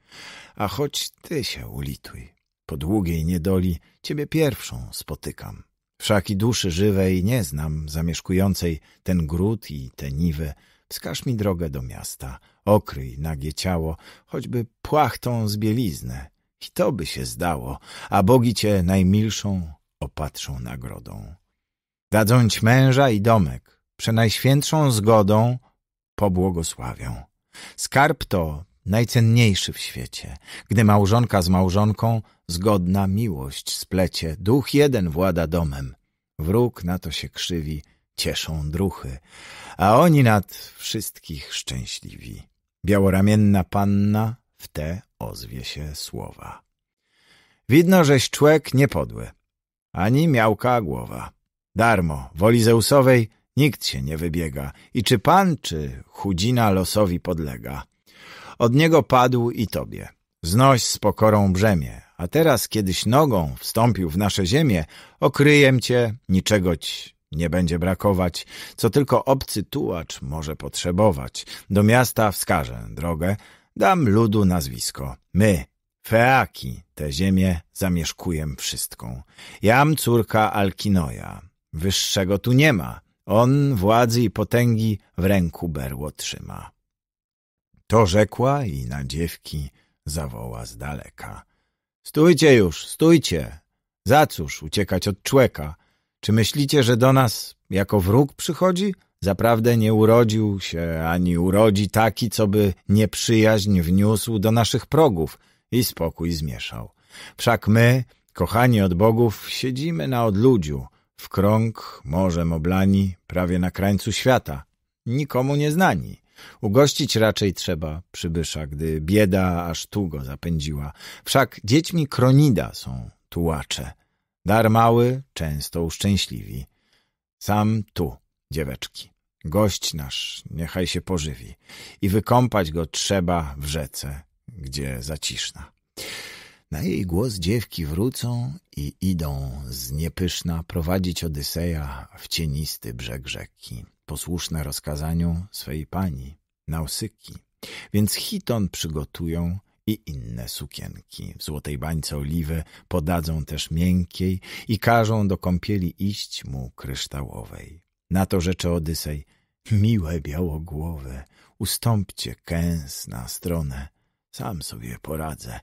a choć ty się ulituj. Po długiej niedoli ciebie pierwszą spotykam. Wszak i duszy żywej nie znam, zamieszkującej ten gród i te niwy. Wskaż mi drogę do miasta, okryj nagie ciało, choćby płachtą z bieliznę. I to by się zdało, a bogi cię najmilszą opatrzą nagrodą. Dadzą ci męża i domek, przenajświętszą zgodą pobłogosławią. Skarb to najcenniejszy w świecie, gdy małżonka z małżonką zgodna miłość splecie, duch jeden włada domem. Wróg na to się krzywi, cieszą druchy, a oni nad wszystkich szczęśliwi. Białoramienna panna w te ozwie się słowa. Widno, żeś człek niepodły, ani miałka głowa. Darmo, woli Zeusowej nikt się nie wybiega i czy pan, czy chudzina losowi podlega od niego padł i tobie. Znoś z pokorą brzemię, a teraz, kiedyś nogą wstąpił w nasze ziemię, okryjem cię, niczegoć nie będzie brakować, co tylko obcy tułacz może potrzebować. Do miasta wskażę drogę, dam ludu nazwisko. My, Feaki, tę ziemię zamieszkuję wszystką. Jam córka Alkinoja. Wyższego tu nie ma. On władzy i potęgi w ręku berło trzyma. To rzekła i na dziewki zawoła z daleka. Stójcie już, stójcie! Za cóż uciekać od człeka? Czy myślicie, że do nas jako wróg przychodzi? Zaprawdę nie urodził się ani urodzi taki, co by nieprzyjaźń wniósł do naszych progów i spokój zmieszał. Wszak my, kochani od bogów, siedzimy na odludziu, w krąg morzem oblani, prawie na krańcu świata, nikomu nie znani. Ugościć raczej trzeba przybysza, gdy bieda aż tu go zapędziła. Wszak dziećmi kronida są tułacze. Dar mały często uszczęśliwi. Sam tu, dzieweczki, gość nasz niechaj się pożywi i wykąpać go trzeba w rzece, gdzie zaciszna. Na jej głos dziewki wrócą i idą z niepyszna prowadzić Odyseja w cienisty brzeg rzeki posłuszne rozkazaniu swej pani, Nausyki. Więc Hiton przygotują i inne sukienki. W złotej bańce oliwy podadzą też miękkiej i każą do kąpieli iść mu kryształowej. Na to rzeczy Odysej, miłe białogłowe, ustąpcie kęs na stronę, sam sobie poradzę.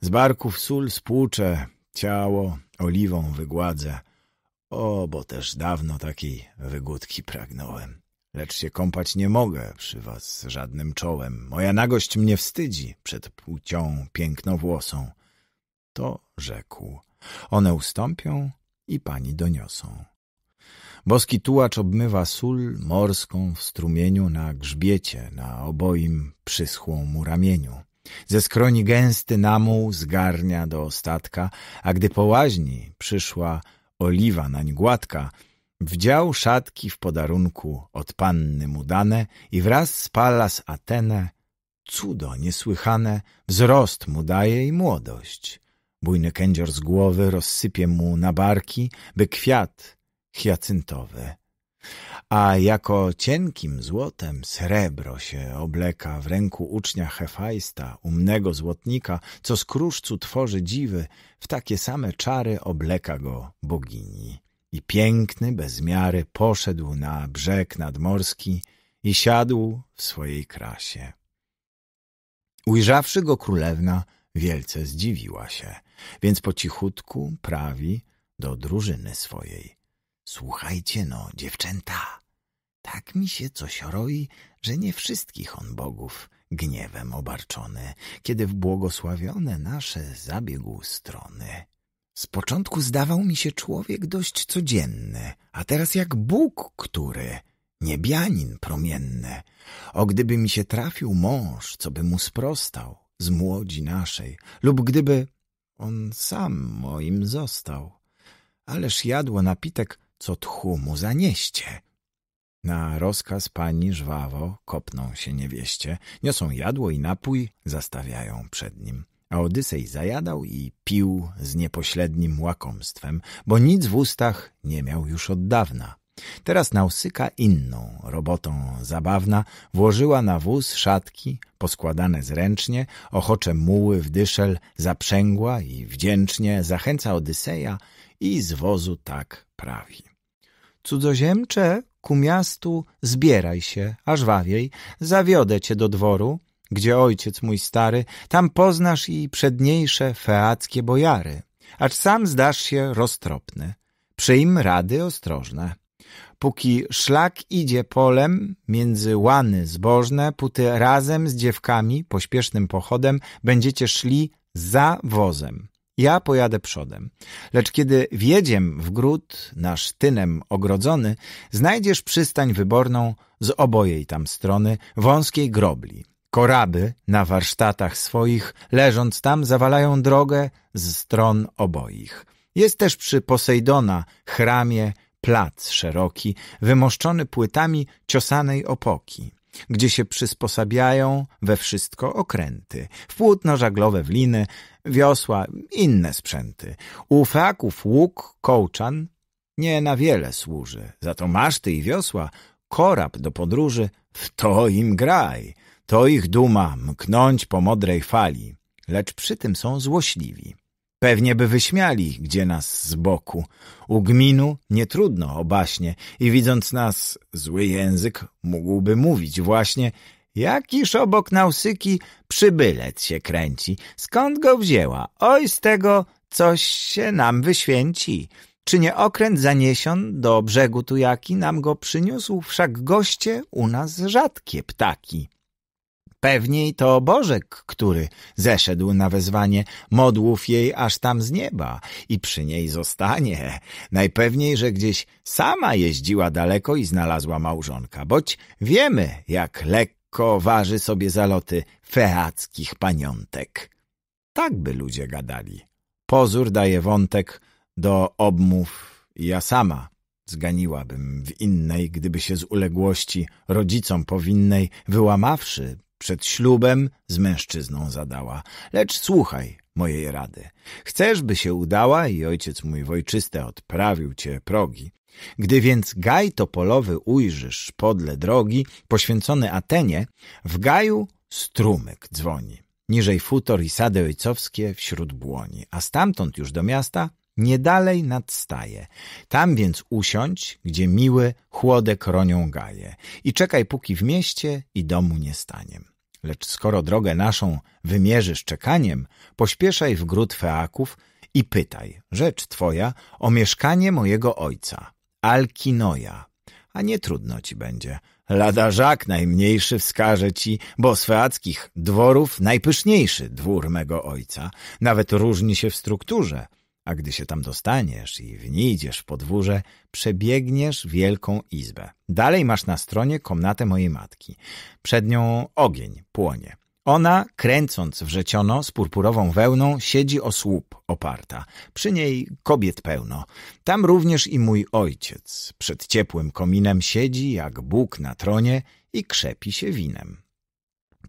Z barków sól spłuczę, ciało oliwą wygładzę. O, bo też dawno takiej wygódki pragnąłem. Lecz się kąpać nie mogę przy was żadnym czołem. Moja nagość mnie wstydzi przed płcią pięknowłosą. To rzekł. One ustąpią i pani doniosą. Boski tułacz obmywa sól morską w strumieniu na grzbiecie, na oboim przyschłą mu ramieniu. Ze skroni gęsty namuł zgarnia do ostatka, a gdy po łaźni przyszła oliwa nań gładka, wdział szatki w podarunku od panny mu dane i wraz z Pallas Atenę cudo niesłychane wzrost mu daje i młodość. Bujny kędzior z głowy rozsypie mu na barki, by kwiat hiacyntowy a jako cienkim złotem srebro się obleka w ręku ucznia Hefajsta, umnego złotnika, co z kruszcu tworzy dziwy, w takie same czary obleka go bogini. I piękny bez miary poszedł na brzeg nadmorski i siadł w swojej krasie. Ujrzawszy go królewna, wielce zdziwiła się, więc po cichutku prawi do drużyny swojej. Słuchajcie no, dziewczęta, tak mi się coś roi, że nie wszystkich on bogów gniewem obarczony, kiedy w błogosławione nasze zabiegł strony. Z początku zdawał mi się człowiek dość codzienny, a teraz jak Bóg, który, niebianin promienny. O gdyby mi się trafił mąż, co by mu sprostał z młodzi naszej, lub gdyby on sam moim został. Ależ jadło napitek, co tchu mu zanieście, na rozkaz pani żwawo kopną się niewieście, niosą jadło i napój, zastawiają przed nim. A Odysej zajadał i pił z niepoślednim łakomstwem, bo nic w ustach nie miał już od dawna. Teraz Nausyka inną robotą zabawna włożyła na wóz szatki poskładane zręcznie, ochocze muły w dyszel zaprzęgła i wdzięcznie zachęca Odyseja i z wozu tak prawi. Cudzoziemcze, ku miastu zbieraj się, aż wawiej, zawiodę cię do dworu, gdzie ojciec mój stary, tam poznasz i przedniejsze feackie bojary, acz sam zdasz się roztropny. Przyjm rady ostrożne. Póki szlak idzie polem, między łany zbożne, póty razem z dziewkami, pośpiesznym pochodem, będziecie szli za wozem ja pojadę przodem. Lecz kiedy wjedziem w gród, nasz tynem ogrodzony, znajdziesz przystań wyborną z obojej tam strony wąskiej grobli. Koraby na warsztatach swoich, leżąc tam, zawalają drogę z stron oboich. Jest też przy Posejdona chramie plac szeroki, wymoszczony płytami ciosanej opoki gdzie się przysposabiają we wszystko okręty, w płótno żaglowe, w liny, wiosła, inne sprzęty. U faków łuk, kołczan nie na wiele służy, za to maszty i wiosła, korab do podróży, w to im graj, to ich duma mknąć po modrej fali, lecz przy tym są złośliwi. Pewnie by wyśmiali, gdzie nas z boku. U gminu nietrudno o baśnie i widząc nas zły język mógłby mówić właśnie Jakiż obok Nausyki przybylec się kręci. Skąd go wzięła? Oj, z tego coś się nam wyświęci. Czy nie okręt zaniesion do brzegu tu jaki nam go przyniósł? Wszak goście u nas rzadkie ptaki. Pewniej to Bożek, który zeszedł na wezwanie modłów jej aż tam z nieba i przy niej zostanie. Najpewniej, że gdzieś sama jeździła daleko i znalazła małżonka, boć wiemy, jak lekko waży sobie zaloty feackich paniątek. Tak by ludzie gadali. Pozór daje wątek do obmów ja sama – Zganiłabym w innej, gdyby się z uległości rodzicom powinnej, wyłamawszy, przed ślubem z mężczyzną zadała. Lecz słuchaj mojej rady. Chcesz, by się udała i ojciec mój wojczyste odprawił cię progi. Gdy więc gaj topolowy ujrzysz podle drogi, poświęcony Atenie, w gaju strumyk dzwoni. Niżej futor i sady ojcowskie wśród błoni, a stamtąd już do miasta nie dalej nadstaje. Tam więc usiądź, gdzie miły chłodek ronią gaje i czekaj, póki w mieście i domu nie staniem. Lecz skoro drogę naszą wymierzysz czekaniem, pośpieszaj w gród Feaków i pytaj, rzecz twoja, o mieszkanie mojego ojca, Alkinoja. A nie trudno ci będzie. Lada żak najmniejszy wskaże ci, bo z feackich dworów najpyszniejszy dwór mego ojca. Nawet różni się w strukturze – a gdy się tam dostaniesz i wnijdziesz w podwórze, przebiegniesz wielką izbę. Dalej masz na stronie komnatę mojej matki. Przed nią ogień płonie. Ona, kręcąc wrzeciono z purpurową wełną, siedzi o słup oparta. Przy niej kobiet pełno. Tam również i mój ojciec. Przed ciepłym kominem siedzi, jak Bóg na tronie i krzepi się winem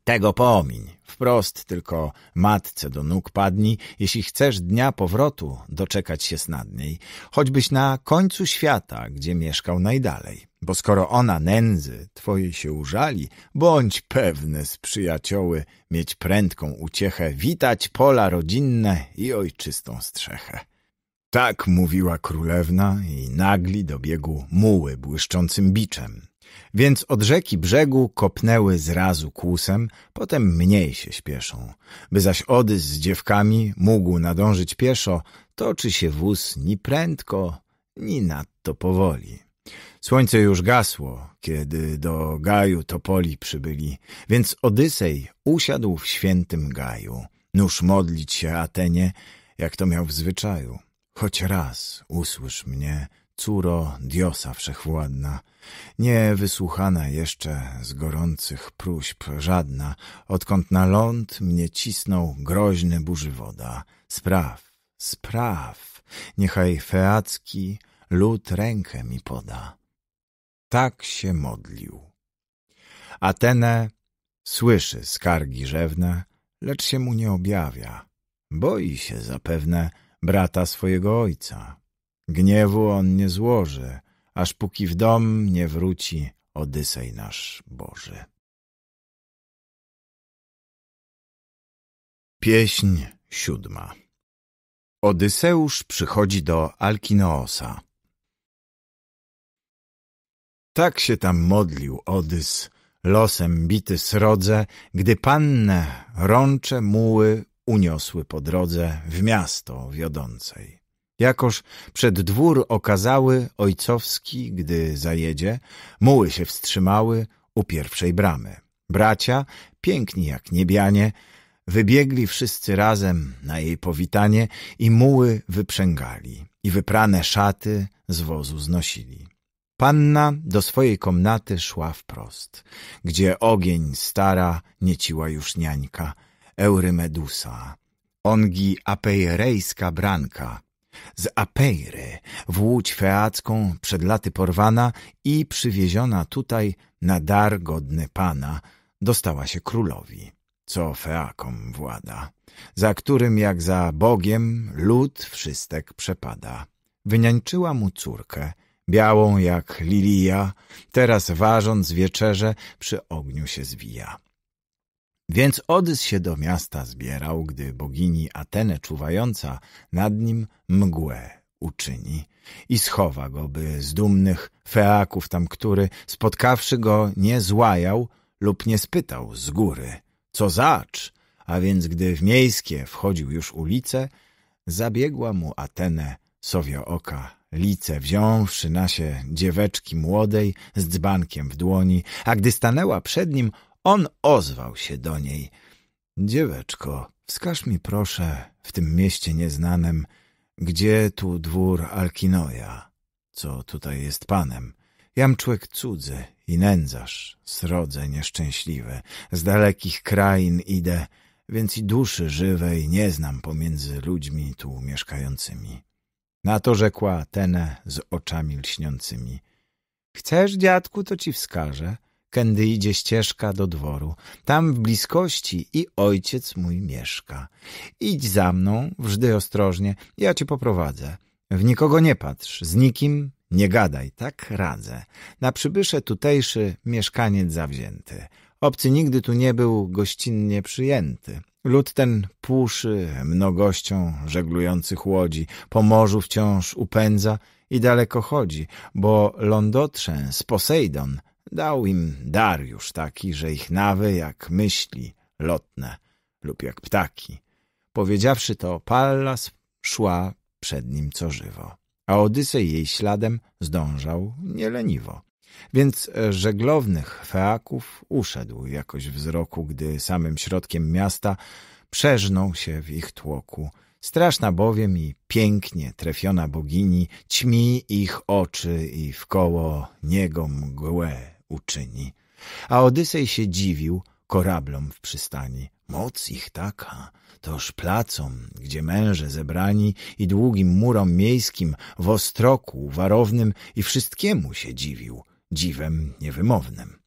tego pomiń. Wprost tylko matce do nóg padnij, jeśli chcesz dnia powrotu doczekać się snadniej, choćbyś na końcu świata, gdzie mieszkał najdalej. Bo skoro ona nędzy twojej się użali, bądź pewny z przyjacioły mieć prędką uciechę, witać pola rodzinne i ojczystą strzechę. Tak mówiła królewna i nagli biegu muły błyszczącym biczem. Więc od rzeki brzegu kopnęły zrazu kłusem, potem mniej się śpieszą. By zaś Odys z dziewkami mógł nadążyć pieszo, toczy się wóz ni prędko, ni nadto powoli. Słońce już gasło, kiedy do Gaju topoli przybyli, więc Odysej usiadł w świętym Gaju, nóż modlić się Atenie, jak to miał w zwyczaju. Choć raz usłysz mnie, Curo, diosa wszechwładna, nie wysłuchana jeszcze z gorących próśb żadna, odkąd na ląd mnie cisnął groźny woda. Spraw, spraw, niechaj feacki lud rękę mi poda. Tak się modlił. Atenę słyszy skargi rzewne, lecz się mu nie objawia. Boi się zapewne brata swojego ojca. Gniewu on nie złoży, aż póki w dom nie wróci Odysej nasz Boży. Pieśń siódma Odyseusz przychodzi do Alkinoosa. Tak się tam modlił Odys, losem bity srodze, gdy pannę rącze muły uniosły po drodze w miasto wiodącej. Jakoż przed dwór okazały ojcowski, gdy zajedzie, muły się wstrzymały u pierwszej bramy. Bracia, piękni jak niebianie, wybiegli wszyscy razem na jej powitanie i muły wyprzęgali i wyprane szaty z wozu znosili. Panna do swojej komnaty szła wprost, gdzie ogień stara nieciła już niańka, Eurymedusa, ongi apejrejska branka, z Apeiry w łódź feacką przed laty porwana i przywieziona tutaj na dar godny pana, dostała się królowi, co feakom włada, za którym jak za Bogiem lud wszystek przepada. Wyniańczyła mu córkę, białą jak lilia, teraz ważąc wieczerze przy ogniu się zwija. Więc Odys się do miasta zbierał, gdy bogini Atene, czuwająca nad nim mgłę uczyni i schowa go, by z dumnych Feaków tam który, spotkawszy go, nie złajał lub nie spytał z góry, co zacz, a więc gdy w miejskie wchodził już ulicę, zabiegła mu Atenę sowio oka lice, wziąwszy na się dzieweczki młodej z dzbankiem w dłoni, a gdy stanęła przed nim, on ozwał się do niej. Dzieweczko, wskaż mi proszę, w tym mieście nieznanym, gdzie tu dwór Alkinoja, co tutaj jest panem. Jam człek cudzy i nędzarz, srodze nieszczęśliwe, z dalekich krain idę, więc i duszy żywej nie znam pomiędzy ludźmi tu mieszkającymi. Na to rzekła Atene z oczami lśniącymi. Chcesz, dziadku, to ci wskażę. Kędy idzie ścieżka do dworu. Tam w bliskości i ojciec mój mieszka. Idź za mną, wżdy ostrożnie, ja cię poprowadzę. W nikogo nie patrz, z nikim nie gadaj, tak radzę. Na przybysze tutejszy mieszkaniec zawzięty. Obcy nigdy tu nie był gościnnie przyjęty. Lud ten puszy mnogością żeglujących łodzi, po morzu wciąż upędza i daleko chodzi, bo lądotrzęs Posejdon Dał im Dariusz taki, że ich nawy jak myśli lotne lub jak ptaki. Powiedziawszy to, Pallas szła przed nim co żywo, a Odysej jej śladem zdążał nieleniwo. Więc e, żeglownych Feaków uszedł jakoś wzroku, gdy samym środkiem miasta przeżnął się w ich tłoku. Straszna bowiem i pięknie trefiona bogini ćmi ich oczy i wkoło niego mgłę uczyni. A Odysej się dziwił korablom w przystani. Moc ich taka, toż placom, gdzie męże zebrani i długim murom miejskim, w ostroku warownym i wszystkiemu się dziwił, dziwem niewymownym.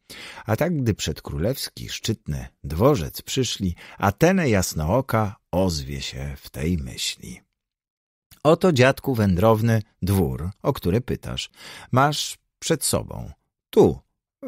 A tak gdy przed królewski szczytny dworzec przyszli, Atenę jasnooka ozwie się w tej myśli. Oto dziadku wędrowny dwór, o który pytasz, masz przed sobą, tu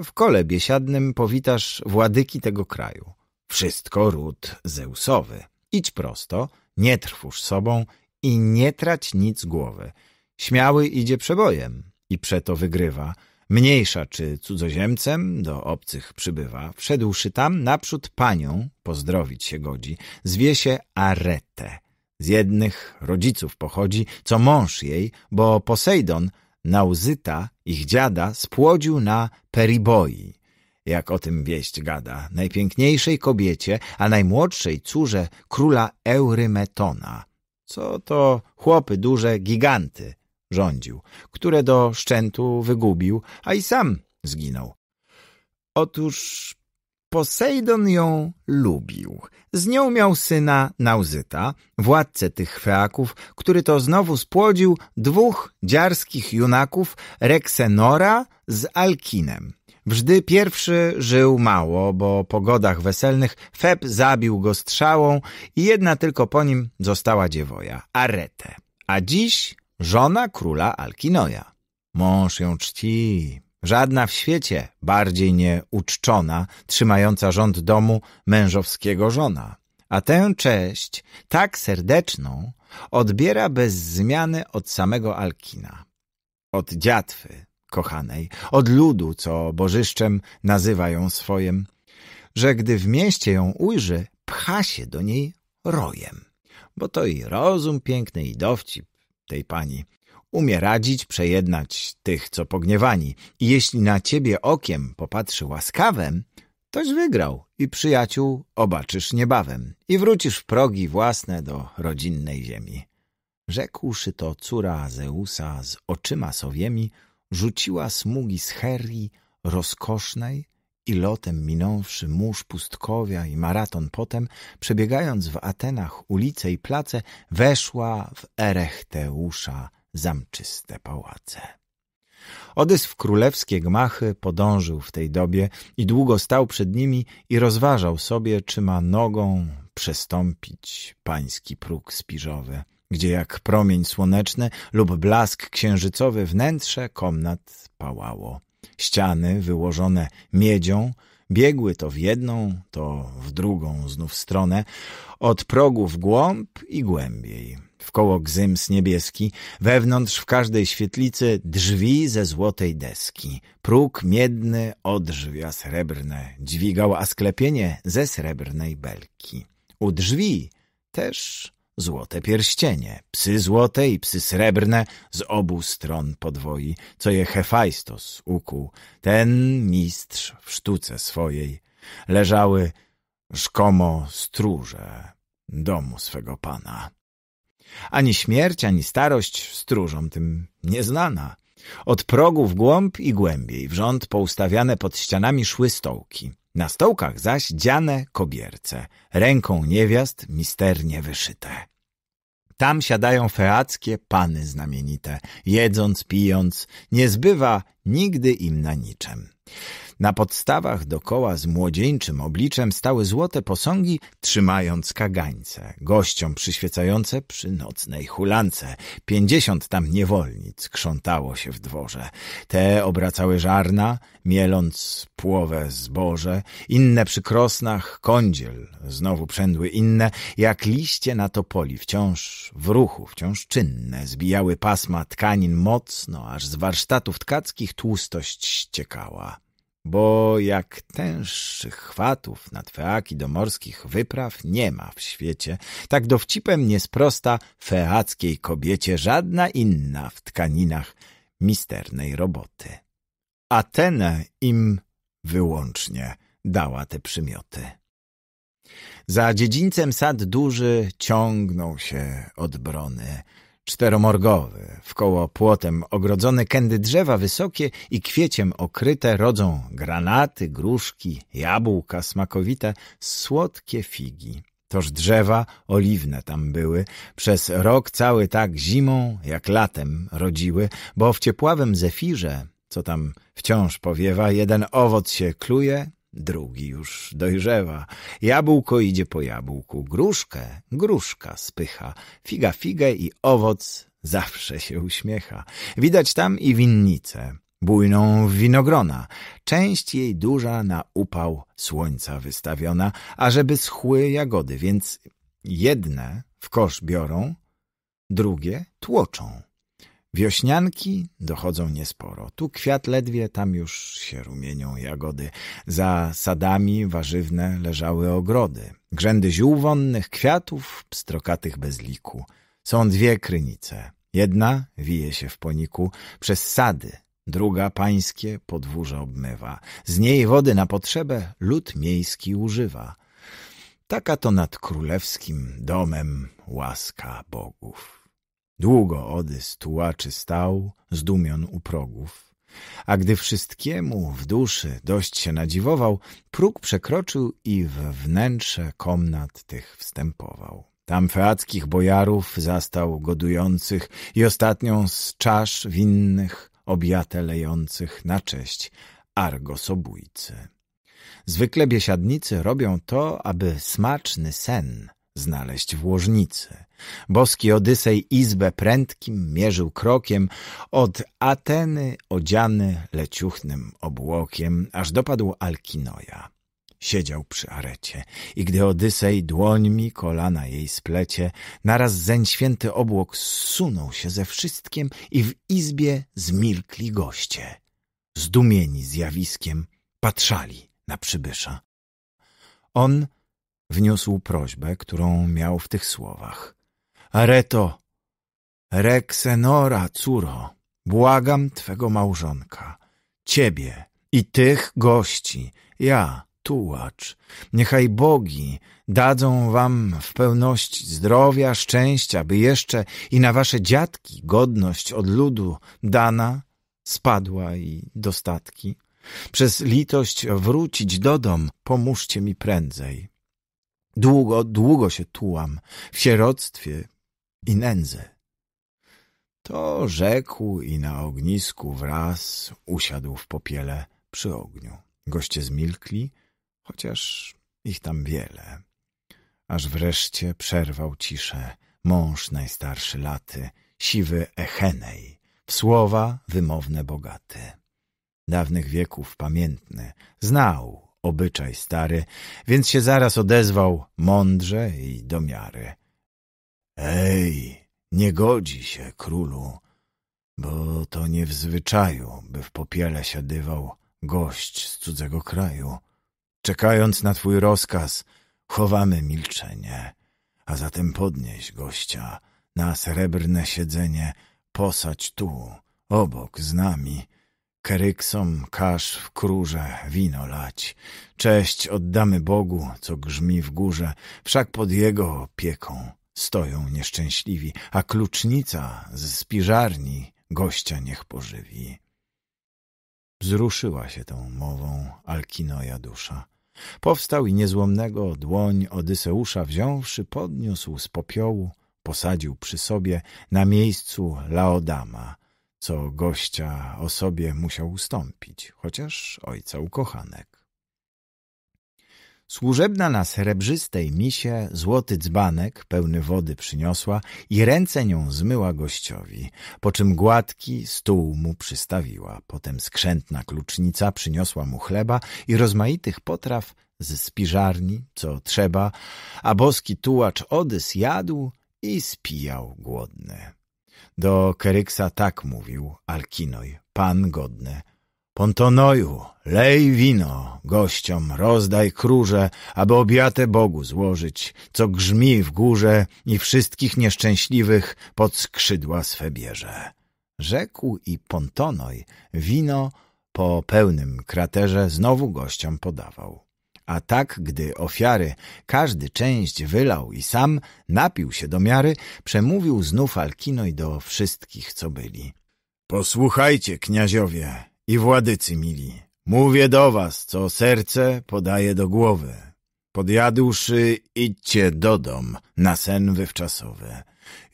w kole biesiadnym powitasz władyki tego kraju. Wszystko ród Zeusowy. Idź prosto, nie trwóż sobą i nie trać nic głowy. Śmiały idzie przebojem i przeto wygrywa. Mniejsza czy cudzoziemcem do obcych przybywa. Wszedłszy tam, naprzód panią pozdrowić się godzi. Zwie się Arete. Z jednych rodziców pochodzi, co mąż jej, bo Posejdon – Nauzyta, ich dziada, spłodził na Periboi, jak o tym wieść gada, najpiękniejszej kobiecie, a najmłodszej córze króla Eurymetona. Co to chłopy duże giganty rządził, które do szczętu wygubił, a i sam zginął. Otóż Posejdon ją lubił. Z nią miał syna Nauzyta, władcę tych Feaków, który to znowu spłodził dwóch dziarskich junaków Reksenora z Alkinem. Wżdy pierwszy żył mało, bo po godach weselnych Feb zabił go strzałą i jedna tylko po nim została dziewoja, Arete, A dziś żona króla Alkinoja. Mąż ją czci, Żadna w świecie bardziej nie uczczona, trzymająca rząd domu mężowskiego żona. A tę cześć, tak serdeczną, odbiera bez zmiany od samego Alkina. Od dziatwy kochanej, od ludu, co bożyszczem nazywa ją swoim, że gdy w mieście ją ujrzy, pcha się do niej rojem. Bo to i rozum piękny, i dowcip tej pani, umie radzić, przejednać tych, co pogniewani. I jeśli na ciebie okiem popatrzy łaskawem, toś wygrał i przyjaciół obaczysz niebawem i wrócisz w progi własne do rodzinnej ziemi. Rzekłszy to córa Zeusa z oczyma sowiemi, rzuciła smugi z Herii rozkosznej i lotem minąwszy mórz pustkowia i maraton potem, przebiegając w Atenach ulice i place, weszła w Erechteusza, zamczyste pałace. Odysw w królewskie gmachy podążył w tej dobie i długo stał przed nimi i rozważał sobie, czy ma nogą przestąpić pański próg spiżowy, gdzie jak promień słoneczny lub blask księżycowy wnętrze komnat pałało. Ściany wyłożone miedzią, biegły to w jedną, to w drugą znów stronę, od progu w głąb i głębiej wkoło gzyms niebieski, wewnątrz w każdej świetlicy drzwi ze złotej deski. Próg miedny drzwia srebrne dźwigał, a sklepienie ze srebrnej belki. U drzwi też złote pierścienie, psy złote i psy srebrne z obu stron podwoi, co je Hefajstos ukuł, ten mistrz w sztuce swojej. Leżały szkomo stróże domu swego pana. Ani śmierć, ani starość stróżom tym nieznana. Od progu w głąb i głębiej w rząd poustawiane pod ścianami szły stołki. Na stołkach zaś dziane kobierce, ręką niewiast misternie wyszyte. Tam siadają feackie pany znamienite, jedząc, pijąc, nie zbywa nigdy im na niczem. Na podstawach dokoła z młodzieńczym obliczem stały złote posągi, trzymając kagańce, gościom przyświecające przy nocnej hulance. Pięćdziesiąt tam niewolnic krzątało się w dworze. Te obracały żarna, mieląc płowę zboże, inne przy krosnach kądziel, znowu przędły inne, jak liście na topoli, wciąż w ruchu, wciąż czynne, zbijały pasma tkanin mocno, aż z warsztatów tkackich tłustość ściekała bo jak tęższych chwatów nad feaki do morskich wypraw nie ma w świecie, tak dowcipem nie sprosta feackiej kobiecie żadna inna w tkaninach misternej roboty. Atena im wyłącznie dała te przymioty. Za dziedzińcem sad duży ciągnął się od brony, Czteromorgowy, wkoło płotem ogrodzone kędy drzewa wysokie i kwieciem okryte rodzą granaty, gruszki, jabłka smakowite, słodkie figi. Toż drzewa oliwne tam były, przez rok cały tak zimą jak latem rodziły, bo w ciepławym zefirze, co tam wciąż powiewa, jeden owoc się kluje, drugi już dojrzewa. Jabłko idzie po jabłku, gruszkę gruszka spycha, figa figę i owoc zawsze się uśmiecha. Widać tam i winnice, bujną winogrona, część jej duża na upał słońca wystawiona, ażeby schły jagody, więc jedne w kosz biorą, drugie tłoczą. Wiośnianki dochodzą niesporo. Tu kwiat ledwie, tam już się rumienią jagody. Za sadami warzywne leżały ogrody. Grzędy ziół wonnych, kwiatów, pstrokatych bez liku. Są dwie krynice. Jedna wije się w poniku przez sady, druga pańskie podwórze obmywa. Z niej wody na potrzebę lud miejski używa. Taka to nad królewskim domem łaska bogów. Długo Odys tułaczy stał, zdumion u progów. A gdy wszystkiemu w duszy dość się nadziwował, próg przekroczył i w wnętrze komnat tych wstępował. Tam feackich bojarów zastał godujących i ostatnią z czasz winnych obiate lejących na cześć argosobójcy. Zwykle biesiadnicy robią to, aby smaczny sen znaleźć w łożnicy. Boski Odysej izbę prędkim mierzył krokiem, od Ateny odziany leciuchnym obłokiem, aż dopadł Alkinoja. Siedział przy arecie i gdy Odysej dłońmi kolana jej splecie, naraz zeń święty obłok zsunął się ze wszystkiem i w izbie zmilkli goście. Zdumieni zjawiskiem patrzali na przybysza. On wniósł prośbę, którą miał w tych słowach. Areto, rexenora curo, błagam twego małżonka, ciebie i tych gości, ja, tułacz, niechaj bogi dadzą wam w pełności zdrowia, szczęścia, by jeszcze i na wasze dziadki godność od ludu dana spadła i dostatki. Przez litość wrócić do dom pomóżcie mi prędzej. Długo, długo się tułam w sieroctwie i nędzy. To rzekł i na ognisku wraz usiadł w popiele przy ogniu. Goście zmilkli, chociaż ich tam wiele. Aż wreszcie przerwał ciszę mąż najstarszy laty, siwy Echenej, w słowa wymowne bogaty. Dawnych wieków pamiętny, znał obyczaj stary, więc się zaraz odezwał mądrze i do miary. Ej, nie godzi się, królu, bo to nie w zwyczaju, by w popiele siadywał gość z cudzego kraju. Czekając na twój rozkaz, chowamy milczenie, a zatem podnieś gościa na srebrne siedzenie, posadź tu, obok z nami – Keryksom każ w krórze wino lać. Cześć oddamy Bogu, co grzmi w górze, wszak pod Jego opieką stoją nieszczęśliwi, a klucznica z spiżarni gościa niech pożywi. Wzruszyła się tą mową Alkinoja dusza. Powstał i niezłomnego dłoń Odyseusza wziąwszy, podniósł z popiołu, posadził przy sobie na miejscu Laodama – co gościa o sobie musiał ustąpić, chociaż ojca ukochanek. Służebna na srebrzystej misie złoty dzbanek pełny wody przyniosła i ręce nią zmyła gościowi, po czym gładki stół mu przystawiła. Potem skrzętna klucznica przyniosła mu chleba i rozmaitych potraw z spiżarni, co trzeba, a boski tułacz Odys jadł i spijał głodny. Do Keryksa tak mówił Alkinoj, pan godny. Pontonoju, lej wino, gościom rozdaj kruże, aby obiate Bogu złożyć, co grzmi w górze i wszystkich nieszczęśliwych pod skrzydła swe bierze. Rzekł i Pontonoj, wino po pełnym kraterze znowu gościom podawał. A tak, gdy ofiary każdy część wylał i sam napił się do miary, przemówił znów Alkinoj do wszystkich, co byli. Posłuchajcie, kniaziowie i władycy mili, mówię do was, co serce podaje do głowy. Podjadłszy, idźcie do dom na sen wywczasowy.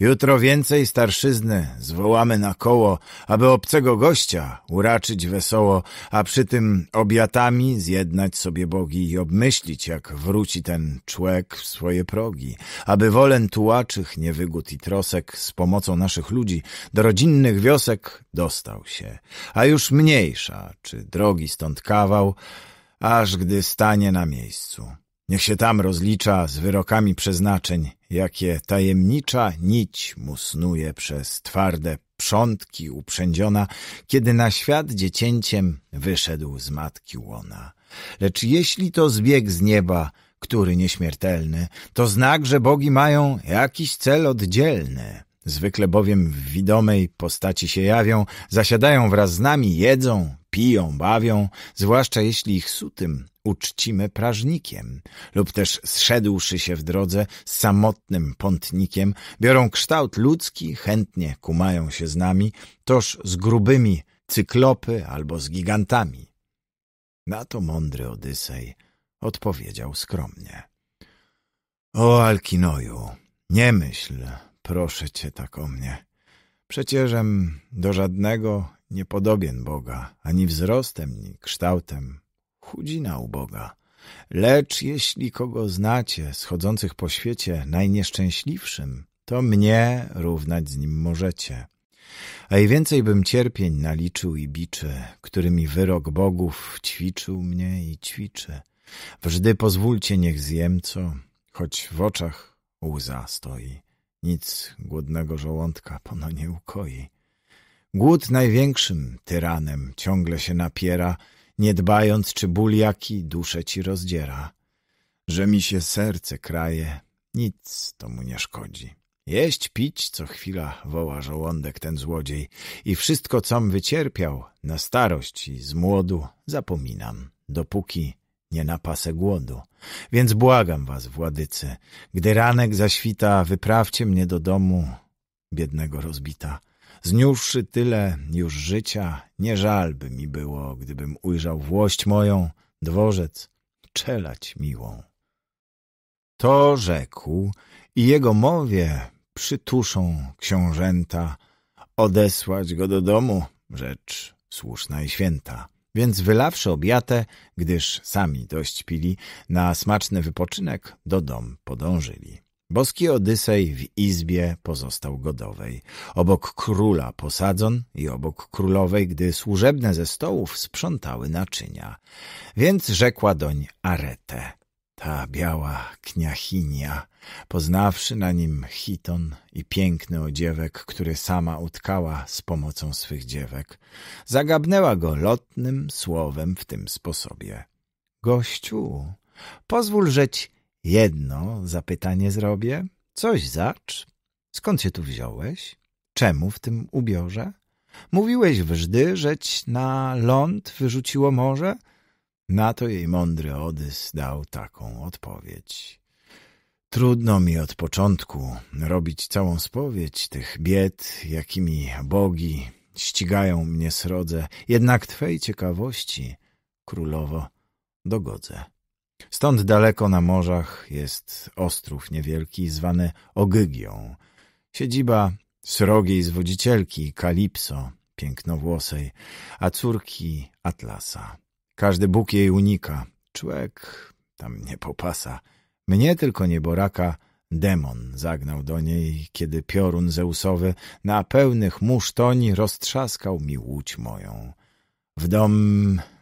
Jutro więcej starszyzny zwołamy na koło, aby obcego gościa uraczyć wesoło, a przy tym obiatami zjednać sobie bogi i obmyślić, jak wróci ten człek w swoje progi, aby wolen tułaczych niewygód i trosek z pomocą naszych ludzi do rodzinnych wiosek dostał się, a już mniejsza, czy drogi stąd kawał, aż gdy stanie na miejscu. Niech się tam rozlicza z wyrokami przeznaczeń, jakie tajemnicza nić mu snuje przez twarde przątki uprzędziona, kiedy na świat dziecięciem wyszedł z matki łona. Lecz jeśli to zbieg z nieba, który nieśmiertelny, to znak, że bogi mają jakiś cel oddzielny. Zwykle bowiem w widomej postaci się jawią, zasiadają wraz z nami, jedzą, piją, bawią, zwłaszcza jeśli ich sutym uczcimy prażnikiem, lub też zszedłszy się w drodze z samotnym pątnikiem, biorą kształt ludzki, chętnie kumają się z nami, toż z grubymi cyklopy albo z gigantami. Na to mądry Odysej odpowiedział skromnie. O Alkinoju, nie myśl, proszę cię tak o mnie. Przecieżem do żadnego nie podobien Boga, ani wzrostem, ni kształtem, chudzina uboga. Lecz jeśli kogo znacie, schodzących po świecie, najnieszczęśliwszym, to mnie równać z nim możecie. A i więcej bym cierpień naliczył i biczy, którymi wyrok bogów ćwiczył mnie i ćwiczy. Wżdy pozwólcie, niech zjem co, choć w oczach łza stoi. Nic głodnego żołądka pono nie ukoi. Głód największym tyranem ciągle się napiera, nie dbając, czy ból jaki duszę ci rozdziera. Że mi się serce kraje, nic to mu nie szkodzi. Jeść, pić, co chwila woła żołądek ten złodziej i wszystko, com wycierpiał, na starość i z młodu, zapominam, dopóki nie pasę głodu. Więc błagam was, władycy, gdy ranek zaświta, wyprawcie mnie do domu, biednego rozbita. Zniósłszy tyle już życia, nie żal by mi było, gdybym ujrzał włość moją, dworzec, czelać miłą. To rzekł i jego mowie przytuszą książęta, odesłać go do domu, rzecz słuszna i święta. Więc wylawszy obiatę, gdyż sami dość pili, na smaczny wypoczynek do dom podążyli. Boski Odysej w izbie pozostał godowej, obok króla posadzon i obok królowej, gdy służebne ze stołów sprzątały naczynia. Więc rzekła doń Aretę. Ta biała kniachinia, poznawszy na nim chiton i piękny odziewek, który sama utkała z pomocą swych dziewek, zagabnęła go lotnym słowem w tym sposobie. Gościu, pozwól, żeć jedno zapytanie zrobię. Coś zacz? Skąd się tu wziąłeś? Czemu w tym ubiorze? Mówiłeś wżdy, żeć na ląd wyrzuciło morze? Na to jej mądry Odys dał taką odpowiedź. Trudno mi od początku robić całą spowiedź tych bied, jakimi bogi ścigają mnie srodze, jednak twej ciekawości, królowo, dogodzę. Stąd daleko na morzach jest ostrów niewielki, zwany Ogygią, siedziba srogiej zwodzicielki Kalipso, pięknowłosej, a córki Atlasa. Każdy Bóg jej unika. Człek tam nie popasa. Mnie tylko nieboraka demon zagnał do niej, kiedy piorun Zeusowy na pełnych musztoń roztrzaskał mi łódź moją. W dom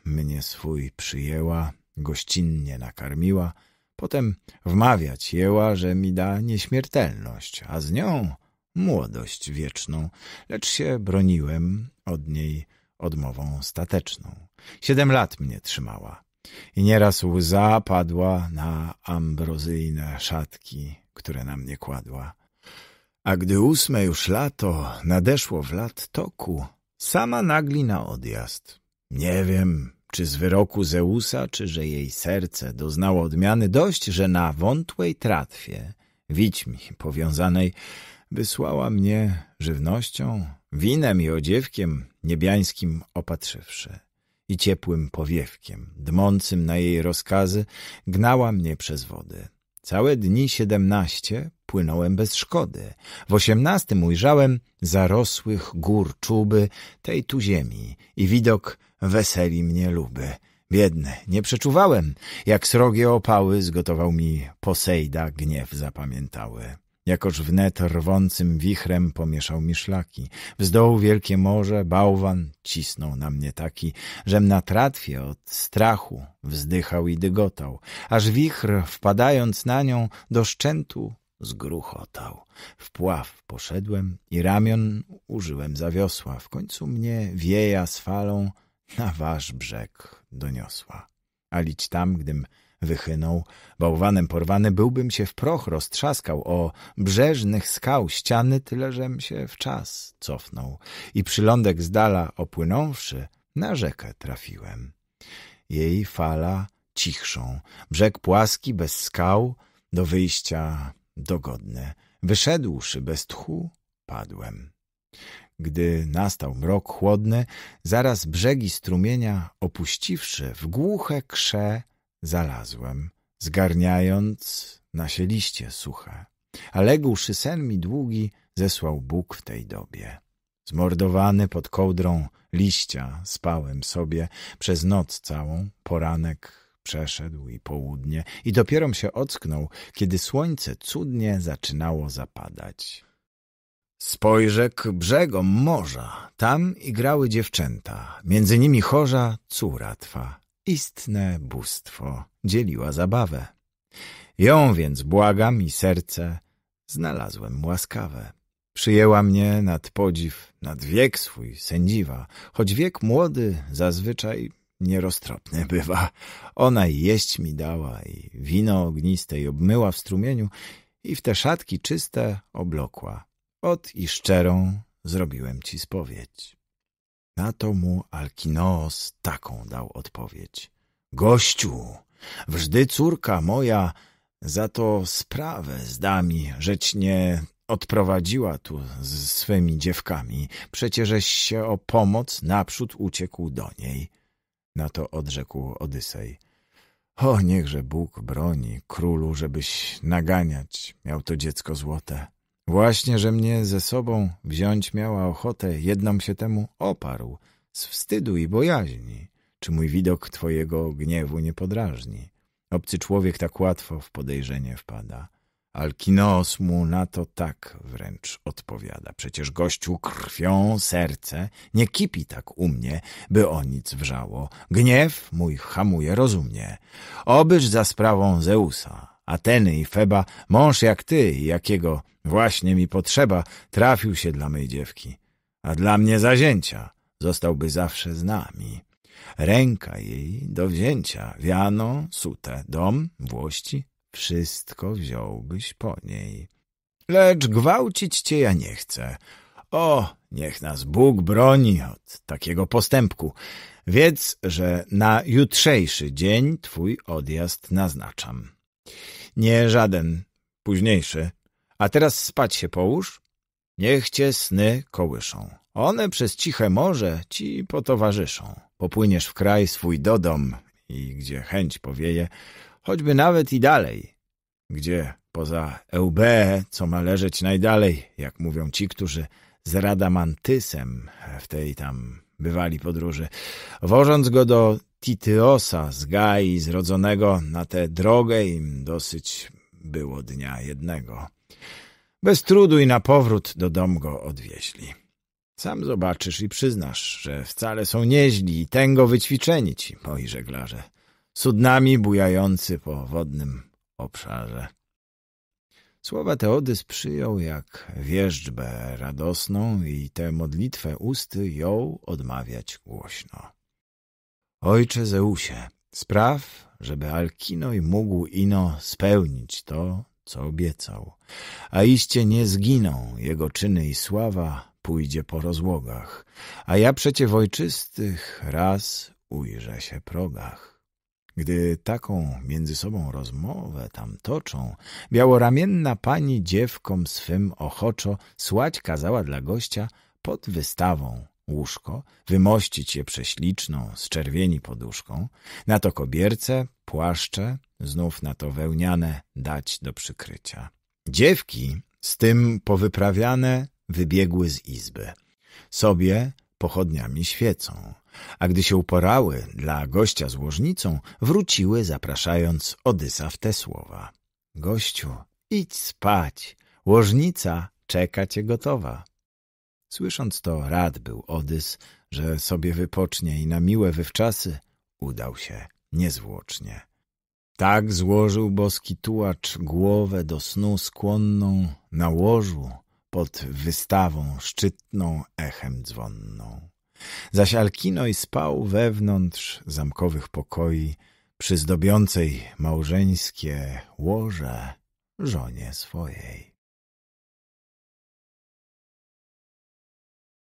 mnie swój przyjęła, gościnnie nakarmiła, potem wmawiać jęła, że mi da nieśmiertelność, a z nią młodość wieczną, lecz się broniłem od niej odmową stateczną. Siedem lat mnie trzymała. I nieraz łza padła na ambrozyjne szatki, które na mnie kładła. A gdy ósme już lato nadeszło w lat toku, sama nagli na odjazd. Nie wiem, czy z wyroku Zeusa, czy że jej serce doznało odmiany, dość, że na wątłej tratwie, widźmi powiązanej, wysłała mnie żywnością, winem i odziewkiem niebiańskim opatrzywszy i ciepłym powiewkiem, dmącym na jej rozkazy, gnała mnie przez wodę. Całe dni siedemnaście płynąłem bez szkody. W osiemnastym ujrzałem zarosłych gór czuby tej tu ziemi i widok weseli mnie luby. Biedny, nie przeczuwałem, jak srogie opały zgotował mi Posejda gniew zapamiętały. Jakoż wnet rwącym wichrem pomieszał mi szlaki. Wzdoł wielkie morze, bałwan cisnął na mnie taki, żem na tratwie od strachu wzdychał i dygotał, aż wichr, wpadając na nią, do szczętu zgruchotał. W pław poszedłem i ramion użyłem za wiosła. W końcu mnie wieja z falą na wasz brzeg doniosła. A licz tam, gdym wychynął. Bałwanem porwany byłbym się w proch roztrzaskał o brzeżnych skał ściany, tyle żem się w czas cofnął i przylądek z dala opłynąwszy, na rzekę trafiłem. Jej fala cichszą, brzeg płaski, bez skał, do wyjścia dogodne, Wyszedłszy bez tchu, padłem. Gdy nastał mrok chłodny, zaraz brzegi strumienia opuściwszy, w głuche krze zalazłem, zgarniając nasie liście suche. A ległszy sen mi długi zesłał Bóg w tej dobie. Zmordowany pod kołdrą liścia spałem sobie przez noc całą, poranek przeszedł i południe i dopiero się ocknął, kiedy słońce cudnie zaczynało zapadać. Spojrzę k brzegom morza, tam igrały dziewczęta, między nimi chorza córa twa. Istne bóstwo dzieliła zabawę. Ją więc błagam i serce znalazłem łaskawe. Przyjęła mnie nad podziw, nad wiek swój sędziwa, choć wiek młody zazwyczaj nieroztropny bywa. Ona jeść mi dała i wino i obmyła w strumieniu i w te szatki czyste oblokła. Ot i szczerą zrobiłem ci spowiedź. Na to mu Alkinoos taką dał odpowiedź. Gościu, wżdy córka moja za to sprawę zda mi, rzecz nie odprowadziła tu z swymi dziewkami. Przecieżeś się o pomoc naprzód uciekł do niej. Na to odrzekł Odysej. O, niechże Bóg broni, królu, żebyś naganiać miał to dziecko złote. Właśnie, że mnie ze sobą wziąć miała ochotę, jednom się temu oparł, z wstydu i bojaźni. Czy mój widok twojego gniewu nie podrażni? Obcy człowiek tak łatwo w podejrzenie wpada. Alkinos mu na to tak wręcz odpowiada. Przecież gościu krwią serce nie kipi tak u mnie, by o nic wrzało. Gniew mój hamuje rozumnie. Obyż za sprawą Zeusa. Ateny i Feba, mąż jak ty, jakiego właśnie mi potrzeba, trafił się dla mej dziewki, a dla mnie zazięcia zostałby zawsze z nami. Ręka jej do wzięcia, wiano, sute, dom, włości, wszystko wziąłbyś po niej. Lecz gwałcić cię ja nie chcę. O, niech nas Bóg broni od takiego postępku. Wiedz, że na jutrzejszy dzień twój odjazd naznaczam. Nie żaden, późniejszy. A teraz spać się połóż. Niech cię sny kołyszą. One przez ciche morze ci potowarzyszą. Popłyniesz w kraj swój do dom i gdzie chęć powieje, choćby nawet i dalej. Gdzie poza EUB, co ma leżeć najdalej, jak mówią ci, którzy z Radamantysem w tej tam bywali podróży, wożąc go do Tityosa z Gai, zrodzonego na tę drogę im dosyć było dnia jednego. Bez trudu i na powrót do domu go odwieźli. Sam zobaczysz i przyznasz, że wcale są nieźli i tęgo wyćwiczeni ci moi żeglarze, sudnami bujający po wodnym obszarze. Słowa Teodys przyjął jak wierzczbę radosną i tę modlitwę usty ją odmawiać głośno. Ojcze Zeusie, spraw, żeby Alkinoj mógł ino spełnić to, co obiecał, a iście nie zginą jego czyny i sława pójdzie po rozłogach, a ja przecie w ojczystych raz ujrzę się progach. Gdy taką między sobą rozmowę tam toczą, białoramienna pani dziewkom swym ochoczo słać kazała dla gościa pod wystawą łóżko, wymościć je prześliczną z czerwieni poduszką, na to kobierce, płaszcze, znów na to wełniane dać do przykrycia. Dziewki z tym powyprawiane wybiegły z izby. Sobie pochodniami świecą a gdy się uporały dla gościa z łożnicą, wróciły zapraszając Odysa w te słowa. Gościu, idź spać, łożnica czeka cię gotowa. Słysząc to, rad był Odys, że sobie wypocznie i na miłe wywczasy udał się niezwłocznie. Tak złożył boski tułacz głowę do snu skłonną na łożu pod wystawą szczytną echem dzwonną zaś Alkinoj spał wewnątrz zamkowych pokoi, przyzdobiącej małżeńskie łoże żonie swojej.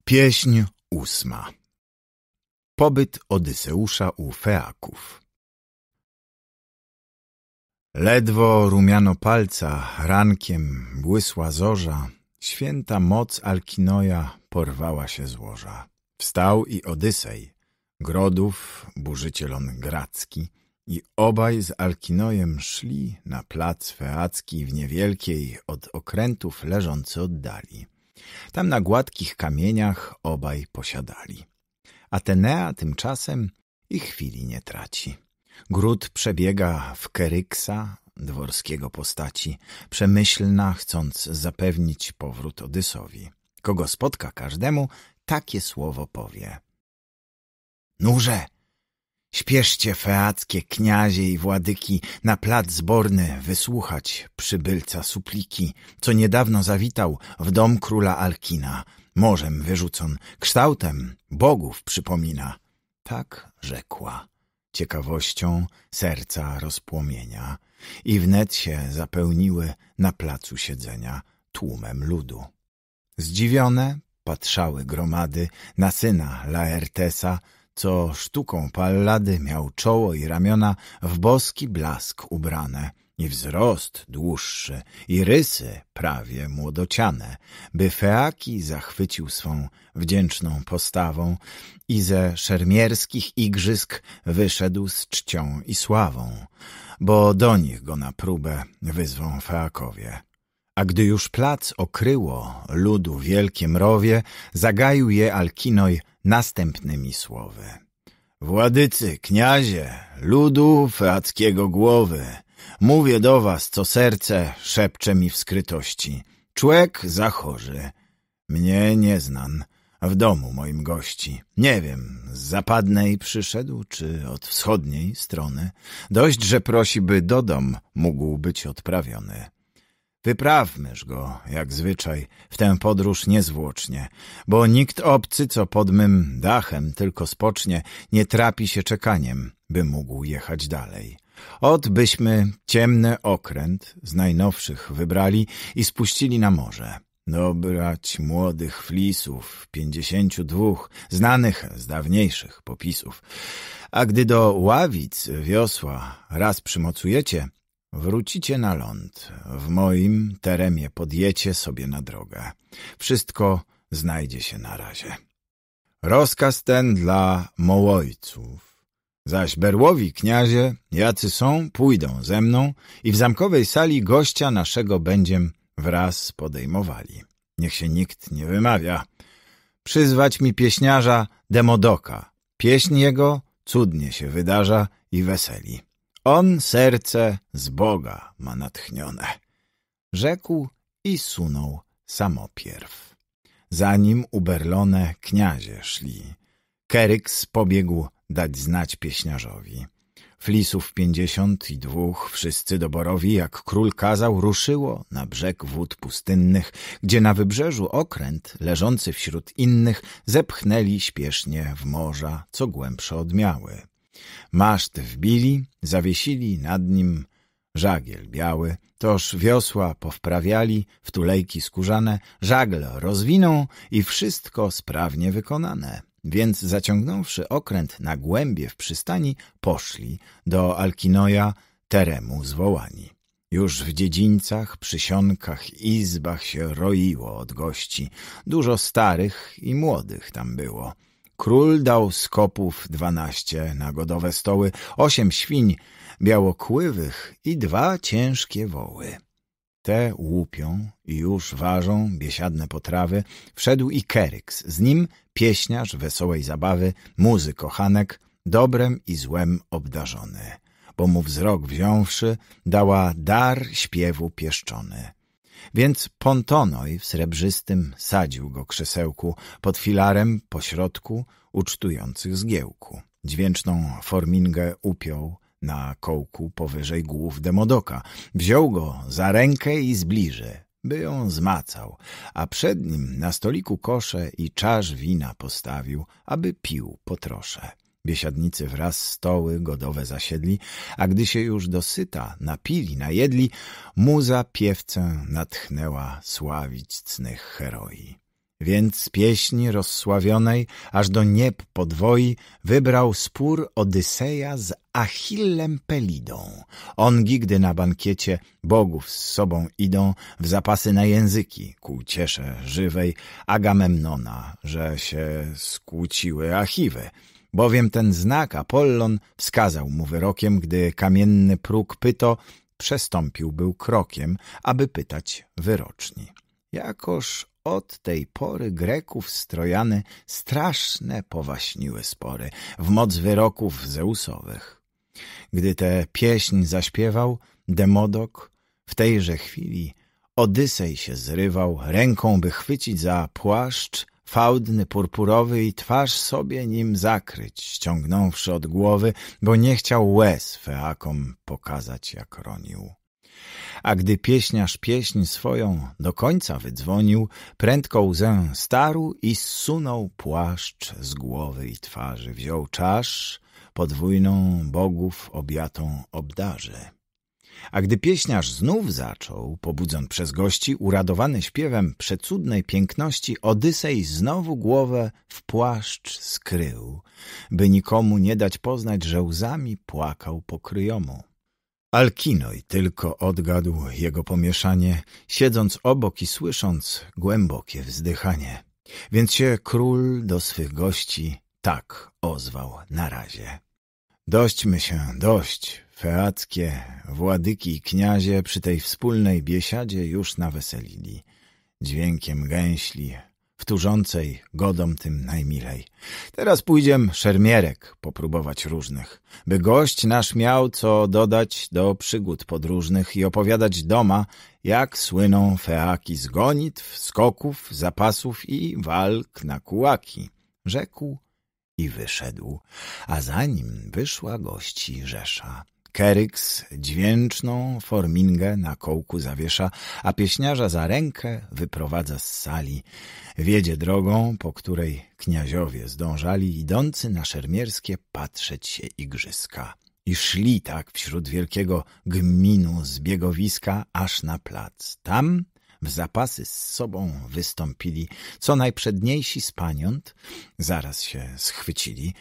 Pieśń ósma Pobyt Odyseusza u Feaków Ledwo rumiano palca, rankiem błysła zorza, święta moc Alkinoja porwała się z łoża. Wstał i Odysej, Grodów, burzyciel on gracki, i obaj z Alkinojem szli na plac feacki w niewielkiej od okrętów leżący oddali. Tam na gładkich kamieniach obaj posiadali. Atenea tymczasem i chwili nie traci. Gród przebiega w Keryksa, dworskiego postaci, przemyślna, chcąc zapewnić powrót Odysowi. Kogo spotka każdemu, takie słowo powie. Nurze, śpieszcie feackie kniazie i władyki na plac zborny wysłuchać przybylca supliki, co niedawno zawitał w dom króla Alkina, morzem wyrzucon, kształtem bogów przypomina. Tak rzekła, ciekawością serca rozpłomienia i wnet się zapełniły na placu siedzenia tłumem ludu. Zdziwione patrzały gromady na syna Laertesa, co sztuką pallady miał czoło i ramiona w boski blask ubrane i wzrost dłuższy i rysy prawie młodociane, by Feaki zachwycił swą wdzięczną postawą i ze szermierskich igrzysk wyszedł z czcią i sławą, bo do nich go na próbę wyzwą Feakowie. A gdy już plac okryło ludu wielkie mrowie, zagaił je Alkinoj następnymi słowy. Władycy, kniazie, ludu feackiego głowy, mówię do was, co serce szepcze mi w skrytości. Człek zachorzy, mnie nie znan, w domu moim gości. Nie wiem, z zapadnej przyszedł, czy od wschodniej strony. Dość, że prosi, by do dom mógł być odprawiony. Wyprawmyż go, jak zwyczaj, w tę podróż niezwłocznie, bo nikt obcy, co pod mym dachem tylko spocznie, nie trapi się czekaniem, by mógł jechać dalej. Ot byśmy ciemny okręt z najnowszych wybrali i spuścili na morze. Dobrać młodych flisów, pięćdziesięciu dwóch, znanych z dawniejszych popisów. A gdy do ławic wiosła raz przymocujecie, Wrócicie na ląd. W moim teremie podjecie sobie na drogę. Wszystko znajdzie się na razie. Rozkaz ten dla Mołojców. Zaś berłowi kniazie, jacy są, pójdą ze mną i w zamkowej sali gościa naszego będziem wraz podejmowali. Niech się nikt nie wymawia. Przyzwać mi pieśniarza Demodoka. Pieśń jego cudnie się wydarza i weseli. On serce z Boga ma natchnione. Rzekł i sunął samopierw. Zanim uberlone kniazie szli. Keryks pobiegł dać znać pieśniarzowi. Flisów pięćdziesiąt i dwóch, wszyscy doborowi, jak król kazał, ruszyło na brzeg wód pustynnych, gdzie na wybrzeżu okręt, leżący wśród innych, zepchnęli śpiesznie w morza, co głębsze odmiały. Maszt wbili, zawiesili nad nim żagiel biały, toż wiosła powprawiali, w tulejki skórzane, żagle rozwiną i wszystko sprawnie wykonane. Więc zaciągnąwszy okręt na głębie w przystani, poszli do Alkinoja teremu zwołani. Już w dziedzińcach, przysionkach, izbach się roiło od gości. Dużo starych i młodych tam było. Król dał skopów dwanaście na godowe stoły, osiem świń białokływych i dwa ciężkie woły. Te łupią i już ważą biesiadne potrawy. Wszedł i Keryks, z nim pieśniarz wesołej zabawy, muzy kochanek, dobrem i złem obdarzony. Bo mu wzrok wziąwszy, dała dar śpiewu pieszczony. Więc Pontonoj w srebrzystym sadził go krzesełku pod filarem pośrodku ucztujących zgiełku. Dźwięczną formingę upiął na kołku powyżej głów Demodoka. Wziął go za rękę i zbliże, by ją zmacał, a przed nim na stoliku kosze i czarz wina postawił, aby pił po trosze. Biesiadnicy wraz stoły godowe zasiedli, a gdy się już dosyta, napili, najedli, muza piewcę natchnęła sławić cnych heroi. Więc pieśni rozsławionej aż do nieb podwoi wybrał spór Odyseja z Achillem Pelidą. Ongi, gdy na bankiecie bogów z sobą idą, w zapasy na języki ku ciesze żywej Agamemnona, że się skłóciły Achiwy bowiem ten znak Apollon wskazał mu wyrokiem, gdy kamienny próg Pyto przestąpił był krokiem, aby pytać wyroczni. Jakoż od tej pory Greków strojany straszne powaśniły spory w moc wyroków Zeusowych. Gdy tę pieśń zaśpiewał, Demodok w tejże chwili Odysej się zrywał, ręką by chwycić za płaszcz fałdny purpurowy i twarz sobie nim zakryć, ściągnąwszy od głowy, bo nie chciał łez feakom pokazać, jak ronił. A gdy pieśniarz pieśń swoją do końca wydzwonił, prędko łzę starł i zsunął płaszcz z głowy i twarzy, wziął czasz, podwójną bogów obiatą obdarzy. A gdy pieśniarz znów zaczął, pobudzon przez gości, uradowany śpiewem przecudnej piękności, Odysej znowu głowę w płaszcz skrył, by nikomu nie dać poznać, że łzami płakał pokryjomu. Alkinoj tylko odgadł jego pomieszanie, siedząc obok i słysząc głębokie wzdychanie. Więc się król do swych gości tak ozwał na razie my się, dość, feackie władyki i kniazie przy tej wspólnej biesiadzie już naweselili. Dźwiękiem gęśli, wtórzącej godom tym najmilej. Teraz pójdziem szermierek popróbować różnych, by gość nasz miał co dodać do przygód podróżnych i opowiadać doma, jak słyną feaki z gonitw, skoków, zapasów i walk na kułaki. Rzekł i wyszedł, a za nim wyszła gości rzesza. Keryks dźwięczną formingę na kołku zawiesza, a pieśniarza za rękę wyprowadza z sali. Wiedzie drogą, po której kniaziowie zdążali, idący na szermierskie patrzeć się igrzyska. I szli tak wśród wielkiego gminu zbiegowiska aż na plac. Tam w zapasy z sobą wystąpili, co najprzedniejsi z paniąt zaraz się schwycili,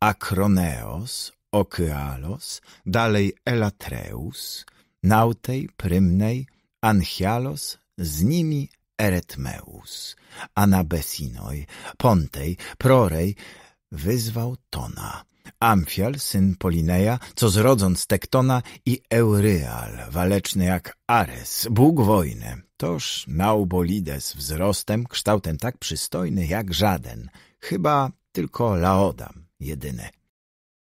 Akroneos, Okealos, dalej Elatreus, Nautej, Prymnej, Anchialos, z nimi Eretmeus, Anabesinoj, Pontej, Prorej, wyzwał Tona – Amfial, syn Polineja, co zrodząc Tektona i Euryal, waleczny jak Ares, bóg wojny. Toż Naubolides wzrostem, kształtem tak przystojny jak żaden, chyba tylko Laodam jedyny.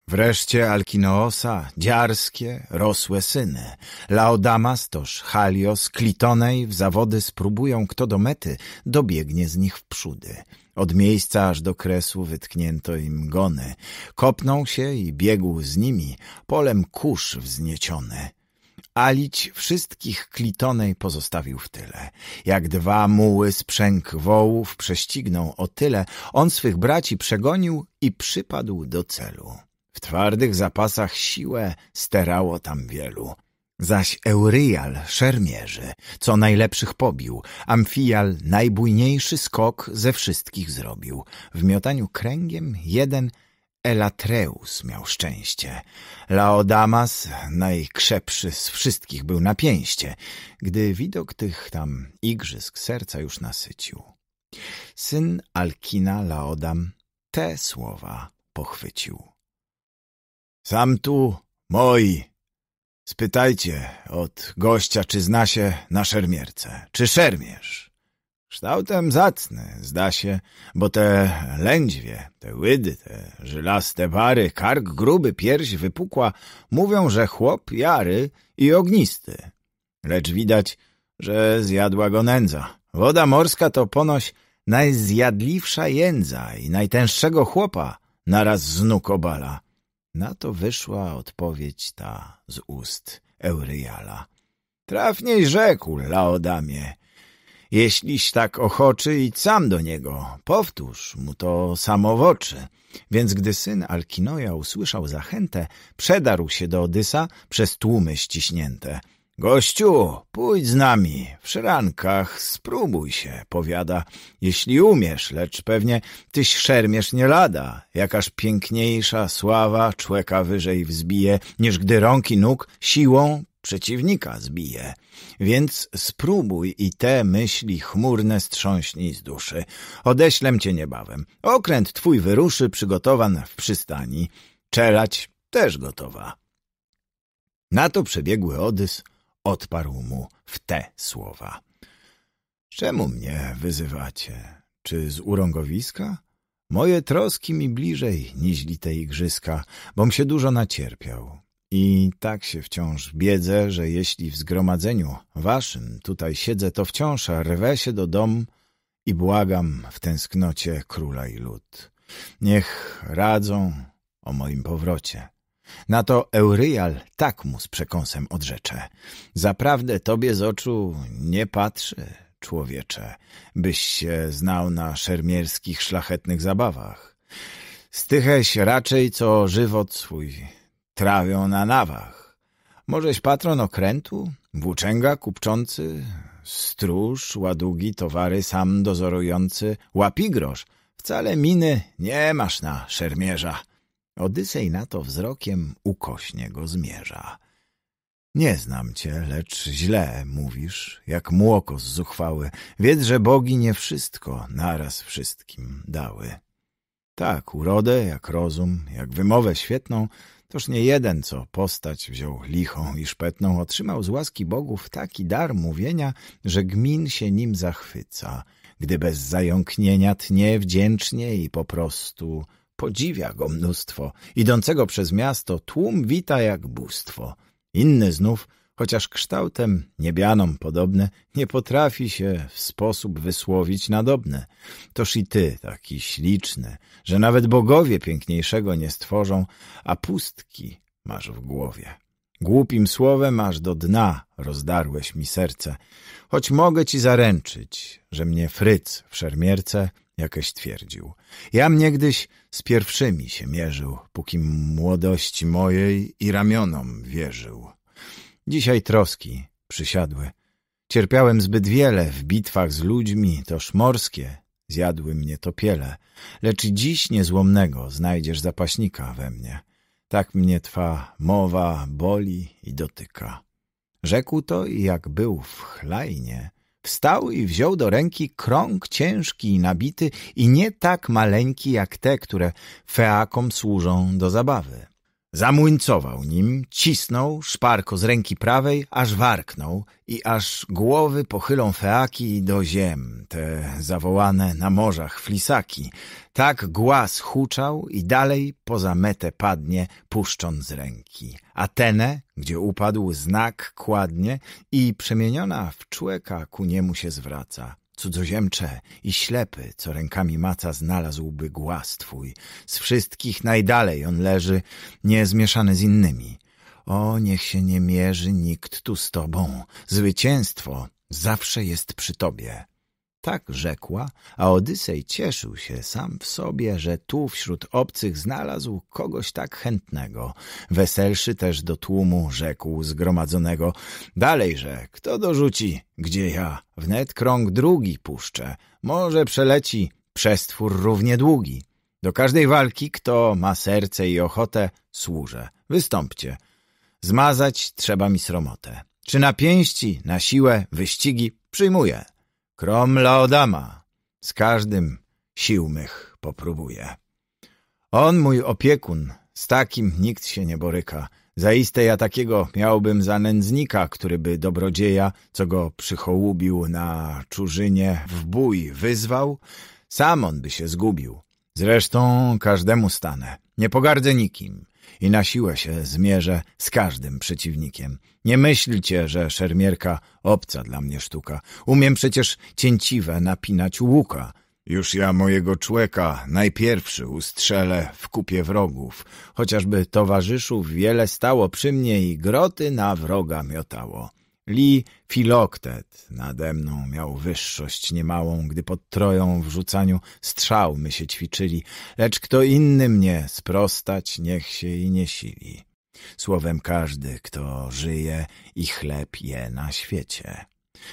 Wreszcie Alkinoosa, Dziarskie, rosłe syny. Laodamas toż Halios, Klitonej w zawody spróbują, kto do mety dobiegnie z nich w przódy. Od miejsca aż do kresu wytknięto im gony. Kopnął się i biegł z nimi, polem kurz wznieciony. Alić wszystkich klitonej pozostawił w tyle. Jak dwa muły sprzęg wołów prześcignął o tyle, on swych braci przegonił i przypadł do celu. W twardych zapasach siłę sterało tam wielu. Zaś Euryjal szermierzy, co najlepszych pobił, Amfial najbujniejszy skok ze wszystkich zrobił. W miotaniu kręgiem jeden Elatreus miał szczęście. Laodamas najkrzepszy z wszystkich był na pięście, gdy widok tych tam igrzysk serca już nasycił. Syn Alkina Laodam te słowa pochwycił. Sam tu, moi. Spytajcie od gościa, czy zna się na szermierce, czy szermierz. Kształtem zacny, zda się, bo te lędźwie, te łydy, te żylaste bary, kark gruby, pierś wypukła, mówią, że chłop jary i ognisty. Lecz widać, że zjadła go nędza. Woda morska to ponoś najzjadliwsza jędza i najtęższego chłopa naraz z nóg obala. Na to wyszła odpowiedź ta z ust Euryjala. Trafniej rzekł Laodamie, jeśliś tak ochoczy idź sam do niego, powtórz mu to samo w oczy. Więc gdy syn Alkinoja usłyszał zachętę, przedarł się do Odysa przez tłumy ściśnięte – Gościu, pójdź z nami, w szrankach, spróbuj się, powiada, jeśli umiesz, lecz pewnie tyś szermiesz nie lada, jakaż piękniejsza sława człeka wyżej wzbije, niż gdy rąk i nóg siłą przeciwnika zbije. Więc spróbuj i te myśli chmurne strząśnij z duszy. Odeślem cię niebawem. Okręt twój wyruszy, przygotowan w przystani. Czelać też gotowa. Na to przebiegły Odys, Odparł mu w te słowa. Czemu mnie wyzywacie? Czy z urągowiska? Moje troski mi bliżej niźli te igrzyska, bom się dużo nacierpiał. I tak się wciąż biedzę, że jeśli w zgromadzeniu waszym tutaj siedzę, to wciąż rwę się do dom i błagam w tęsknocie króla i lud. Niech radzą o moim powrocie. Na to Euryjal tak mu z przekąsem odrzecze. Zaprawdę tobie z oczu nie patrzy, człowiecze, byś się znał na szermierskich szlachetnych zabawach. Stycheś raczej, co żywot swój trawią na nawach. Możeś patron okrętu, włóczęga kupczący, stróż, ładugi, towary sam dozorujący, łapigrosz. Wcale miny nie masz na szermierza. Odysej na to wzrokiem ukośnie go zmierza. Nie znam cię, lecz źle mówisz, jak młoko zuchwały. Wiedz, że bogi nie wszystko naraz wszystkim dały. Tak, urodę, jak rozum, jak wymowę świetną, toż nie jeden, co postać wziął lichą i szpetną, otrzymał z łaski bogów taki dar mówienia, że gmin się nim zachwyca, gdy bez zająknienia tnie wdzięcznie i po prostu Podziwia go mnóstwo. Idącego przez miasto tłum wita jak bóstwo. Inny znów, chociaż kształtem niebianom podobne, nie potrafi się w sposób wysłowić nadobne. Toż i ty, taki śliczny, że nawet bogowie piękniejszego nie stworzą, a pustki masz w głowie. Głupim słowem aż do dna rozdarłeś mi serce, choć mogę ci zaręczyć, że mnie fryc w szermierce – jakieś twierdził. Jam niegdyś z pierwszymi się mierzył, póki młodości mojej i ramionom wierzył. Dzisiaj troski przysiadły. Cierpiałem zbyt wiele w bitwach z ludźmi, toż morskie zjadły mnie topiele. Lecz dziś niezłomnego znajdziesz zapaśnika we mnie. Tak mnie twa mowa boli i dotyka. Rzekł to i jak był w chlajnie – Wstał i wziął do ręki krąg ciężki i nabity i nie tak maleńki jak te, które feakom służą do zabawy. Zamuńcował nim, cisnął szparko z ręki prawej, aż warknął i aż głowy pochylą feaki do ziem, te zawołane na morzach flisaki. Tak głaz huczał i dalej poza metę padnie, puszcząc z ręki. Atenę, gdzie upadł, znak kładnie i przemieniona w człeka ku niemu się zwraca cudzoziemcze i ślepy, co rękami maca znalazłby głaz twój. Z wszystkich najdalej on leży, niezmieszany z innymi. O, niech się nie mierzy nikt tu z tobą. Zwycięstwo zawsze jest przy tobie. Tak rzekła, a Odysej cieszył się sam w sobie, że tu wśród obcych znalazł kogoś tak chętnego. Weselszy też do tłumu rzekł zgromadzonego. Dalejże, kto dorzuci, gdzie ja? Wnet krąg drugi puszczę. Może przeleci przestwór równie długi. Do każdej walki, kto ma serce i ochotę, służę. Wystąpcie. Zmazać trzeba mi sromotę. Czy na pięści, na siłę, wyścigi przyjmuję. Krom Laodama, z każdym sił mych popróbuję. On mój opiekun, z takim nikt się nie boryka. Zaiste ja takiego miałbym za nędznika, który by dobrodzieja, co go przychołubił na czurzynie w bój wyzwał, sam on by się zgubił. Zresztą każdemu stanę, nie pogardzę nikim i na siłę się zmierzę z każdym przeciwnikiem. Nie myślcie, że szermierka obca dla mnie sztuka. Umiem przecież cięciwe napinać łuka. Już ja mojego człeka najpierwszy ustrzelę w kupie wrogów, chociażby towarzyszów wiele stało przy mnie i groty na wroga miotało. Li Filoktet nade mną miał wyższość niemałą, gdy pod troją w rzucaniu strzał my się ćwiczyli, lecz kto inny mnie sprostać niech się i nie sili. Słowem każdy, kto żyje i chleb je na świecie.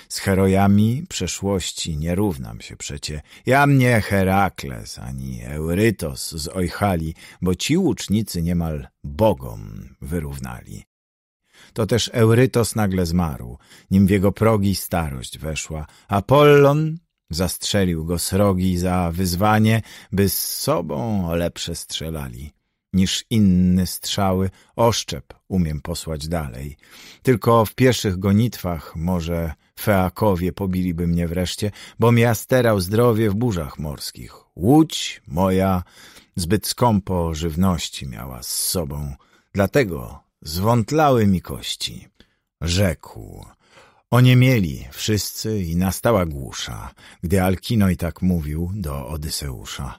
Z herojami przeszłości nie równam się przecie. Ja mnie Herakles ani Eurytos z Ojchali, bo ci łucznicy niemal bogom wyrównali to też Eurytos nagle zmarł, nim w jego progi starość weszła. Apollon zastrzelił go srogi za wyzwanie, by z sobą lepsze strzelali niż inne strzały, oszczep umiem posłać dalej. Tylko w pieszych gonitwach może Feakowie pobiliby mnie wreszcie, bom ja sterał zdrowie w burzach morskich. Łódź moja zbyt skąpo żywności miała z sobą, dlatego zwątlały mi kości. Rzekł. Oniemieli wszyscy i nastała głusza, gdy Alkinoj tak mówił do Odyseusza.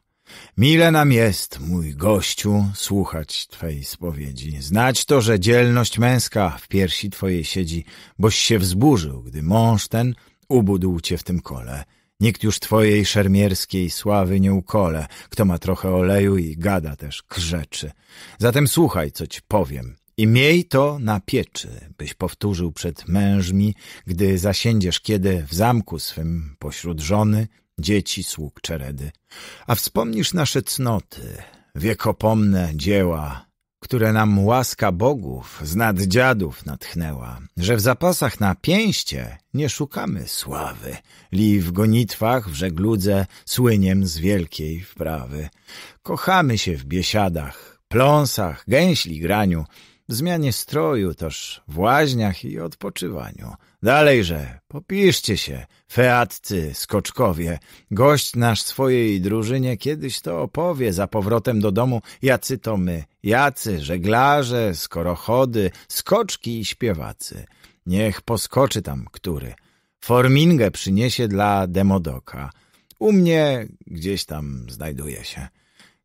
Mile nam jest, mój gościu, słuchać Twej spowiedzi. Znać to, że dzielność męska w piersi Twojej siedzi, boś się wzburzył, gdy mąż ten ubudł Cię w tym kole. Nikt już Twojej szermierskiej sławy nie ukole, kto ma trochę oleju i gada też krzeczy. Zatem słuchaj, co Ci powiem. I miej to na pieczy, byś powtórzył przed mężmi, gdy zasiędziesz kiedy w zamku swym pośród żony, dzieci, sług czeredy. A wspomnisz nasze cnoty, wiekopomne dzieła, które nam łaska bogów z nad dziadów natchnęła, że w zapasach na pięście nie szukamy sławy, li w gonitwach w żegludze słyniem z wielkiej wprawy. Kochamy się w biesiadach, pląsach, gęśli graniu, zmianie stroju, toż w łaźniach i odpoczywaniu. Dalejże, popiszcie się, featcy, skoczkowie. Gość nasz swojej drużynie kiedyś to opowie za powrotem do domu, jacy to my, jacy, żeglarze, skorochody, skoczki i śpiewacy. Niech poskoczy tam który. Formingę przyniesie dla Demodoka. U mnie gdzieś tam znajduje się.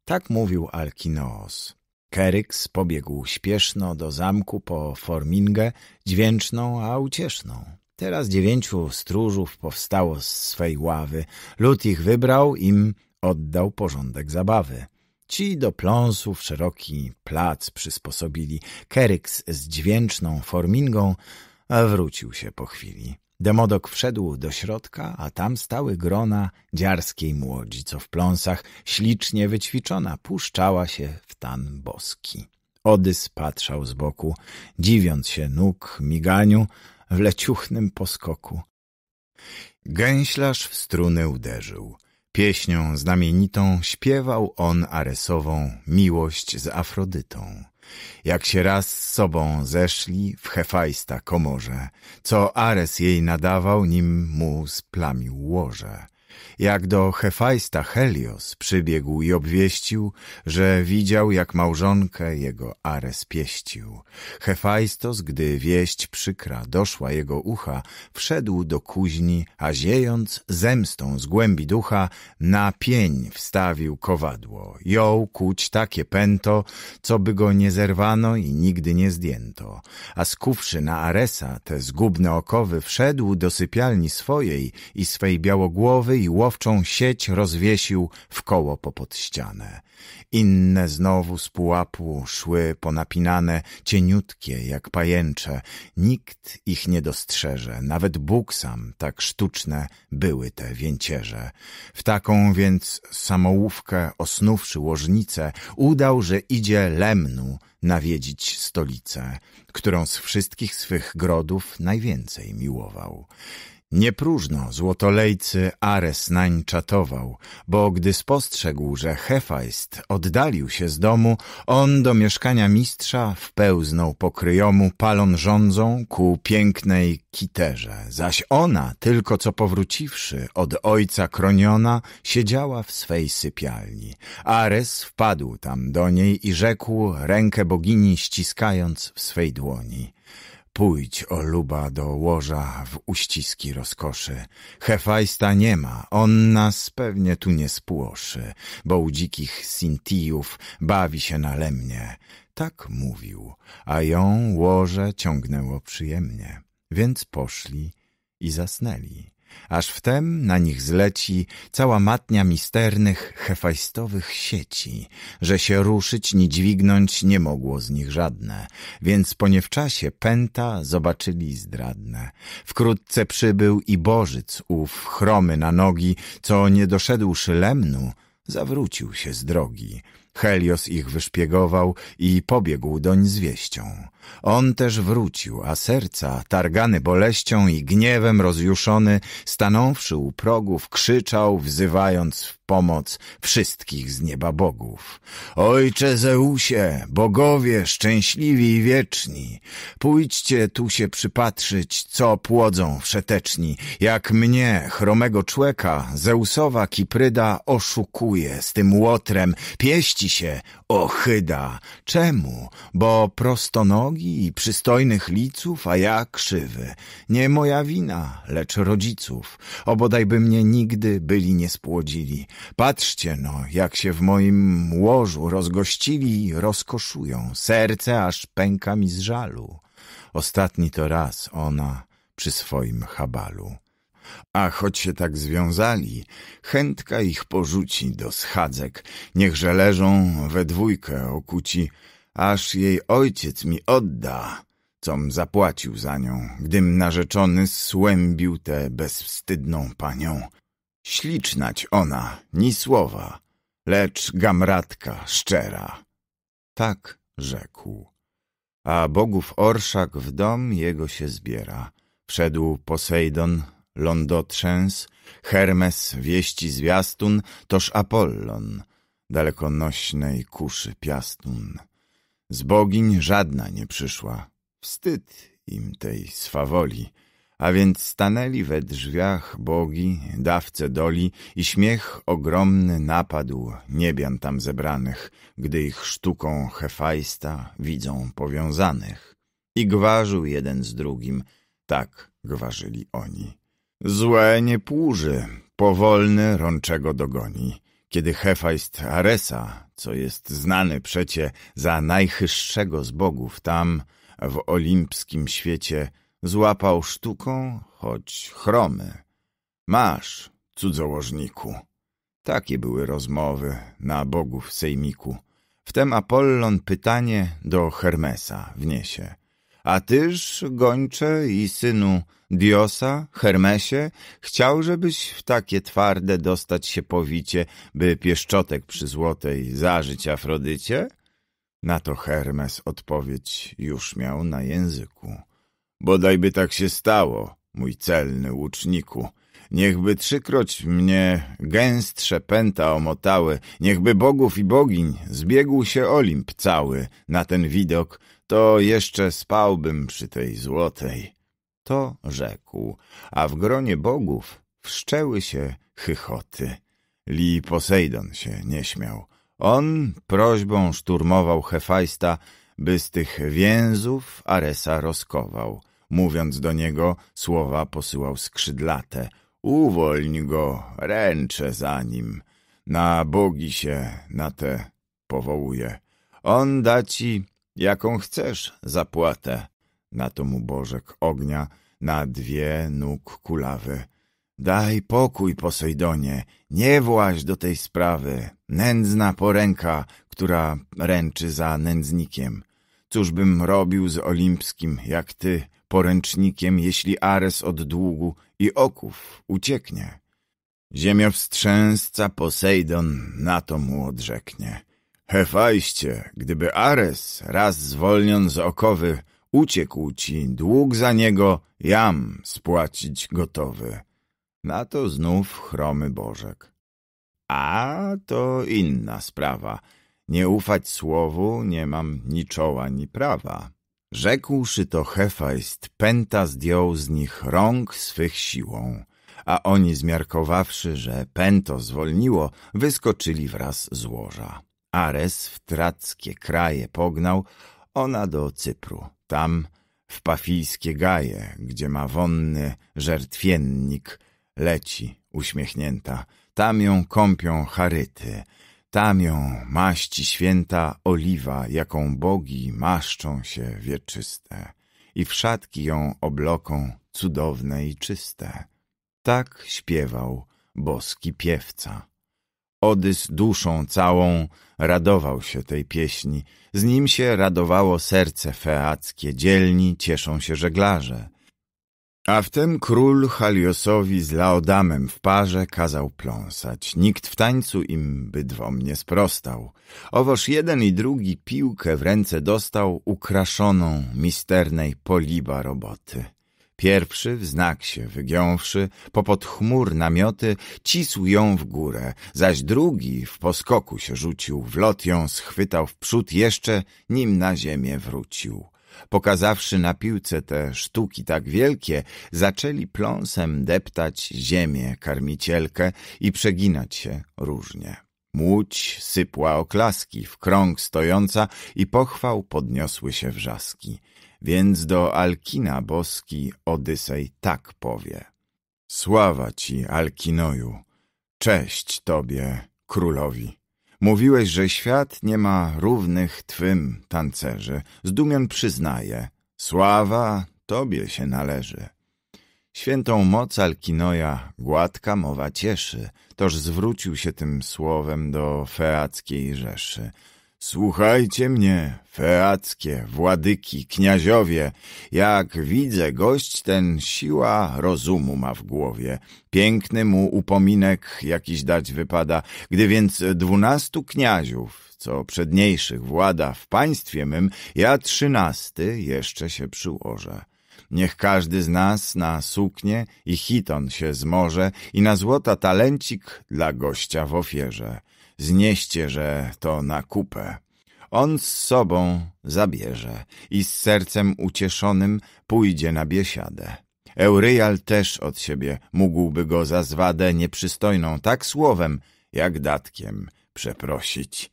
Tak mówił Alkinoos. Keryks pobiegł śpieszno do zamku po formingę dźwięczną, a ucieszną. Teraz dziewięciu stróżów powstało z swej ławy. Lud ich wybrał, im oddał porządek zabawy. Ci do pląsów szeroki plac przysposobili. Keryks z dźwięczną formingą wrócił się po chwili. Demodok wszedł do środka, a tam stały grona dziarskiej młodzi, co w pląsach ślicznie wyćwiczona puszczała się w tan boski. Odys patrzał z boku, dziwiąc się nóg, miganiu, w leciuchnym poskoku. Gęślarz w struny uderzył. Pieśnią znamienitą śpiewał on Aresową miłość z Afrodytą. Jak się raz z sobą zeszli w Hefajsta komorze, co Ares jej nadawał, nim mu splamił łoże jak do Hefajsta Helios przybiegł i obwieścił, że widział, jak małżonkę jego Ares pieścił. Hefajstos, gdy wieść przykra doszła jego ucha, wszedł do kuźni, a ziejąc zemstą z głębi ducha, na pień wstawił kowadło, jął kuć takie pęto, co by go nie zerwano i nigdy nie zdjęto. A skuwszy na Aresa te zgubne okowy, wszedł do sypialni swojej i swej białogłowy łowczą sieć rozwiesił w koło popod ścianę. Inne znowu z pułapu szły ponapinane, cieniutkie jak pajęcze. Nikt ich nie dostrzeże, nawet Bóg sam, tak sztuczne były te więcierze. W taką więc samołówkę, osnuwszy łożnicę, udał, że idzie Lemnu nawiedzić stolicę, którą z wszystkich swych grodów najwięcej miłował. Nie próżno złotolejcy Ares nań czatował, bo gdy spostrzegł, że Hefajst oddalił się z domu, on do mieszkania mistrza wpełznął pokryjomu palon rządzą ku pięknej kiterze, zaś ona, tylko co powróciwszy od ojca kroniona, siedziała w swej sypialni. Ares wpadł tam do niej i rzekł, rękę bogini ściskając w swej dłoni. Pójdź, o luba, do łoża w uściski rozkoszy. Hefajsta nie ma, on nas pewnie tu nie spłoszy, bo u dzikich Sintijów bawi się nalemnie. Tak mówił, a ją łoże ciągnęło przyjemnie, więc poszli i zasnęli aż wtem na nich zleci cała matnia misternych, hefajstowych sieci, że się ruszyć ni dźwignąć nie mogło z nich żadne, więc po niewczasie pęta zobaczyli zdradne. Wkrótce przybył i bożyc ów, chromy na nogi, co nie doszedłszy lemnu, zawrócił się z drogi. Helios ich wyszpiegował i pobiegł doń z wieścią. On też wrócił, a serca, targany boleścią i gniewem rozjuszony, stanąwszy u progów, krzyczał, wzywając pomoc wszystkich z nieba bogów. Ojcze Zeusie, bogowie szczęśliwi i wieczni, pójdźcie tu się przypatrzyć, co płodzą wszeteczni, jak mnie, chromego człeka, Zeusowa Kipryda oszukuje z tym łotrem, pieści się, ochyda. Czemu? Bo prostonogi i przystojnych liców, a ja krzywy. Nie moja wina, lecz rodziców. Obodajby mnie nigdy byli nie spłodzili. Patrzcie no, jak się w moim łożu rozgościli i rozkoszują. Serce aż pęka mi z żalu. Ostatni to raz ona przy swoim habalu. A choć się tak związali, chętka ich porzuci do schadzek. Niechże leżą we dwójkę okuci, aż jej ojciec mi odda, com zapłacił za nią, gdym narzeczony słębił tę bezwstydną panią. Ślicznać ona, ni słowa, lecz gamratka szczera. Tak rzekł. A bogów orszak w dom jego się zbiera. Wszedł Posejdon, lądotrzęs, Hermes, wieści zwiastun, toż Apollon, dalekonośnej kuszy piastun. Z bogiń żadna nie przyszła, wstyd im tej swawoli, a więc stanęli we drzwiach bogi, dawce doli i śmiech ogromny napadł niebian tam zebranych, gdy ich sztuką Hefajsta widzą powiązanych. I gwarzył jeden z drugim, tak gwarzyli oni. Złe nie płuży, powolny rączego dogoni. Kiedy Hefajst Aresa, co jest znany przecie za najchystszego z bogów tam, w olimpskim świecie, złapał sztuką, choć chromy. Masz, cudzołożniku. Takie były rozmowy na bogów sejmiku. Wtem Apollon pytanie do Hermesa wniesie. A tyż, gończe i synu Diosa, Hermesie, chciał, żebyś w takie twarde dostać się powicie, by pieszczotek przy złotej zażyć Afrodycie? Na to Hermes odpowiedź już miał na języku. Bodajby tak się stało, mój celny łuczniku. Niechby trzykroć mnie gęstsze pęta omotały, niechby bogów i bogiń zbiegł się Olimp cały na ten widok, to jeszcze spałbym przy tej złotej. To rzekł, a w gronie bogów wszczęły się chychoty. Li Posejdon się nie śmiał. On prośbą szturmował Hefajsta, by z tych więzów Aresa rozkował. Mówiąc do niego, słowa posyłał skrzydlate. Uwolń go, ręczę za nim. Na bogi się na te powołuje. On da ci, jaką chcesz, zapłatę. Na to mu Bożek ognia, na dwie nóg kulawy. Daj pokój, Posejdonie, nie właź do tej sprawy. Nędzna poręka, która ręczy za nędznikiem. Cóżbym robił z olimpskim, jak ty, poręcznikiem, jeśli Ares od długu i oków ucieknie? Ziemia wstrzęsca Posejdon na to mu odrzeknie. Hefajście, gdyby Ares, raz zwolnion z okowy, uciekł ci, dług za niego jam spłacić gotowy. Na to znów chromy Bożek. A to inna sprawa, nie ufać słowu nie mam ni czoła, ni prawa. Rzekłszy to Hefajst, pęta zdjął z nich rąk swych siłą, a oni zmiarkowawszy, że pęto zwolniło, wyskoczyli wraz z łoża. Ares w trackie kraje pognał, ona do Cypru. Tam w pafijskie gaje, gdzie ma wonny żertwiennik, leci uśmiechnięta. Tam ją kąpią charyty, tamią maści święta oliwa, jaką bogi maszczą się wieczyste i w szatki ją obloką cudowne i czyste. Tak śpiewał boski piewca. Odys duszą całą radował się tej pieśni, z nim się radowało serce feackie, dzielni cieszą się żeglarze. A wtem król Haliosowi z Laodamem w parze kazał pląsać. Nikt w tańcu im bydwom nie sprostał. Owoż jeden i drugi piłkę w ręce dostał ukraszoną misternej poliba roboty. Pierwszy, w znak się wygiąwszy, popod chmur namioty, cisł ją w górę, zaś drugi w poskoku się rzucił, w lot ją schwytał w przód jeszcze, nim na ziemię wrócił pokazawszy na piłce te sztuki tak wielkie, zaczęli pląsem deptać ziemię karmicielkę i przeginać się różnie. Łódź sypła oklaski, w krąg stojąca i pochwał podniosły się wrzaski. Więc do Alkina boski Odysej tak powie. Sława ci, Alkinoju, cześć tobie, królowi. Mówiłeś, że świat nie ma równych twym tancerzy. Zdumion przyznaje, sława tobie się należy. Świętą moc Alkinoja gładka mowa cieszy, toż zwrócił się tym słowem do feackiej rzeszy. Słuchajcie mnie, feackie, władyki, kniaziowie, jak widzę, gość ten siła rozumu ma w głowie. Piękny mu upominek jakiś dać wypada. Gdy więc dwunastu kniaziów, co przedniejszych włada w państwie mym, ja trzynasty jeszcze się przyłożę. Niech każdy z nas na suknie i hiton się zmoże i na złota talencik dla gościa w ofierze. Znieście, że to na kupę. On z sobą zabierze i z sercem ucieszonym pójdzie na biesiadę. Euryjal też od siebie mógłby go za zwadę nieprzystojną tak słowem, jak datkiem przeprosić.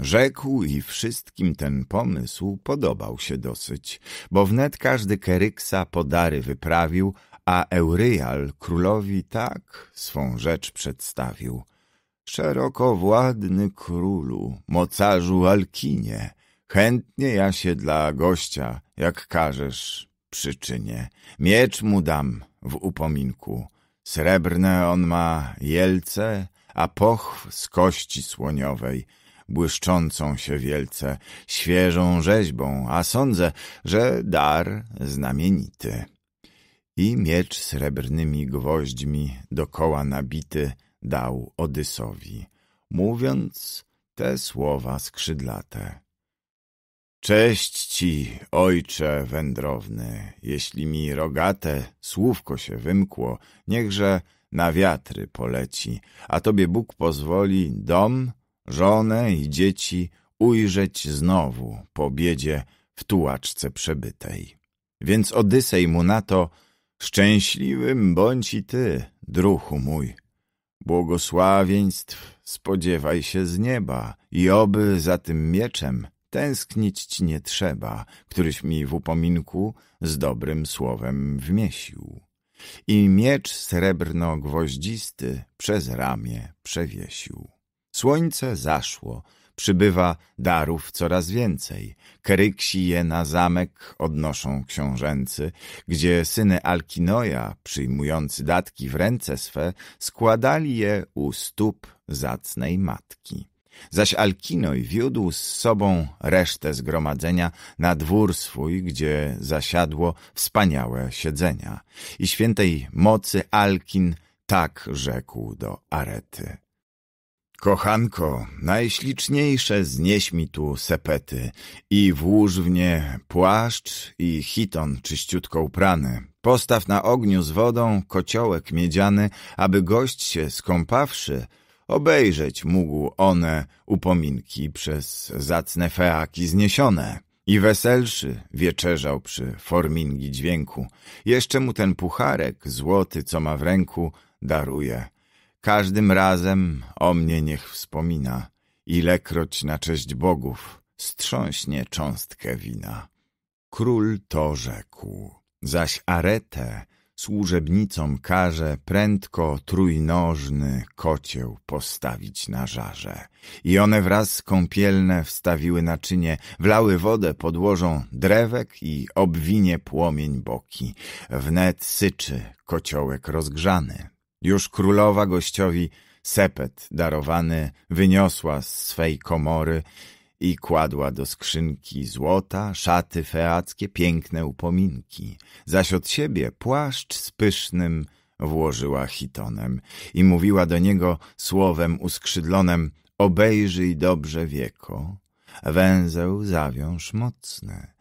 Rzekł i wszystkim ten pomysł podobał się dosyć, bo wnet każdy Keryksa podary wyprawił, a Euryal królowi tak swą rzecz przedstawił. Szerokowładny królu, mocarzu Alkinie, chętnie ja się dla gościa, jak każesz, przyczynię. Miecz mu dam w upominku. Srebrne on ma jelce, a pochw z kości słoniowej, błyszczącą się wielce, świeżą rzeźbą, a sądzę, że dar znamienity. I miecz srebrnymi gwoźdźmi dokoła nabity, dał Odysowi, mówiąc te słowa skrzydlate. Cześć ci, ojcze wędrowny, jeśli mi rogate słówko się wymkło, niechże na wiatry poleci, a tobie Bóg pozwoli dom, żonę i dzieci ujrzeć znowu po biedzie w tułaczce przebytej. Więc Odysej mu na to, szczęśliwym bądź i ty, druhu mój, Błogosławieństw spodziewaj się z nieba i oby za tym mieczem tęsknić ci nie trzeba, któryś mi w upominku z dobrym słowem wmiesił. I miecz srebrno-gwoździsty przez ramię przewiesił. Słońce zaszło, Przybywa darów coraz więcej. Keryksi je na zamek odnoszą książęcy, gdzie syny Alkinoja, przyjmujący datki w ręce swe, składali je u stóp zacnej matki. Zaś Alkinoj wiódł z sobą resztę zgromadzenia na dwór swój, gdzie zasiadło wspaniałe siedzenia. I świętej mocy Alkin tak rzekł do Arety. Kochanko, najśliczniejsze znieś mi tu sepety i włóż w nie płaszcz i chiton czyściutko uprany. Postaw na ogniu z wodą kociołek miedziany, aby gość się skąpawszy obejrzeć mógł one upominki przez zacne feaki zniesione. I weselszy wieczerzał przy formingi dźwięku. Jeszcze mu ten pucharek złoty, co ma w ręku, daruje Każdym razem o mnie niech wspomina, ilekroć na cześć bogów strząśnie cząstkę wina. Król to rzekł, zaś aretę służebnicom każe prędko trójnożny kocieł postawić na żarze. I one wraz z kąpielne wstawiły naczynie, wlały wodę podłożą drewek i obwinie płomień boki. Wnet syczy kociołek rozgrzany. Już królowa gościowi sepet darowany wyniosła z swej komory i kładła do skrzynki złota, szaty feackie, piękne upominki. Zaś od siebie płaszcz z pysznym włożyła chitonem i mówiła do niego słowem uskrzydlonem obejrzyj dobrze wieko, węzeł zawiąż mocne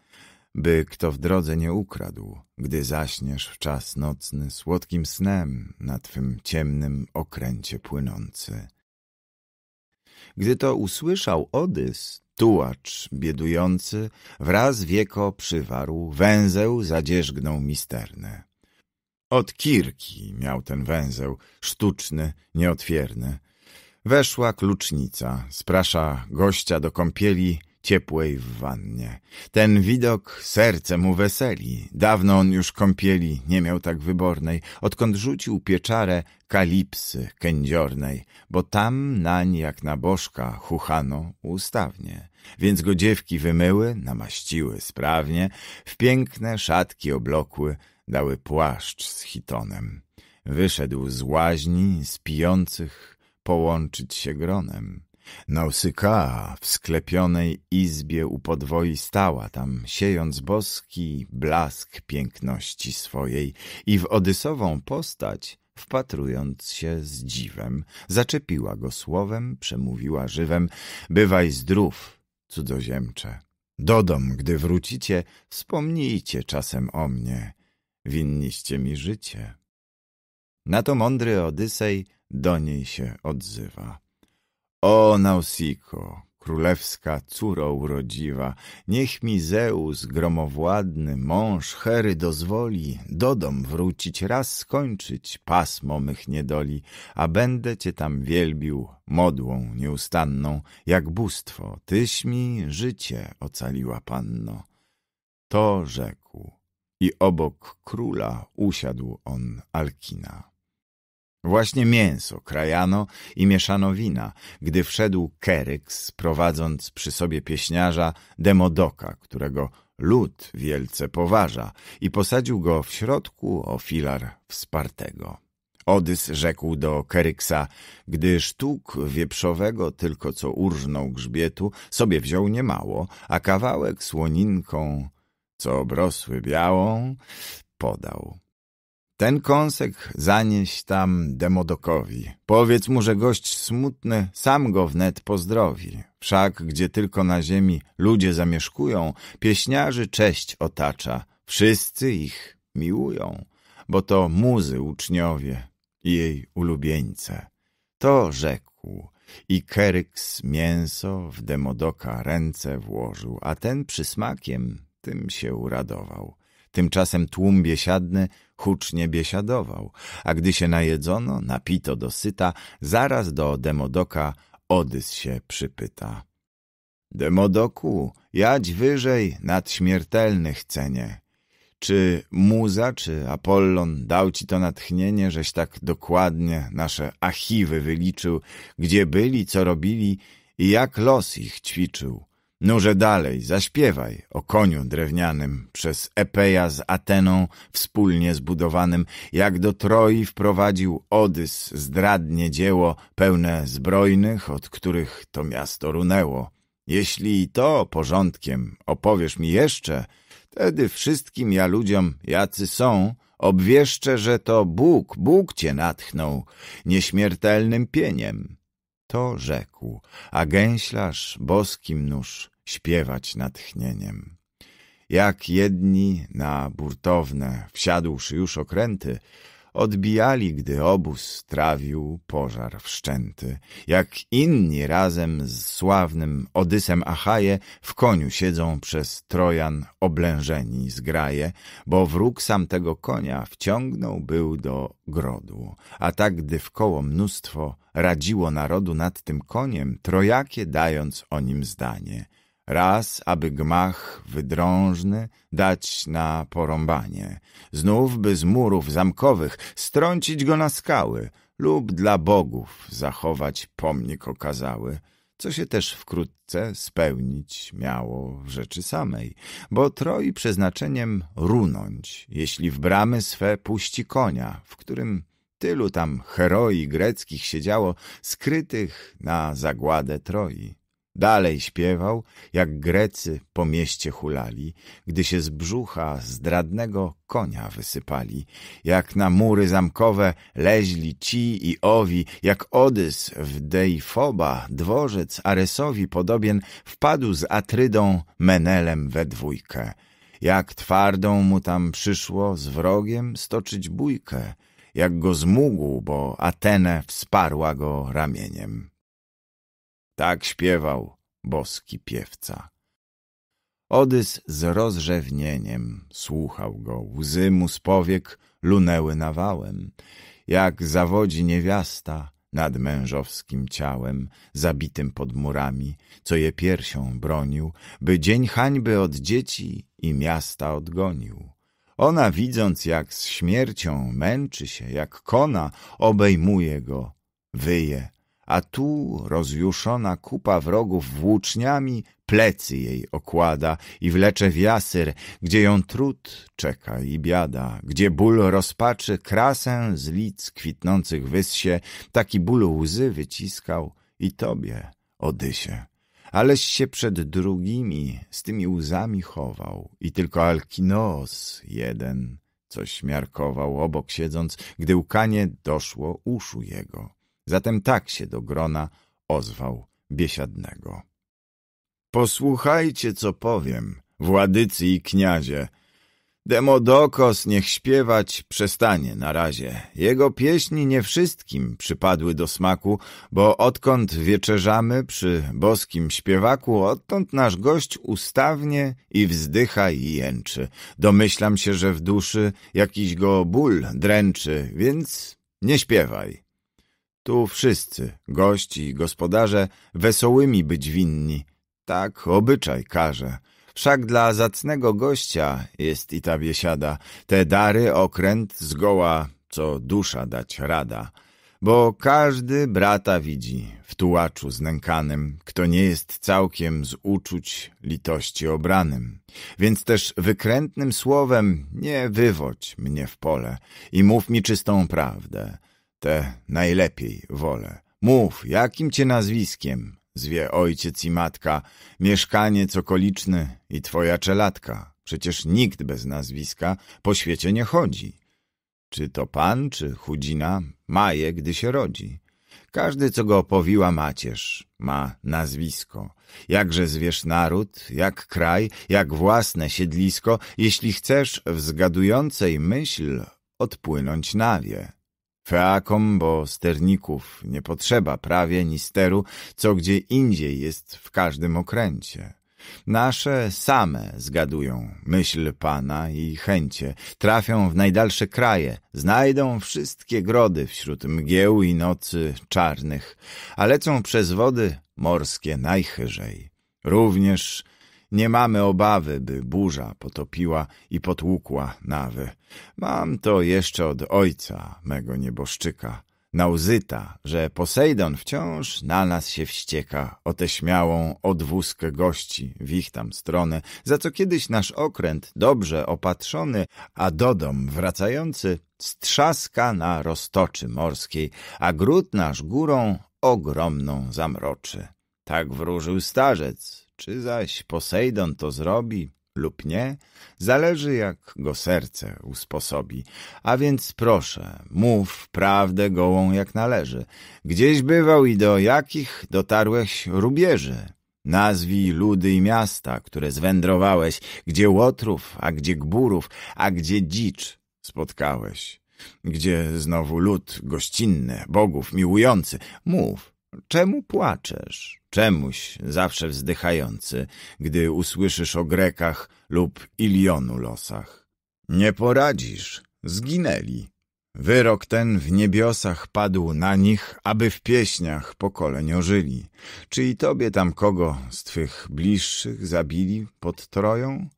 by kto w drodze nie ukradł, gdy zaśniesz w czas nocny słodkim snem na twym ciemnym okręcie płynący. Gdy to usłyszał Odys, tułacz biedujący, wraz wieko przywarł, węzeł zadzierzgnął misterne. Od kirki miał ten węzeł, sztuczny, nieotwierny. Weszła klucznica, sprasza gościa do kąpieli, ciepłej w wannie. Ten widok serce mu weseli. Dawno on już kąpieli nie miał tak wybornej, odkąd rzucił pieczarę kalipsy kędziornej, bo tam nań jak na bożka huchano ustawnie. Więc go dziewki wymyły, namaściły sprawnie, w piękne szatki oblokły dały płaszcz z hitonem. Wyszedł z łaźni, z pijących, połączyć się gronem. Nausykaa w sklepionej izbie u podwoi stała tam, siejąc boski blask piękności swojej i w odysową postać, wpatrując się z dziwem, zaczepiła go słowem, przemówiła żywem, bywaj zdrów, cudzoziemcze. Do dom, gdy wrócicie, wspomnijcie czasem o mnie, winniście mi życie. Na to mądry Odysej do niej się odzywa. O Nausiko, królewska córo urodziwa, niech mi Zeus, gromowładny mąż Hery dozwoli do dom wrócić, raz skończyć pasmo mych niedoli, a będę cię tam wielbił modłą nieustanną, jak bóstwo, tyś mi życie ocaliła panno. To rzekł i obok króla usiadł on Alkina. Właśnie mięso krajano i mieszano wina, gdy wszedł Keryks, prowadząc przy sobie pieśniarza Demodoka, którego lud wielce poważa i posadził go w środku o filar wspartego. Odys rzekł do Keryksa, gdy sztuk wieprzowego tylko co urżnął grzbietu, sobie wziął niemało, a kawałek słoninką, co obrosły białą, podał. Ten kąsek zanieś tam Demodokowi. Powiedz mu, że gość smutny sam go wnet pozdrowi. Wszak, gdzie tylko na ziemi ludzie zamieszkują, pieśniarzy cześć otacza. Wszyscy ich miłują, bo to muzy uczniowie i jej ulubieńce. To rzekł i Keryks mięso w Demodoka ręce włożył, a ten przysmakiem tym się uradował. Tymczasem tłum biesiadny hucznie biesiadował, a gdy się najedzono, napito dosyta, zaraz do Demodoka Odys się przypyta. Demodoku, jadź wyżej nad śmiertelnych cenie. Czy Muza, czy Apollon dał ci to natchnienie, żeś tak dokładnie nasze achiwy wyliczył, gdzie byli, co robili i jak los ich ćwiczył? Nurze no, dalej, zaśpiewaj o koniu drewnianym przez Epeja z Ateną wspólnie zbudowanym, jak do Troi wprowadził Odys zdradnie dzieło pełne zbrojnych, od których to miasto runęło. Jeśli to porządkiem opowiesz mi jeszcze, wtedy wszystkim ja ludziom, jacy są, obwieszczę, że to Bóg, Bóg cię natchnął nieśmiertelnym pieniem. To rzekł, a gęślarz boskim nóż śpiewać natchnieniem. Jak jedni na burtowne, wsiadłszy już okręty, odbijali, gdy obóz trawił pożar wszczęty, jak inni razem z sławnym Odysem Achaje w koniu siedzą przez Trojan oblężeni zgraje, bo wróg sam tego konia wciągnął był do grodu. A tak, gdy wkoło mnóstwo radziło narodu nad tym koniem, Trojakie dając o nim zdanie – Raz, aby gmach wydrążny dać na porąbanie, znów by z murów zamkowych strącić go na skały lub dla bogów zachować pomnik okazały, co się też wkrótce spełnić miało w rzeczy samej, bo troi przeznaczeniem runąć, jeśli w bramy swe puści konia, w którym tylu tam heroi greckich siedziało skrytych na zagładę Troi. Dalej śpiewał, jak Grecy po mieście hulali, gdy się z brzucha zdradnego konia wysypali, jak na mury zamkowe leźli ci i owi, jak Odys w Deifoba, dworzec Aresowi podobien, wpadł z Atrydą Menelem we dwójkę, jak twardą mu tam przyszło z wrogiem stoczyć bójkę, jak go zmógł, bo Atenę wsparła go ramieniem. Tak śpiewał boski piewca. Odys z rozrzewnieniem słuchał go, łzy mu z powiek lunęły nawałem, jak zawodzi niewiasta nad mężowskim ciałem, zabitym pod murami, co je piersią bronił, by dzień hańby od dzieci i miasta odgonił. Ona widząc, jak z śmiercią męczy się, jak kona, obejmuje go, wyje, a tu rozjuszona kupa wrogów włóczniami plecy jej okłada i wlecze w jasyr, gdzie ją trud czeka i biada, gdzie ból rozpaczy krasę z lic kwitnących wyssie, taki ból łzy wyciskał i tobie, Odysie. Aleś się przed drugimi z tymi łzami chował i tylko Alkinoos jeden coś miarkował obok siedząc, gdy łkanie doszło uszu jego. Zatem tak się do grona ozwał biesiadnego. Posłuchajcie, co powiem, władycy i kniazie. Demodokos niech śpiewać przestanie na razie. Jego pieśni nie wszystkim przypadły do smaku, bo odkąd wieczerzamy przy boskim śpiewaku, odtąd nasz gość ustawnie i wzdycha i jęczy. Domyślam się, że w duszy jakiś go ból dręczy, więc nie śpiewaj. Tu wszyscy, gości i gospodarze, wesołymi być winni. Tak obyczaj każe. Wszak dla zacnego gościa jest i ta biesiada, te dary okręt zgoła, co dusza dać rada. Bo każdy brata widzi w tułaczu znękanym, kto nie jest całkiem z uczuć litości obranym. Więc też wykrętnym słowem nie wywodź mnie w pole i mów mi czystą prawdę – te najlepiej wolę. Mów, jakim cię nazwiskiem? Zwie ojciec i matka, mieszkaniec okoliczny i twoja czelatka. Przecież nikt bez nazwiska po świecie nie chodzi. Czy to pan, czy chudzina, ma je, gdy się rodzi. Każdy, co go opowiła macierz, ma nazwisko. Jakże zwiesz naród, jak kraj, jak własne siedlisko, jeśli chcesz w zgadującej myśl odpłynąć na wie. Feakom, bo sterników nie potrzeba prawie ni steru, co gdzie indziej jest w każdym okręcie. Nasze same zgadują myśl Pana i chęcie, trafią w najdalsze kraje, znajdą wszystkie grody wśród mgieł i nocy czarnych, a lecą przez wody morskie najchyżej. Również nie mamy obawy, by burza potopiła i potłukła nawy. Mam to jeszcze od ojca, mego nieboszczyka, nauzyta, że Posejdon wciąż na nas się wścieka o tę śmiałą odwózkę gości w ich tam stronę, za co kiedyś nasz okręt dobrze opatrzony, a do dom wracający strzaska na roztoczy morskiej, a gród nasz górą ogromną zamroczy. Tak wróżył starzec, czy zaś Posejdon to zrobi lub nie, zależy jak go serce usposobi. A więc proszę, mów prawdę gołą jak należy. Gdzieś bywał i do jakich dotarłeś rubieży? Nazwij ludy i miasta, które zwędrowałeś, gdzie łotrów, a gdzie gburów, a gdzie dzicz spotkałeś. Gdzie znowu lud gościnny, bogów miłujący. Mów, czemu płaczesz? czemuś zawsze wzdychający, gdy usłyszysz o Grekach lub Ilionu losach. Nie poradzisz, zginęli. Wyrok ten w niebiosach padł na nich, aby w pieśniach pokoleń ożyli. Czy i tobie tam kogo z twych bliższych zabili pod Troją?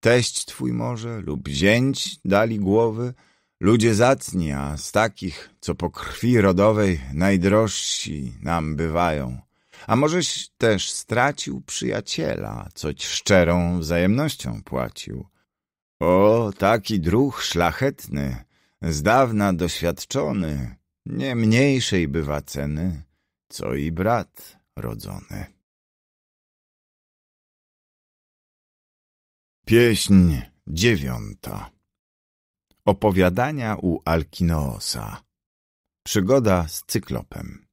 Teść twój może lub zięć dali głowy? Ludzie zacni, a z takich, co po krwi rodowej, najdrożsi nam bywają. A możeś też stracił przyjaciela, coć szczerą wzajemnością płacił. O, taki druh szlachetny, z dawna doświadczony, nie mniejszej bywa ceny, co i brat rodzony. Pieśń dziewiąta Opowiadania u Alkinoosa Przygoda z cyklopem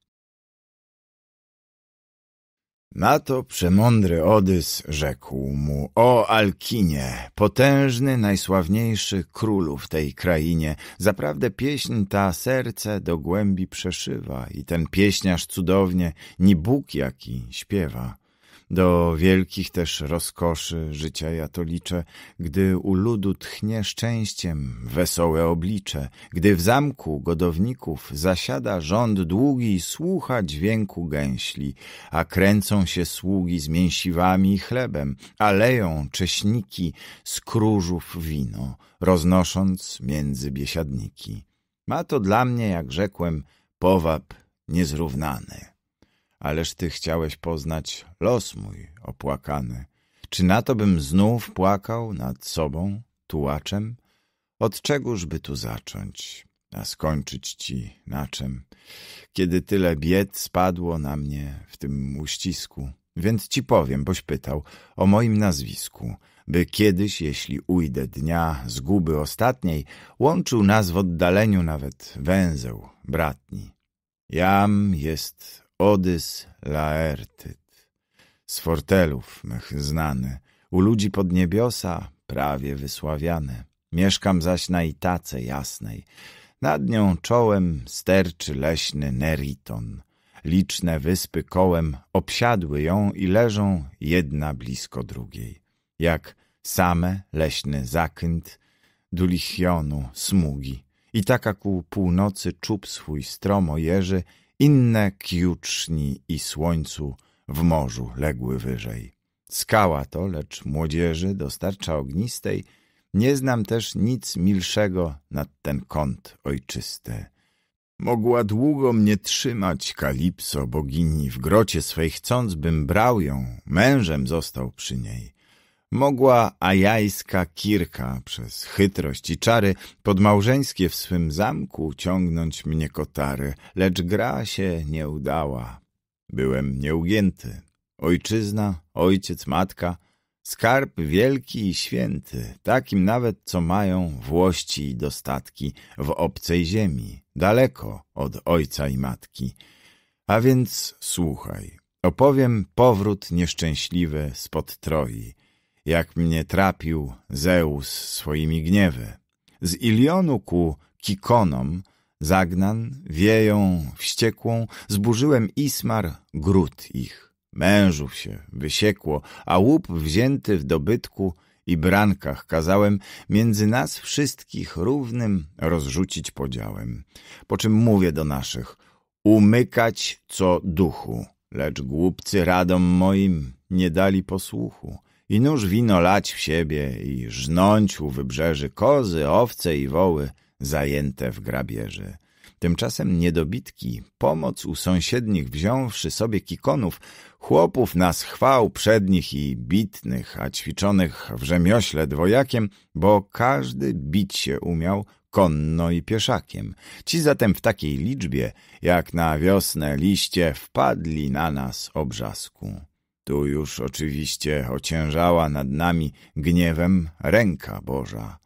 na to przemądry Odys rzekł mu, o Alkinie, potężny, najsławniejszy królu w tej krainie, zaprawdę pieśń ta serce do głębi przeszywa i ten pieśniarz cudownie, ni Bóg jaki śpiewa. Do wielkich też rozkoszy życia ja to liczę, gdy u ludu tchnie szczęściem wesołe oblicze, gdy w zamku godowników zasiada rząd długi, słucha dźwięku gęśli, a kręcą się sługi z mięsiwami i chlebem, aleją cześniki z króżów wino, roznosząc między biesiadniki. Ma to dla mnie, jak rzekłem, powab niezrównany. Ależ ty chciałeś poznać los mój opłakany. Czy na to bym znów płakał nad sobą, tułaczem? Od czegóż by tu zacząć, a skończyć ci na czym? Kiedy tyle bied spadło na mnie w tym uścisku, więc ci powiem, boś pytał o moim nazwisku, by kiedyś, jeśli ujdę dnia zguby ostatniej, łączył nas w oddaleniu nawet węzeł bratni. Jam jest Odys Laertyt. Z fortelów mych znany, u ludzi pod niebiosa prawie wysławiane. Mieszkam zaś na Itace jasnej. Nad nią czołem sterczy leśny Neriton. Liczne wyspy kołem obsiadły ją i leżą jedna blisko drugiej. Jak same leśny zakynt Dulichionu smugi. I taka ku północy czub swój stromo jeży inne kiuczni i słońcu w morzu legły wyżej. Skała to, lecz młodzieży dostarcza ognistej, nie znam też nic milszego nad ten kąt ojczyste. Mogła długo mnie trzymać Kalipso, bogini, w grocie swej chcąc, bym brał ją, mężem został przy niej mogła ajajska kirka przez chytrość i czary podmałżeńskie w swym zamku ciągnąć mnie kotary, lecz gra się nie udała. Byłem nieugięty. Ojczyzna, ojciec, matka, skarb wielki i święty, takim nawet, co mają włości i dostatki w obcej ziemi, daleko od ojca i matki. A więc słuchaj, opowiem powrót nieszczęśliwy spod Troi – jak mnie trapił Zeus swoimi gniewy. Z Ilionu ku Kikonom zagnan, wieją wściekłą, zburzyłem Ismar gród ich. Mężów się wysiekło, a łup wzięty w dobytku i brankach kazałem między nas wszystkich równym rozrzucić podziałem. Po czym mówię do naszych, umykać co duchu, lecz głupcy radom moim nie dali posłuchu i nóż wino lać w siebie i żnąć u wybrzeży kozy, owce i woły zajęte w grabieży. Tymczasem niedobitki, pomoc u sąsiednich wziąwszy sobie kikonów, chłopów nas chwał przednich i bitnych, a ćwiczonych w rzemiośle dwojakiem, bo każdy bić się umiał konno i pieszakiem. Ci zatem w takiej liczbie, jak na wiosnę liście, wpadli na nas obrzasku. Tu już oczywiście ociężała nad nami gniewem ręka Boża.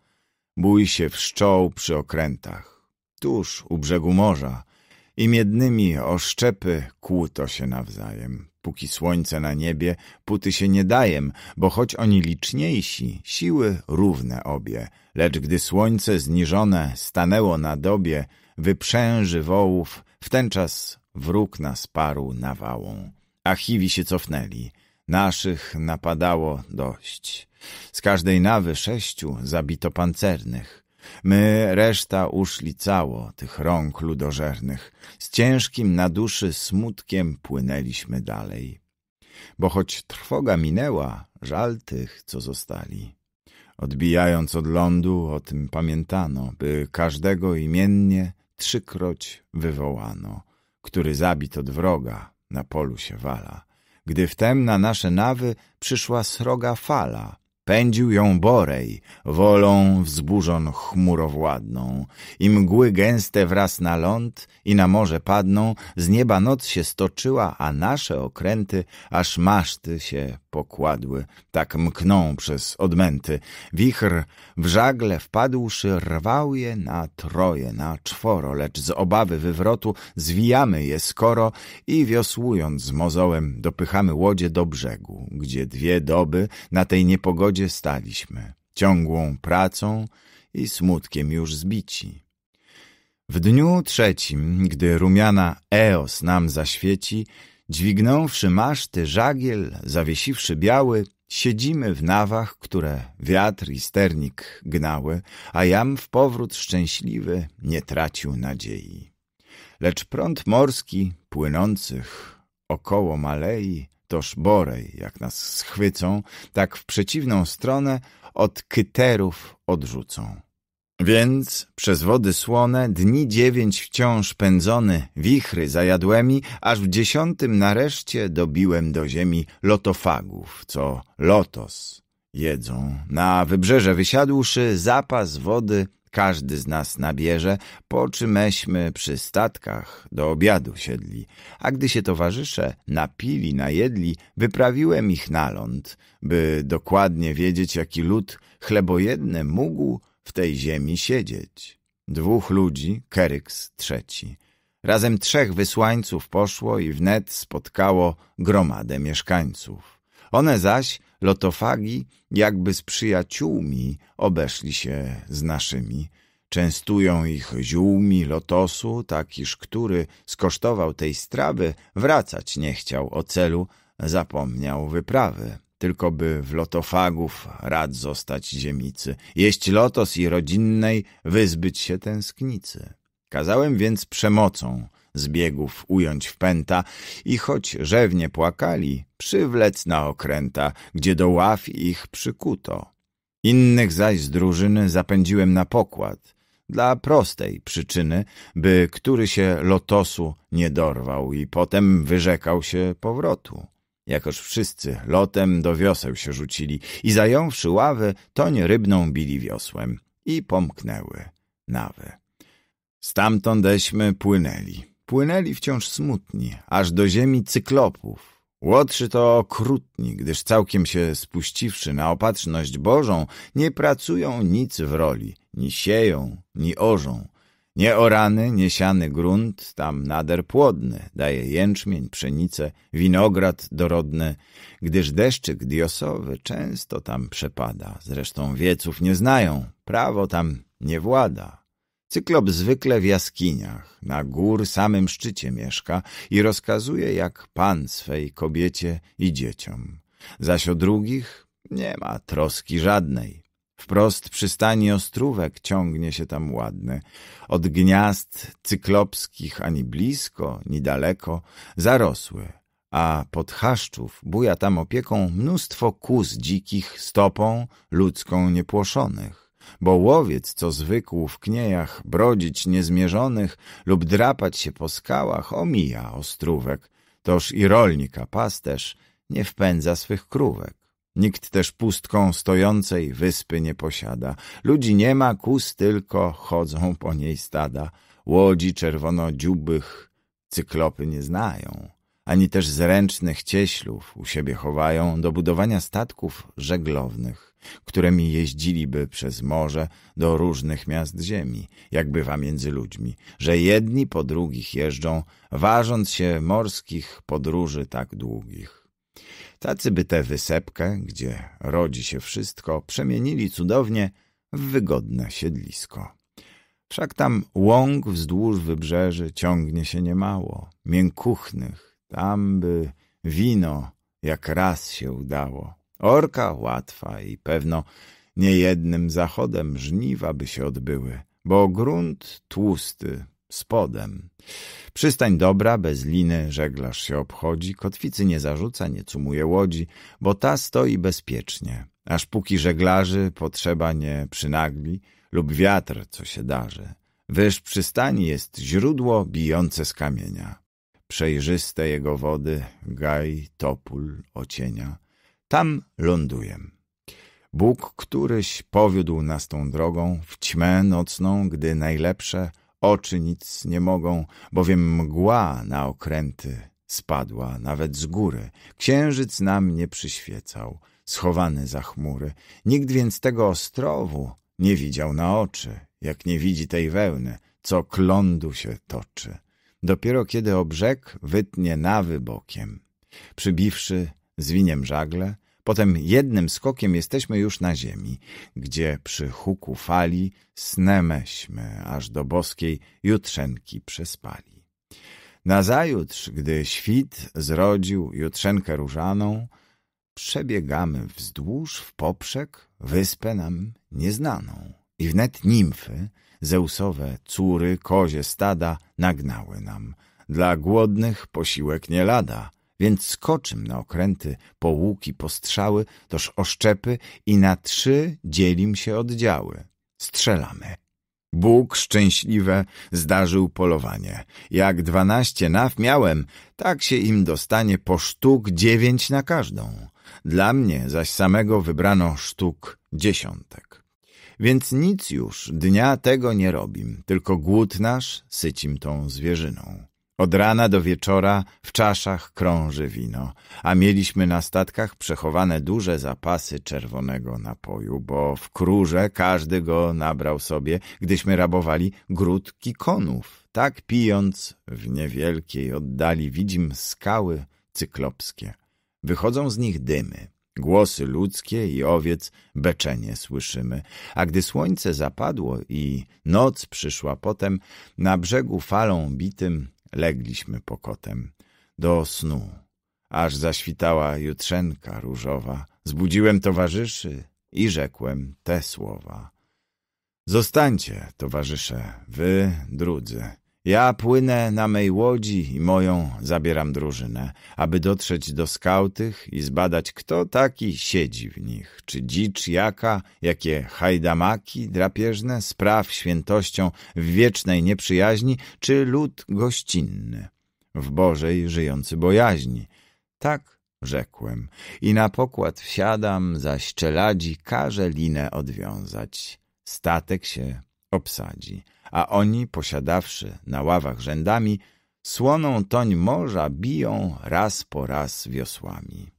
Bój się wszczął przy okrętach, tuż u brzegu morza, i miednymi oszczepy kłuto się nawzajem. Póki słońce na niebie, puty się nie dajem, bo choć oni liczniejsi, siły równe obie. Lecz gdy słońce zniżone stanęło na dobie, wyprzęży wołów, wtenczas wróg nas parł nawałą. Achiwi się cofnęli. Naszych napadało dość. Z każdej nawy sześciu zabito pancernych. My, reszta, uszli cało tych rąk ludożernych. Z ciężkim na duszy smutkiem płynęliśmy dalej. Bo choć trwoga minęła, żal tych, co zostali. Odbijając od lądu, o tym pamiętano, by każdego imiennie trzykroć wywołano, który zabit od wroga na polu się wala. Gdy wtem na nasze nawy przyszła sroga fala, pędził ją borej, wolą wzburzon chmurowładną. I mgły gęste wraz na ląd i na morze padną, z nieba noc się stoczyła, a nasze okręty aż maszty się pokładły, tak mkną przez odmęty. Wichr w żagle wpadłszy rwał je na troje, na czworo, lecz z obawy wywrotu zwijamy je skoro i wiosłując mozołem dopychamy łodzie do brzegu, gdzie dwie doby na tej niepogodzie staliśmy, ciągłą pracą i smutkiem już zbici. W dniu trzecim, gdy rumiana Eos nam zaświeci, Dźwignąwszy maszty, żagiel, zawiesiwszy biały, siedzimy w nawach, które wiatr i sternik gnały, a jam w powrót szczęśliwy nie tracił nadziei. Lecz prąd morski, płynących około Malei, toż Borej, jak nas schwycą, tak w przeciwną stronę od kyterów odrzucą. Więc przez wody słone dni dziewięć wciąż pędzony, wichry zajadłemi, aż w dziesiątym nareszcie dobiłem do ziemi lotofagów, co lotos jedzą. Na wybrzeże wysiadłszy, zapas wody każdy z nas nabierze, po czymeśmy przy statkach do obiadu siedli. A gdy się towarzysze napili, najedli, wyprawiłem ich na ląd, by dokładnie wiedzieć, jaki lud chlebojedny mógł w tej ziemi siedzieć. Dwóch ludzi, Keryks trzeci. Razem trzech wysłańców poszło i wnet spotkało gromadę mieszkańców. One zaś, lotofagi, jakby z przyjaciółmi obeszli się z naszymi. Częstują ich ziółmi lotosu, tak iż który skosztował tej strawy, wracać nie chciał o celu, zapomniał wyprawy tylko by w lotofagów rad zostać ziemicy, jeść lotos i rodzinnej wyzbyć się tęsknicy. Kazałem więc przemocą zbiegów ująć w pęta i choć rzewnie płakali, przywlec na okręta, gdzie do ław ich przykuto. Innych zaś z drużyny zapędziłem na pokład, dla prostej przyczyny, by który się lotosu nie dorwał i potem wyrzekał się powrotu jakoż wszyscy lotem do wioseł się rzucili i zająwszy ławę, toń rybną bili wiosłem i pomknęły nawę. Stamtądeśmy płynęli. Płynęli wciąż smutni, aż do ziemi cyklopów. Łotrzy to okrutni, gdyż całkiem się spuściwszy na opatrzność Bożą, nie pracują nic w roli, ni sieją, ni orzą, Nieorany, niesiany grunt, tam nader płodny, daje jęczmień, pszenicę, winograd dorodny, gdyż deszczyk diosowy często tam przepada. Zresztą wieców nie znają, prawo tam nie włada. Cyklop zwykle w jaskiniach, na gór samym szczycie mieszka i rozkazuje jak pan swej kobiecie i dzieciom. Zaś o drugich nie ma troski żadnej. Wprost przy ostrówek ciągnie się tam ładny. Od gniazd cyklopskich ani blisko, ni daleko zarosły, a pod chaszczów buja tam opieką mnóstwo kus dzikich stopą ludzką niepłoszonych. Bo łowiec, co zwykł w kniejach brodzić niezmierzonych lub drapać się po skałach, omija ostrówek, toż i rolnika pasterz nie wpędza swych krówek. Nikt też pustką stojącej wyspy nie posiada. Ludzi nie ma, kus tylko chodzą po niej stada. Łodzi czerwono-dziubych cyklopy nie znają, ani też zręcznych cieślów u siebie chowają do budowania statków żeglownych, którymi jeździliby przez morze do różnych miast ziemi, jak bywa między ludźmi, że jedni po drugich jeżdżą, ważąc się morskich podróży tak długich. Tacy by tę wysepkę, gdzie rodzi się wszystko, przemienili cudownie w wygodne siedlisko. Wszak tam łąk wzdłuż wybrzeży ciągnie się niemało, miękuchnych, tam by wino jak raz się udało. Orka łatwa i pewno niejednym zachodem żniwa by się odbyły, bo grunt tłusty spodem Przystań dobra, bez liny, żeglarz się obchodzi, kotwicy nie zarzuca, nie cumuje łodzi, bo ta stoi bezpiecznie, aż póki żeglarzy potrzeba nie przynagli lub wiatr, co się darzy. Wyż przystani jest źródło bijące z kamienia. Przejrzyste jego wody, gaj, topól, ocienia. Tam ląduję. Bóg, któryś powiódł nas tą drogą w ćmę nocną, gdy najlepsze Oczy nic nie mogą, bowiem mgła na okręty spadła nawet z góry. Księżyc nam nie przyświecał, schowany za chmury. Nikt więc tego ostrowu nie widział na oczy, jak nie widzi tej wełny, co klądu się toczy. Dopiero kiedy obrzek wytnie nawy bokiem. Przybiwszy zwiniem żagle, Potem jednym skokiem jesteśmy już na ziemi, gdzie przy huku fali snemeśmy aż do boskiej jutrzenki przespali. Nazajutrz, gdy świt zrodził jutrzenkę różaną, przebiegamy wzdłuż, w poprzek, wyspę nam nieznaną. I wnet nimfy, zeusowe córy, kozie stada nagnały nam. Dla głodnych posiłek nie lada – więc skoczym na okręty, po łuki, po strzały, toż oszczepy i na trzy dzielim się oddziały. Strzelamy. Bóg szczęśliwe zdarzył polowanie. Jak dwanaście naw miałem, tak się im dostanie po sztuk dziewięć na każdą. Dla mnie zaś samego wybrano sztuk dziesiątek. Więc nic już dnia tego nie robim, tylko głód nasz sycim tą zwierzyną. Od rana do wieczora w czaszach krąży wino, a mieliśmy na statkach przechowane duże zapasy czerwonego napoju, bo w krórze każdy go nabrał sobie, gdyśmy rabowali grudki kikonów. Tak pijąc w niewielkiej oddali widzim skały cyklopskie. Wychodzą z nich dymy. Głosy ludzkie i owiec beczenie słyszymy, a gdy słońce zapadło i noc przyszła potem, na brzegu falą bitym Legliśmy pokotem do snu, aż zaświtała jutrzenka różowa. Zbudziłem towarzyszy i rzekłem te słowa. Zostańcie, towarzysze, wy drudzy, ja płynę na mej łodzi i moją zabieram drużynę, aby dotrzeć do skautych i zbadać, kto taki siedzi w nich, czy dzicz jaka, jakie hajdamaki drapieżne, spraw świętością w wiecznej nieprzyjaźni, czy lud gościnny, w Bożej żyjący bojaźni. Tak rzekłem i na pokład wsiadam, zaś czeladzi każe linę odwiązać. Statek się obsadzi, a oni, posiadawszy na ławach rzędami, słoną toń morza biją raz po raz wiosłami.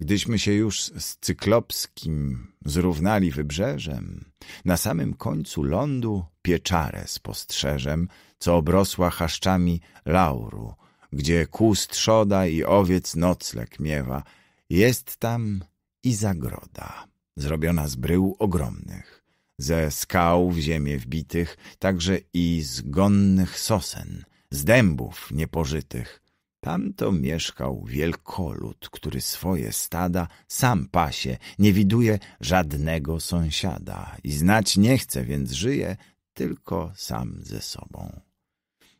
Gdyśmy się już z cyklopskim zrównali wybrzeżem, na samym końcu lądu pieczarę spostrzeżem, co obrosła chaszczami lauru, gdzie kust trzoda i owiec nocleg miewa. Jest tam i zagroda, zrobiona z brył ogromnych ze skał w ziemię wbitych, także i z gonnych sosen, z dębów niepożytych. Tamto mieszkał wielkolud, który swoje stada sam pasie, nie widuje żadnego sąsiada i znać nie chce, więc żyje tylko sam ze sobą.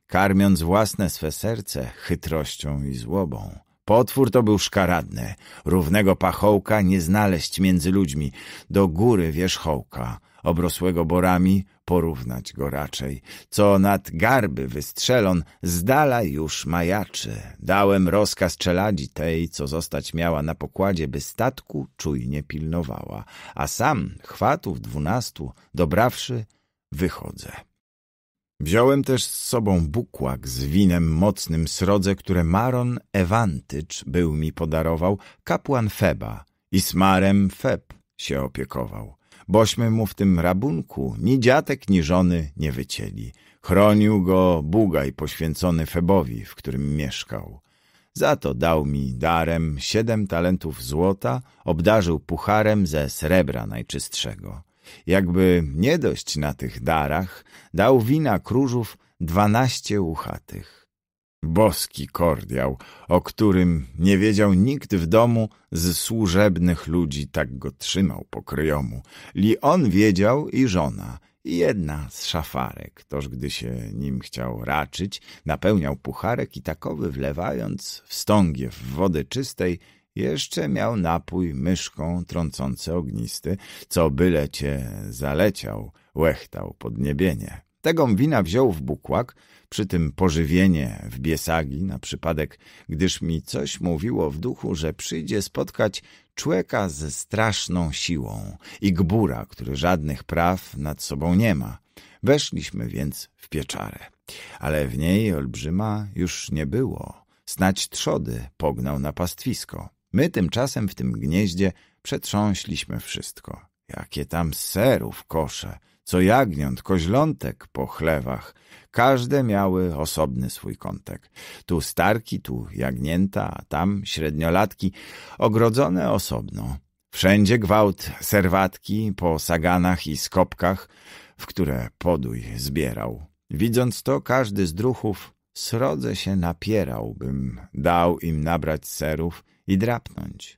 Karmiąc własne swe serce chytrością i złobą, Potwór to był szkaradny. Równego pachołka nie znaleźć między ludźmi. Do góry wierzchołka obrosłego borami, porównać go raczej. Co nad garby wystrzelon, z dala już majaczy. Dałem rozkaz czeladzi tej, co zostać miała na pokładzie, by statku czujnie pilnowała. A sam, chwatów dwunastu, dobrawszy, wychodzę. Wziąłem też z sobą bukłak z winem mocnym srodze, które Maron Ewantycz był mi podarował, kapłan Feba i smarem Feb się opiekował bośmy mu w tym rabunku ni dziatek, ni żony nie wycięli. Chronił go Bugaj poświęcony Febowi, w którym mieszkał. Za to dał mi darem siedem talentów złota, obdarzył pucharem ze srebra najczystszego. Jakby nie dość na tych darach, dał wina króżów dwanaście uchatych boski kordiał, o którym nie wiedział nikt w domu z służebnych ludzi, tak go trzymał pokryjomu. Li on wiedział i żona, i jedna z szafarek, toż gdy się nim chciał raczyć, napełniał pucharek i takowy wlewając wstągiew w wody czystej, jeszcze miał napój myszką trącące ognisty, co byle cię zaleciał, łechtał niebienie. Tego wina wziął w bukłak, przy tym pożywienie w biesagi na przypadek, gdyż mi coś mówiło w duchu, że przyjdzie spotkać człeka ze straszną siłą i gbura, który żadnych praw nad sobą nie ma. Weszliśmy więc w pieczarę, ale w niej olbrzyma już nie było. Snać trzody pognał na pastwisko. My tymczasem w tym gnieździe przetrząśliśmy wszystko. Jakie tam serów kosze! co jagniąt, koźlątek po chlewach. Każde miały osobny swój kątek. Tu starki, tu jagnięta, a tam średniolatki, ogrodzone osobno. Wszędzie gwałt serwatki po saganach i skopkach, w które podój zbierał. Widząc to, każdy z druchów srodze się napierał, bym dał im nabrać serów i drapnąć.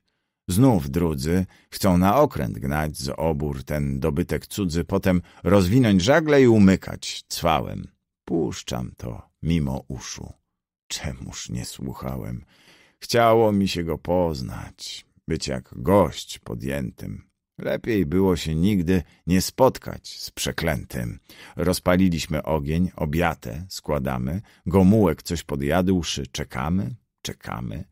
Znów drudzy chcą na okręt gnać z obór ten dobytek cudzy, potem rozwinąć żagle i umykać cwałem. Puszczam to mimo uszu. Czemuż nie słuchałem? Chciało mi się go poznać, być jak gość podjętym. Lepiej było się nigdy nie spotkać z przeklętym. Rozpaliliśmy ogień, obiatę składamy, gomułek coś podjadłszy, czekamy, czekamy –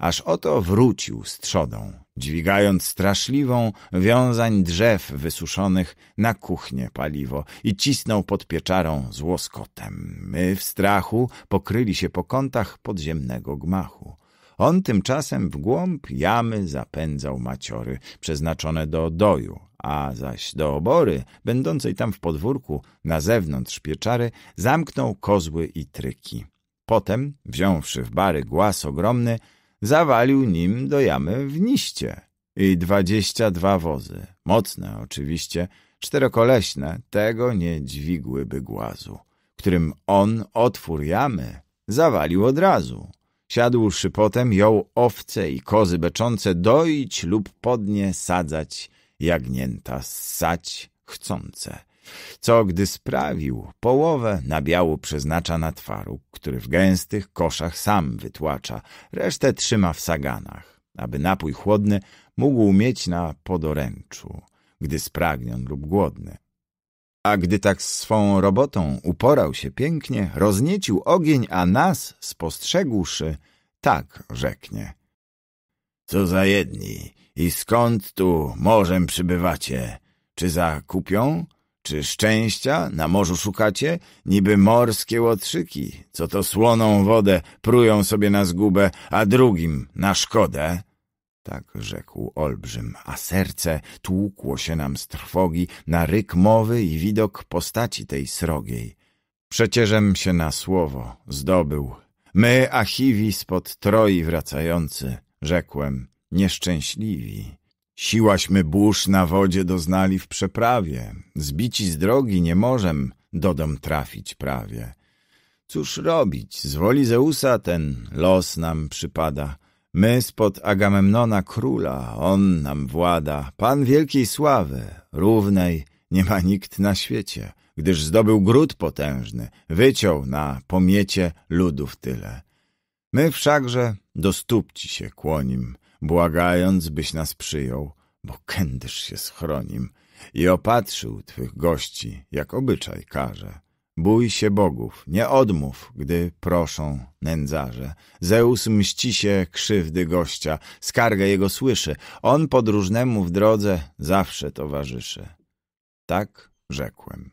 aż oto wrócił z trzodą, dźwigając straszliwą wiązań drzew wysuszonych na kuchnię paliwo i cisnął pod pieczarą z łoskotem. My w strachu pokryli się po kątach podziemnego gmachu. On tymczasem w głąb jamy zapędzał maciory przeznaczone do doju, a zaś do obory, będącej tam w podwórku, na zewnątrz pieczary, zamknął kozły i tryki. Potem, wziąwszy w bary głaz ogromny, zawalił nim do jamy w niście. I dwadzieścia dwa wozy, mocne oczywiście, czterokoleśne, tego nie dźwigłyby głazu, którym on otwór jamy zawalił od razu. Siadłszy potem, jął owce i kozy beczące doić lub podnie sadzać, jagnięta ssać chcące co gdy sprawił, połowę nabiału przeznacza na twaróg, który w gęstych koszach sam wytłacza, resztę trzyma w saganach, aby napój chłodny mógł mieć na podoręczu, gdy spragnion lub głodny. A gdy tak swą robotą uporał się pięknie, rozniecił ogień, a nas, spostrzegłszy, tak rzeknie. Co za jedni i skąd tu morzem przybywacie? Czy za kupią, czy szczęścia na morzu szukacie? Niby morskie łotrzyki, co to słoną wodę prują sobie na zgubę, a drugim na szkodę. Tak rzekł olbrzym, a serce tłukło się nam z trwogi na ryk mowy i widok postaci tej srogiej. Przecieżem się na słowo zdobył. My, Achiwi, spod Troi wracający, rzekłem, nieszczęśliwi. Siłaśmy burz na wodzie doznali w przeprawie. Zbici z drogi nie możem do dom trafić prawie. Cóż robić? Z woli Zeusa ten los nam przypada. My spod Agamemnona króla, on nam włada. Pan wielkiej sławy, równej nie ma nikt na świecie, gdyż zdobył gród potężny, wyciął na pomiecie ludów tyle. My wszakże do stóp ci się kłonim, błagając, byś nas przyjął, bo kędyż się schronim i opatrzył twych gości, jak obyczaj każe. Bój się bogów, nie odmów, gdy proszą nędzarze. Zeus mści się krzywdy gościa, skargę jego słyszy. On podróżnemu w drodze zawsze towarzyszy. Tak rzekłem.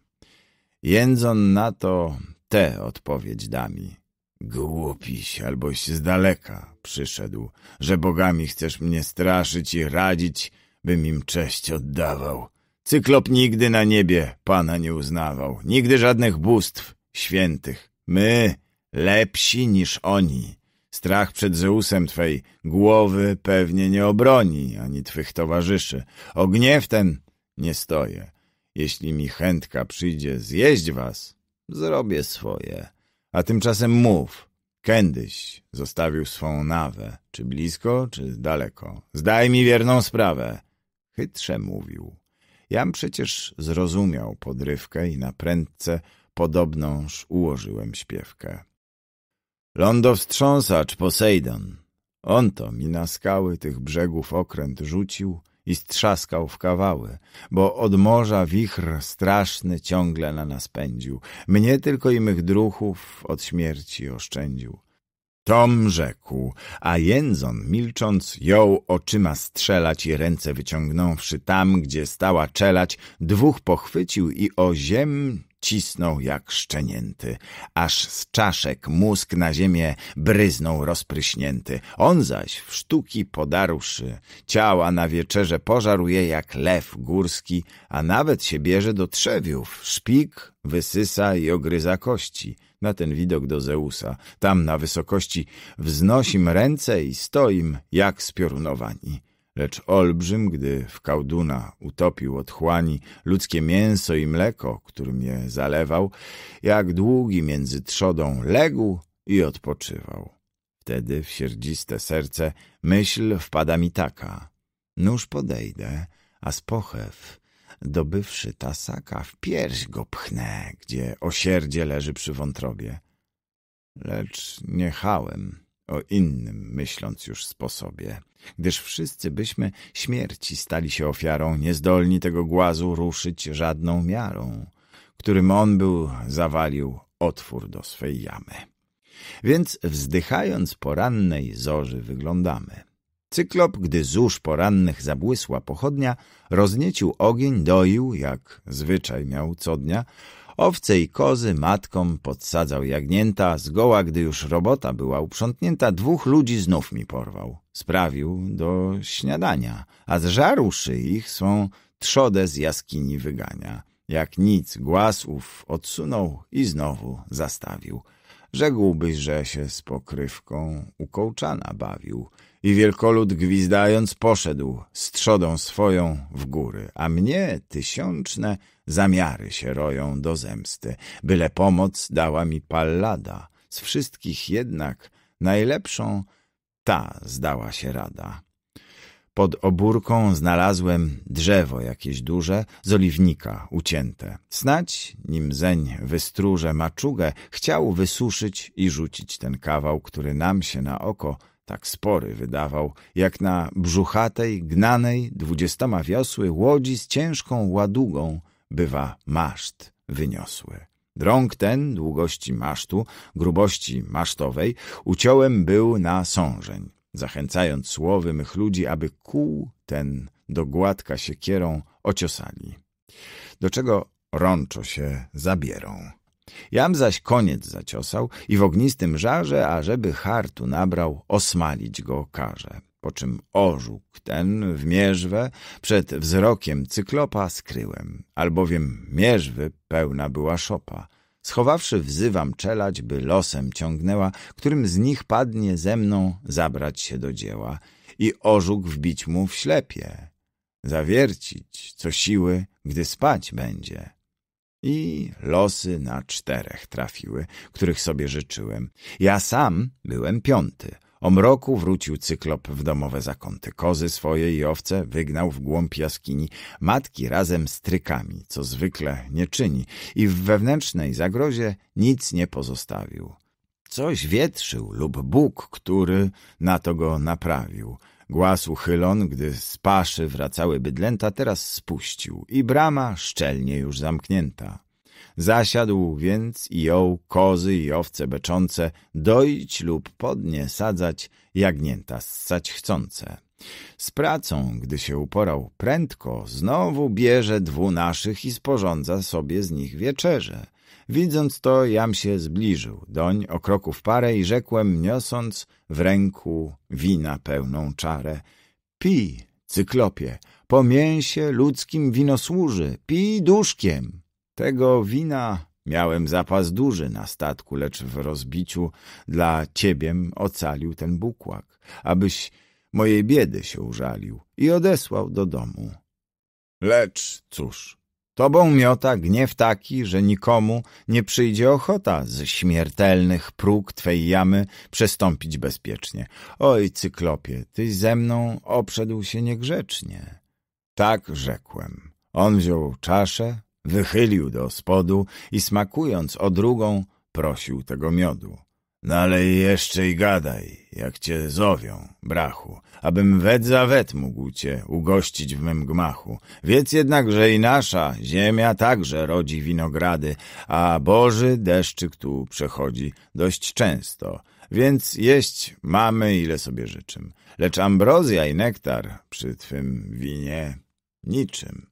Jędzon na to tę odpowiedź da mi. Głupiś, alboś z daleka przyszedł, że bogami chcesz mnie straszyć i radzić, bym im cześć oddawał. Cyklop nigdy na niebie Pana nie uznawał, nigdy żadnych bóstw świętych. My lepsi niż oni. Strach przed Zeusem Twej głowy pewnie nie obroni, ani Twych towarzyszy. O gniew ten nie stoję. Jeśli mi chętka przyjdzie zjeść was, zrobię swoje. A tymczasem mów. Kędyś zostawił swą nawę. Czy blisko, czy daleko? Zdaj mi wierną sprawę. Chytrze mówił. Jam przecież zrozumiał podrywkę i na prędce podobnąż ułożyłem śpiewkę. Lądowstrząsacz Posejdon. On to mi na skały tych brzegów okręt rzucił – i strzaskał w kawały, bo od morza wichr straszny ciągle na nas pędził. Mnie tylko i mych druhów od śmierci oszczędził. Tom rzekł, a Jędzon milcząc jął oczyma strzelać i ręce wyciągnąwszy tam, gdzie stała czelać, dwóch pochwycił i o ziem cisnął jak szczenięty, aż z czaszek mózg na ziemię bryznął rozpryśnięty. On zaś w sztuki podarłszy, ciała na wieczerze pożaruje jak lew górski, a nawet się bierze do trzewiów, szpik wysysa i ogryza kości – na ten widok do Zeusa. Tam na wysokości wznosim ręce i stoim jak spiorunowani. Lecz olbrzym, gdy w kałduna utopił otchłani ludzkie mięso i mleko, którym je zalewał, jak długi między trzodą legł i odpoczywał. Wtedy w sierdziste serce myśl wpada mi taka. Nóż podejdę, a spochew dobywszy tasaka, w pierś go pchnę, gdzie osierdzie leży przy wątrobie. Lecz nie o innym, myśląc już sposobie, gdyż wszyscy byśmy śmierci stali się ofiarą, niezdolni tego głazu ruszyć żadną miarą, którym on był zawalił otwór do swej jamy. Więc wzdychając porannej zorzy wyglądamy. Cyklop, gdy zuż porannych zabłysła pochodnia, rozniecił ogień, doił, jak zwyczaj miał co dnia, owce i kozy matkom podsadzał jagnięta, zgoła, gdy już robota była uprzątnięta, dwóch ludzi znów mi porwał. Sprawił do śniadania, a z żaruszy ich swą trzodę z jaskini wygania. Jak nic, głasów odsunął i znowu zastawił. Rzekłbyś, że się z pokrywką ukołczana bawił – i wielkolud gwizdając poszedł z trzodą swoją w góry, a mnie tysiączne zamiary się roją do zemsty, byle pomoc dała mi pallada. Z wszystkich jednak najlepszą ta zdała się rada. Pod obórką znalazłem drzewo jakieś duże, z oliwnika ucięte. Snać, nim zeń wystruże maczugę, chciał wysuszyć i rzucić ten kawał, który nam się na oko tak spory wydawał, jak na brzuchatej, gnanej, dwudziestoma wiosły łodzi z ciężką ładugą bywa maszt wyniosły. Drąg ten, długości masztu, grubości masztowej, uciąłem był na sążeń, zachęcając słowy mych ludzi, aby kół ten do gładka siekierą ociosali, do czego rączo się zabierą. Jam zaś koniec zaciosał i w ognistym żarze, ażeby hartu nabrał, osmalić go karze. Po czym orzuk ten w mierzwę przed wzrokiem cyklopa skryłem, albowiem mierzwy pełna była szopa. Schowawszy wzywam czelać, by losem ciągnęła, którym z nich padnie ze mną zabrać się do dzieła i orzuk wbić mu w ślepie, zawiercić co siły, gdy spać będzie. I losy na czterech trafiły, których sobie życzyłem. Ja sam byłem piąty. O mroku wrócił cyklop w domowe zakąty. Kozy swoje i owce wygnał w głąb jaskini. Matki razem z trykami, co zwykle nie czyni. I w wewnętrznej zagrozie nic nie pozostawił. Coś wietrzył lub Bóg, który na to go naprawił – Głaz uchylon, gdy z paszy wracały bydlęta, teraz spuścił i brama szczelnie już zamknięta. Zasiadł więc i jął kozy i owce beczące, doić lub pod nie sadzać, jagnięta ssać chcące. Z pracą, gdy się uporał prędko, znowu bierze dwu naszych i sporządza sobie z nich wieczerze. Widząc to, jam się zbliżył doń o kroku w parę i rzekłem, niosąc w ręku wina pełną czarę. Pij, cyklopie, po mięsie ludzkim wino służy, pij duszkiem. Tego wina miałem zapas duży na statku, lecz w rozbiciu dla ciebiem ocalił ten bukłak, abyś mojej biedy się użalił i odesłał do domu. Lecz cóż, Tobą miota gniew taki, że nikomu nie przyjdzie ochota z śmiertelnych próg Twej jamy przestąpić bezpiecznie. Oj, cyklopie, Tyś ze mną obszedł się niegrzecznie. Tak rzekłem. On wziął czaszę, wychylił do spodu i smakując o drugą prosił tego miodu. No ale jeszcze i gadaj, jak cię zowią, brachu, abym wet za wet mógł cię ugościć w mym gmachu. Wiedz jednak, że i nasza ziemia także rodzi winogrady, a Boży deszczyk tu przechodzi dość często, więc jeść mamy ile sobie życzym. Lecz ambrozja i nektar przy twym winie niczym.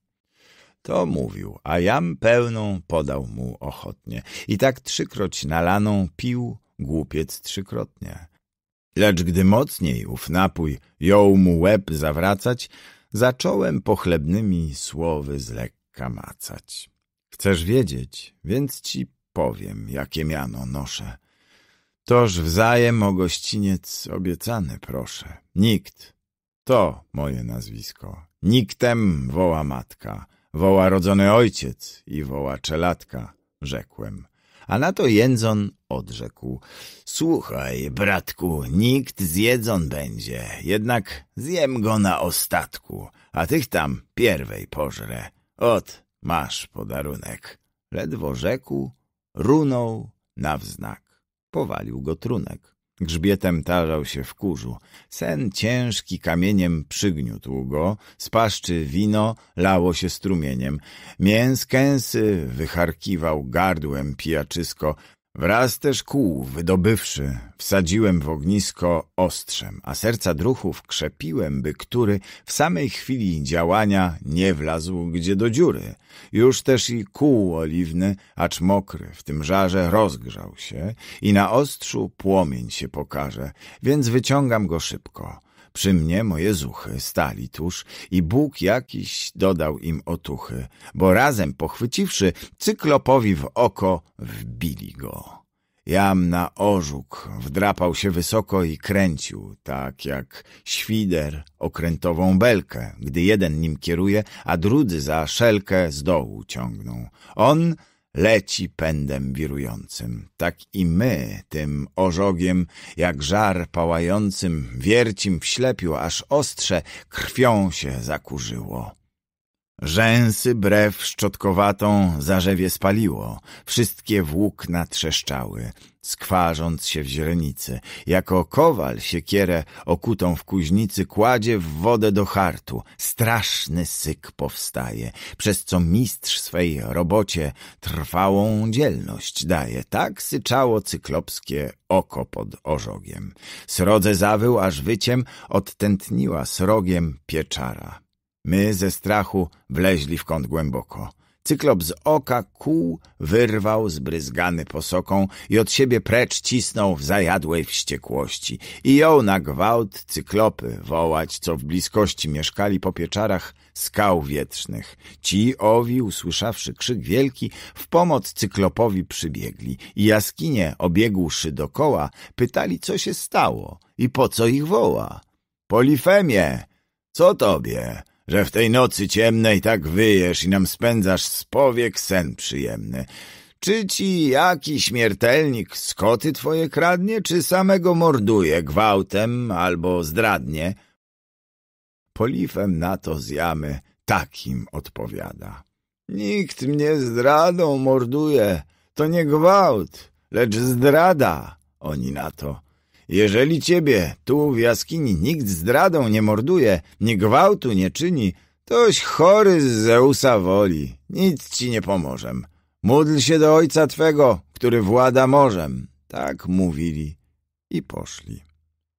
To mówił, a jam pełną podał mu ochotnie. I tak trzykroć nalaną pił, głupiec trzykrotnie. Lecz gdy mocniej ów napój jął mu łeb zawracać, zacząłem pochlebnymi słowy z lekka macać. Chcesz wiedzieć, więc ci powiem, jakie miano noszę. Toż wzajem o gościniec obiecany proszę. Nikt, to moje nazwisko, niktem woła matka, woła rodzony ojciec i woła czelatka, rzekłem. A na to Jędzon odrzekł. Słuchaj, bratku, nikt zjedzon będzie, jednak zjem go na ostatku, a tych tam pierwej pożrę. Ot, masz podarunek. Ledwo rzekł, runął na wznak. Powalił go trunek. Grzbietem tarzał się w kurzu. Sen ciężki kamieniem przygniótł go. Z paszczy wino lało się strumieniem. mięskęsy wycharkiwał gardłem pijaczysko. Wraz też kół wydobywszy, wsadziłem w ognisko ostrzem, a serca druchów krzepiłem, by który w samej chwili działania nie wlazł gdzie do dziury. Już też i kół oliwny, acz mokry, w tym żarze rozgrzał się i na ostrzu płomień się pokaże, więc wyciągam go szybko. Przy mnie moje zuchy stali tuż i Bóg jakiś dodał im otuchy, bo razem pochwyciwszy cyklopowi w oko wbili go. Jam na orzuk wdrapał się wysoko i kręcił, tak jak świder okrętową belkę, gdy jeden nim kieruje, a drudzy za szelkę z dołu ciągną. On leci pędem wirującym. Tak i my, tym ożogiem, jak żar pałającym, wiercim w ślepiu, aż ostrze krwią się zakurzyło. Rzęsy brew szczotkowatą zarzewie spaliło, wszystkie włókna trzeszczały – skwarząc się w źrenicy. Jako kowal siekierę okutą w kuźnicy kładzie w wodę do hartu. Straszny syk powstaje, przez co mistrz swej robocie trwałą dzielność daje. Tak syczało cyklopskie oko pod orzogiem. Srodze zawył, aż wyciem odtętniła srogiem pieczara. My ze strachu wleźli w kąt głęboko. Cyklop z oka kół wyrwał zbryzgany posoką i od siebie precz cisnął w zajadłej wściekłości. I ją na gwałt cyklopy wołać, co w bliskości mieszkali po pieczarach skał wietrznych. Ci owi, usłyszawszy krzyk wielki, w pomoc cyklopowi przybiegli i jaskinie, obiegłszy dokoła, pytali, co się stało i po co ich woła. Polifemie, co tobie? że w tej nocy ciemnej tak wyjesz i nam spędzasz z powiek sen przyjemny. Czy ci jaki śmiertelnik skoty twoje kradnie, czy samego morduje gwałtem albo zdradnie? Polifem na to zjamy, takim odpowiada. Nikt mnie zdradą morduje, to nie gwałt, lecz zdrada, oni na to. Jeżeli ciebie tu w jaskini nikt zdradą nie morduje, nie gwałtu nie czyni, toś chory z Zeusa woli. Nic ci nie pomożem. Módl się do ojca twego, który włada morzem. Tak mówili i poszli.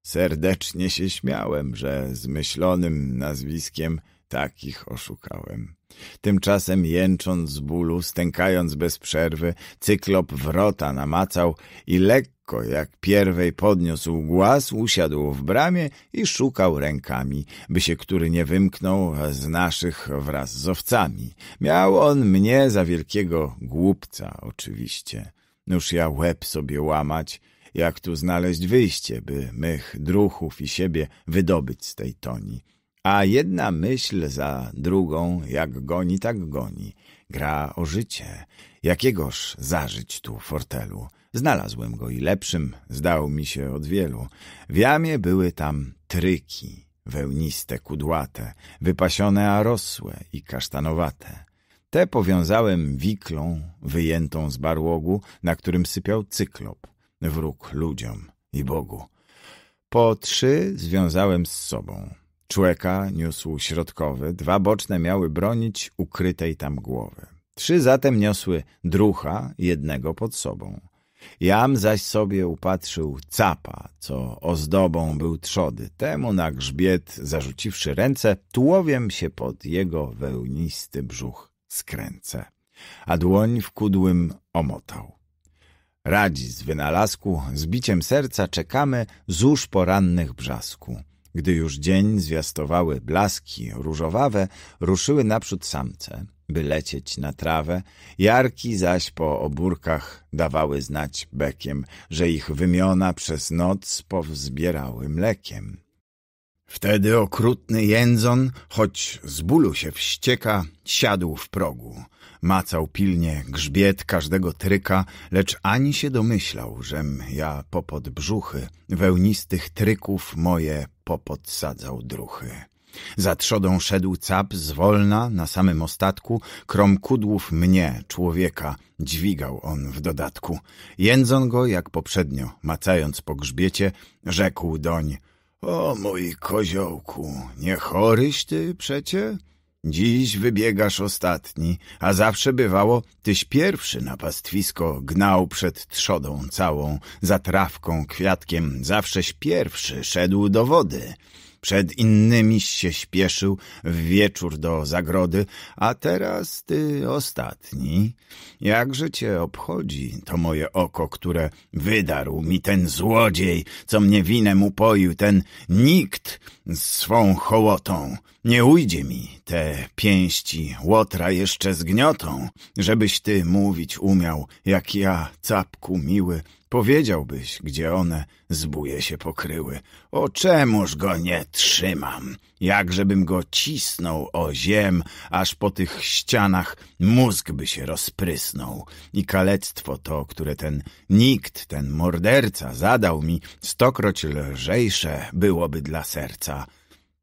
Serdecznie się śmiałem, że zmyślonym nazwiskiem takich oszukałem. Tymczasem jęcząc z bólu, stękając bez przerwy, cyklop wrota namacał i lekko, jak pierwej podniósł głaz, usiadł w bramie i szukał rękami, by się który nie wymknął z naszych wraz z owcami. Miał on mnie za wielkiego głupca, oczywiście. Nuż ja łeb sobie łamać, jak tu znaleźć wyjście, by mych druchów i siebie wydobyć z tej toni. A jedna myśl za drugą, jak goni, tak goni. Gra o życie. Jakiegoż zażyć tu fortelu? Znalazłem go i lepszym zdał mi się od wielu. W jamie były tam tryki, wełniste, kudłate, wypasione, a rosłe i kasztanowate. Te powiązałem wiklą, wyjętą z barłogu, na którym sypiał cyklop, wróg ludziom i Bogu. Po trzy związałem z sobą. Człeka niósł środkowy, dwa boczne miały bronić ukrytej tam głowy. Trzy zatem niosły drucha, jednego pod sobą. Jam zaś sobie upatrzył capa, co ozdobą był trzody, temu na grzbiet, zarzuciwszy ręce, tułowiem się pod jego wełnisty brzuch skręcę, a dłoń w kudłym omotał. Radzi z wynalazku, z biciem serca czekamy zuż porannych brzasku. Gdy już dzień zwiastowały blaski różowawe, ruszyły naprzód samce, by lecieć na trawę, jarki zaś po obórkach dawały znać bekiem, że ich wymiona przez noc powzbierały mlekiem. Wtedy okrutny jędzon, choć z bólu się wścieka, siadł w progu. Macał pilnie grzbiet każdego tryka, lecz ani się domyślał, żem ja popod brzuchy wełnistych tryków moje popodsadzał sadzał druchy. Za trzodą szedł cap zwolna na samym ostatku, krom kudłów mnie, człowieka, dźwigał on w dodatku. Jędzon go, jak poprzednio, macając po grzbiecie, rzekł doń — O mój koziołku, nie choryś ty przecie? Dziś wybiegasz ostatni, a zawsze bywało, tyś pierwszy na pastwisko gnał przed trzodą całą, za trawką, kwiatkiem, zawsześ pierwszy szedł do wody. Przed innymi się śpieszył w wieczór do zagrody, a teraz ty ostatni. Jakże cię obchodzi to moje oko, które wydarł mi ten złodziej, co mnie winem upoił, ten nikt z swą hołotą. Nie ujdzie mi te pięści łotra jeszcze zgniotą, żebyś ty mówić umiał, jak ja, capku miły, powiedziałbyś, gdzie one zbóje się pokryły. O czemuż go nie trzymam? Jakżebym go cisnął o ziem, aż po tych ścianach mózg by się rozprysnął. I kalectwo to, które ten nikt, ten morderca zadał mi, stokroć lżejsze byłoby dla serca.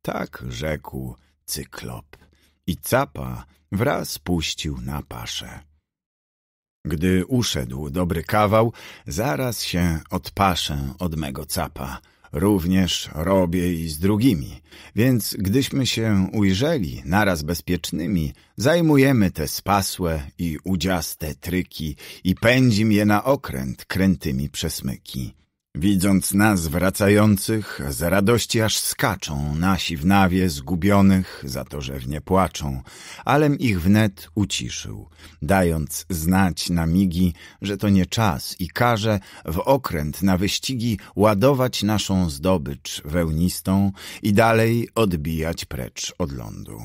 Tak rzekł cyklop. I capa wraz puścił na paszę. Gdy uszedł dobry kawał, zaraz się odpaszę od mego capa. Również robię i z drugimi. Więc gdyśmy się ujrzeli, naraz bezpiecznymi, zajmujemy te spasłe i udziaste tryki i pędzim je na okręt krętymi przesmyki. Widząc nas wracających, z radości aż skaczą nasi w nawie zgubionych za to, że w nie płaczą, alem ich wnet uciszył, dając znać na migi, że to nie czas i każe w okręt na wyścigi ładować naszą zdobycz wełnistą i dalej odbijać precz od lądu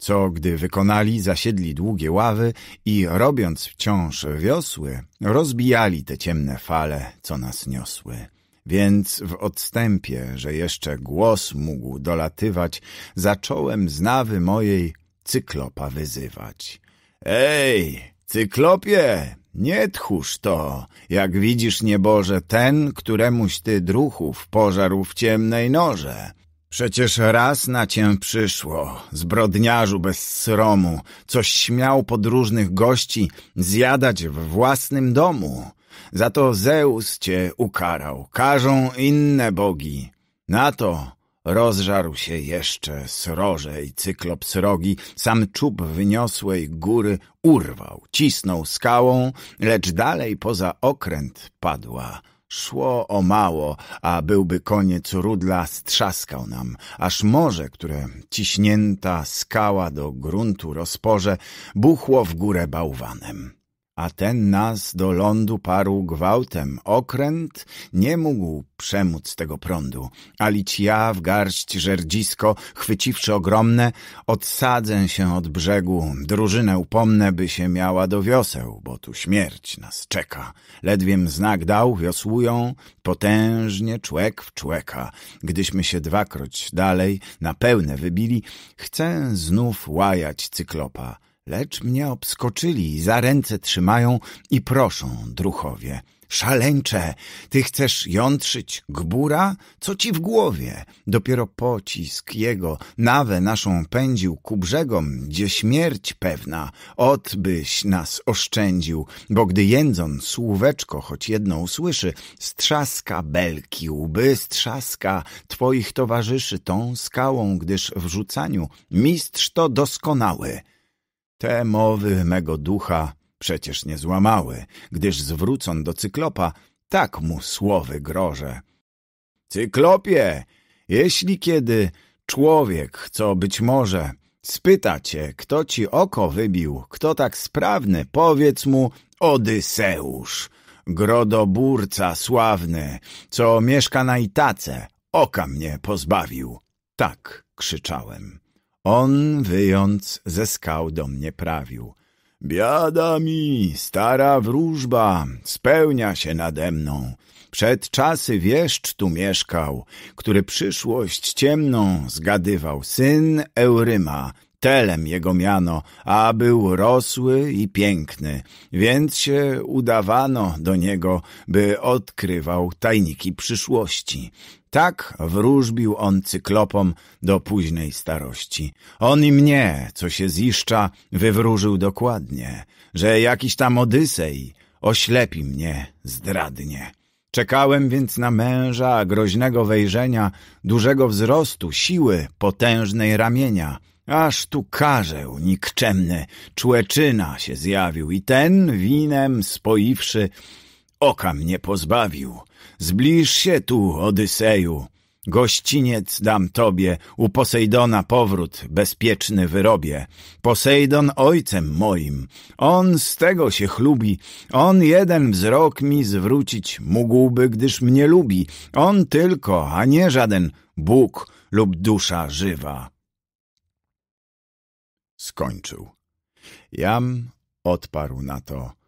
co gdy wykonali, zasiedli długie ławy i, robiąc wciąż wiosły, rozbijali te ciemne fale, co nas niosły. Więc w odstępie, że jeszcze głos mógł dolatywać, zacząłem z nawy mojej cyklopa wyzywać. Ej, cyklopie, nie tchórz to, jak widzisz nieboże ten, któremuś ty druchów pożarł w ciemnej norze. Przecież raz na cię przyszło, zbrodniarzu bez sromu, coś śmiał podróżnych gości zjadać w własnym domu. Za to Zeus cię ukarał, karzą inne bogi. Na to rozżarł się jeszcze Srożej cyklop srogi, sam czub wyniosłej góry urwał, cisnął skałą, lecz dalej poza okręt padła Szło o mało, a byłby koniec rudla strzaskał nam, aż morze, które ciśnięta skała do gruntu rozporze, buchło w górę bałwanem a ten nas do lądu parł gwałtem. Okręt nie mógł przemóc tego prądu, alić ja w garść żerdzisko, chwyciwszy ogromne, odsadzę się od brzegu, drużynę upomnę, by się miała do wioseł, bo tu śmierć nas czeka. Ledwiem znak dał, wiosłują, potężnie człek w człeka. Gdyśmy się dwakroć dalej na pełne wybili, chcę znów łajać cyklopa. Lecz mnie obskoczyli, za ręce trzymają i proszą, druchowie. Szaleńcze, ty chcesz jątrzyć gbura? Co ci w głowie? Dopiero pocisk jego nawę naszą pędził ku brzegom, gdzie śmierć pewna. Odbyś nas oszczędził, bo gdy jędzon słóweczko choć jedno usłyszy, strzaska belki łby, strzaska twoich towarzyszy tą skałą, gdyż w rzucaniu mistrz to doskonały. Te mowy mego ducha przecież nie złamały, gdyż zwrócon do cyklopa tak mu słowy groże. Cyklopie, jeśli kiedy człowiek, co być może, spyta cię, kto ci oko wybił, kto tak sprawny, powiedz mu Odyseusz, grodoburca sławny, co mieszka na Itace, oka mnie pozbawił. Tak krzyczałem. On, wyjąc, ze skał do mnie prawił. Biada mi, stara wróżba, spełnia się nade mną. Przed czasy wieszcz tu mieszkał, który przyszłość ciemną zgadywał. Syn Euryma, telem jego miano, a był rosły i piękny, więc się udawano do niego, by odkrywał tajniki przyszłości. Tak wróżbił on cyklopom do późnej starości. On i mnie, co się ziszcza, wywróżył dokładnie, że jakiś tam Odysej oślepi mnie zdradnie. Czekałem więc na męża, groźnego wejrzenia, dużego wzrostu, siły, potężnej ramienia. Aż tu karzeł nikczemny, człeczyna się zjawił i ten winem spoiwszy oka mnie pozbawił. Zbliż się tu, Odyseju. Gościniec dam tobie, u Posejdona powrót, bezpieczny wyrobie. Posejdon ojcem moim, on z tego się chlubi, on jeden wzrok mi zwrócić mógłby, gdyż mnie lubi, on tylko, a nie żaden Bóg lub dusza żywa. Skończył. Jam odparł na to.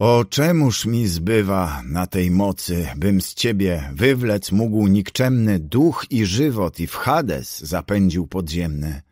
O czemuż mi zbywa na tej mocy, bym z ciebie wywlec mógł nikczemny duch i żywot i w Hades zapędził podziemny.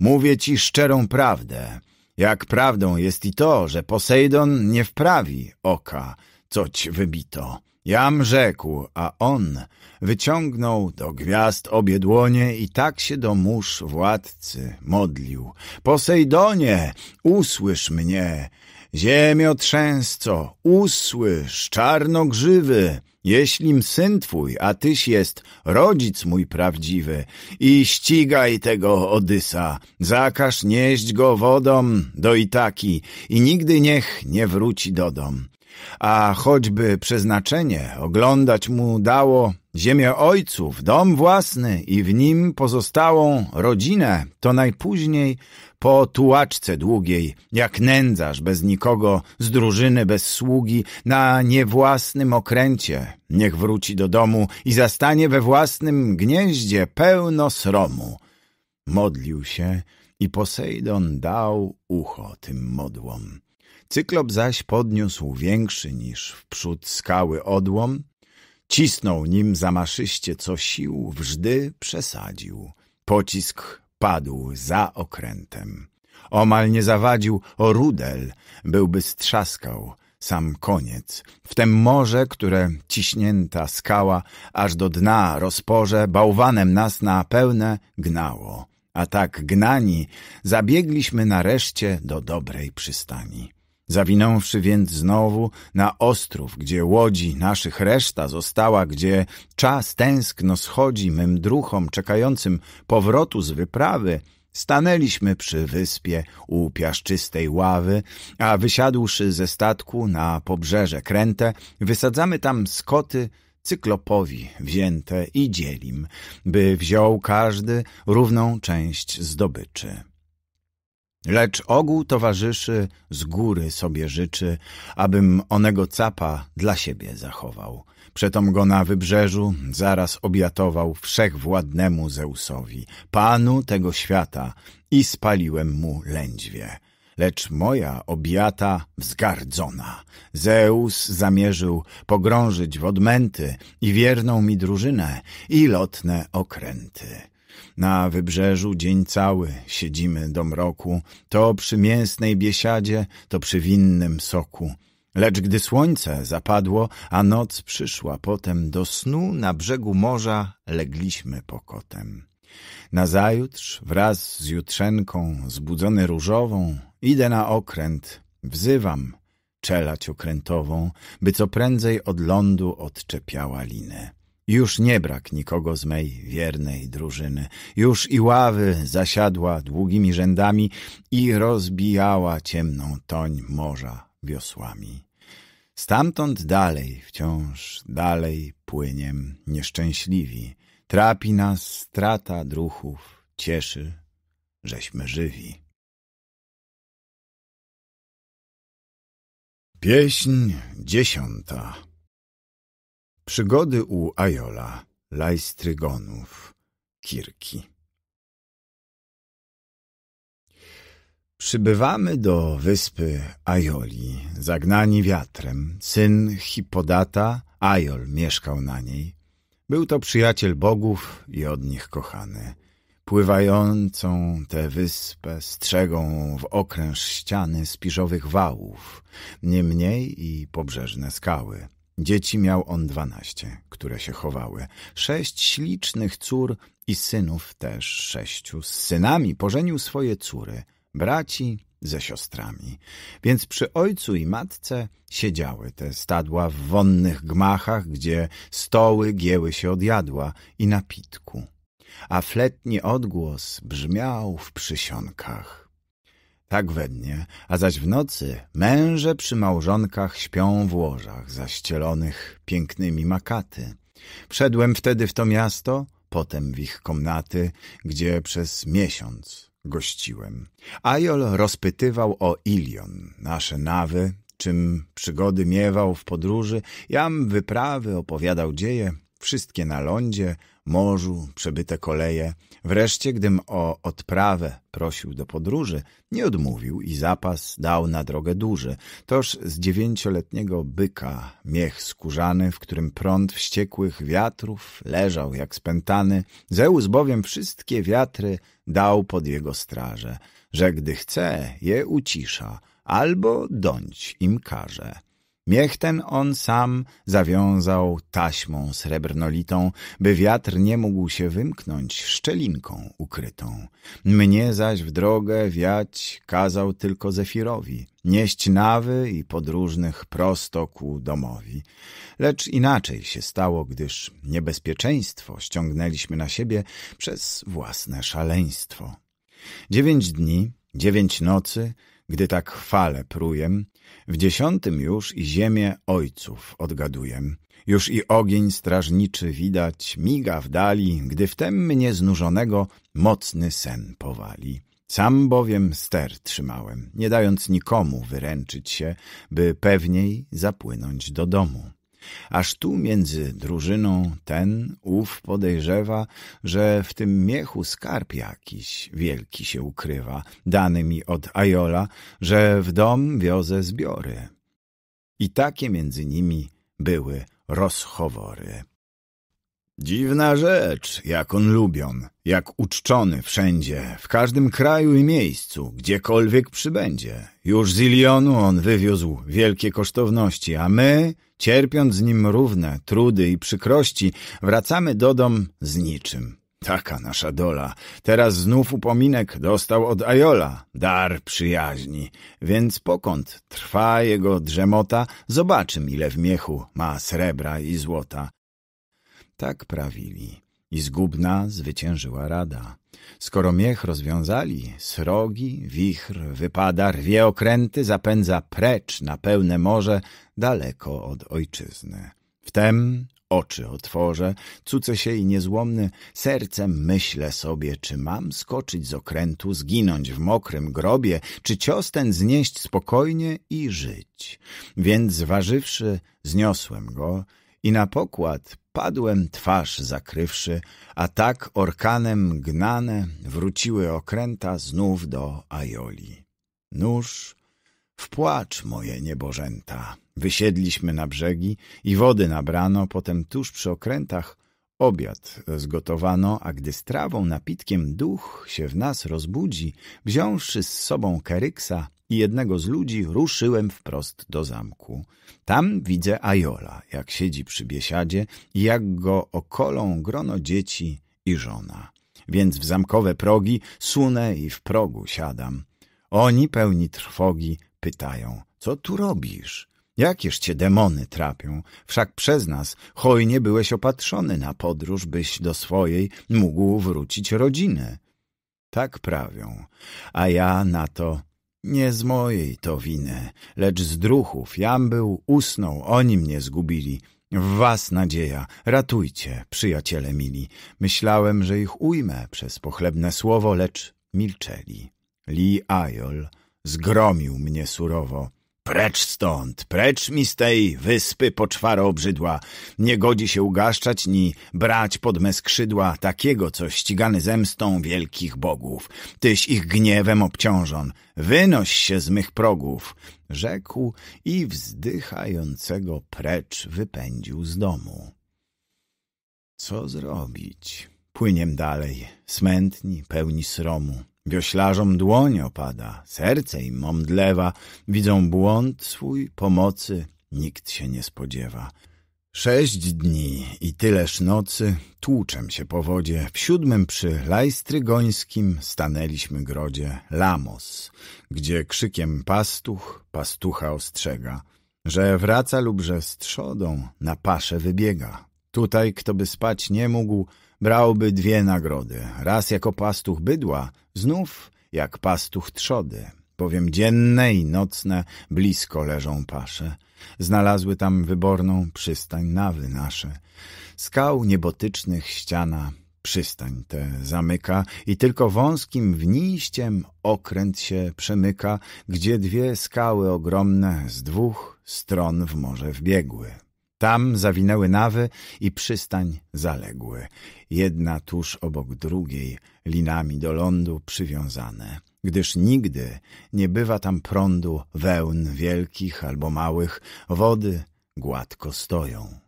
Mówię ci szczerą prawdę, jak prawdą jest i to, że Posejdon nie wprawi oka, coć wybito. Jam rzekł, a on wyciągnął do gwiazd obie dłonie i tak się do mórz władcy modlił. Posejdonie, usłysz mnie, Ziemio trzęsco, usłysz, czarnogrzywy, jeślim syn twój, a tyś jest rodzic mój prawdziwy, i ścigaj tego Odysa, zakaż nieść go wodą do Itaki i nigdy niech nie wróci do dom. A choćby przeznaczenie oglądać mu dało Ziemię ojców, dom własny i w nim pozostałą rodzinę, to najpóźniej po tułaczce długiej, jak nędzarz bez nikogo, z drużyny bez sługi, na niewłasnym okręcie. Niech wróci do domu i zastanie we własnym gnieździe pełno sromu. Modlił się i Posejdon dał ucho tym modłom. Cyklop zaś podniósł większy niż wprzód skały odłom, Cisnął nim zamaszyście co sił, wżdy przesadził. Pocisk padł za okrętem. Omal nie zawadził o rudel, byłby strzaskał sam koniec. W tem morze, które ciśnięta skała aż do dna rozporze, bałwanem nas na pełne gnało. A tak gnani zabiegliśmy nareszcie do dobrej przystani. Zawinąwszy więc znowu na ostrów, gdzie łodzi naszych reszta została, gdzie czas tęskno schodzi mym druchom czekającym powrotu z wyprawy, stanęliśmy przy wyspie u piaszczystej ławy, a wysiadłszy ze statku na pobrzeże kręte, wysadzamy tam skoty, cyklopowi wzięte i dzielim, by wziął każdy równą część zdobyczy. Lecz ogół towarzyszy z góry sobie życzy, abym onego capa dla siebie zachował. Przetom go na wybrzeżu zaraz obiatował wszechwładnemu Zeusowi, panu tego świata, i spaliłem mu lędźwie. Lecz moja obiata wzgardzona. Zeus zamierzył pogrążyć w odmęty i wierną mi drużynę i lotne okręty. Na wybrzeżu dzień cały siedzimy do mroku, to przy mięsnej biesiadzie, to przy winnym soku. Lecz gdy słońce zapadło, a noc przyszła potem do snu, na brzegu morza legliśmy pokotem. Nazajutrz wraz z jutrzenką, zbudzony różową, idę na okręt, wzywam czelać okrętową, by co prędzej od lądu odczepiała linę. Już nie brak nikogo z mej wiernej drużyny. Już i ławy zasiadła długimi rzędami i rozbijała ciemną toń morza wiosłami. Stamtąd dalej, wciąż dalej płyniem nieszczęśliwi. Trapi nas strata druchów, cieszy, żeśmy żywi. Pieśń dziesiąta Przygody u Ajola, Lajstrygonów, Kirki Przybywamy do wyspy Ajoli, zagnani wiatrem. Syn Hipodata, Ajol, mieszkał na niej. Był to przyjaciel bogów i od nich kochany. Pływającą tę wyspę strzegą w okręż ściany spiżowych wałów, niemniej i pobrzeżne skały – Dzieci miał on dwanaście, które się chowały. Sześć ślicznych cór i synów też sześciu. Z synami pożenił swoje córy, braci ze siostrami. Więc przy ojcu i matce siedziały te stadła w wonnych gmachach, gdzie stoły gięły się od jadła i napitku. A fletni odgłos brzmiał w przysionkach tak we a zaś w nocy męże przy małżonkach śpią w łożach zaścielonych pięknymi makaty. Wszedłem wtedy w to miasto, potem w ich komnaty, gdzie przez miesiąc gościłem. Ajol rozpytywał o Ilion, nasze nawy, czym przygody miewał w podróży, jam wyprawy opowiadał dzieje, wszystkie na lądzie, morzu przebyte koleje, Wreszcie, gdym o odprawę prosił do podróży, nie odmówił i zapas dał na drogę duży. Toż z dziewięcioletniego byka miech skórzany, w którym prąd wściekłych wiatrów leżał jak spętany, Zeus bowiem wszystkie wiatry dał pod jego straże, że gdy chce je ucisza, albo dąć im każe. Miech ten on sam zawiązał taśmą srebrnolitą, by wiatr nie mógł się wymknąć szczelinką ukrytą. Mnie zaś w drogę wiać kazał tylko Zefirowi, nieść nawy i podróżnych prosto ku domowi. Lecz inaczej się stało, gdyż niebezpieczeństwo ściągnęliśmy na siebie przez własne szaleństwo. Dziewięć dni, dziewięć nocy, gdy tak fale prujem, w dziesiątym już i ziemię ojców odgaduję. Już i ogień strażniczy widać, miga w dali, gdy wtem mnie znużonego mocny sen powali. Sam bowiem ster trzymałem, nie dając nikomu wyręczyć się, by pewniej zapłynąć do domu. Aż tu między drużyną ten ów podejrzewa, że w tym miechu skarb jakiś wielki się ukrywa, dany mi od Ajola, że w dom wiozę zbiory. I takie między nimi były rozchowory. Dziwna rzecz, jak on lubion, jak uczczony wszędzie, w każdym kraju i miejscu, gdziekolwiek przybędzie. Już z Ilionu on wywiózł wielkie kosztowności, a my, cierpiąc z nim równe trudy i przykrości, wracamy do dom z niczym. Taka nasza dola. Teraz znów upominek dostał od Ajola, dar przyjaźni. Więc pokąd trwa jego drzemota, zobaczym ile w miechu ma srebra i złota. Tak prawili. I zgubna zwyciężyła rada. Skoro miech rozwiązali, srogi, wichr, wypada, rwie okręty, zapędza precz na pełne morze, daleko od ojczyzny. Wtem oczy otworzę, cuce się i niezłomny, sercem myślę sobie, czy mam skoczyć z okrętu, zginąć w mokrym grobie, czy cios ten znieść spokojnie i żyć. Więc zważywszy, zniosłem go, i na pokład padłem twarz zakrywszy, a tak orkanem gnane wróciły okręta znów do Ajoli. Nóż, w płacz moje niebożęta. Wysiedliśmy na brzegi i wody nabrano, potem tuż przy okrętach obiad zgotowano, a gdy strawą napitkiem duch się w nas rozbudzi, wziąwszy z sobą keryksa, i jednego z ludzi ruszyłem wprost do zamku. Tam widzę Ajola, jak siedzi przy biesiadzie i jak go okolą grono dzieci i żona. Więc w zamkowe progi sunę i w progu siadam. Oni pełni trwogi pytają, co tu robisz? Jakież cię demony trapią? Wszak przez nas hojnie byłeś opatrzony na podróż, byś do swojej mógł wrócić rodzinę. Tak prawią, a ja na to nie z mojej to winy, lecz z druchów. Jam był, usnął, oni mnie zgubili. W was nadzieja, ratujcie, przyjaciele mili. Myślałem, że ich ujmę przez pochlebne słowo, lecz milczeli. Li Ajol zgromił mnie surowo. Precz stąd, precz mi z tej wyspy poczwara obrzydła. Nie godzi się ugaszczać ni brać pod me skrzydła takiego, co ścigany zemstą wielkich bogów. Tyś ich gniewem obciążon, wynoś się z mych progów. Rzekł i wzdychającego precz wypędził z domu. Co zrobić? Płyniem dalej, smętni, pełni sromu. Wioślarzom dłoń opada, serce im omdlewa, widzą błąd swój, pomocy nikt się nie spodziewa. Sześć dni i tyleż nocy tłuczem się po wodzie. W siódmym przy lajstrygońskim stanęliśmy grodzie Lamos, gdzie krzykiem pastuch pastucha ostrzega, że wraca lub że z na pasze wybiega. Tutaj, kto by spać nie mógł, brałby dwie nagrody. Raz jako pastuch bydła, Znów jak pastuch trzody, bowiem dzienne i nocne blisko leżą pasze. Znalazły tam wyborną przystań nawy nasze. Skał niebotycznych ściana przystań tę zamyka i tylko wąskim wniściem okręt się przemyka, gdzie dwie skały ogromne z dwóch stron w morze wbiegły. Tam zawinęły nawy i przystań zaległy, jedna tuż obok drugiej – linami do lądu przywiązane, gdyż nigdy nie bywa tam prądu wełn wielkich albo małych, wody gładko stoją.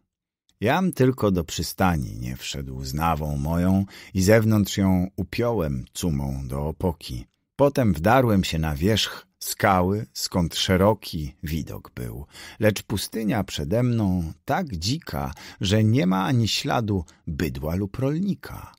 Jam tylko do przystani nie wszedł z nawą moją i zewnątrz ją upiołem cumą do opoki. Potem wdarłem się na wierzch skały, skąd szeroki widok był, lecz pustynia przede mną tak dzika, że nie ma ani śladu bydła lub rolnika.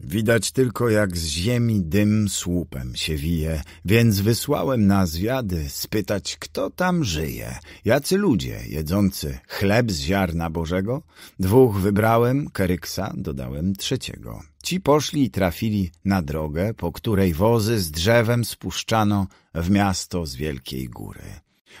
Widać tylko, jak z ziemi dym słupem się wije, więc wysłałem na zwiady spytać, kto tam żyje. Jacy ludzie jedzący chleb z ziarna Bożego? Dwóch wybrałem, Keryksa dodałem trzeciego. Ci poszli i trafili na drogę, po której wozy z drzewem spuszczano w miasto z wielkiej góry.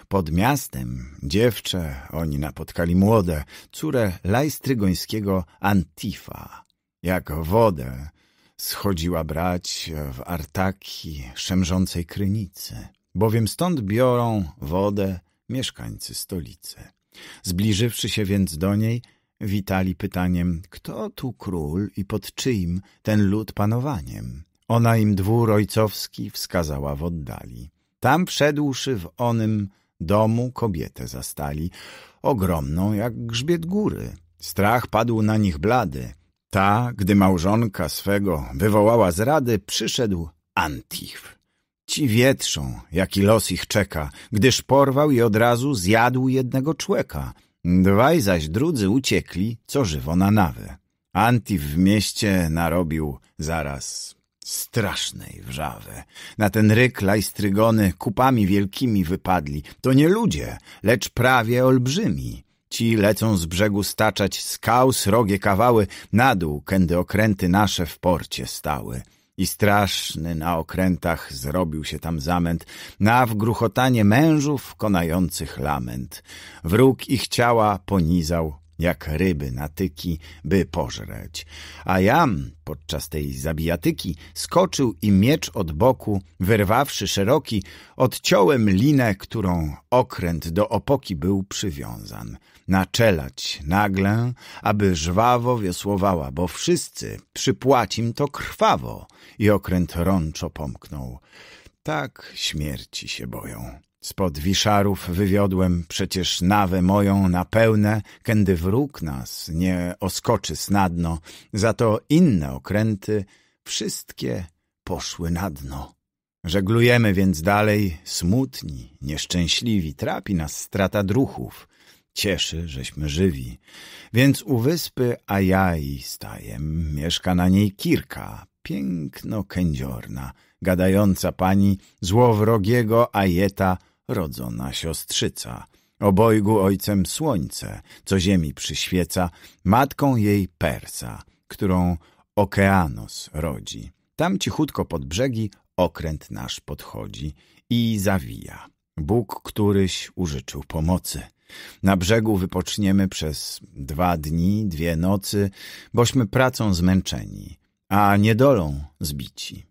Pod miastem dziewczę oni napotkali młode, córę lajstrygońskiego Antifa jak wodę, schodziła brać w artaki szemrzącej krynicy, bowiem stąd biorą wodę mieszkańcy stolicy. Zbliżywszy się więc do niej, witali pytaniem, kto tu król i pod czyim ten lud panowaniem. Ona im dwór ojcowski wskazała w oddali. Tam wszedłszy w onym domu kobietę zastali, ogromną jak grzbiet góry. Strach padł na nich blady, ta, gdy małżonka swego wywołała zrady, przyszedł Antich. Ci wietrzą, jaki los ich czeka, gdyż porwał i od razu zjadł jednego człeka. Dwaj zaś drudzy uciekli, co żywo na nawę. Antif w mieście narobił zaraz strasznej wrzawy. Na ten ryk lajstrygony kupami wielkimi wypadli. To nie ludzie, lecz prawie olbrzymi. Ci lecą z brzegu staczać skał srogie kawały na dół, kędy okręty nasze w porcie stały. I straszny na okrętach zrobił się tam zamęt, na wgruchotanie mężów konających lament. Wróg ich ciała ponizał jak ryby na tyki, by pożreć. A jam podczas tej zabijatyki skoczył i miecz od boku, wyrwawszy szeroki, odciąłem linę, którą okręt do opoki był przywiązan. Naczelać nagle, aby żwawo wiosłowała, bo wszyscy przypłacim to krwawo i okręt rączo pomknął. Tak śmierci się boją. Spod wiszarów wywiodłem przecież nawę moją na pełne, kędy wróg nas nie oskoczy snadno, za to inne okręty wszystkie poszły na dno. Żeglujemy więc dalej, smutni, nieszczęśliwi, trapi nas strata druchów. Cieszy, żeśmy żywi. Więc u wyspy Ajai stajem mieszka na niej Kirka, piękno kędziorna, gadająca pani złowrogiego Ajeta rodzona siostrzyca, obojgu ojcem słońce, co ziemi przyświeca, matką jej Persa, którą Okeanos rodzi. Tam cichutko pod brzegi okręt nasz podchodzi i zawija. Bóg któryś użyczył pomocy. Na brzegu wypoczniemy przez dwa dni, dwie nocy, bośmy pracą zmęczeni, a niedolą zbici.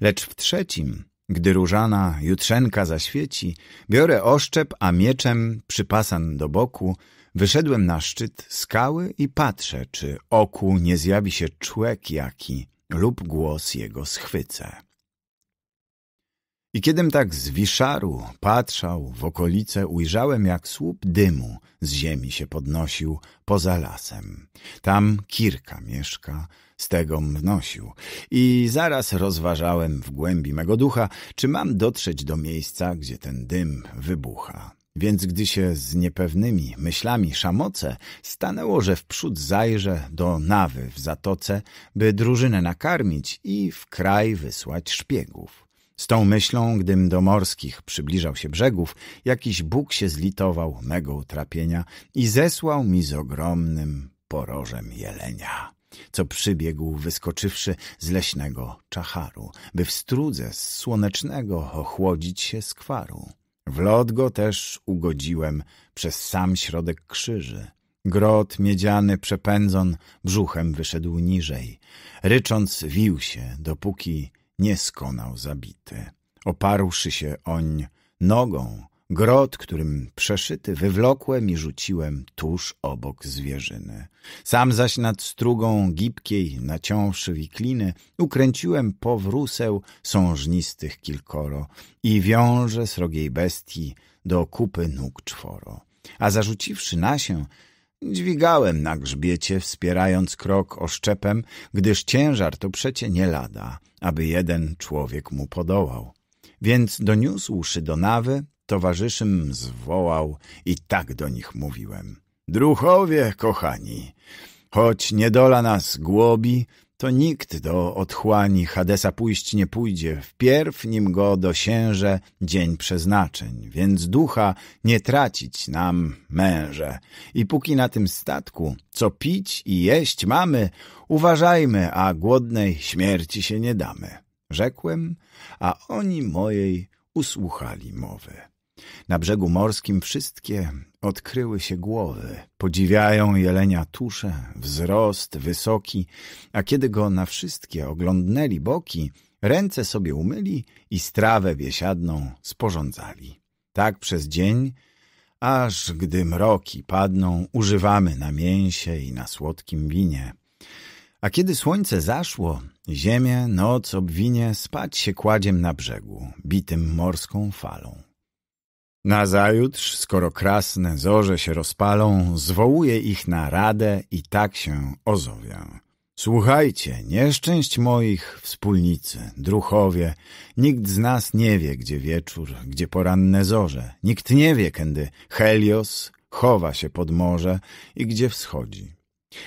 Lecz w trzecim gdy różana jutrzenka zaświeci, biorę oszczep, a mieczem przypasan do boku, wyszedłem na szczyt skały i patrzę, czy oku nie zjawi się człek jaki lub głos jego schwycę. I kiedym tak z wiszaru patrzał w okolice, ujrzałem, jak słup dymu z ziemi się podnosił poza lasem. Tam kirka mieszka, z tego wnosił. I zaraz rozważałem w głębi mego ducha, czy mam dotrzeć do miejsca, gdzie ten dym wybucha. Więc gdy się z niepewnymi myślami szamoce, stanęło, że wprzód zajrzę do nawy w zatoce, by drużynę nakarmić i w kraj wysłać szpiegów. Z tą myślą, gdym do morskich przybliżał się brzegów, jakiś Bóg się zlitował mego utrapienia i zesłał mi z ogromnym porożem jelenia co przybiegł wyskoczywszy z leśnego czacharu, by w strudze z słonecznego ochłodzić się skwaru. W lot go też ugodziłem przez sam środek krzyży. Grot miedziany przepędzon brzuchem wyszedł niżej. Rycząc wił się, dopóki nie skonał zabity. Oparłszy się oń nogą grot, którym przeszyty wywlokłem i rzuciłem tuż obok zwierzyny. Sam zaś nad strugą gibkiej, naciąwszy wikliny, ukręciłem powróseł sążnistych kilkoro i wiąże srogiej bestii do kupy nóg czworo. A zarzuciwszy nasię, Dźwigałem na grzbiecie, wspierając krok oszczepem, gdyż ciężar to przecie nie lada, aby jeden człowiek mu podołał. Więc doniósłszy do nawy, towarzyszym zwołał i tak do nich mówiłem. Druchowie kochani, choć niedola nas głobi, to nikt do otchłani Hadesa pójść nie pójdzie, wpierw nim go dosięże dzień przeznaczeń, więc ducha nie tracić nam, męże. I póki na tym statku, co pić i jeść mamy, uważajmy, a głodnej śmierci się nie damy. Rzekłem, a oni mojej usłuchali mowy. Na brzegu morskim wszystkie odkryły się głowy. Podziwiają jelenia tusze, wzrost wysoki, a kiedy go na wszystkie oglądnęli boki, ręce sobie umyli i strawę biesiadną sporządzali. Tak przez dzień, aż gdy mroki padną, używamy na mięsie i na słodkim winie. A kiedy słońce zaszło, ziemię noc obwinie, spać się kładziem na brzegu, bitym morską falą. Nazajutrz, skoro krasne zorze się rozpalą, zwołuję ich na radę i tak się ozowię. Słuchajcie, nieszczęść moich wspólnicy, druchowie, nikt z nas nie wie, gdzie wieczór, gdzie poranne zorze, nikt nie wie, kiedy Helios chowa się pod morze i gdzie wschodzi.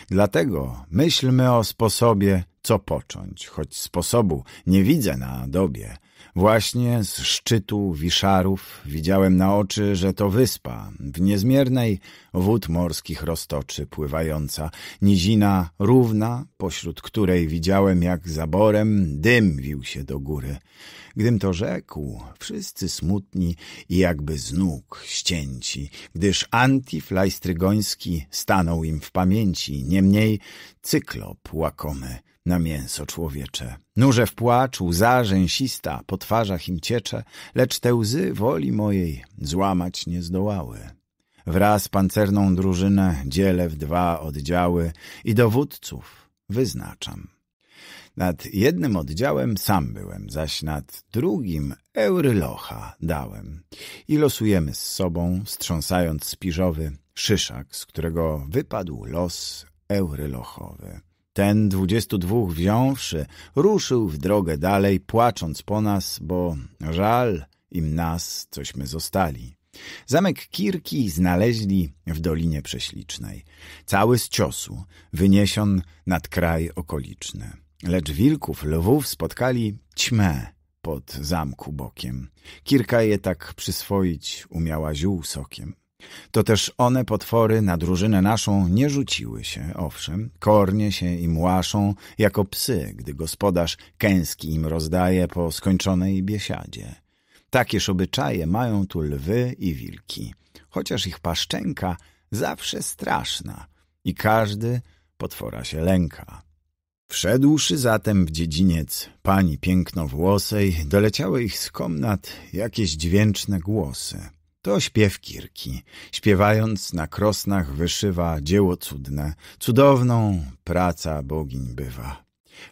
Dlatego myślmy o sposobie, co począć, choć sposobu nie widzę na dobie – Właśnie z szczytu Wiszarów widziałem na oczy, że to wyspa, w niezmiernej wód morskich roztoczy pływająca, nizina równa, pośród której widziałem, jak zaborem dym wił się do góry. Gdym to rzekł, wszyscy smutni i jakby z nóg ścięci, gdyż antiflajstrygoński stanął im w pamięci, niemniej cyklop łakomy – na mięso człowiecze. Nurze w płaczu, łza rzęsista, po twarzach im ciecze, lecz te łzy woli mojej złamać nie zdołały. Wraz pancerną drużynę dzielę w dwa oddziały i dowódców wyznaczam. Nad jednym oddziałem sam byłem, zaś nad drugim eurylocha dałem. I losujemy z sobą, strząsając spiżowy szyszak, z którego wypadł los eurylochowy. Ten dwudziestu dwóch wziąwszy, ruszył w drogę dalej, płacząc po nas, bo żal im nas, cośmy zostali. Zamek Kirki znaleźli w Dolinie Prześlicznej, cały z ciosu, wyniesion nad kraj okoliczny. Lecz wilków, lwów spotkali ćmę pod zamku bokiem. Kirka je tak przyswoić umiała ziół sokiem. To też one potwory na drużynę naszą nie rzuciły się, owszem, kornie się im łaszą, jako psy, gdy gospodarz kęski im rozdaje po skończonej biesiadzie. Takież obyczaje mają tu lwy i wilki, chociaż ich paszczenka zawsze straszna i każdy potwora się lęka. Wszedłszy zatem w dziedziniec pani pięknowłosej, doleciały ich z komnat jakieś dźwięczne głosy – to śpiew Kirki. Śpiewając na krosnach wyszywa dzieło cudne. Cudowną praca bogiń bywa.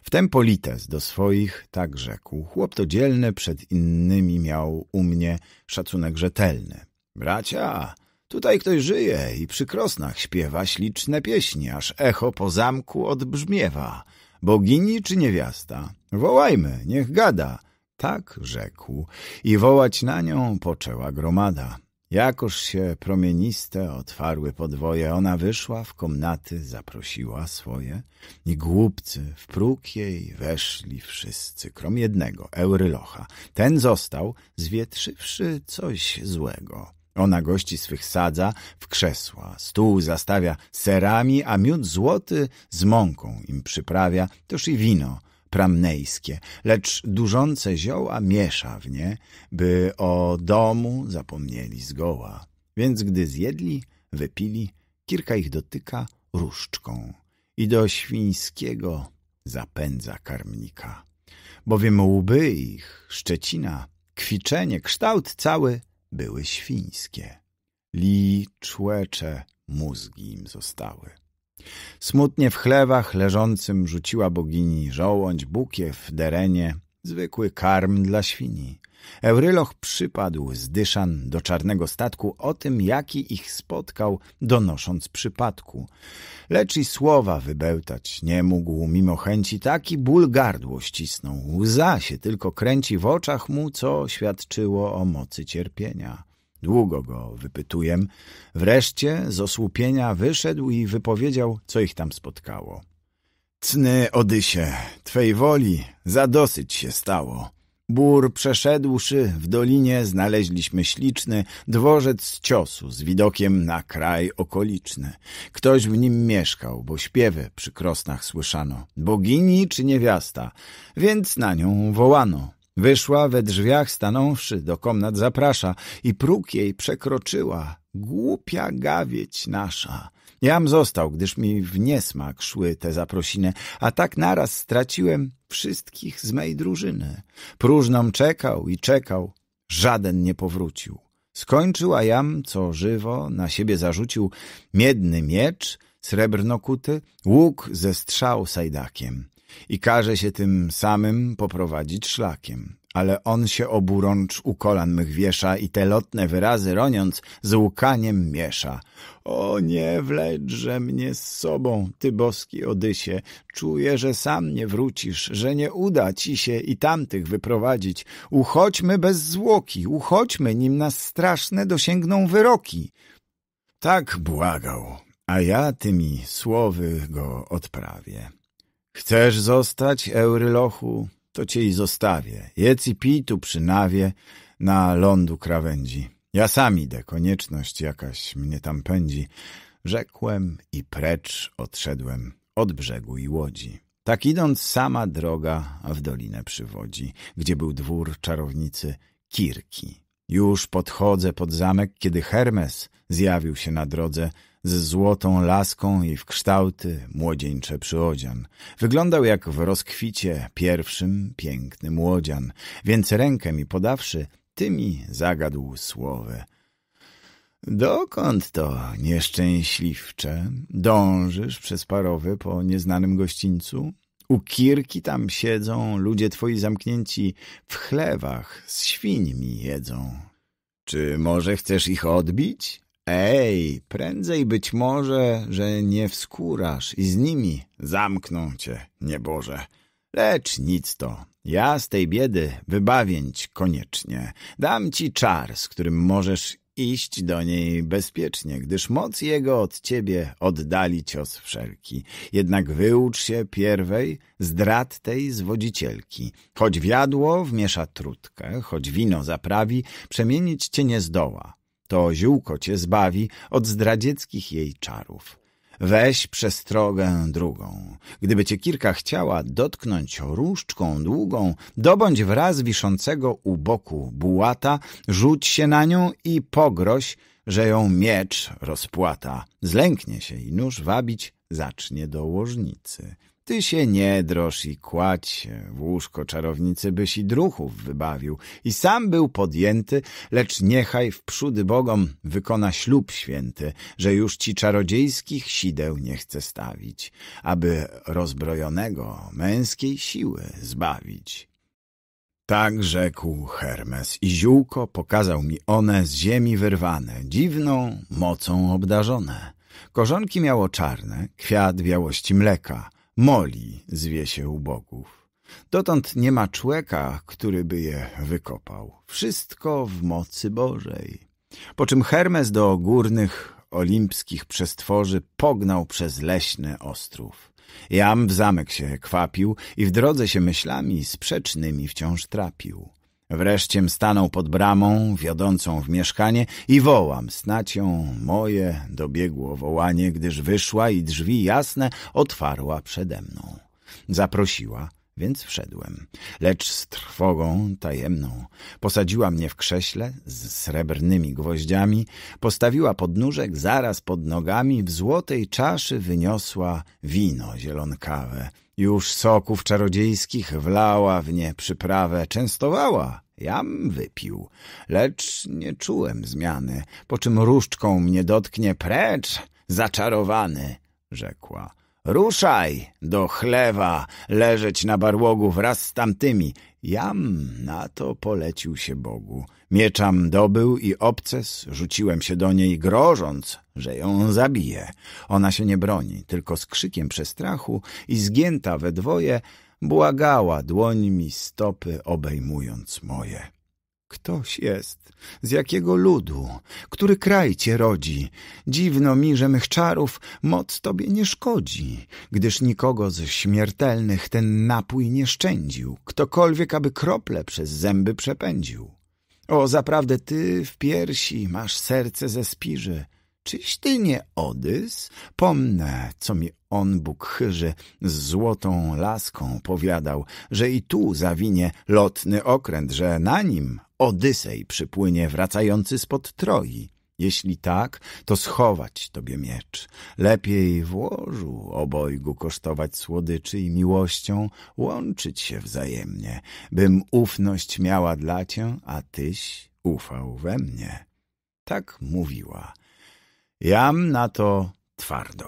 Wtem Polites do swoich tak rzekł. Chłop to dzielny, przed innymi miał u mnie szacunek rzetelny. Bracia, tutaj ktoś żyje i przy krosnach śpiewa śliczne pieśni, aż echo po zamku odbrzmiewa. Bogini czy niewiasta? Wołajmy, niech gada. Tak rzekł i wołać na nią poczęła gromada. Jakoż się promieniste otwarły podwoje, ona wyszła w komnaty, zaprosiła swoje i głupcy w próg jej weszli wszyscy, krom jednego, Eurylocha. Ten został, zwietrzywszy coś złego. Ona gości swych sadza w krzesła, stół zastawia serami, a miód złoty z mąką im przyprawia, toż i wino – pramnejskie, lecz dużące zioła miesza w nie, by o domu zapomnieli zgoła. Więc gdy zjedli, wypili, kilka ich dotyka różdżką i do świńskiego zapędza karmnika. Bowiem łby ich, szczecina, kwiczenie, kształt cały były świńskie. Liczłecze mózgi im zostały. Smutnie w chlewach leżącym rzuciła bogini żołądź, bukiew, derenie, zwykły karm dla świni. Euryloch przypadł z dyszan do czarnego statku o tym, jaki ich spotkał, donosząc przypadku. Lecz i słowa wybełtać nie mógł, mimo chęci taki ból gardło ścisnął. Łza się tylko kręci w oczach mu, co świadczyło o mocy cierpienia. Długo go wypytuję. Wreszcie z osłupienia wyszedł i wypowiedział, co ich tam spotkało. Cny, Odysie, Twej woli zadosyć się stało. Bór przeszedłszy w dolinie znaleźliśmy śliczny dworzec z ciosu z widokiem na kraj okoliczny. Ktoś w nim mieszkał, bo śpiewy przy krosnach słyszano. Bogini czy niewiasta, więc na nią wołano. Wyszła we drzwiach stanąwszy, do komnat zaprasza i próg jej przekroczyła, głupia gawieć nasza. Jam został, gdyż mi w niesmak szły te zaprosiny, a tak naraz straciłem wszystkich z mej drużyny. Próżną czekał i czekał, żaden nie powrócił. Skończyła jam, co żywo, na siebie zarzucił miedny miecz, srebrnokuty, łuk ze strzał sajdakiem i każe się tym samym poprowadzić szlakiem. Ale on się oburącz u kolan mych wiesza i te lotne wyrazy roniąc z łukaniem miesza. O nie, wlećże mnie z sobą, ty boski Odysie, czuję, że sam nie wrócisz, że nie uda ci się i tamtych wyprowadzić. Uchodźmy bez zwłoki, uchodźmy, nim nas straszne dosięgną wyroki. Tak błagał, a ja tymi słowy go odprawię. Chcesz zostać, Eurylochu? To cię i zostawię. Jedz i pij tu przynawie na lądu krawędzi. Ja sam idę, konieczność jakaś mnie tam pędzi. Rzekłem i precz odszedłem od brzegu i łodzi. Tak idąc sama droga w dolinę przywodzi, gdzie był dwór czarownicy Kirki. Już podchodzę pod zamek, kiedy Hermes zjawił się na drodze z złotą laską i w kształty młodzieńcze przyodzian. Wyglądał jak w rozkwicie pierwszym piękny młodzian, więc rękę mi podawszy, tymi zagadł słowę. Dokąd to, nieszczęśliwcze, dążysz przez parowy po nieznanym gościńcu? U kirki tam siedzą ludzie twoi zamknięci w chlewach, z świńmi jedzą. Czy może chcesz ich odbić? Ej, prędzej być może, że nie wskurasz i z nimi zamkną cię, nieboże. Lecz nic to, ja z tej biedy wybawięć koniecznie. Dam ci czar, z którym możesz iść do niej bezpiecznie, gdyż moc jego od ciebie oddali cios wszelki. Jednak wyucz się pierwej zdrad tej zwodzicielki. Choć wiadło wmiesza trutkę, choć wino zaprawi, przemienić cię nie zdoła. To ziółko cię zbawi od zdradzieckich jej czarów. Weź przestrogę drugą. Gdyby cię kilka chciała dotknąć różdżką długą, dobądź wraz wiszącego u boku bułata, rzuć się na nią i pogroź, że ją miecz rozpłata. Zlęknie się i nóż wabić zacznie do łożnicy. Ty się nie drosz i kładź się w łóżko czarownicy, byś i druchów wybawił. I sam był podjęty, lecz niechaj wprzódy bogom wykona ślub święty, że już ci czarodziejskich sideł nie chce stawić, aby rozbrojonego męskiej siły zbawić. Tak rzekł Hermes i ziółko pokazał mi one z ziemi wyrwane, dziwną mocą obdarzone. Korzonki miało czarne, kwiat białości mleka – moli zwie się ubogów. Dotąd nie ma człeka, który by je wykopał. Wszystko w mocy Bożej. Po czym Hermes do górnych olimpskich przestworzy pognał przez leśny ostrów. Jam w zamek się kwapił i w drodze się myślami sprzecznymi wciąż trapił. Wreszcie stanął pod bramą wiodącą w mieszkanie i wołam, snać ją moje dobiegło wołanie, gdyż wyszła i drzwi jasne otwarła przede mną. Zaprosiła, więc wszedłem, lecz z trwogą tajemną. Posadziła mnie w krześle z srebrnymi gwoździami, postawiła podnóżek zaraz pod nogami, w złotej czaszy wyniosła wino zielonkawe – już soków czarodziejskich wlała w nie przyprawę, częstowała. Jam wypił, lecz nie czułem zmiany, po czym różdżką mnie dotknie precz, zaczarowany, rzekła. Ruszaj do chlewa, leżeć na barłogu wraz z tamtymi. Jam na to polecił się Bogu. Mieczam dobył i obces, rzuciłem się do niej, grożąc, że ją zabije. Ona się nie broni, tylko z krzykiem przestrachu i zgięta we dwoje, błagała dłońmi stopy obejmując moje. Ktoś jest, z jakiego ludu, który kraj cię rodzi. Dziwno mi, że mych czarów moc tobie nie szkodzi, gdyż nikogo ze śmiertelnych ten napój nie szczędził, ktokolwiek aby krople przez zęby przepędził. O, zaprawdę ty w piersi masz serce ze spiży, Czyś ty nie Odys? Pomnę, co mi on Bóg chyży z złotą laską powiadał, że i tu zawinie lotny okręt, że na nim Odysej przypłynie wracający spod Troi. Jeśli tak, to schować tobie miecz. Lepiej w łożu obojgu kosztować słodyczy i miłością łączyć się wzajemnie, bym ufność miała dla cię, a tyś ufał we mnie. Tak mówiła Jam na to twardo.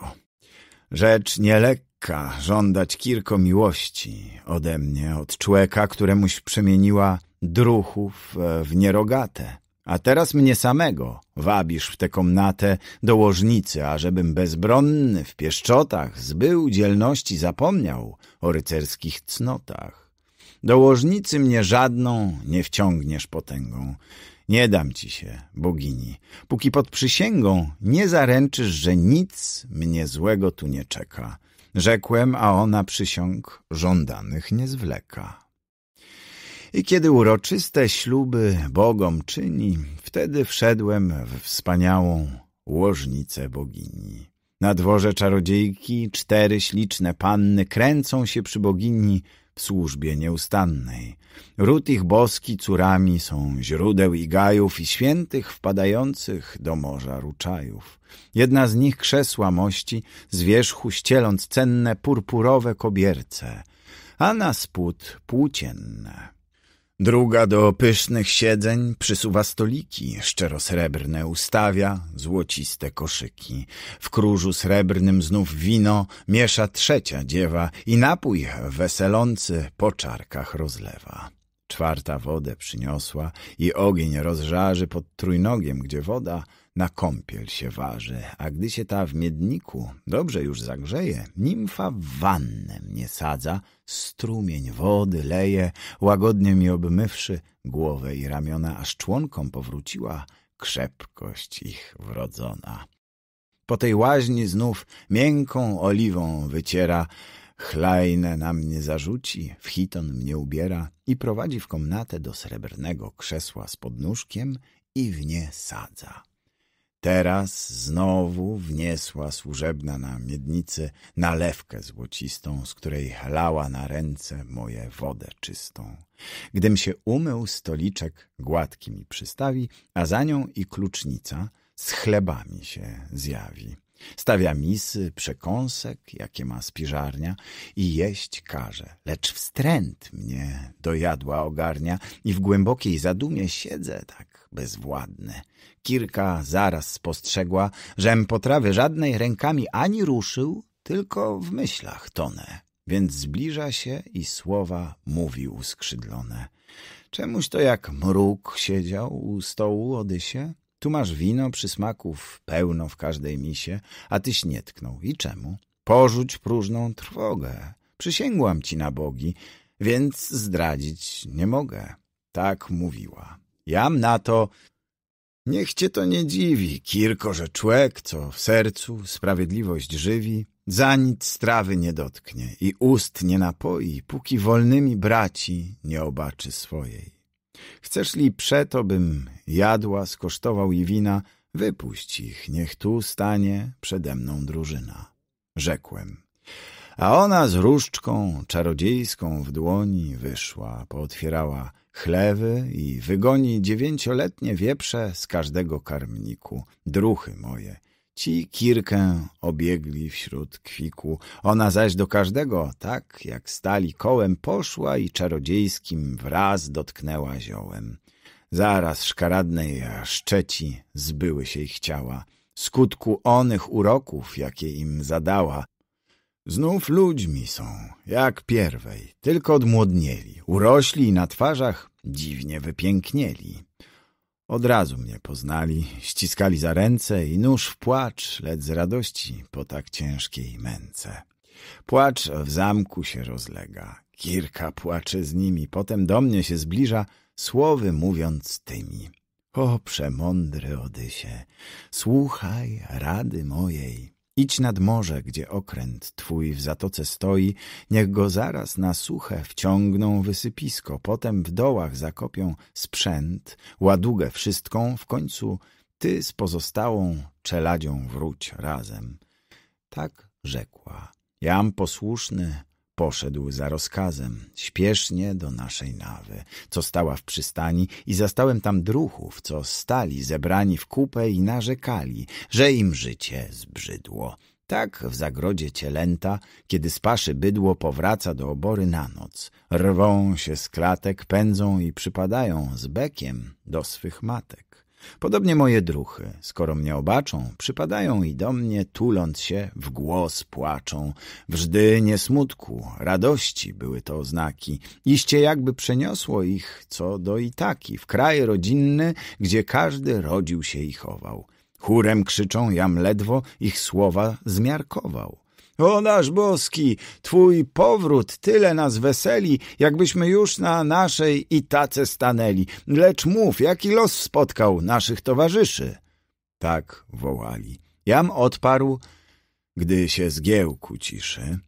Rzecz lekka żądać kirko miłości ode mnie, od człeka, któremuś przemieniła druchów e, w nierogate. A teraz mnie samego wabisz w tę komnatę do łożnicy, ażebym bezbronny w pieszczotach zbył dzielności zapomniał o rycerskich cnotach. Do łożnicy mnie żadną nie wciągniesz potęgą. Nie dam ci się, bogini, póki pod przysięgą nie zaręczysz, że nic mnie złego tu nie czeka. Rzekłem, a ona przysiąg żądanych nie zwleka. I kiedy uroczyste śluby bogom czyni, wtedy wszedłem w wspaniałą łożnicę bogini. Na dworze czarodziejki cztery śliczne panny kręcą się przy bogini, w służbie nieustannej. Ród ich boski córami są źródeł i gajów i świętych wpadających do morza ruczajów. Jedna z nich krzesła mości, z wierzchu ścieląc cenne purpurowe kobierce, a na spód płócienne. Druga do pysznych siedzeń przysuwa stoliki, srebrne ustawia, złociste koszyki. W krużu srebrnym znów wino miesza trzecia dziewa i napój weselący po czarkach rozlewa. Czwarta wodę przyniosła i ogień rozżarzy pod trójnogiem, gdzie woda – na kąpiel się waży, a gdy się ta w miedniku dobrze już zagrzeje, nimfa w wannę mnie sadza, strumień wody leje, łagodnie mi obmywszy głowę i ramiona, aż członkom powróciła krzepkość ich wrodzona. Po tej łaźni znów miękką oliwą wyciera, Chlajne na mnie zarzuci, w chiton mnie ubiera i prowadzi w komnatę do srebrnego krzesła z podnóżkiem i w nie sadza. Teraz znowu wniesła służebna na miednicy nalewkę złocistą, z której lała na ręce moje wodę czystą. Gdym się umył, stoliczek gładki mi przystawi, a za nią i klucznica z chlebami się zjawi. Stawia misy, przekąsek, jakie ma spiżarnia i jeść każe. Lecz wstręt mnie do jadła ogarnia i w głębokiej zadumie siedzę tak bezwładne. Kirka zaraz spostrzegła, żem potrawy żadnej rękami ani ruszył, tylko w myślach tonę. Więc zbliża się i słowa mówi uskrzydlone. Czemuś to jak mruk siedział u stołu Odysie? Tu masz wino przysmaków pełno w każdej misie, a tyś nie tknął. I czemu? Porzuć próżną trwogę. Przysięgłam ci na bogi, więc zdradzić nie mogę. Tak mówiła. Jam na to... Niech cię to nie dziwi, Kirko, że człek, co w sercu sprawiedliwość żywi, za nic strawy nie dotknie i ust nie napoi, póki wolnymi braci nie obaczy swojej. Chcesz li przeto, bym jadła, skosztował i wina, wypuść ich, niech tu stanie przede mną drużyna. Rzekłem. A ona z różdżką czarodziejską w dłoni wyszła, pootwierała chlewy i wygoni dziewięcioletnie wieprze z każdego karmniku. Druchy moje, ci kirkę obiegli wśród kwiku, ona zaś do każdego, tak jak stali kołem, poszła i czarodziejskim wraz dotknęła ziołem. Zaraz szkaradnej szczeci zbyły się ich ciała. Skutku onych uroków, jakie im zadała, Znów ludźmi są, jak pierwej, tylko odmłodnieli. Urośli i na twarzach dziwnie wypięknieli. Od razu mnie poznali, ściskali za ręce i nóż w płacz, lecz z radości po tak ciężkiej męce. Płacz w zamku się rozlega, Kirka płacze z nimi, potem do mnie się zbliża, słowy mówiąc tymi. O, przemądry Odysie, słuchaj rady mojej. Idź nad morze, gdzie okręt twój w zatoce stoi, niech go zaraz na suche wciągną wysypisko, potem w dołach zakopią sprzęt, ładugę wszystką, w końcu ty z pozostałą czeladzią wróć razem. Tak rzekła. Jam posłuszny poszedł za rozkazem, śpiesznie do naszej nawy, co stała w przystani i zastałem tam druchów, co stali zebrani w kupę i narzekali, że im życie zbrzydło. Tak w zagrodzie cielęta, kiedy z paszy bydło powraca do obory na noc. Rwą się z klatek, pędzą i przypadają z bekiem do swych matek. Podobnie moje druchy, skoro mnie obaczą, przypadają i do mnie, tuląc się, w głos płaczą. Wżdy nie smutku, radości były to oznaki. Iście jakby przeniosło ich, co do i taki w kraj rodzinny, gdzie każdy rodził się i chował. Chórem krzyczą, jam ledwo ich słowa zmiarkował. O nasz boski, twój powrót tyle nas weseli, jakbyśmy już na naszej Itace stanęli. Lecz mów, jaki los spotkał naszych towarzyszy? Tak wołali. Jam odparł, gdy się zgiełk uciszy.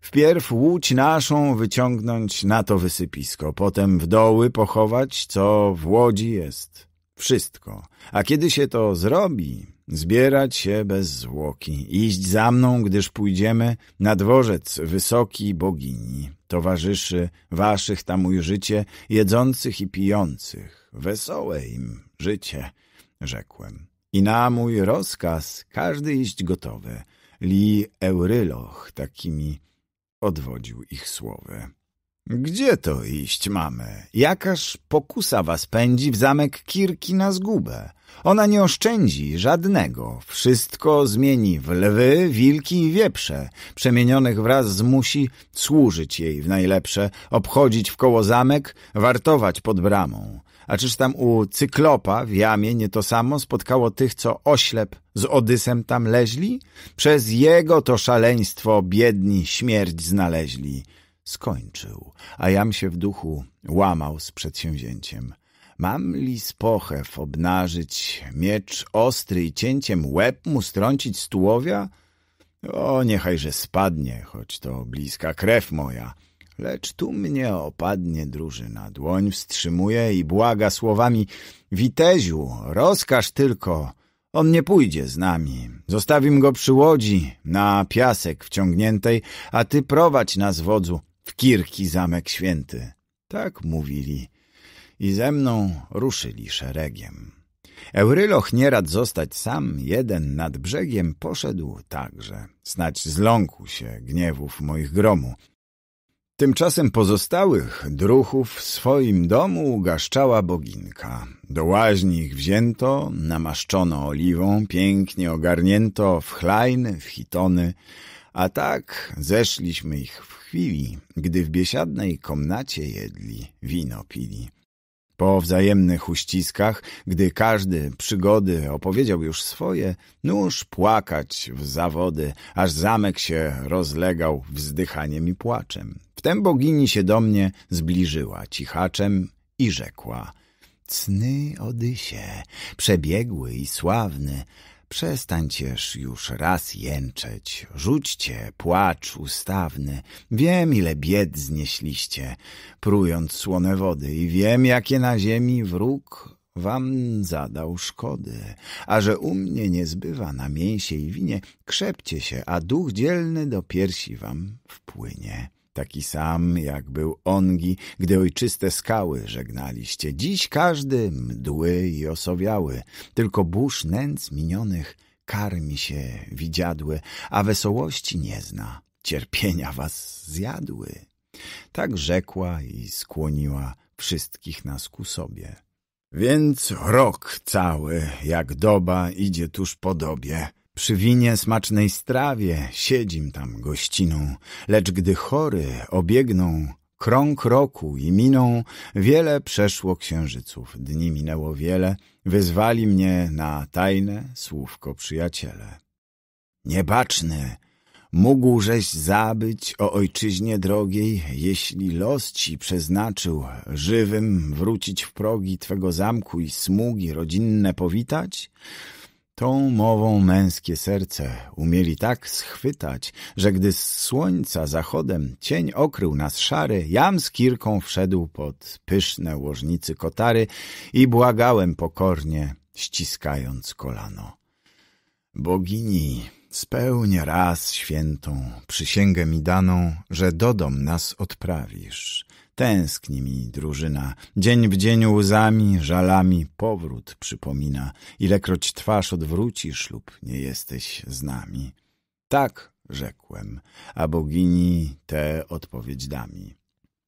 Wpierw łódź naszą wyciągnąć na to wysypisko, potem w doły pochować, co w łodzi jest. Wszystko. A kiedy się to zrobi, Zbierać się bez zwłoki, iść za mną, gdyż pójdziemy na dworzec wysoki bogini, towarzyszy waszych tam ujrzycie, jedzących i pijących. Wesołe im życie, rzekłem. I na mój rozkaz każdy iść gotowy. Li Euryloch takimi odwodził ich słowy. Gdzie to iść mamy? Jakaż pokusa was pędzi w zamek Kirki na zgubę? Ona nie oszczędzi żadnego, wszystko zmieni w lwy, wilki i wieprze. Przemienionych wraz zmusi służyć jej w najlepsze, obchodzić wkoło zamek, wartować pod bramą. A czyż tam u cyklopa w jamie nie to samo spotkało tych, co oślep z Odysem tam leźli? Przez jego to szaleństwo biedni śmierć znaleźli. Skończył, a jam się w duchu łamał z przedsięwzięciem. Mam li z obnażyć miecz ostry i cięciem łeb mu strącić z tułowia? O, niechajże spadnie, choć to bliska krew moja. Lecz tu mnie opadnie drużyna, dłoń wstrzymuje i błaga słowami Witeziu, rozkaż tylko, on nie pójdzie z nami. Zostawim go przy łodzi, na piasek wciągniętej, a ty prowadź nas wodzu w Kirki Zamek Święty. Tak mówili i ze mną ruszyli szeregiem. Euryloch nierad zostać sam, jeden nad brzegiem poszedł także. Snać zląkł się gniewów moich gromu. Tymczasem pozostałych druchów w swoim domu ugaszczała boginka. Do łaźni ich wzięto, namaszczono oliwą, pięknie ogarnięto w chlajny, w hitony, a tak zeszliśmy ich w chwili, gdy w biesiadnej komnacie jedli, wino pili. Po wzajemnych uściskach, gdy każdy przygody opowiedział już swoje, nóż płakać w zawody, aż zamek się rozlegał wzdychaniem i płaczem. Wtem bogini się do mnie zbliżyła cichaczem i rzekła — Cny Odysie, przebiegły i sławny, Przestańcież już raz jęczeć, rzućcie płacz ustawny. Wiem, ile bied znieśliście, prójąc słone wody i wiem, jakie na ziemi wróg wam zadał szkody. A że u mnie nie zbywa na mięsie i winie, krzepcie się, a duch dzielny do piersi wam wpłynie taki sam, jak był ongi, gdy ojczyste skały żegnaliście. Dziś każdy mdły i osowiały, tylko burz nędz minionych karmi się widziadły, a wesołości nie zna, cierpienia was zjadły. Tak rzekła i skłoniła wszystkich nas ku sobie. Więc rok cały, jak doba, idzie tuż po dobie, przy winie smacznej strawie siedzim tam gościną, lecz gdy chory obiegną krąg roku i miną, wiele przeszło księżyców, dni minęło wiele, wyzwali mnie na tajne słówko przyjaciele. Niebaczny, mógłżeś zabyć o ojczyźnie drogiej, jeśli los ci przeznaczył żywym wrócić w progi twego zamku i smugi rodzinne powitać? Tą mową męskie serce umieli tak schwytać, że gdy z słońca zachodem cień okrył nas szary, jam z kirką wszedł pod pyszne łożnicy kotary i błagałem pokornie, ściskając kolano. Bogini, spełnia raz świętą, przysięgę mi daną, że do dom nas odprawisz. Tęskni mi drużyna, dzień w dzień łzami, żalami powrót przypomina, ilekroć twarz odwrócisz lub nie jesteś z nami. Tak, rzekłem, a bogini tę odpowiedź da mi.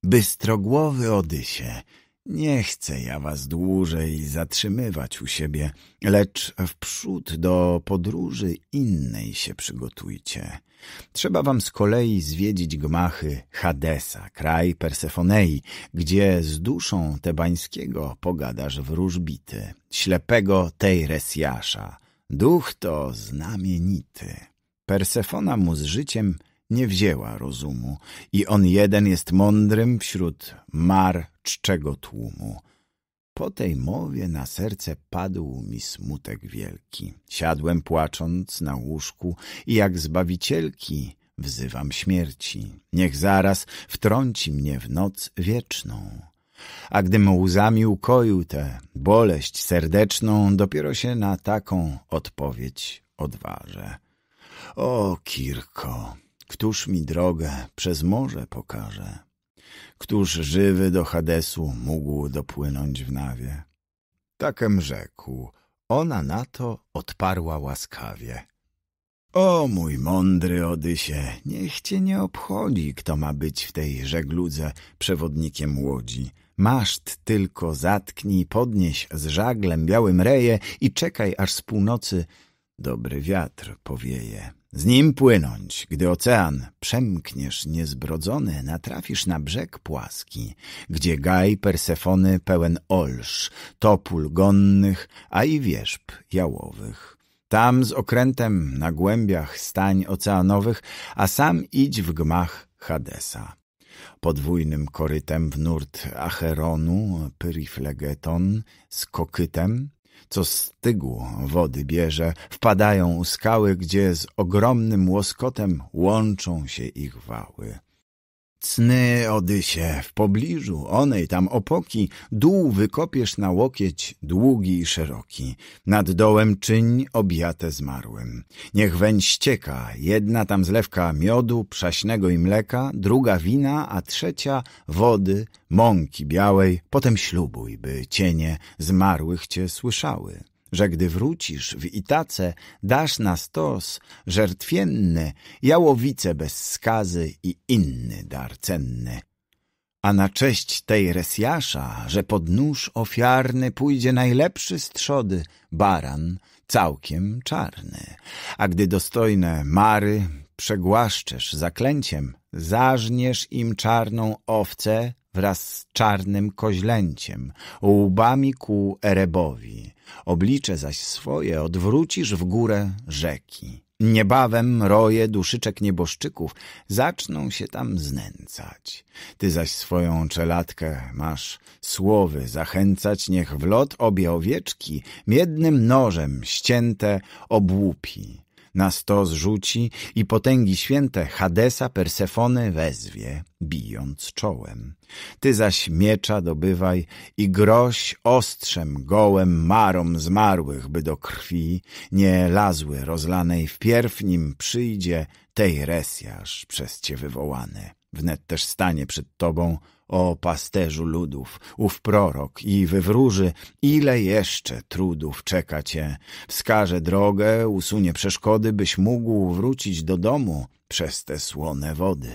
Bystrogłowy Odysie, nie chcę ja was dłużej zatrzymywać u siebie, lecz wprzód do podróży innej się przygotujcie. Trzeba wam z kolei zwiedzić gmachy Hadesa, kraj Persefonei, gdzie z duszą tebańskiego pogadasz wróżbity, ślepego Tejresjasza. Duch to znamienity. Persefona mu z życiem nie wzięła rozumu i on jeden jest mądrym wśród mar czczego tłumu. Po tej mowie na serce padł mi smutek wielki. Siadłem płacząc na łóżku i jak zbawicielki wzywam śmierci. Niech zaraz wtrąci mnie w noc wieczną. A gdym łzami ukoił tę boleść serdeczną, dopiero się na taką odpowiedź odważę. O, Kirko, któż mi drogę przez morze pokaże? Któż żywy do Hadesu mógł dopłynąć w nawie? Takem rzekł. Ona na to odparła łaskawie. O mój mądry Odysie, niech cię nie obchodzi, kto ma być w tej żegludze przewodnikiem łodzi. Maszt tylko zatknij, podnieś z żaglem białym reje i czekaj, aż z północy dobry wiatr powieje. Z nim płynąć, gdy ocean przemkniesz niezbrodzony, natrafisz na brzeg płaski, gdzie gaj Persefony pełen olsz, topól gonnych, a i wierzb jałowych. Tam z okrętem na głębiach stań oceanowych, a sam idź w gmach Hadesa. Podwójnym korytem w nurt Acheronu, Pyriflegeton, z kokytem, co z tygu wody bierze, wpadają u skały, gdzie z ogromnym łoskotem łączą się ich wały. Cny, Odysie, w pobliżu onej tam opoki dół wykopiesz na łokieć długi i szeroki. Nad dołem czyń objate zmarłym. Niech weń ścieka, jedna tam zlewka miodu, przaśnego i mleka, druga wina, a trzecia wody, mąki białej, potem ślubuj, by cienie zmarłych cię słyszały że gdy wrócisz w Itace, dasz na stos żertwienny, jałowice bez skazy i inny dar cenny. A na cześć tej Resjasza, że pod nóż ofiarny pójdzie najlepszy z trzody baran, całkiem czarny. A gdy dostojne mary przegłaszczesz zaklęciem, zażniesz im czarną owcę, wraz z czarnym koźlęciem, łbami ku Erebowi. Oblicze zaś swoje odwrócisz w górę rzeki. Niebawem roje duszyczek nieboszczyków zaczną się tam znęcać. Ty zaś swoją czeladkę masz słowy zachęcać, niech w lot obie owieczki miednym nożem ścięte obłupi na stos rzuci i potęgi święte Hadesa Persefony wezwie, bijąc czołem. Ty zaś miecza dobywaj i groź ostrzem gołem marom zmarłych, by do krwi nie lazły rozlanej wpierw nim przyjdzie tej resjaż przez cię wywołany. Wnet też stanie przed Tobą, o pasterzu ludów, ów prorok i wywróży, ile jeszcze trudów czeka Cię. Wskaże drogę, usunie przeszkody, byś mógł wrócić do domu przez te słone wody.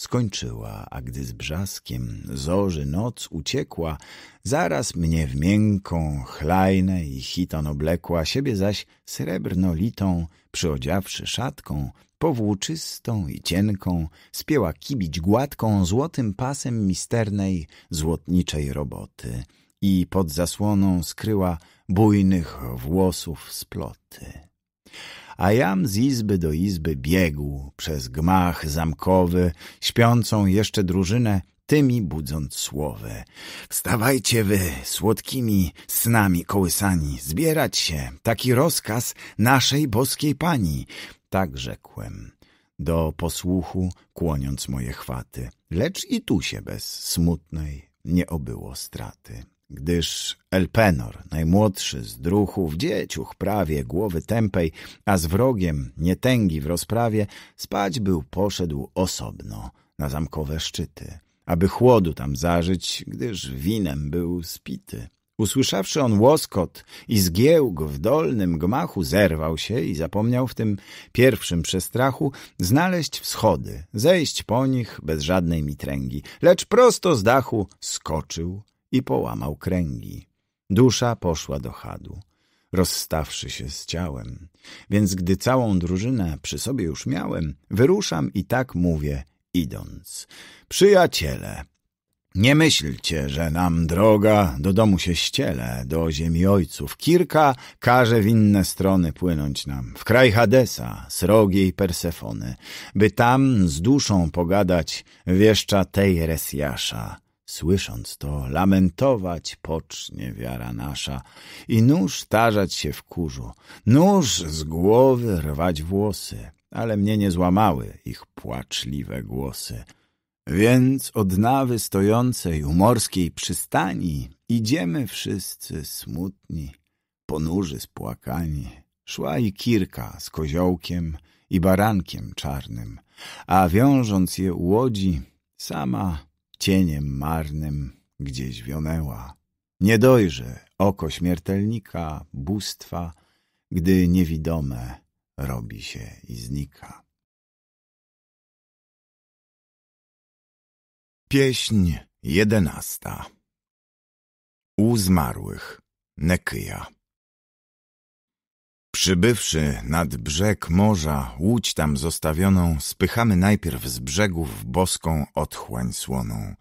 Skończyła, a gdy z brzaskiem zorzy noc uciekła, zaraz mnie w miękką, chlajnę i hiton oblekła, siebie zaś srebrnolitą, przyodziawszy szatką, powłóczystą i cienką, spięła kibić gładką złotym pasem misternej, złotniczej roboty i pod zasłoną skryła bujnych włosów sploty. A jam z izby do izby biegł przez gmach zamkowy, śpiącą jeszcze drużynę, tymi budząc słowy. Wstawajcie wy, słodkimi snami kołysani, zbierać się, taki rozkaz naszej boskiej pani. Tak rzekłem, do posłuchu kłoniąc moje chwaty, lecz i tu się bez smutnej nie obyło straty. Gdyż Elpenor, najmłodszy z druchów, dzieciuch prawie, głowy tępej, a z wrogiem, nietęgi w rozprawie, spać był poszedł osobno na zamkowe szczyty, aby chłodu tam zażyć, gdyż winem był spity. Usłyszawszy on łoskot i zgiełk w dolnym gmachu, zerwał się i zapomniał w tym pierwszym przestrachu znaleźć schody, zejść po nich bez żadnej mitręgi, lecz prosto z dachu skoczył i połamał kręgi. Dusza poszła do chadu, rozstawszy się z ciałem. Więc gdy całą drużynę przy sobie już miałem, wyruszam i tak mówię, idąc. Przyjaciele! Nie myślcie, że nam droga do domu się ściele, do ziemi ojców. Kirka każe w inne strony płynąć nam, w kraj Hadesa, srogiej Persefony, by tam z duszą pogadać wieszcza tej Resjasza. Słysząc to, lamentować pocznie wiara nasza i nóż tarzać się w kurzu, nóż z głowy rwać włosy, ale mnie nie złamały ich płaczliwe głosy. Więc od nawy stojącej u morskiej przystani idziemy wszyscy smutni, ponurzy spłakani. Szła i kirka z koziołkiem i barankiem czarnym, a wiążąc je u łodzi, sama cieniem marnym gdzieś wionęła. Nie dojrze oko śmiertelnika, bóstwa, gdy niewidome robi się i znika. Pieśń jedenasta U zmarłych Nekyja Przybywszy nad brzeg morza, łódź tam zostawioną, spychamy najpierw z brzegów boską otchłań słoną.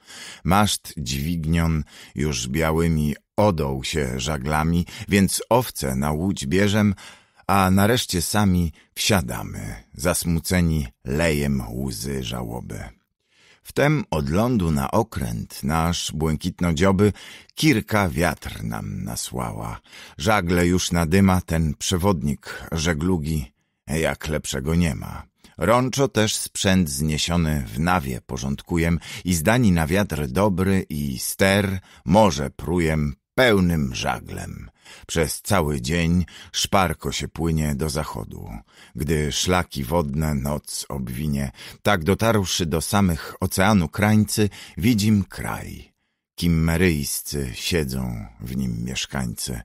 Maszt dźwignion już białymi odoł się żaglami, więc owce na łódź bierzem, a nareszcie sami wsiadamy, zasmuceni lejem łzy żałoby. Wtem od lądu na okręt nasz błękitno-dzioby kilka wiatr nam nasłała. Żagle już nadyma ten przewodnik żeglugi, jak lepszego nie ma. Rączo też sprzęt zniesiony w nawie porządkujem i zdani na wiatr dobry i ster morze prójem pełnym żaglem. Przez cały dzień szparko się płynie do zachodu, gdy szlaki wodne noc obwinie. Tak dotarłszy do samych oceanu krańcy, widzim kraj. Kimmeryjscy siedzą w nim mieszkańcy,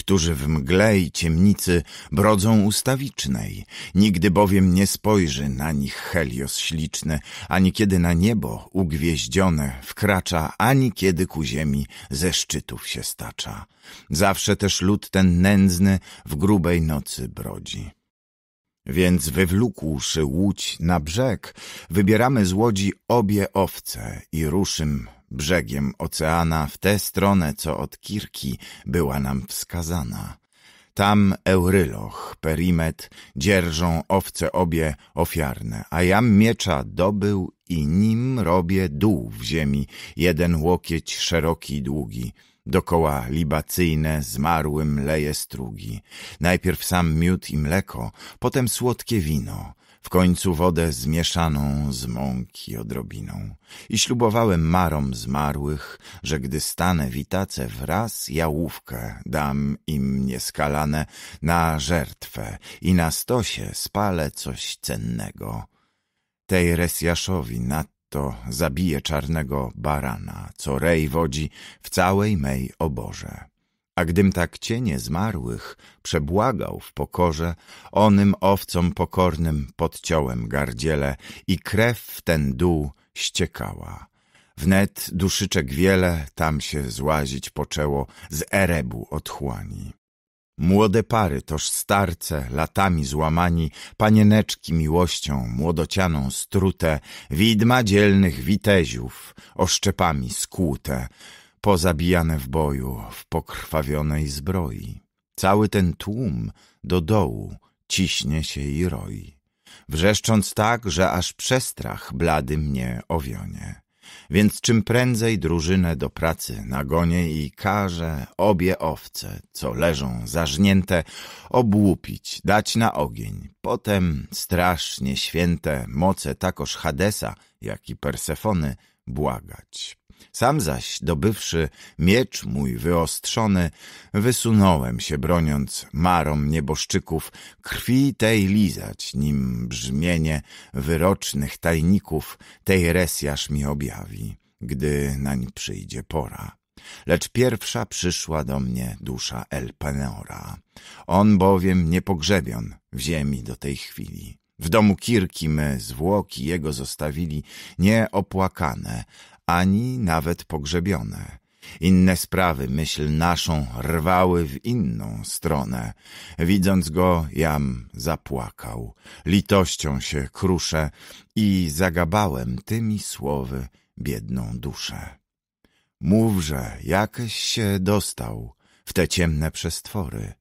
którzy w mgle i ciemnicy brodzą ustawicznej. Nigdy bowiem nie spojrzy na nich Helios śliczny, ani kiedy na niebo ugwieździone wkracza, ani kiedy ku ziemi ze szczytów się stacza. Zawsze też lud ten nędzny w grubej nocy brodzi. Więc wywlókłszy łódź na brzeg, wybieramy z łodzi obie owce i ruszym Brzegiem oceana w tę stronę, co od Kirki była nam wskazana. Tam Euryloch, Perimet dzierżą owce obie ofiarne, a jam miecza dobył i nim robię dół w ziemi, jeden łokieć szeroki i długi. Dokoła libacyjne zmarłym leje strugi. Najpierw sam miód i mleko, potem słodkie wino – w końcu wodę zmieszaną z mąki odrobiną. I ślubowałem marom zmarłych, że gdy stanę witace wraz, jałówkę dam im nieskalane na żertwę i na stosie spalę coś cennego. Tej Resjaszowi nadto zabiję czarnego barana, co rej wodzi w całej mej oborze. A gdym tak cienie zmarłych przebłagał w pokorze, onym owcom pokornym podciąłem gardziele i krew w ten dół ściekała. Wnet duszyczek wiele tam się złazić poczęło z Erebu otchłani. Młode pary, toż starce, latami złamani, panieneczki miłością, młodocianą strute, widma dzielnych witeziów, oszczepami skłute, pozabijane w boju, w pokrwawionej zbroi. Cały ten tłum do dołu ciśnie się i roi, wrzeszcząc tak, że aż przestrach blady mnie owionie. Więc czym prędzej drużynę do pracy nagonię i każę obie owce, co leżą zażnięte, obłupić, dać na ogień. Potem strasznie święte moce takoż Hadesa, jak i Persefony błagać, sam zaś, dobywszy miecz mój wyostrzony, wysunąłem się, broniąc marom nieboszczyków, krwi tej lizać, nim brzmienie wyrocznych tajników tej resjaż mi objawi, gdy nań przyjdzie pora. Lecz pierwsza przyszła do mnie dusza Elpeneora. On bowiem nie pogrzebion w ziemi do tej chwili. W domu Kirki my zwłoki jego zostawili nieopłakane, ani nawet pogrzebione. Inne sprawy myśl naszą rwały w inną stronę. Widząc go, jam zapłakał. Litością się kruszę i zagabałem tymi słowy biedną duszę. Mówże, jakeś się dostał w te ciemne przestwory.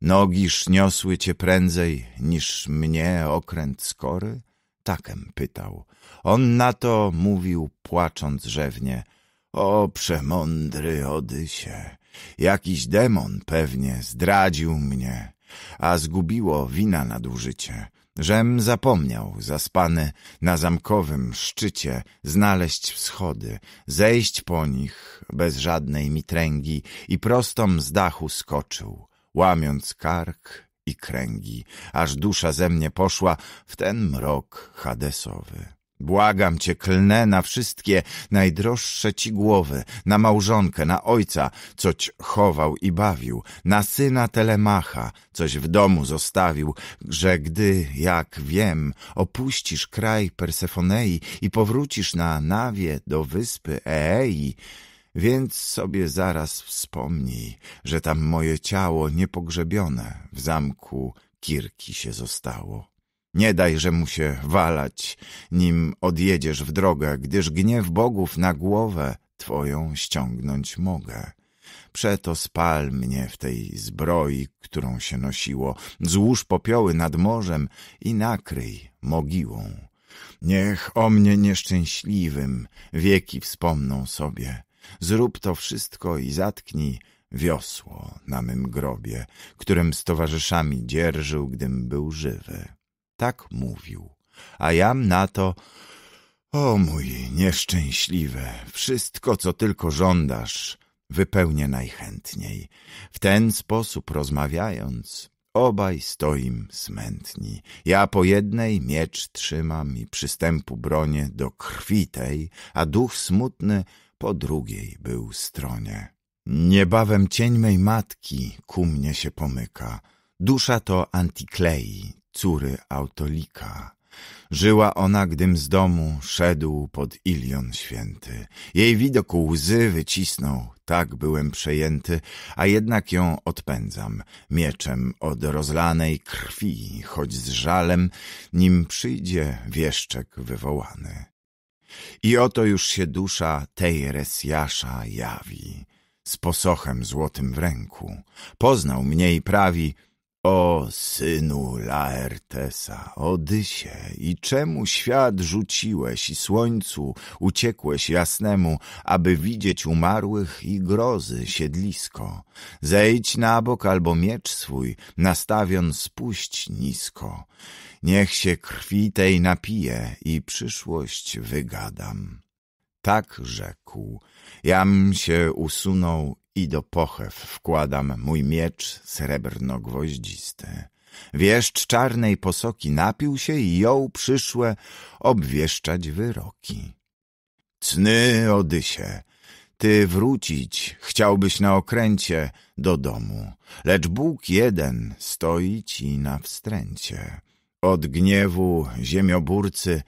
Nogiż niosły cię prędzej niż mnie okręt skory? takem pytał. On na to mówił, płacząc rzewnie. O przemądry Odysie, jakiś demon pewnie zdradził mnie, a zgubiło wina nadużycie. Żem zapomniał, zaspany na zamkowym szczycie, znaleźć wschody, zejść po nich bez żadnej mitręgi i prostom z dachu skoczył, łamiąc kark i kręgi, aż dusza ze mnie poszła w ten mrok hadesowy. Błagam cię, klnę na wszystkie najdroższe ci głowy, na małżonkę, na ojca, coś chował i bawił, na syna Telemacha, coś w domu zostawił, że gdy, jak wiem, opuścisz kraj Persefonei i powrócisz na nawie do wyspy Eei, więc sobie zaraz wspomnij, że tam moje ciało niepogrzebione w zamku Kirki się zostało. Nie daj, że mu się walać, nim odjedziesz w drogę, gdyż gniew bogów na głowę twoją ściągnąć mogę. Przeto spal mnie w tej zbroi, którą się nosiło, złóż popioły nad morzem i nakryj mogiłą. Niech o mnie nieszczęśliwym wieki wspomną sobie, Zrób to wszystko i zatknij wiosło na mym grobie, którym z towarzyszami dzierżył, gdym był żywy. Tak mówił. A jam na to... O mój nieszczęśliwe, wszystko, co tylko żądasz, wypełnię najchętniej. W ten sposób rozmawiając, obaj stoim smętni. Ja po jednej miecz trzymam i przystępu bronię do krwi tej, a duch smutny po drugiej był stronie. Niebawem cień mej matki ku mnie się pomyka. Dusza to Antiklei, córy Autolika. Żyła ona, gdym z domu szedł pod Ilion święty. Jej widok łzy wycisnął, tak byłem przejęty, a jednak ją odpędzam mieczem od rozlanej krwi, choć z żalem, nim przyjdzie wieszczek wywołany. I oto już się dusza tej Resjasza jawi, z posochem złotym w ręku. Poznał mnie i prawi, o synu Laertesa, Odysie, i czemu świat rzuciłeś i słońcu uciekłeś jasnemu, aby widzieć umarłych i grozy siedlisko? Zejdź na bok albo miecz swój, nastawion spuść nisko. Niech się krwi tej napije i przyszłość wygadam. Tak rzekł. Jam się usunął i do pochew wkładam mój miecz srebrno-gwoździsty. Wieszcz czarnej posoki napił się i jął przyszłe obwieszczać wyroki. Cny, Odysie, ty wrócić chciałbyś na okręcie do domu, lecz Bóg jeden stoi ci na wstręcie. Od gniewu ziemioburcy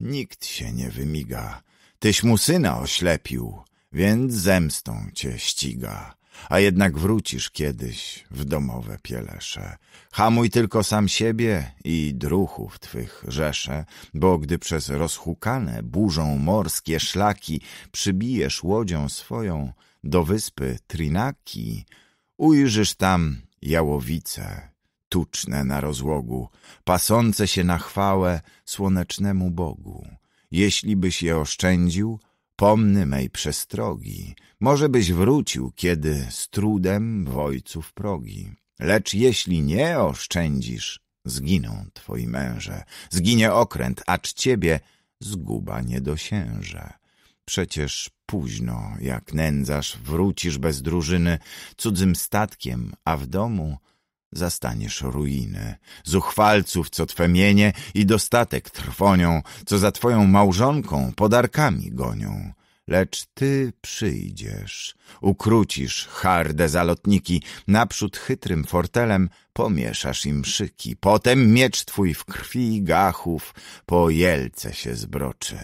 nikt się nie wymiga. Tyś mu syna oślepił, więc zemstą cię ściga. A jednak wrócisz kiedyś w domowe pielesze. Hamuj tylko sam siebie i druchów twych rzesze, bo gdy przez rozhukane burzą morskie szlaki przybijesz łodzią swoją do wyspy Trinaki, ujrzysz tam jałowice tuczne na rozłogu, pasące się na chwałę słonecznemu Bogu. Jeśli byś je oszczędził, pomny mej przestrogi, może byś wrócił, kiedy z trudem w ojców progi. Lecz jeśli nie oszczędzisz, zginą twoi męże, zginie okręt, acz ciebie zguba nie dosięże. Przecież późno, jak nędzarz, wrócisz bez drużyny, cudzym statkiem, a w domu zastaniesz ruinę, zuchwalców, co twe mienie i dostatek trwonią, co za twoją małżonką podarkami gonią. Lecz ty przyjdziesz, ukrócisz harde zalotniki, naprzód chytrym fortelem pomieszasz im szyki, potem miecz twój w krwi gachów po jelce się zbroczy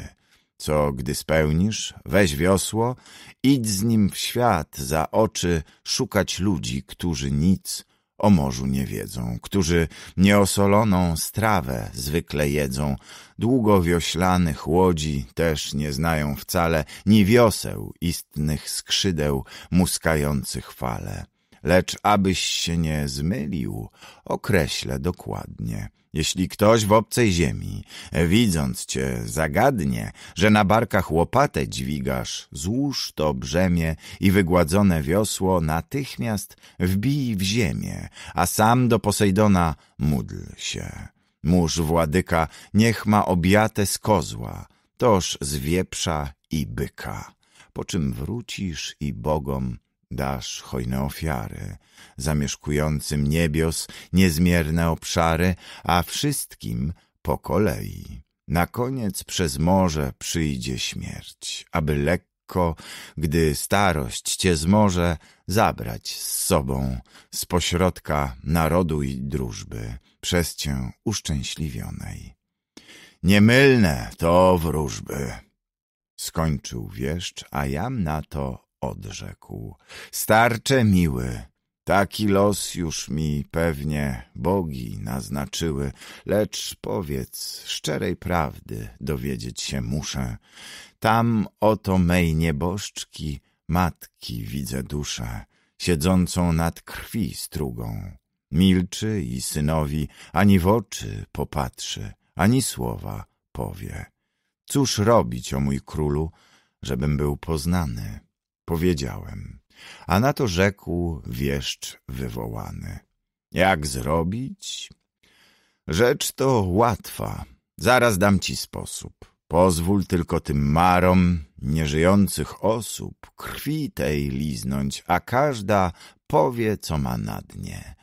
co gdy spełnisz, weź wiosło, idź z nim w świat za oczy, szukać ludzi, którzy nic o morzu nie wiedzą, którzy nieosoloną strawę zwykle jedzą, długo wioślanych łodzi też nie znają wcale, ni wioseł istnych skrzydeł muskających fale. Lecz abyś się nie zmylił, określę dokładnie – jeśli ktoś w obcej ziemi, widząc cię, zagadnie, że na barkach łopatę dźwigasz, złóż to brzemię i wygładzone wiosło natychmiast wbij w ziemię, a sam do Posejdona módl się. Mórz władyka niech ma obiate z kozła, toż z wieprza i byka, po czym wrócisz i bogom dasz hojne ofiary, zamieszkującym niebios niezmierne obszary, a wszystkim po kolei. Na koniec przez morze przyjdzie śmierć, aby lekko, gdy starość cię zmoże, zabrać z sobą z pośrodka narodu i drużby, przez cię uszczęśliwionej. Niemylne to wróżby. Skończył wieszcz, a jam na to odrzekł. Starcze miły, taki los już mi pewnie bogi naznaczyły, lecz powiedz, szczerej prawdy dowiedzieć się muszę. Tam oto mej nieboszczki, matki widzę duszę, siedzącą nad krwi strugą. Milczy i synowi ani w oczy popatrzy, ani słowa powie. Cóż robić, o mój królu, żebym był poznany? powiedziałem. A na to rzekł wieszcz wywołany. Jak zrobić? Rzecz to łatwa. Zaraz dam ci sposób. Pozwól tylko tym marom nieżyjących osób krwi tej liznąć, a każda powie, co ma na dnie.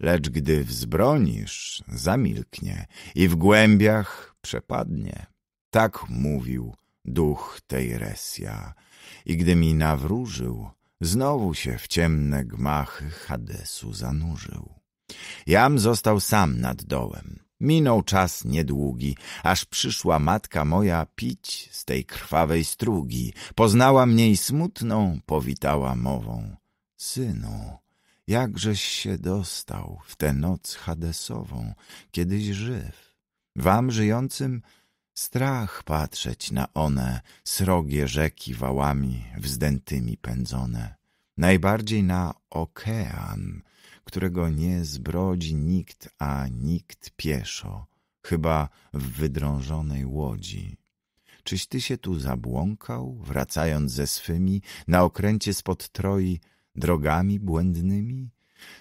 Lecz gdy wzbronisz, zamilknie i w głębiach przepadnie. Tak mówił duch tej Resja i gdy mi nawróżył, znowu się w ciemne gmachy Hadesu zanurzył. Jam został sam nad dołem. Minął czas niedługi, aż przyszła matka moja pić z tej krwawej strugi. Poznała mnie i smutną powitała mową. Synu, jakżeś się dostał w tę noc Hadesową, kiedyś żyw. Wam żyjącym Strach patrzeć na one, srogie rzeki wałami wzdętymi pędzone. Najbardziej na okean, którego nie zbrodzi nikt, a nikt pieszo, chyba w wydrążonej łodzi. Czyś ty się tu zabłąkał, wracając ze swymi, na okręcie spod troi, drogami błędnymi?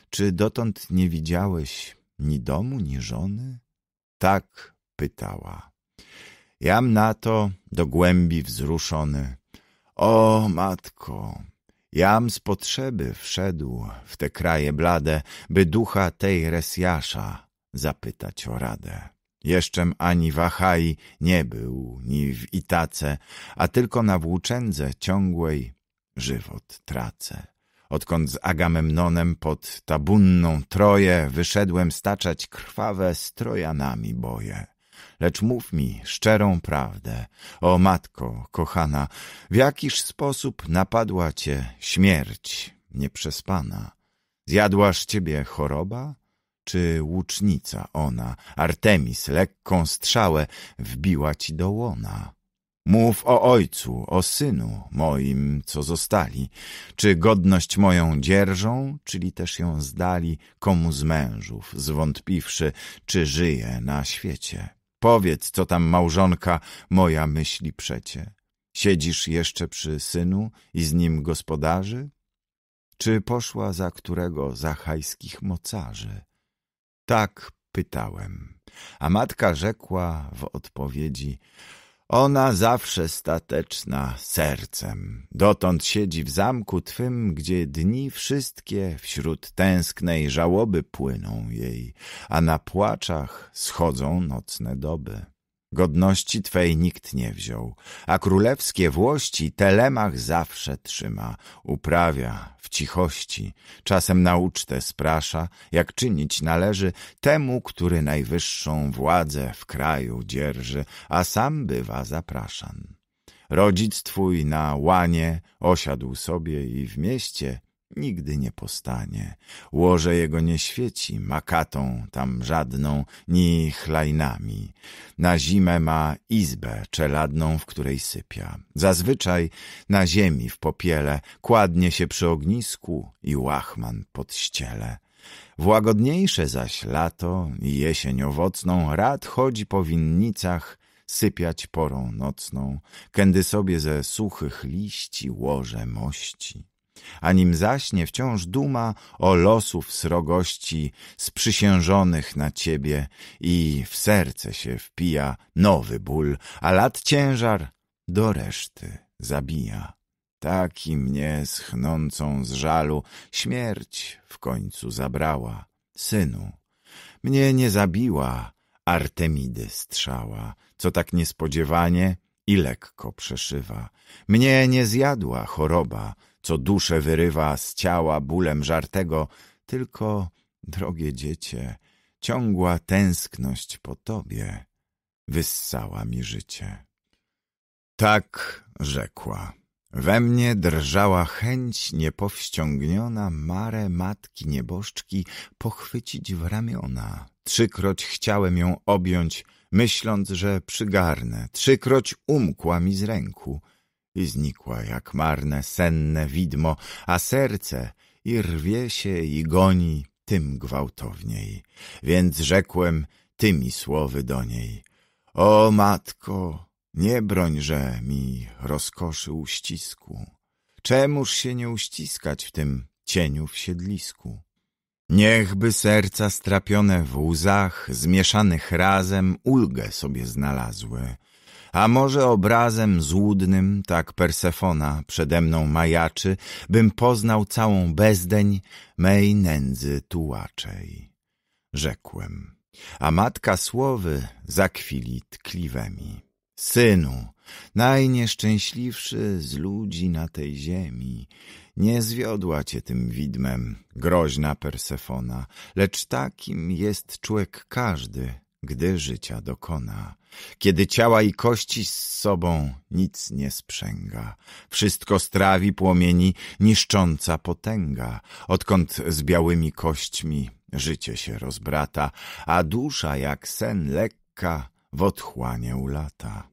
Czy dotąd nie widziałeś ni domu, ni żony? Tak pytała Jam na to do głębi wzruszony. O, matko, jam z potrzeby wszedł w te kraje blade, by ducha tej Resjasza zapytać o radę. Jeszczem ani w Achai nie był, ni w Itace, a tylko na włóczędze ciągłej żywot tracę. Odkąd z Agamemnonem pod tabunną Troję wyszedłem staczać krwawe strojanami boje lecz mów mi szczerą prawdę. O matko kochana, w jakiż sposób napadła cię śmierć nieprzespana? Zjadłaż ciebie choroba? Czy łucznica ona, Artemis, lekką strzałę wbiła ci do łona? Mów o ojcu, o synu moim, co zostali. Czy godność moją dzierżą, czyli też ją zdali komu z mężów, zwątpiwszy, czy żyje na świecie. Powiedz, co tam małżonka moja myśli przecie. Siedzisz jeszcze przy synu i z nim gospodarzy? Czy poszła za którego zachajskich mocarzy? Tak pytałem, a matka rzekła w odpowiedzi – ona zawsze stateczna sercem, dotąd siedzi w zamku twym, gdzie dni wszystkie wśród tęsknej żałoby płyną jej, a na płaczach schodzą nocne doby. Godności Twej nikt nie wziął, a królewskie włości telemach zawsze trzyma, uprawia w cichości, czasem na ucztę sprasza, jak czynić należy temu, który najwyższą władzę w kraju dzierży, a sam bywa zapraszan. Rodzic Twój na łanie osiadł sobie i w mieście nigdy nie postanie. Łoże jego nie świeci makatą tam żadną, ni chlajnami. Na zimę ma izbę czeladną, w której sypia. Zazwyczaj na ziemi w popiele kładnie się przy ognisku i łachman pod ściele. W łagodniejsze zaś lato i jesień owocną rad chodzi po winnicach, sypiać porą nocną, kędy sobie ze suchych liści łoże mości a nim zaśnie wciąż duma o losów srogości sprzysiężonych na ciebie i w serce się wpija nowy ból, a lat ciężar do reszty zabija. Taki mnie schnącą z żalu śmierć w końcu zabrała. Synu, mnie nie zabiła Artemidy strzała, co tak niespodziewanie i lekko przeszywa. Mnie nie zjadła choroba, co duszę wyrywa z ciała bólem żartego, tylko, drogie dziecię, ciągła tęskność po tobie wyssała mi życie. Tak rzekła. We mnie drżała chęć niepowściągniona marę matki nieboszczki pochwycić w ramiona. Trzykroć chciałem ją objąć, myśląc, że przygarnę. Trzykroć umkła mi z ręku – i znikła jak marne, senne widmo, a serce i rwie się i goni tym gwałtowniej. Więc rzekłem tymi słowy do niej. O matko, nie brońże mi rozkoszy uścisku. Czemuż się nie uściskać w tym cieniu w siedlisku? Niechby serca strapione w łzach, zmieszanych razem, ulgę sobie znalazły, a może obrazem złudnym, tak Persefona przede mną majaczy, bym poznał całą bezdeń mej nędzy tułaczej. Rzekłem, a matka słowy zakwili tkliwemi. Synu, najnieszczęśliwszy z ludzi na tej ziemi, nie zwiodła cię tym widmem, groźna Persefona, lecz takim jest człowiek każdy, gdy życia dokona. Kiedy ciała i kości z sobą nic nie sprzęga, wszystko strawi płomieni niszcząca potęga, odkąd z białymi kośćmi życie się rozbrata, a dusza jak sen lekka w otchłanie ulata.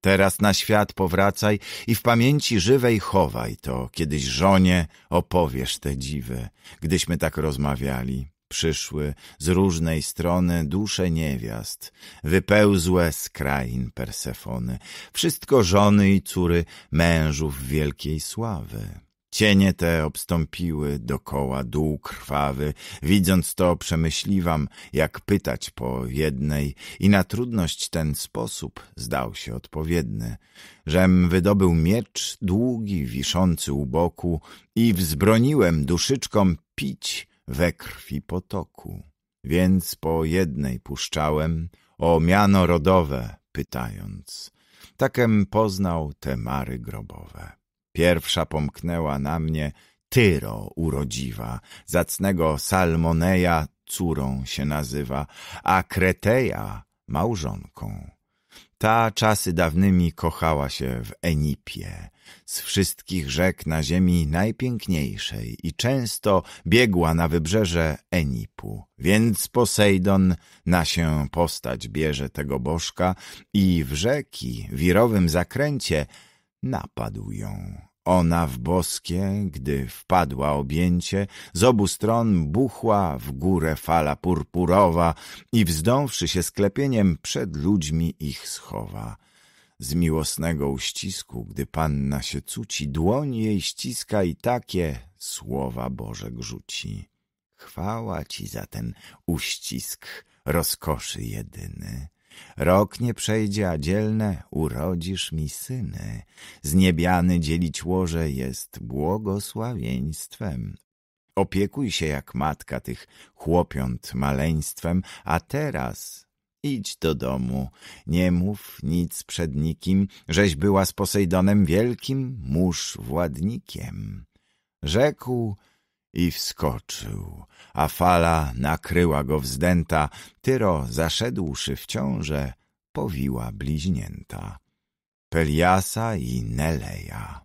Teraz na świat powracaj i w pamięci żywej chowaj to, kiedyś żonie opowiesz te dziwy, gdyśmy tak rozmawiali przyszły z różnej strony dusze niewiast, wypełzłe z krain Persefony, wszystko żony i córy mężów wielkiej sławy. Cienie te obstąpiły dokoła dół krwawy, widząc to przemyśliwam, jak pytać po jednej i na trudność ten sposób zdał się odpowiedny. Żem wydobył miecz długi, wiszący u boku i wzbroniłem duszyczkom pić, we krwi potoku. Więc po jednej puszczałem o miano rodowe, pytając. Takem poznał te mary grobowe. Pierwsza pomknęła na mnie Tyro urodziwa, zacnego Salmoneja córą się nazywa, a Kreteja małżonką. Ta czasy dawnymi kochała się w Enipie, z wszystkich rzek na ziemi najpiękniejszej i często biegła na wybrzeże Enipu. Więc Posejdon na się postać bierze tego bożka i w rzeki wirowym zakręcie napadł ją. Ona w boskie, gdy wpadła objęcie, z obu stron buchła w górę fala purpurowa i wzdąwszy się sklepieniem przed ludźmi ich schowa z miłosnego uścisku, gdy panna się cuci, dłoń jej ściska i takie słowa Boże grzuci. Chwała ci za ten uścisk rozkoszy jedyny. Rok nie przejdzie, a dzielne urodzisz mi syny. Z niebiany dzielić łoże jest błogosławieństwem. Opiekuj się jak matka tych chłopiąt maleństwem, a teraz Idź do domu, nie mów nic przed nikim, żeś była z Posejdonem wielkim, mórz władnikiem. Rzekł i wskoczył, a fala nakryła go wzdęta, Tyro, zaszedłszy w ciąże, powiła bliźnięta. Peliasa i Neleja.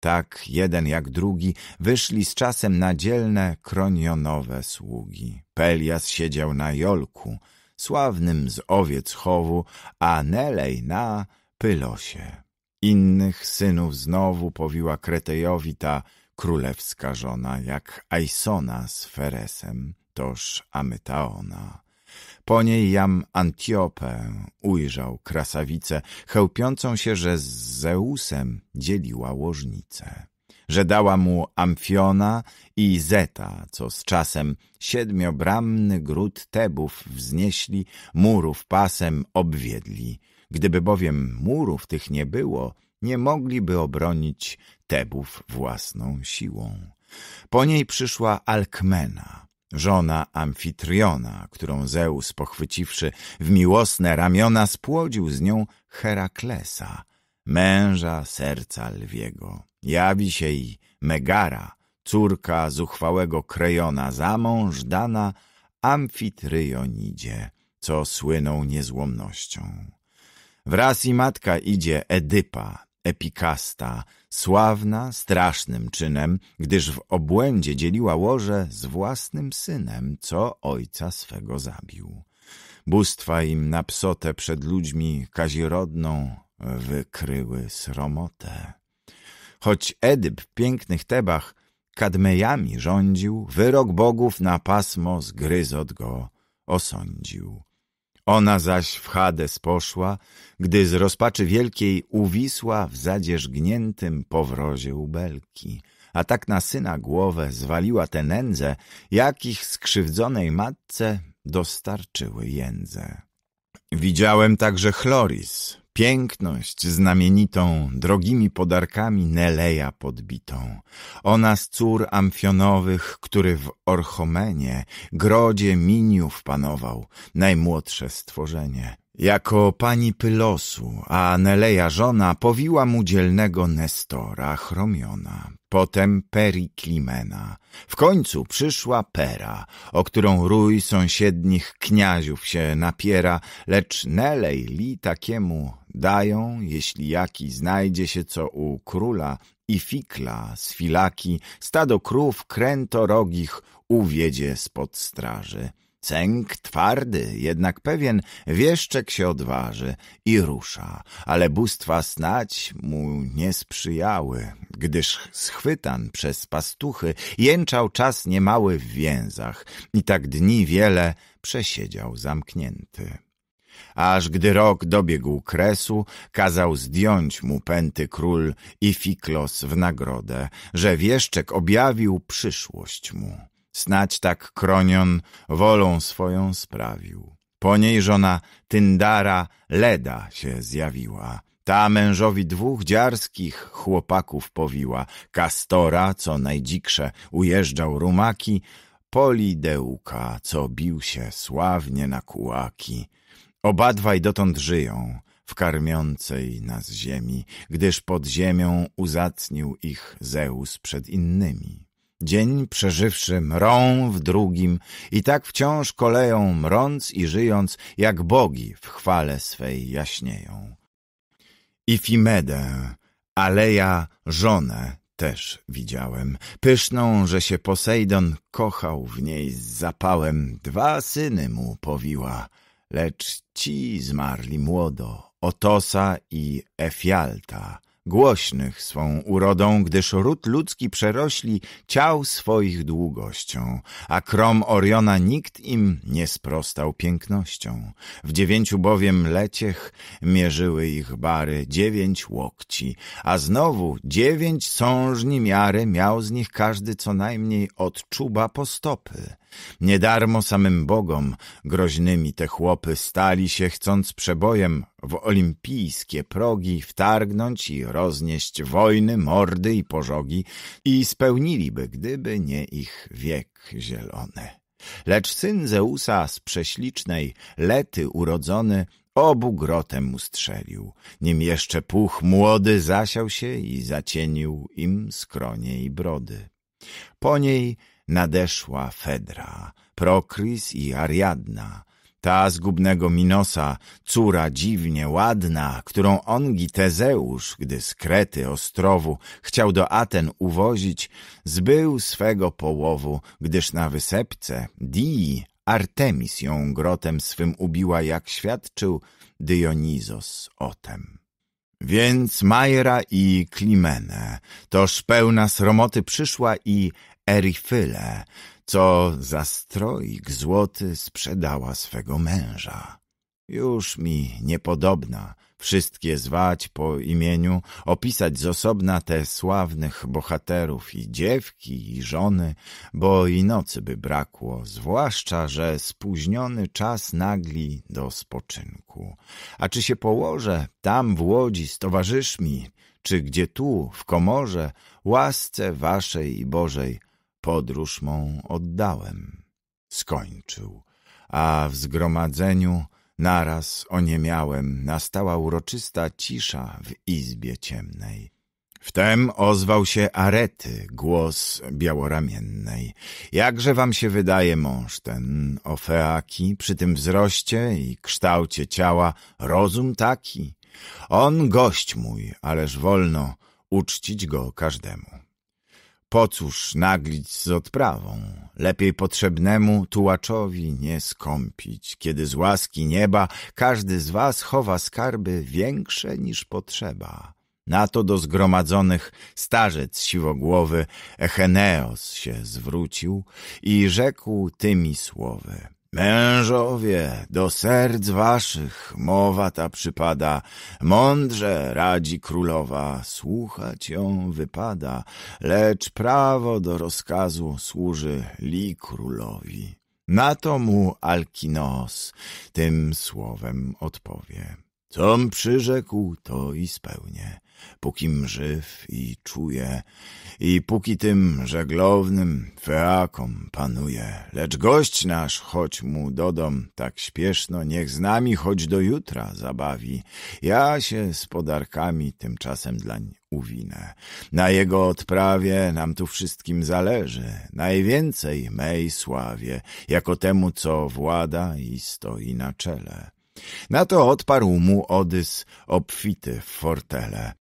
Tak jeden jak drugi wyszli z czasem na dzielne kronionowe sługi. Pelias siedział na jolku, sławnym z owiec chowu, a Nelej na Pylosie. Innych synów znowu powiła Kretejowi ta królewska żona, jak Aisona z Feresem, toż Amytaona. Po niej jam Antiopę ujrzał krasawicę, chełpiącą się, że z Zeusem dzieliła łożnicę że dała mu Amfiona i Zeta, co z czasem siedmiobramny gród Tebów wznieśli, murów pasem obwiedli. Gdyby bowiem murów tych nie było, nie mogliby obronić Tebów własną siłą. Po niej przyszła Alkmena, żona Amfitriona, którą Zeus, pochwyciwszy w miłosne ramiona, spłodził z nią Heraklesa, męża serca lwiego. Jawi się Megara, córka zuchwałego Krejona, za mąż dana Amfitryjonidzie, co słynął niezłomnością. Wraz i matka idzie Edypa, Epikasta, sławna strasznym czynem, gdyż w obłędzie dzieliła łoże z własnym synem, co ojca swego zabił. Bóstwa im na psotę przed ludźmi kazirodną wykryły sromotę. Choć Edyp w pięknych Tebach Kadmejami rządził, wyrok bogów na pasmo zgryzot go osądził. Ona zaś w Hades poszła, gdy z rozpaczy wielkiej uwisła w zadzierzgniętym powrozie ubelki. A tak na syna głowę zwaliła te nędzę, jakich skrzywdzonej matce dostarczyły jędze. Widziałem także Chloris, Piękność znamienitą, drogimi podarkami Neleja podbitą. Ona z cór Amfionowych, który w Orchomenie, grodzie Miniów panował, najmłodsze stworzenie. Jako pani Pylosu, a Neleja żona powiła mu dzielnego Nestora, chromiona. Potem Periklimena. W końcu przyszła Pera, o którą rój sąsiednich kniaziów się napiera, lecz Nelej li takiemu Dają, jeśli jaki znajdzie się co u króla i fikla z filaki, stado krów krętorogich uwiedzie spod straży. Cęk twardy, jednak pewien wieszczek się odważy i rusza, ale bóstwa snać mu nie sprzyjały, gdyż schwytan przez pastuchy jęczał czas niemały w więzach i tak dni wiele przesiedział zamknięty. Aż gdy rok dobiegł kresu, kazał zdjąć mu pęty król i Fiklos w nagrodę, że wieszczek objawił przyszłość mu. Snać tak kronion wolą swoją sprawił. Po niej żona Tyndara Leda się zjawiła. Ta mężowi dwóch dziarskich chłopaków powiła. Kastora, co najdziksze, ujeżdżał rumaki, Polideuka, co bił się sławnie na kułaki. Obadwaj dotąd żyją w karmiącej nas ziemi, gdyż pod ziemią uzacnił ich Zeus przed innymi. Dzień przeżywszy mrą w drugim i tak wciąż koleją mrąc i żyjąc, jak bogi w chwale swej jaśnieją. Ifimedę, Aleja żonę też widziałem, pyszną, że się Posejdon kochał w niej z zapałem, dwa syny mu powiła – Lecz ci zmarli młodo, Otosa i Efialta, głośnych swą urodą, gdyż ród ludzki przerośli ciał swoich długością, a krom Oriona nikt im nie sprostał pięknością. W dziewięciu bowiem leciech mierzyły ich bary dziewięć łokci, a znowu dziewięć sążni miary miał z nich każdy co najmniej od czuba po stopy. Niedarmo samym bogom groźnymi te chłopy stali się, chcąc przebojem w olimpijskie progi wtargnąć i roznieść wojny, mordy i pożogi i spełniliby, gdyby nie ich wiek zielony. Lecz syn Zeusa z prześlicznej Lety urodzony obu grotem ustrzelił, nim jeszcze puch młody zasiał się i zacienił im skronie i brody. Po niej nadeszła Fedra, Prokris i Ariadna, ta zgubnego Minosa, córa dziwnie ładna, którą ongi Tezeusz, gdy z Krety ostrowu chciał do Aten uwozić, zbył swego połowu, gdyż na wysepce Dii Artemis ją grotem swym ubiła, jak świadczył Dionizos o tem. Więc Majra i Klimene, toż pełna sromoty przyszła i Eryfyle, co za stroik złoty sprzedała swego męża. Już mi niepodobna wszystkie zwać po imieniu, opisać z osobna te sławnych bohaterów i dziewki i żony, bo i nocy by brakło, zwłaszcza, że spóźniony czas nagli do spoczynku. A czy się położę tam w Łodzi z towarzyszmi, czy gdzie tu, w komorze, łasce waszej i Bożej – podróż mą oddałem. Skończył, a w zgromadzeniu naraz oniemiałem, nastała uroczysta cisza w izbie ciemnej. Wtem ozwał się Arety, głos białoramiennej. Jakże wam się wydaje mąż ten, Ofeaki, przy tym wzroście i kształcie ciała, rozum taki? On gość mój, ależ wolno uczcić go każdemu. Po cóż naglić z odprawą? Lepiej potrzebnemu tułaczowi nie skąpić, kiedy z łaski nieba każdy z was chowa skarby większe niż potrzeba. Na to do zgromadzonych starzec siwogłowy Echeneos się zwrócił i rzekł tymi słowy. Mężowie, do serc waszych mowa ta przypada, mądrze radzi królowa, słuchać ją wypada, lecz prawo do rozkazu służy li królowi. Na to mu Alkinos tym słowem odpowie. Com przyrzekł, to i spełnię pókim żyw i czuję, i póki tym żeglownym feakom panuje. Lecz gość nasz, choć mu do dom tak śpieszno, niech z nami choć do jutra zabawi. Ja się z podarkami tymczasem dlań uwinę. Na jego odprawie nam tu wszystkim zależy, najwięcej mej sławie, jako temu, co włada i stoi na czele. Na to odparł mu Odys obfity w fortele.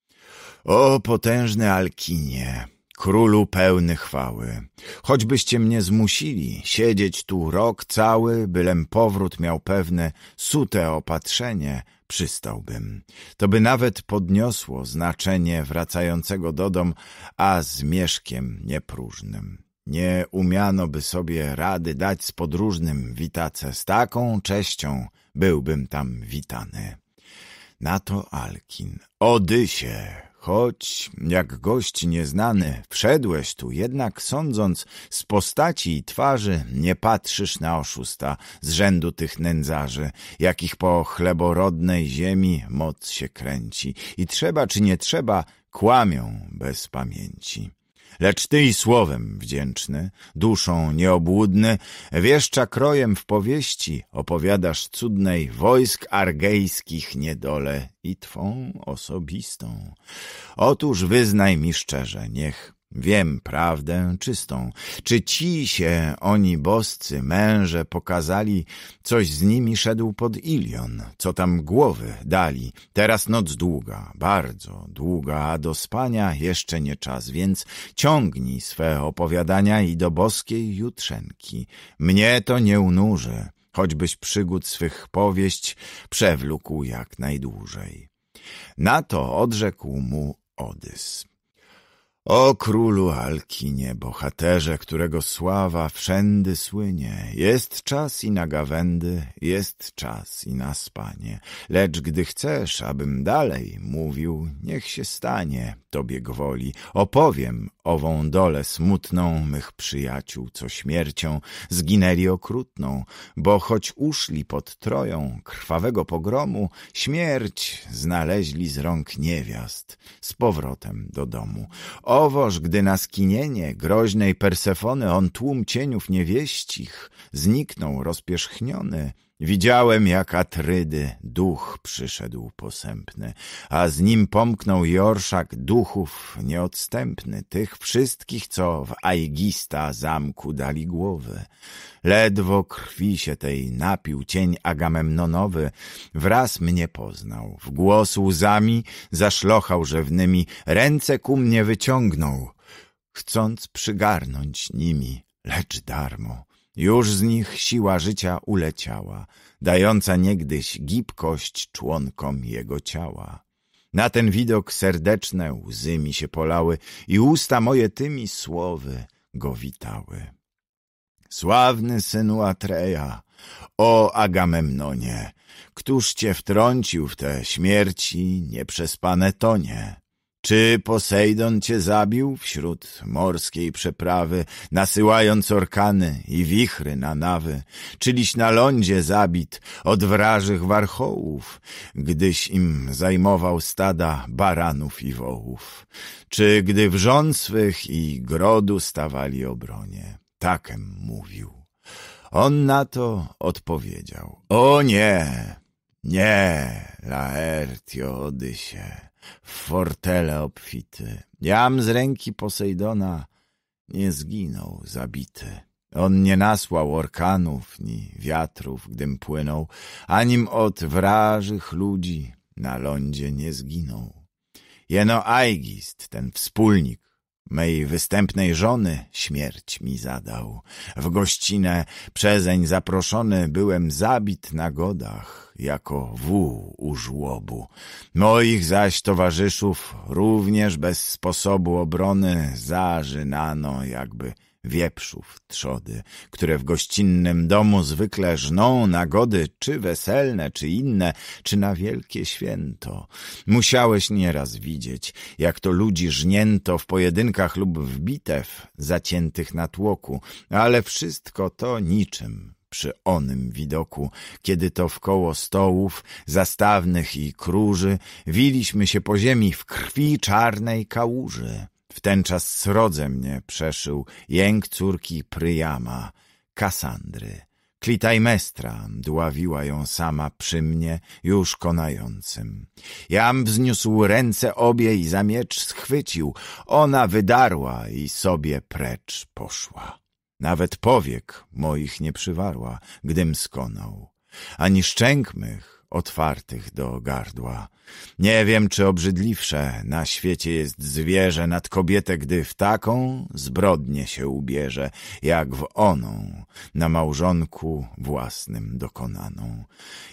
O potężny Alkinie, królu pełny chwały, choćbyście mnie zmusili siedzieć tu rok cały, bylem powrót miał pewne sute opatrzenie, przystałbym. To by nawet podniosło znaczenie wracającego do dom, a z mieszkiem niepróżnym. Nie umiano by sobie rady dać z podróżnym witace, z taką cześcią byłbym tam witany. Na to Alkin. Odysie, Choć, jak gość nieznany, wszedłeś tu, jednak sądząc z postaci i twarzy, nie patrzysz na oszusta z rzędu tych nędzarzy, jakich po chleborodnej ziemi moc się kręci i trzeba czy nie trzeba, kłamią bez pamięci. Lecz ty i słowem wdzięczny, duszą nieobłudny, wieszcza krojem w powieści opowiadasz cudnej wojsk argejskich niedole i twą osobistą. Otóż wyznaj mi szczerze, niech Wiem prawdę czystą. Czy ci się, oni boscy, męże, pokazali, coś z nimi szedł pod Ilion, co tam głowy dali. Teraz noc długa, bardzo długa, a do spania jeszcze nie czas, więc ciągnij swe opowiadania i do boskiej jutrzenki. Mnie to nie unurzy, choćbyś przygód swych powieść przewlókł jak najdłużej. Na to odrzekł mu Odys. O królu Alkinie, bohaterze, którego sława wszędy słynie, jest czas i na gawędy, jest czas i na spanie. Lecz gdy chcesz, abym dalej mówił, niech się stanie, tobie gwoli. Opowiem ową dole smutną mych przyjaciół, co śmiercią zginęli okrutną, bo choć uszli pod troją krwawego pogromu, śmierć znaleźli z rąk niewiast z powrotem do domu. Owoż, gdy na skinienie groźnej Persefony on tłum cieniów niewieścich zniknął rozpierzchniony, Widziałem, jak Atrydy duch przyszedł posępny, a z nim pomknął Jorszak duchów nieodstępny, tych wszystkich, co w Aigista zamku dali głowy. Ledwo krwi się tej napił cień Agamemnonowy, wraz mnie poznał, w głos łzami zaszlochał rzewnymi, ręce ku mnie wyciągnął, chcąc przygarnąć nimi, lecz darmo. Już z nich siła życia uleciała, dająca niegdyś gibkość członkom jego ciała. Na ten widok serdeczne łzy mi się polały i usta moje tymi słowy go witały. Sławny synu Atreja, o Agamemnonie, któż cię wtrącił w te śmierci nieprzespane tonie? Czy Posejdon cię zabił wśród morskiej przeprawy, nasyłając orkany i wichry na nawy? Czyliś na lądzie zabit od wrażych warchołów, gdyś im zajmował stada baranów i wołów? Czy gdy swych i grodu stawali obronie? Takem mówił. On na to odpowiedział. O nie, nie, Laertio Odysie w fortele obfity. Jam z ręki Posejdona nie zginął zabity. On nie nasłał orkanów ni wiatrów, gdym płynął, anim od wrażych ludzi na lądzie nie zginął. Jeno Aigist, ten wspólnik, Mej występnej żony śmierć mi zadał. W gościnę przezeń zaproszony byłem zabit na godach, jako wół u żłobu. Moich zaś towarzyszów również bez sposobu obrony zażynano, jakby wieprzów, trzody, które w gościnnym domu zwykle żną nagody, czy weselne, czy inne, czy na wielkie święto. Musiałeś nieraz widzieć, jak to ludzi żnięto w pojedynkach lub w bitew zaciętych na tłoku, ale wszystko to niczym przy onym widoku, kiedy to wkoło stołów, zastawnych i króży, wiliśmy się po ziemi w krwi czarnej kałuży. Wtenczas srodze mnie przeszył jęk córki Pryjama, Kasandry. Klitajmestra dławiła ją sama przy mnie, już konającym. Jam wzniósł ręce obie i za miecz schwycił. Ona wydarła i sobie precz poszła. Nawet powiek moich nie przywarła, gdym skonał. Ani szczęk mych otwartych do gardła. Nie wiem, czy obrzydliwsze na świecie jest zwierzę nad kobietę, gdy w taką zbrodnię się ubierze, jak w oną, na małżonku własnym dokonaną.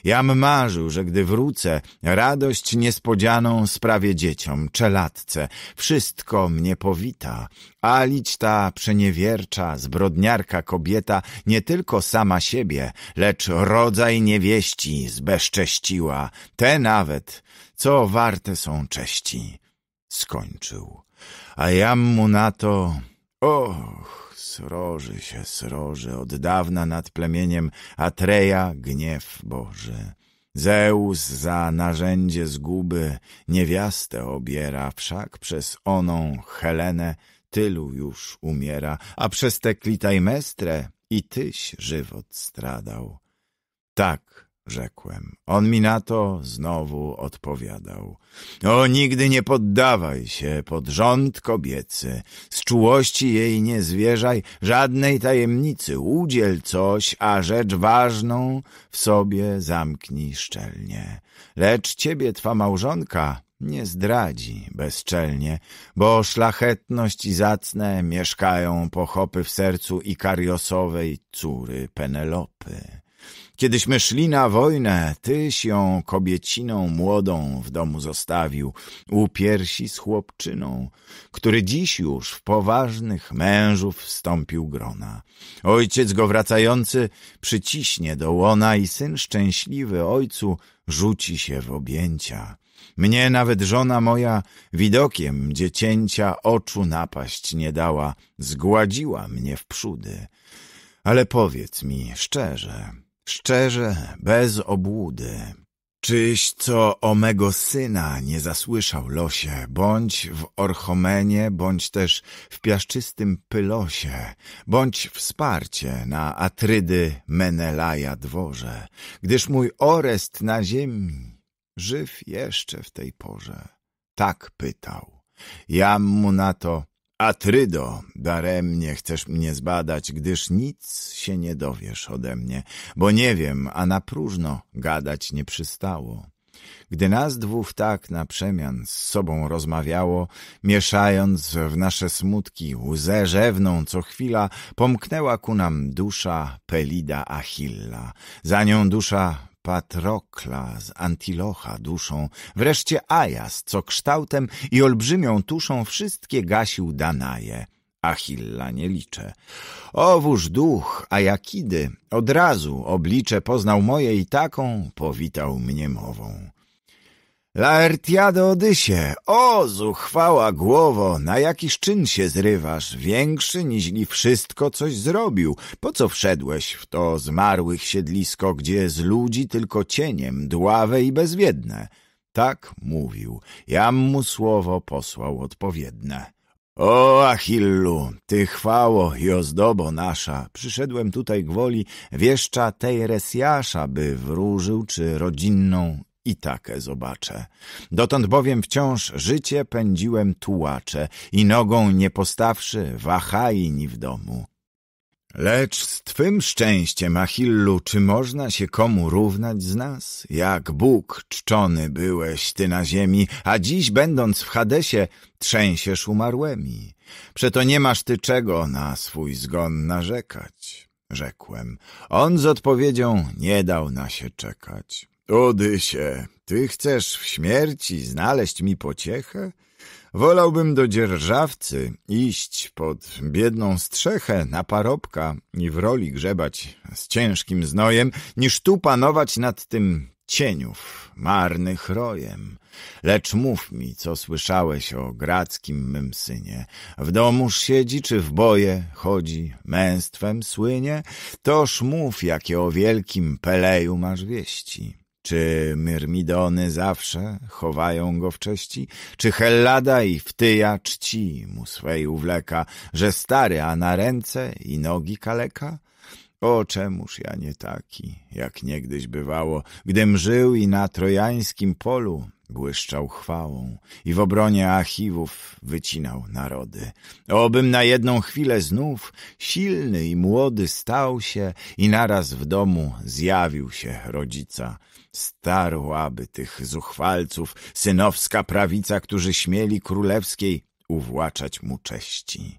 Jam marzył, że gdy wrócę, radość niespodzianą sprawię dzieciom, czeladce, wszystko mnie powita, alić ta przeniewiercza, zbrodniarka kobieta nie tylko sama siebie, lecz rodzaj niewieści zbezcześniona cześciła, te nawet, co warte są cześci. Skończył. A jam mu na to... Och, sroży się, sroży, od dawna nad plemieniem Atreja gniew Boży. Zeus za narzędzie zguby niewiastę obiera, wszak przez oną Helenę tylu już umiera, a przez te klitajmestre i tyś żywot stradał. Tak rzekłem. On mi na to znowu odpowiadał. O, nigdy nie poddawaj się pod rząd kobiecy, z czułości jej nie zwierzaj żadnej tajemnicy, udziel coś, a rzecz ważną w sobie zamknij szczelnie. Lecz ciebie twa małżonka nie zdradzi bezczelnie, bo szlachetność i zacne mieszkają pochopy w sercu i córy Penelopy. Kiedyśmy szli na wojnę, tyś ją kobieciną młodą w domu zostawił, u piersi z chłopczyną, który dziś już w poważnych mężów wstąpił grona. Ojciec go wracający przyciśnie do łona i syn szczęśliwy ojcu rzuci się w objęcia. Mnie nawet żona moja widokiem dziecięcia oczu napaść nie dała, zgładziła mnie w przódy. Ale powiedz mi szczerze, szczerze, bez obłudy. Czyś co o mego syna nie zasłyszał losie, bądź w Orchomenie, bądź też w piaszczystym Pylosie, bądź wsparcie na Atrydy Menelaja dworze, gdyż mój Orest na ziemi żyw jeszcze w tej porze. Tak pytał. Jam mu na to, Atrydo, daremnie chcesz mnie zbadać, gdyż nic się nie dowiesz ode mnie, bo nie wiem, a na próżno gadać nie przystało. Gdy nas dwóch tak na przemian z sobą rozmawiało, mieszając w nasze smutki łzę rzewną co chwila, pomknęła ku nam dusza Pelida Achilla. Za nią dusza Patrokla z Antilocha duszą, wreszcie Ajas, co kształtem i olbrzymią tuszą wszystkie gasił Danaje. Achilla nie liczę. Owóż duch Ajakidy od razu oblicze poznał moje i taką powitał mnie mową. Laertiade Odysie, o zuchwała głowo, na jakiś czyn się zrywasz, większy niźli wszystko, coś zrobił. Po co wszedłeś w to zmarłych siedlisko, gdzie z ludzi tylko cieniem, dławe i bezwiedne? Tak mówił, jam mu słowo posłał odpowiedne. O Achillu, ty chwało i ozdobo nasza, przyszedłem tutaj gwoli wieszcza Resjasza, by wróżył czy rodzinną i takie zobaczę. Dotąd bowiem wciąż życie pędziłem tułacze i nogą nie postawszy wahajni w domu. Lecz z twym szczęściem, Achillu, czy można się komu równać z nas? Jak Bóg czczony byłeś ty na ziemi, a dziś będąc w Hadesie trzęsiesz umarłemi. Przeto nie masz ty czego na swój zgon narzekać, rzekłem. On z odpowiedzią nie dał na się czekać. Odysie, ty chcesz w śmierci znaleźć mi pociechę? Wolałbym do dzierżawcy iść pod biedną strzechę na parobka i w roli grzebać z ciężkim znojem, niż tu panować nad tym cieniów, marnych rojem. Lecz mów mi, co słyszałeś o grackim mym synie. W domuż siedzi, czy w boje chodzi, męstwem słynie? Toż mów, jakie o wielkim Peleju masz wieści. Czy Myrmidony zawsze chowają go w cześci? Czy Hellada i wtyja czci mu swej uwleka, że stary, a na ręce i nogi kaleka? O, czemuż ja nie taki, jak niegdyś bywało, gdym żył i na trojańskim polu błyszczał chwałą i w obronie Achiwów wycinał narody. Obym na jedną chwilę znów silny i młody stał się i naraz w domu zjawił się rodzica – Starłaby tych zuchwalców synowska prawica, którzy śmieli królewskiej uwłaczać mu cześci.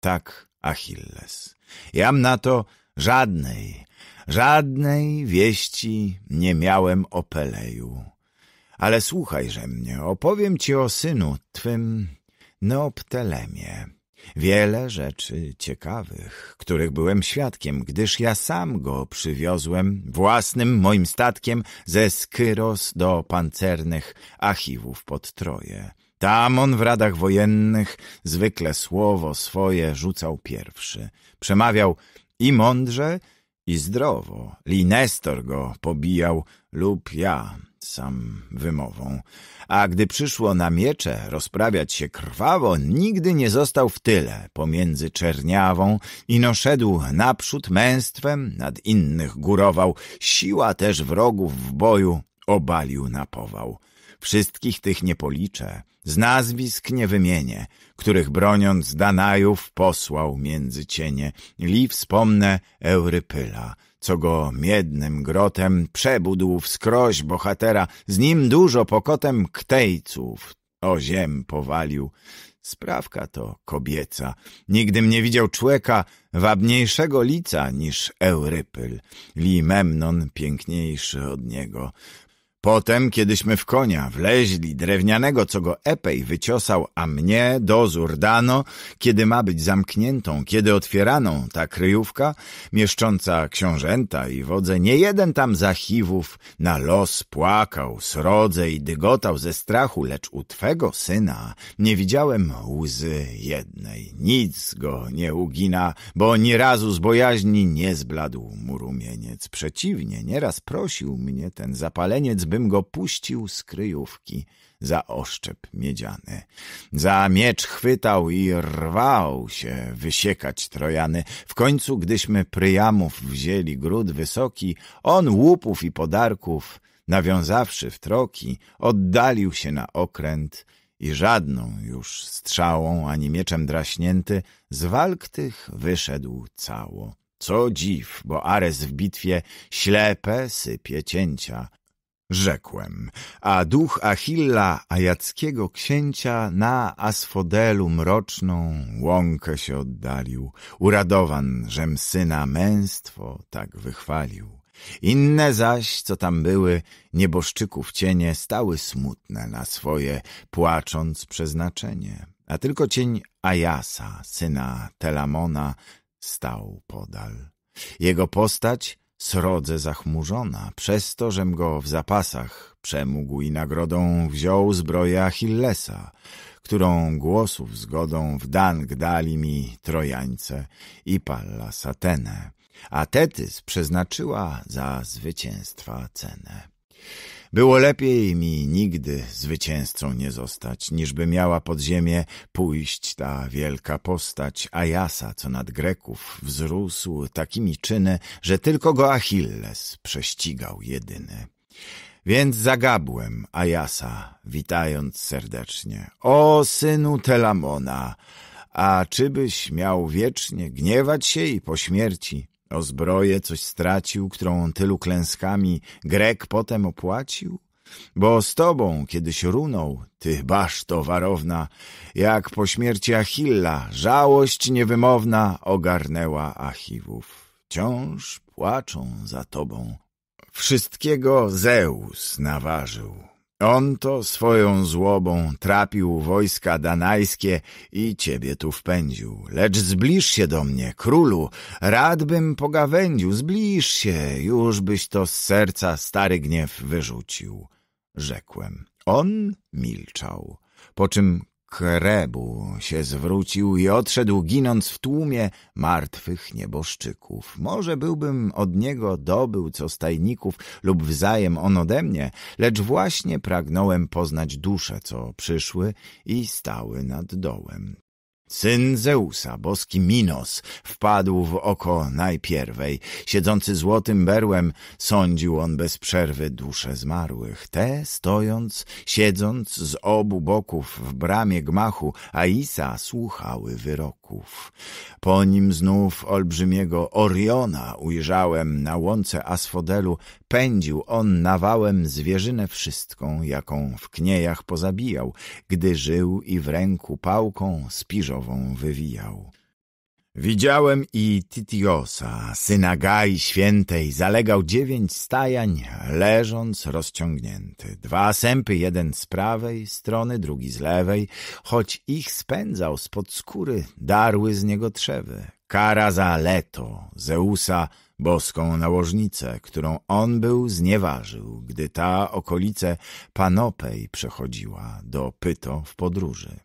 Tak Achilles. Jam na to żadnej, żadnej wieści nie miałem o Peleju. Ale słuchajże mnie, opowiem ci o synu twym Neoptelemie. Wiele rzeczy ciekawych, których byłem świadkiem, gdyż ja sam go przywiozłem własnym moim statkiem ze Skyros do pancernych Achiwów pod Troje. Tam on w radach wojennych zwykle słowo swoje rzucał pierwszy. Przemawiał i mądrze, i zdrowo. Linestor go pobijał lub ja, sam wymową. A gdy przyszło na miecze rozprawiać się krwawo, nigdy nie został w tyle pomiędzy czerniawą i noszedł naprzód męstwem, nad innych górował. Siła też wrogów w boju obalił na pował. Wszystkich tych nie policzę, z nazwisk nie wymienię, których broniąc Danajów posłał między cienie. Li wspomnę Eurypyla, co go miednym grotem przebudł wskroś bohatera, z nim dużo pokotem ktejców o ziem powalił. Sprawka to kobieca. Nigdym nie widział człeka wabniejszego lica niż Eurypyl. Li Memnon piękniejszy od niego. Potem, kiedyśmy w konia wleźli, drewnianego, co go Epej wyciosał, a mnie dozór dano, kiedy ma być zamkniętą, kiedy otwieraną ta kryjówka, mieszcząca książęta i wodze, nie jeden tam zachiwów na los płakał, srodze i dygotał ze strachu, lecz u twego syna nie widziałem łzy jednej. Nic go nie ugina, bo ni razu z bojaźni nie zbladł mu rumieniec. Przeciwnie, nieraz prosił mnie ten zapaleniec, bym go puścił z kryjówki za oszczep miedziany. Za miecz chwytał i rwał się wysiekać Trojany. W końcu, gdyśmy Pryjamów wzięli gród wysoki, on łupów i podarków, nawiązawszy w troki, oddalił się na okręt i żadną już strzałą ani mieczem draśnięty z walk tych wyszedł cało. Co dziw, bo Ares w bitwie ślepe sypie cięcia, rzekłem, a duch Achilla, ajackiego księcia, na asfodelu mroczną łąkę się oddalił, uradowan, żem syna męstwo tak wychwalił. Inne zaś, co tam były, nieboszczyków cienie, stały smutne na swoje, płacząc przeznaczenie. A tylko cień Ajasa, syna Telamona, stał podal. Jego postać srodze zachmurzona, przez to, żem go w zapasach przemógł i nagrodą wziął zbroję Achillesa, którą głosów zgodą w dank dali mi Trojańce i Pallas Atenę, a Tetys przeznaczyła za zwycięstwa cenę. Było lepiej mi nigdy zwycięzcą nie zostać, niżby miała pod ziemię pójść ta wielka postać Ajasa, co nad Greków wzrósł takimi czyny, że tylko go Achilles prześcigał jedyny. Więc zagabłem Ajasa, witając serdecznie. O synu Telamona! A czybyś miał wiecznie gniewać się i po śmierci o zbroję coś stracił, którą tylu klęskami Grek potem opłacił? Bo z tobą kiedyś runął, ty baszto warowna, jak po śmierci Achilla żałość niewymowna ogarnęła Achiwów. Wciąż płaczą za tobą. Wszystkiego Zeus naważył. On to swoją złobą trapił wojska danajskie i ciebie tu wpędził. Lecz zbliż się do mnie, królu, radbym pogawędził, zbliż się, już byś to z serca stary gniew wyrzucił. Rzekłem. On milczał, po czym Krebu się zwrócił i odszedł, ginąc w tłumie martwych nieboszczyków. Może byłbym od niego dobył co z tajników lub wzajem on ode mnie, lecz właśnie pragnąłem poznać dusze, co przyszły i stały nad dołem. Syn Zeusa, boski Minos, wpadł w oko najpierwej. Siedzący złotym berłem, sądził on bez przerwy dusze zmarłych. Te, stojąc, siedząc z obu boków w bramie gmachu, Aisa słuchały wyroków. Po nim znów olbrzymiego Oriona ujrzałem na łące asfodelu pędził on nawałem zwierzynę wszystką, jaką w kniejach pozabijał, gdy żył i w ręku pałką spiżową wywijał. Widziałem i Titiosa, syna Gai Świętej, zalegał dziewięć stajań, leżąc rozciągnięty. Dwa sępy, jeden z prawej strony, drugi z lewej, choć ich spędzał spod skóry, darły z niego trzewy. Kara za Leto, Zeusa, boską nałożnicę, którą on był znieważył, gdy ta okolice Panopej przechodziła do Pyto w podróży.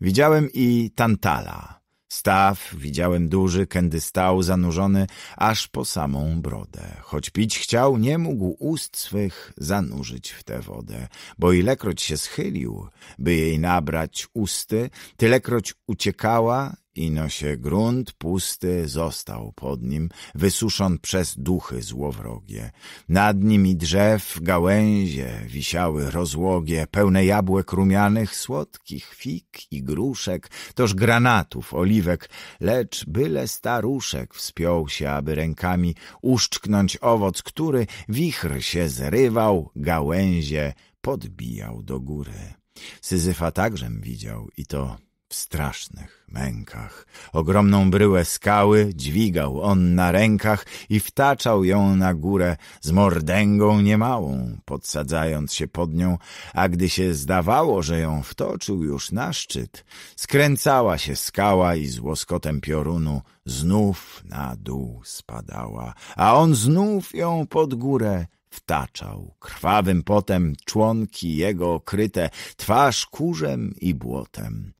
Widziałem i Tantala. Staw, widziałem duży, kędy stał zanurzony aż po samą brodę. Choć pić chciał, nie mógł ust swych zanurzyć w tę wodę, bo ilekroć się schylił, by jej nabrać usty, tylekroć uciekała Ino się grunt pusty został pod nim, wysuszon przez duchy złowrogie. Nad nimi drzew, gałęzie wisiały rozłogie, pełne jabłek rumianych, słodkich fig i gruszek, toż granatów, oliwek, lecz byle staruszek wspiął się, aby rękami uszczknąć owoc, który wichr się zrywał, gałęzie podbijał do góry. Syzyfa także widział i to w strasznych mękach ogromną bryłę skały dźwigał on na rękach i wtaczał ją na górę z mordęgą niemałą, podsadzając się pod nią, a gdy się zdawało, że ją wtoczył już na szczyt, skręcała się skała i z łoskotem piorunu znów na dół spadała, a on znów ją pod górę wtaczał. Krwawym potem członki jego okryte, twarz kurzem i błotem.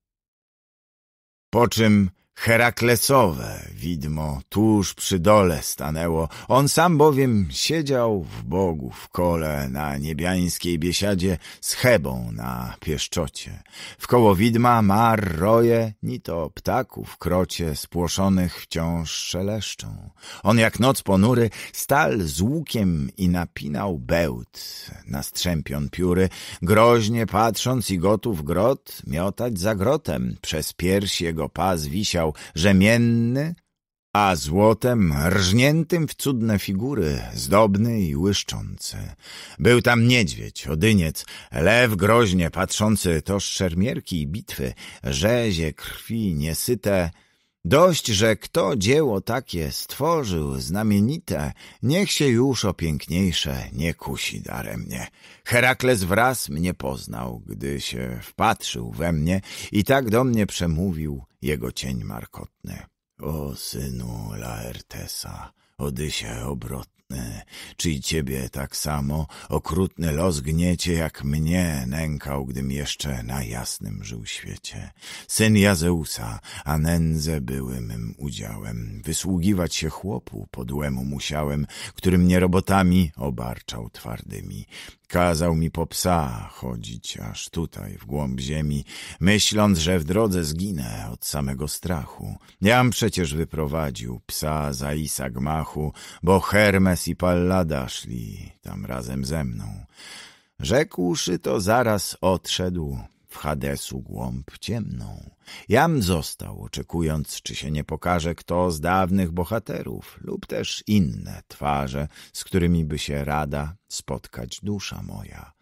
Po czym Heraklesowe widmo tuż przy dole stanęło, on sam bowiem siedział w Bogu w kole na niebiańskiej biesiadzie z Hebą na pieszczocie. Wkoło widma mar roje, ni to ptaków krocie spłoszonych wciąż szeleszczą. On jak noc ponury stal z łukiem i napinał bełt na strzępion pióry, groźnie patrząc i gotów grot miotać za grotem, przez pierś jego pas wisiał materiał rzemienny, a złotem rżniętym w cudne figury, zdobny i łyszczący. Był tam niedźwiedź, odyniec, lew groźnie patrzący toż szermierki i bitwy, rzezie krwi niesyte, Dość, że kto dzieło takie stworzył, znamienite, niech się już o piękniejsze nie kusi daremnie. Herakles wraz mnie poznał, gdy się wpatrzył we mnie i tak do mnie przemówił jego cień markotny. O synu Laertesa, Odysie obrotny, okrutne. Czy i ciebie tak samo okrutny los gniecie, jak mnie nękał, gdym jeszcze na jasnym żył świecie. Syn Jazeusa, a nędze były mym udziałem. Wysługiwać się chłopu podłemu musiałem, który mnie robotami obarczał twardymi. Kazał mi po psa chodzić aż tutaj, w głąb ziemi, myśląc, że w drodze zginę od samego strachu. Jam przecież wyprowadził psa za Isa gmachu, bo Hermes i Pallada szli tam razem ze mną. Rzekłszy to zaraz odszedł, Hadesu głąb ciemną. Jam został, oczekując, czy się nie pokaże kto z dawnych bohaterów lub też inne twarze, z którymi by się rada spotkać dusza moja.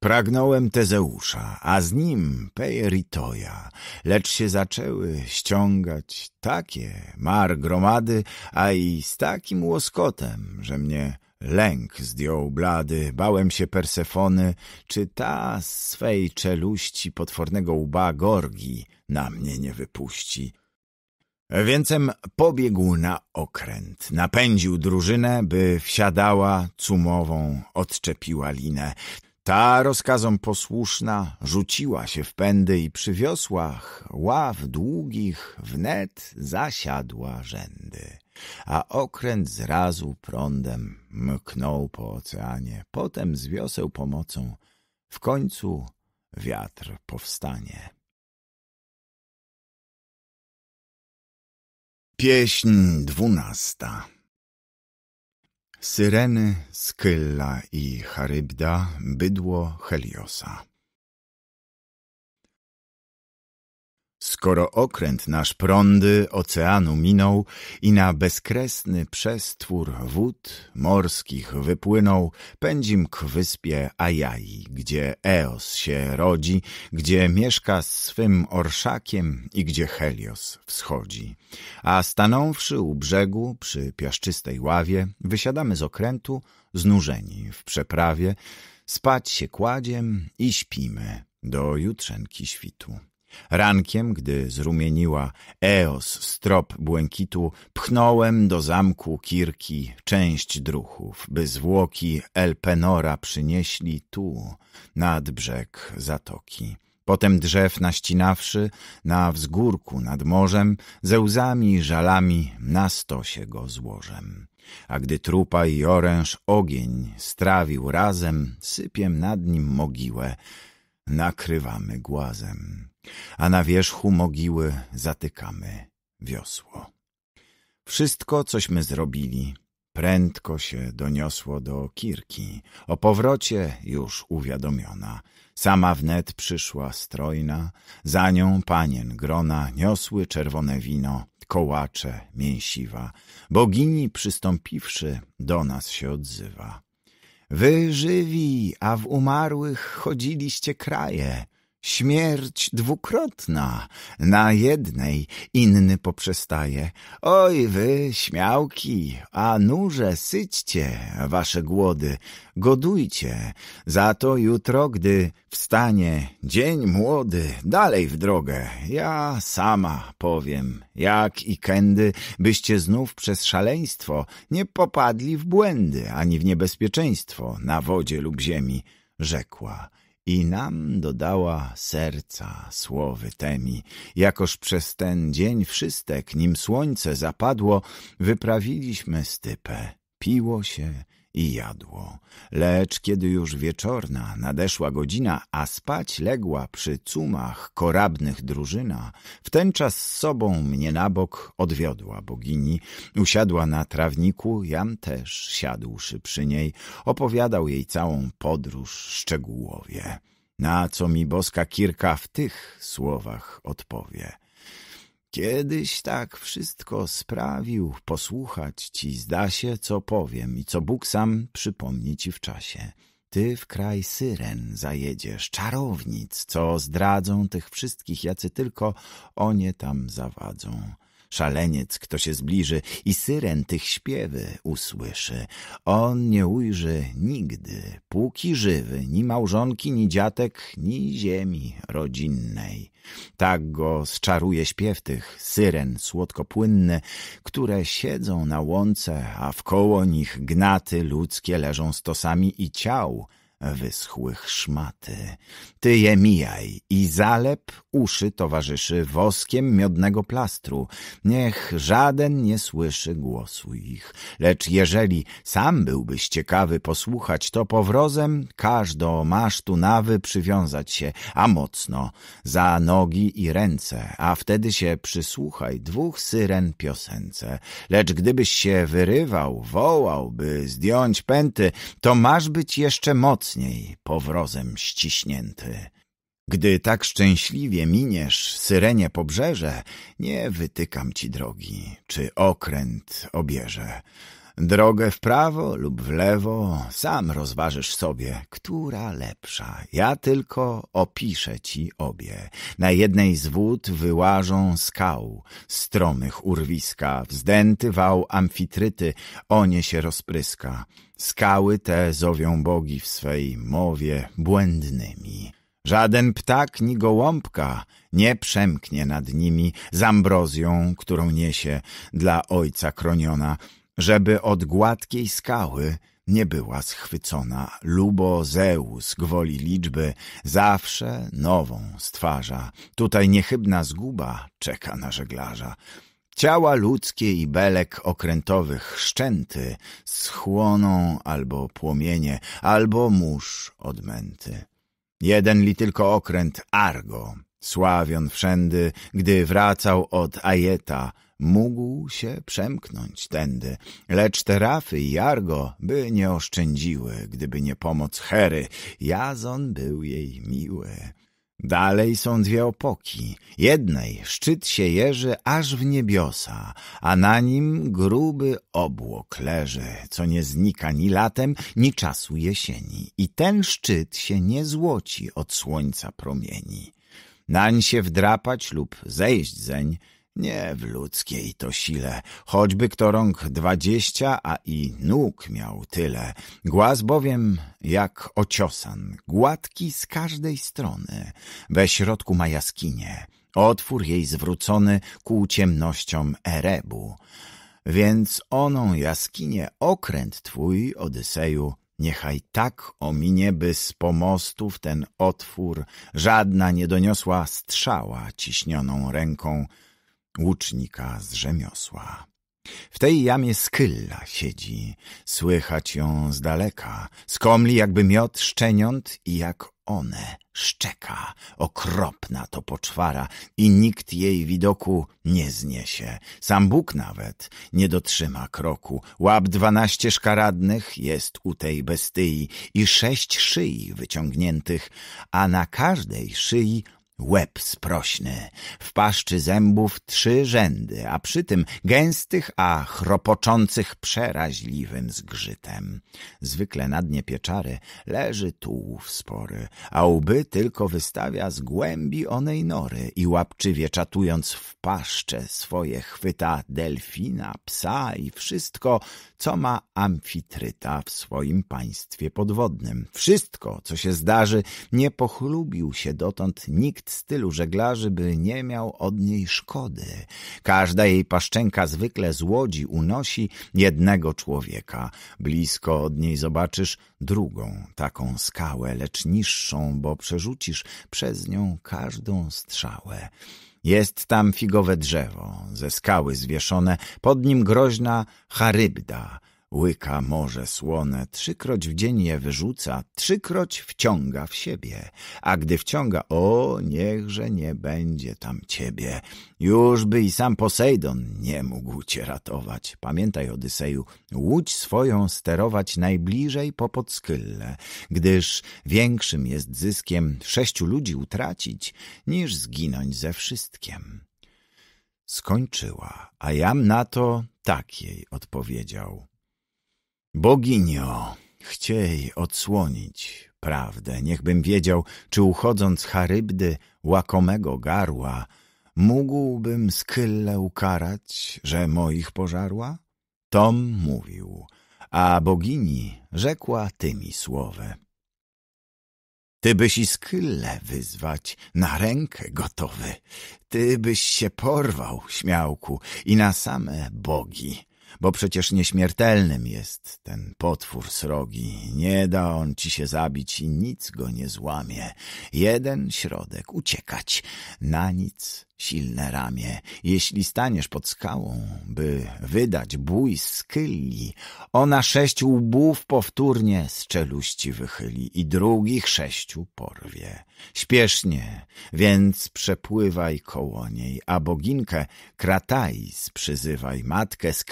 Pragnąłem Tezeusza, a z nim Pejeritoja, lecz się zaczęły ściągać takie mar gromady, a i z takim łoskotem, że mnie Lęk zdjął blady, bałem się Persefony, czy ta z swej czeluści potwornego łba Gorgi na mnie nie wypuści. Więcem pobiegł na okręt, napędził drużynę, by wsiadała cumową, odczepiła linę. Ta rozkazom posłuszna rzuciła się w pędy i przy wiosłach ław długich wnet zasiadła rzędy. A okręt zrazu prądem mknął po oceanie, potem z wioseł pomocą, w końcu wiatr powstanie. Pieśń dwunasta Syreny, Skylla i Charybda, bydło Heliosa Skoro okręt nasz prądy oceanu minął i na bezkresny przestwór wód morskich wypłynął, pędzim k wyspie Ajai, gdzie Eos się rodzi, gdzie mieszka z swym orszakiem i gdzie Helios wschodzi. A stanąwszy u brzegu przy piaszczystej ławie, wysiadamy z okrętu, znużeni w przeprawie, spać się kładziem i śpimy do jutrzenki świtu. Rankiem, gdy zrumieniła Eos strop błękitu, pchnąłem do zamku Kirki część druchów, by zwłoki Elpenora przynieśli tu, nad brzeg zatoki. Potem drzew naścinawszy, na wzgórku nad morzem, ze łzami żalami na stosie go złożem. A gdy trupa i oręż ogień strawił razem, sypiem nad nim mogiłę, nakrywamy głazem a na wierzchu mogiły zatykamy wiosło. Wszystko, cośmy zrobili, prędko się doniosło do Kirki. O powrocie już uwiadomiona. Sama wnet przyszła strojna, za nią panien grona niosły czerwone wino, kołacze, mięsiwa. Bogini przystąpiwszy, do nas się odzywa. Wy żywi, a w umarłych chodziliście kraje, Śmierć dwukrotna, na jednej inny poprzestaje. Oj wy, śmiałki, a nurze syćcie wasze głody, godujcie, za to jutro, gdy wstanie dzień młody, dalej w drogę, ja sama powiem, jak i kędy, byście znów przez szaleństwo nie popadli w błędy, ani w niebezpieczeństwo na wodzie lub ziemi, rzekła i nam dodała serca słowy temi, jakoż przez ten dzień wszystek, nim słońce zapadło, wyprawiliśmy stypę. Piło się i jadło. Lecz kiedy już wieczorna nadeszła godzina, a spać legła przy cumach korabnych drużyna, wtenczas z sobą mnie na bok odwiodła bogini, usiadła na trawniku, jam też siadłszy przy niej, opowiadał jej całą podróż szczegółowie. Na co mi boska kirka w tych słowach odpowie – Kiedyś tak wszystko sprawił, posłuchać ci zda się, co powiem i co Bóg sam przypomni ci w czasie. Ty w kraj syren zajedziesz, czarownic, co zdradzą tych wszystkich, jacy tylko o nie tam zawadzą. Szaleniec, kto się zbliży i syren tych śpiewy usłyszy. On nie ujrzy nigdy, póki żywy, ni małżonki, ni dziatek, ni ziemi rodzinnej. Tak go zczaruje śpiew tych syren płynne, które siedzą na łące, a wkoło nich gnaty ludzkie leżą stosami i ciał, wyschłych szmaty. Ty je mijaj i zalep uszy towarzyszy woskiem miodnego plastru. Niech żaden nie słyszy głosu ich. Lecz jeżeli sam byłbyś ciekawy posłuchać, to powrozem każ do masztu nawy przywiązać się, a mocno, za nogi i ręce, a wtedy się przysłuchaj dwóch syren piosence. Lecz gdybyś się wyrywał, wołał, by zdjąć pęty, to masz być jeszcze mocno mocniej, powrozem ściśnięty. Gdy tak szczęśliwie miniesz syrenie pobrzeże, nie wytykam ci drogi, czy okręt obierze. Drogę w prawo lub w lewo sam rozważysz sobie, która lepsza. Ja tylko opiszę ci obie. Na jednej z wód wyłażą skał, stromych urwiska, wzdęty wał amfitryty, o nie się rozpryska. Skały te zowią bogi w swej mowie błędnymi. Żaden ptak ni gołąbka nie przemknie nad nimi z ambrozją, którą niesie dla ojca kroniona żeby od gładkiej skały nie była schwycona, lubo Zeus gwoli liczby zawsze nową stwarza. Tutaj niechybna zguba czeka na żeglarza. Ciała ludzkie i belek okrętowych szczęty schłoną albo płomienie, albo mórz odmęty. Jeden li tylko okręt Argo, sławion wszędy, gdy wracał od Ajeta – mógł się przemknąć tędy, lecz Terafy i Argo by nie oszczędziły, gdyby nie pomoc Hery. Jazon był jej miły. Dalej są dwie opoki. Jednej szczyt się jeży aż w niebiosa, a na nim gruby obłok leży, co nie znika ni latem, ni czasu jesieni. I ten szczyt się nie złoci od słońca promieni. Nań się wdrapać lub zejść zeń – nie w ludzkiej to sile, choćby kto rąk dwadzieścia, a i nóg miał tyle. Głaz bowiem jak ociosan, gładki z każdej strony. We środku ma jaskinię, otwór jej zwrócony ku ciemnościom Erebu. Więc oną jaskinię okręt twój, Odyseju, Niechaj tak ominie, by z pomostów ten otwór żadna nie doniosła strzała ciśnioną ręką łucznika z rzemiosła. W tej jamie skylla siedzi, słychać ją z daleka, skomli jakby miot szczeniąt i jak one szczeka, okropna to poczwara i nikt jej widoku nie zniesie. Sam Bóg nawet nie dotrzyma kroku. Łap dwanaście szkaradnych jest u tej bestyi i sześć szyi wyciągniętych, a na każdej szyi Łeb sprośny, w paszczy zębów trzy rzędy, a przy tym gęstych, a chropoczących przeraźliwym zgrzytem. Zwykle na dnie pieczary leży tułów spory, a łby tylko wystawia z głębi onej nory i łapczywie czatując w paszcze swoje chwyta delfina, psa i wszystko, co ma amfitryta w swoim państwie podwodnym. Wszystko, co się zdarzy, nie pochlubił się dotąd nikt stylu żeglarzy by nie miał od niej szkody. Każda jej paszczęka zwykle z łodzi unosi jednego człowieka. Blisko od niej zobaczysz drugą, taką skałę, lecz niższą, bo przerzucisz przez nią każdą strzałę. Jest tam figowe drzewo, ze skały zwieszone, pod nim groźna charybda – Łyka morze słone, trzykroć w dzień je wyrzuca, trzykroć wciąga w siebie. A gdy wciąga, o, niechże nie będzie tam ciebie. Już by i sam Posejdon nie mógł cię ratować. Pamiętaj, Odyseju, łódź swoją sterować najbliżej po podskylle gdyż większym jest zyskiem sześciu ludzi utracić, niż zginąć ze wszystkiem. Skończyła, a jam na to tak jej odpowiedział. Boginio, chciej odsłonić prawdę, niechbym wiedział, czy uchodząc charybdy łakomego garła, mógłbym skylle ukarać, że moich pożarła? Tom mówił, a bogini rzekła tymi słowy. Ty byś i skylle wyzwać, na rękę gotowy. Ty byś się porwał, śmiałku, i na same bogi. Bo przecież nieśmiertelnym jest ten potwór srogi. Nie da on ci się zabić i nic go nie złamie. Jeden środek, uciekać. Na nic Silne ramię, jeśli staniesz pod skałą, by wydać bój z kyli, ona sześć łbów powtórnie z czeluści wychyli i drugich sześciu porwie. Śpiesznie, więc przepływaj koło niej, a boginkę Kratais przyzywaj, matkę z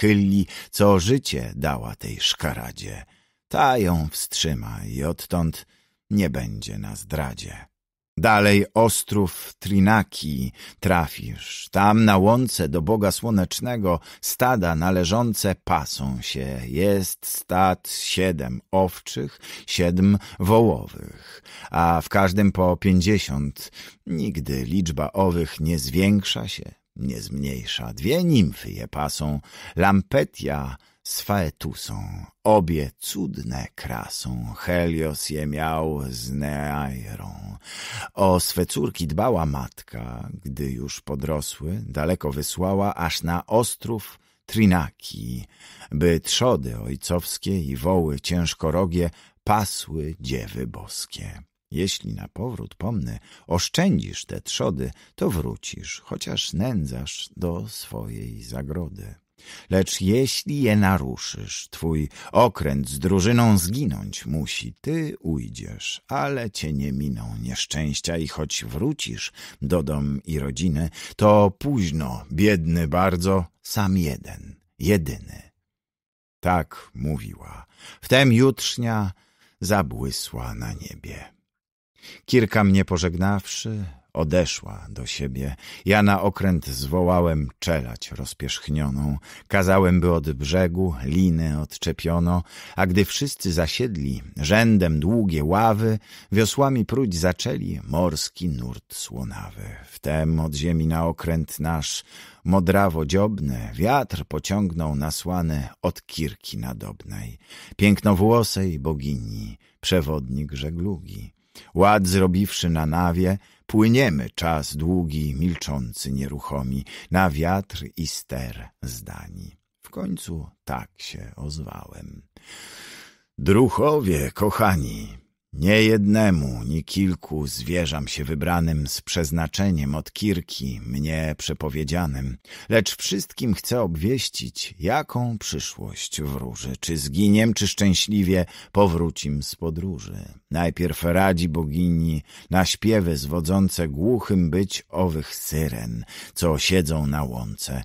co życie dała tej szkaradzie. Ta ją wstrzyma i odtąd nie będzie na zdradzie. Dalej ostrów Trinaki trafisz. Tam na łące do Boga Słonecznego stada należące pasą się. Jest stad siedem owczych, siedem wołowych, a w każdym po pięćdziesiąt. Nigdy liczba owych nie zwiększa się, nie zmniejsza. Dwie nimfy je pasą. Lampetia z Faetusą, obie cudne krasą, Helios je miał z Neairą. O swe córki dbała matka, gdy już podrosły, daleko wysłała aż na ostrów Trinaki, by trzody ojcowskie i woły ciężkorogie pasły dziewy boskie. Jeśli na powrót pomny oszczędzisz te trzody, to wrócisz, chociaż nędzasz do swojej zagrody. Lecz jeśli je naruszysz, twój okręt z drużyną zginąć musi. Ty ujdziesz, ale cię nie miną nieszczęścia i choć wrócisz do dom i rodziny, to późno, biedny bardzo, sam jeden, jedyny. Tak mówiła. Wtem jutrznia zabłysła na niebie. Kirka mnie pożegnawszy, odeszła do siebie. Ja na okręt zwołałem czelać rozpierzchnioną. Kazałem, by od brzegu linę odczepiono, a gdy wszyscy zasiedli, rzędem długie ławy, wiosłami próć zaczęli morski nurt słonawy. Wtem od ziemi na okręt nasz modrawo dziobne, wiatr pociągnął nasłane od kirki nadobnej. Pięknowłosej bogini, przewodnik żeglugi. Ład zrobiwszy na nawie, Płyniemy czas długi, milczący, nieruchomi, na wiatr i ster zdani. W końcu tak się ozwałem. Druchowie, kochani, nie jednemu, ni kilku zwierzam się wybranym z przeznaczeniem od kirki, mnie przepowiedzianym, lecz wszystkim chcę obwieścić, jaką przyszłość wróży, czy zginiem, czy szczęśliwie powrócim z podróży. Najpierw radzi bogini na śpiewy zwodzące głuchym być owych syren, co siedzą na łące,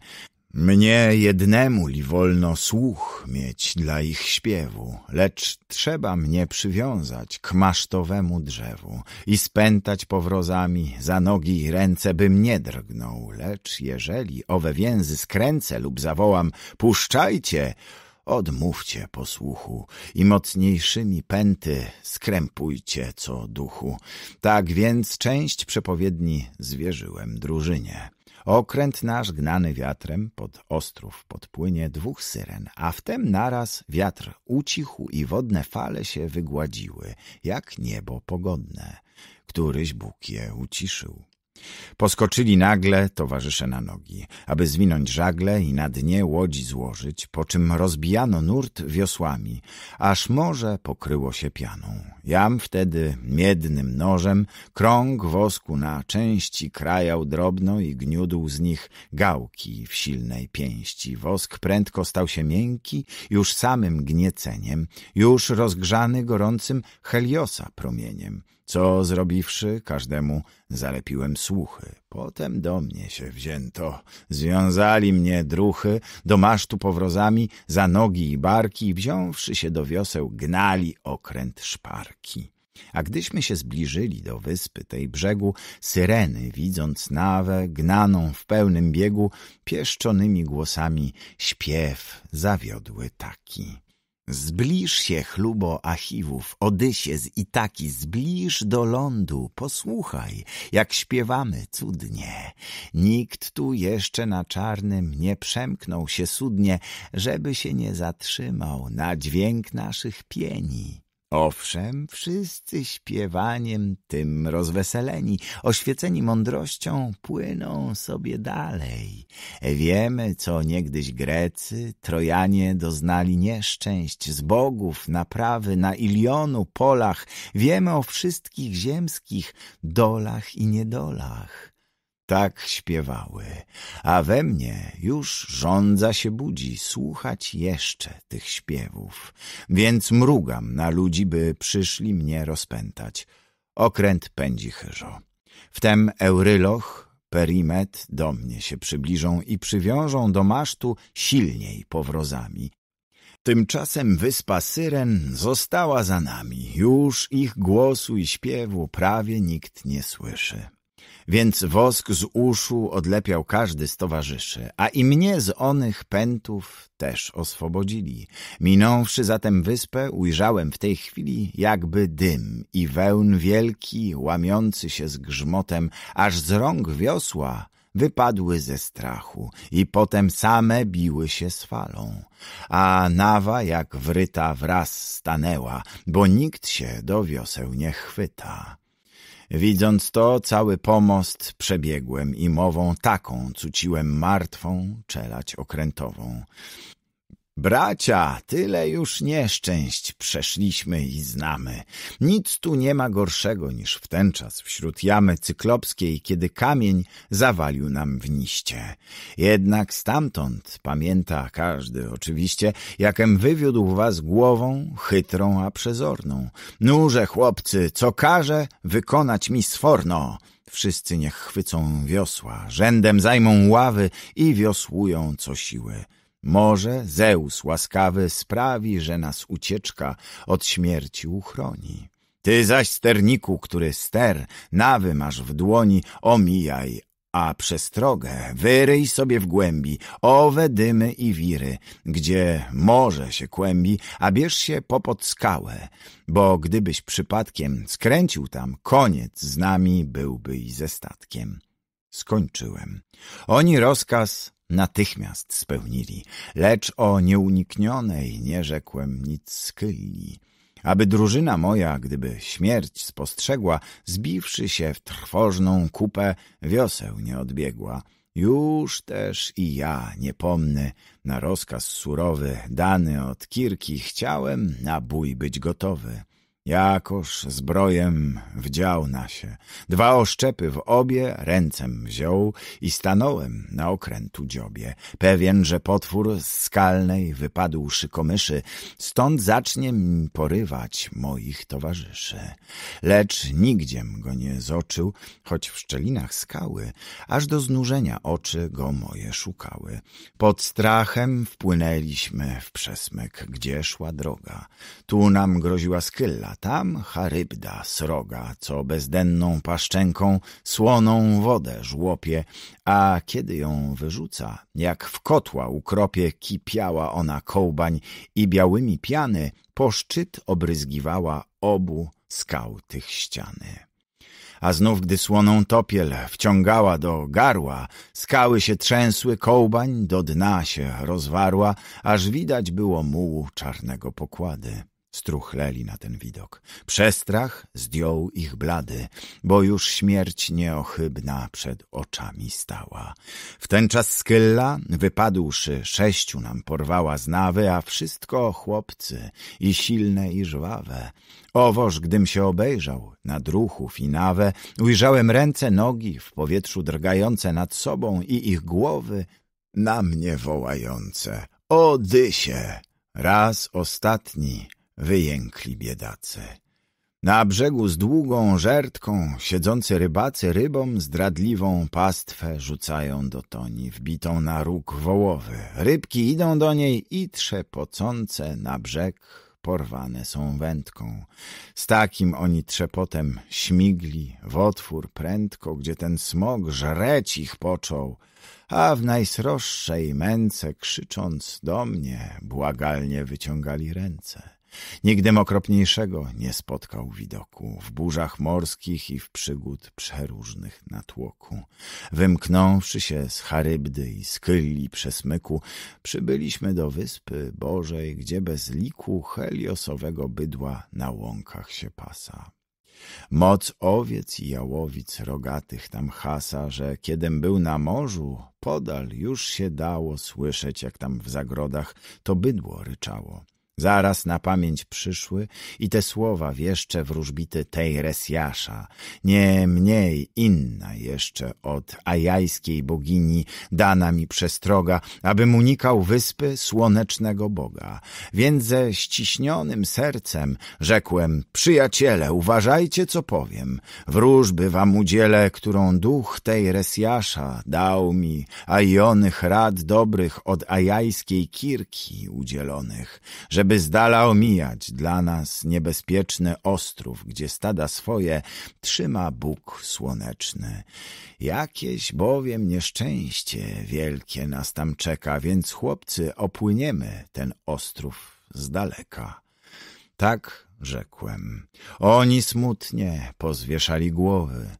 mnie jednemu li wolno słuch mieć dla ich śpiewu, lecz trzeba mnie przywiązać k masztowemu drzewu i spętać powrozami za nogi i ręce, bym nie drgnął, lecz jeżeli owe więzy skręcę lub zawołam puszczajcie, odmówcie posłuchu i mocniejszymi pęty skrępujcie co duchu. Tak więc część przepowiedni zwierzyłem drużynie. Okręt nasz gnany wiatrem pod ostrów podpłynie dwóch syren, a wtem naraz wiatr ucichł i wodne fale się wygładziły, jak niebo pogodne. Któryś Bóg je uciszył. Poskoczyli nagle towarzysze na nogi, aby zwinąć żagle i na dnie łodzi złożyć, po czym rozbijano nurt wiosłami, aż morze pokryło się pianą. Jam wtedy miednym nożem krąg wosku na części krajał drobno i gniódł z nich gałki w silnej pięści. Wosk prędko stał się miękki już samym gnieceniem, już rozgrzany gorącym heliosa promieniem. Co zrobiwszy, każdemu zalepiłem słuchy. Potem do mnie się wzięto. Związali mnie druchy, do masztu powrozami, za nogi i barki i wziąwszy się do wioseł, gnali okręt szparki. A gdyśmy się zbliżyli do wyspy tej brzegu, syreny, widząc nawę, gnaną w pełnym biegu, pieszczonymi głosami śpiew zawiodły taki. Zbliż się, chlubo Achiwów, Odysie z Itaki, zbliż do lądu, posłuchaj, jak śpiewamy cudnie. Nikt tu jeszcze na czarnym nie przemknął się sudnie, żeby się nie zatrzymał na dźwięk naszych pieni. Owszem, wszyscy śpiewaniem tym rozweseleni, oświeceni mądrością, płyną sobie dalej. Wiemy, co niegdyś Grecy, Trojanie doznali nieszczęść z bogów, naprawy na Ilionu, polach. Wiemy o wszystkich ziemskich dolach i niedolach tak śpiewały, a we mnie już żądza się budzi słuchać jeszcze tych śpiewów, więc mrugam na ludzi, by przyszli mnie rozpętać. Okręt pędzi chyżo. Wtem Euryloch, Perimet do mnie się przybliżą i przywiążą do masztu silniej powrozami. Tymczasem wyspa Syren została za nami. Już ich głosu i śpiewu prawie nikt nie słyszy. Więc wosk z uszu odlepiał każdy z towarzyszy, a i mnie z onych pętów też oswobodzili. Minąwszy zatem wyspę, ujrzałem w tej chwili jakby dym i wełn wielki, łamiący się z grzmotem, aż z rąk wiosła wypadły ze strachu i potem same biły się z falą. A nawa jak wryta wraz stanęła, bo nikt się do wioseł nie chwyta. Widząc to, cały pomost przebiegłem i mową taką cuciłem martwą czelać okrętową. Bracia, tyle już nieszczęść przeszliśmy i znamy. Nic tu nie ma gorszego niż w ten czas wśród jamy cyklopskiej, kiedy kamień zawalił nam w niście. Jednak stamtąd pamięta każdy oczywiście, jakem wywiódł was głową, chytrą a przezorną. Nurze, chłopcy, co każe, wykonać mi sforno. Wszyscy niech chwycą wiosła, rzędem zajmą ławy i wiosłują co siły. Może Zeus łaskawy sprawi, że nas ucieczka od śmierci uchroni. Ty zaś, sterniku, który ster, nawy masz w dłoni, omijaj, a przestrogę wyryj sobie w głębi, owe dymy i wiry, gdzie morze się kłębi, a bierz się popod skałę, bo gdybyś przypadkiem skręcił tam, koniec z nami byłby i ze statkiem. Skończyłem. Oni rozkaz natychmiast spełnili, lecz o nieuniknionej nie rzekłem nic skylni. Aby drużyna moja, gdyby śmierć spostrzegła, zbiwszy się w trwożną kupę, wioseł nie odbiegła. Już też i ja, niepomny, na rozkaz surowy, dany od kirki, chciałem na bój być gotowy. Jakoż zbrojem wdział na się. Dwa oszczepy w obie ręcem wziął i stanąłem na okrętu dziobie. Pewien, że potwór z skalnej wypadł szykomyszy, stąd zacznie mi porywać moich towarzyszy. Lecz nigdziem go nie zoczył, choć w szczelinach skały, aż do znużenia oczy go moje szukały. Pod strachem wpłynęliśmy w przesmyk, gdzie szła droga. Tu nam groziła skylla, tam charybda sroga, co bezdenną paszczęką słoną wodę żłopie, a kiedy ją wyrzuca, jak w kotła ukropie kipiała ona kołbań i białymi piany po szczyt obryzgiwała obu skał tych ściany. A znów, gdy słoną topiel wciągała do garła, skały się trzęsły, kołbań do dna się rozwarła, aż widać było mułu czarnego pokłady. Struchleli na ten widok. Przestrach zdjął ich blady, bo już śmierć nieochybna przed oczami stała. Wtenczas Skylla, wypadłszy, sześciu nam porwała z nawy, a wszystko chłopcy i silne i żwawe. Owoż, gdym się obejrzał nad ruchów i nawę, ujrzałem ręce, nogi w powietrzu drgające nad sobą i ich głowy na mnie wołające. Odysie! Raz ostatni wyjękli biedace. Na brzegu z długą żertką siedzący rybacy rybom zdradliwą pastwę rzucają do toni, wbitą na róg wołowy. Rybki idą do niej i trzepocące na brzeg porwane są wędką. Z takim oni trzepotem śmigli w otwór prędko, gdzie ten smog żreć ich począł, a w najsroższej męce krzycząc do mnie błagalnie wyciągali ręce. Nigdy okropniejszego nie spotkał widoku w burzach morskich i w przygód przeróżnych natłoku. Wymknąwszy się z Charybdy i z Kyli przesmyku, przybyliśmy do Wyspy Bożej, gdzie bez liku heliosowego bydła na łąkach się pasa. Moc owiec i jałowic rogatych tam hasa, że kiedym był na morzu, podal już się dało słyszeć, jak tam w zagrodach to bydło ryczało. Zaraz na pamięć przyszły i te słowa wieszcze wróżbity Tejresjasza, nie mniej inna jeszcze od ajajskiej bogini dana mi przestroga, abym unikał wyspy słonecznego Boga. Więc ze ściśnionym sercem rzekłem, przyjaciele, uważajcie, co powiem. Wróżby wam udzielę, którą duch tej Tejresjasza dał mi, a onych rad dobrych od ajajskiej kirki udzielonych, żeby żeby z dala omijać dla nas niebezpieczny ostrów, gdzie stada swoje trzyma Bóg słoneczny. Jakieś bowiem nieszczęście wielkie nas tam czeka, więc chłopcy opłyniemy ten ostrów z daleka. Tak rzekłem. Oni smutnie pozwieszali głowy,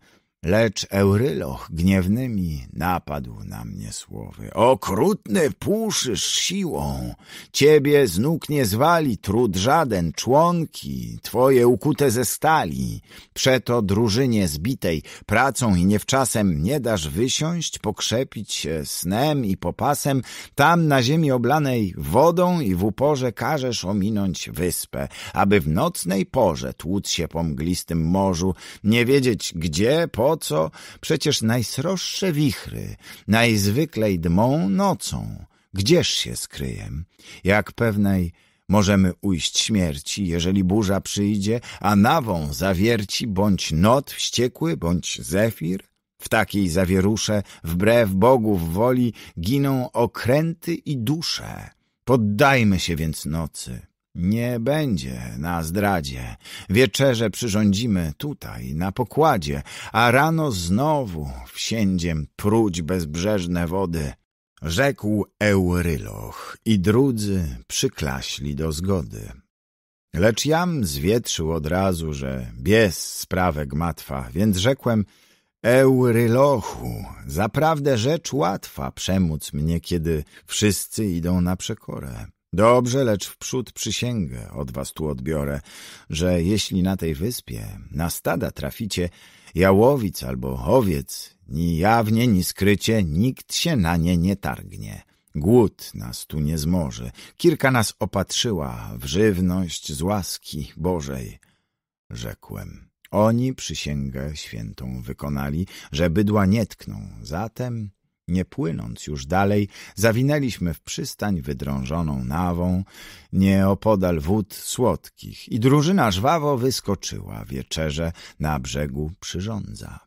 Lecz Euryloch gniewnymi napadł na mnie słowy. Okrutny puszysz siłą, ciebie z nóg nie zwali trud żaden, członki twoje ukute ze stali. Przeto drużynie zbitej pracą i niewczasem nie dasz wysiąść, pokrzepić się snem i popasem, tam na ziemi oblanej wodą i w uporze każesz ominąć wyspę, aby w nocnej porze tłuc się po mglistym morzu, nie wiedzieć gdzie, po co? Przecież najsroższe wichry najzwyklej dmą nocą. Gdzież się skryję? Jak pewnej możemy ujść śmierci, jeżeli burza przyjdzie, a nawą zawierci bądź not wściekły, bądź zefir? W takiej zawierusze, wbrew Bogów woli, giną okręty i dusze. Poddajmy się więc nocy. Nie będzie na zdradzie. Wieczerze przyrządzimy tutaj, na pokładzie, a rano znowu wsiędziem próć bezbrzeżne wody. Rzekł Euryloch i drudzy przyklaśli do zgody. Lecz jam zwietrzył od razu, że bies sprawek matwa, więc rzekłem Eurylochu, zaprawdę rzecz łatwa przemóc mnie, kiedy wszyscy idą na przekorę. Dobrze, lecz wprzód przysięgę od was tu odbiorę, że jeśli na tej wyspie na stada traficie jałowic albo owiec, ni jawnie, ni skrycie, nikt się na nie nie targnie. Głód nas tu nie zmoży, kilka nas opatrzyła w żywność z łaski Bożej. Rzekłem, oni przysięgę świętą wykonali, że bydła nie tkną, zatem nie płynąc już dalej, zawinęliśmy w przystań wydrążoną nawą, nieopodal wód słodkich i drużyna żwawo wyskoczyła wieczerze na brzegu przyrządza.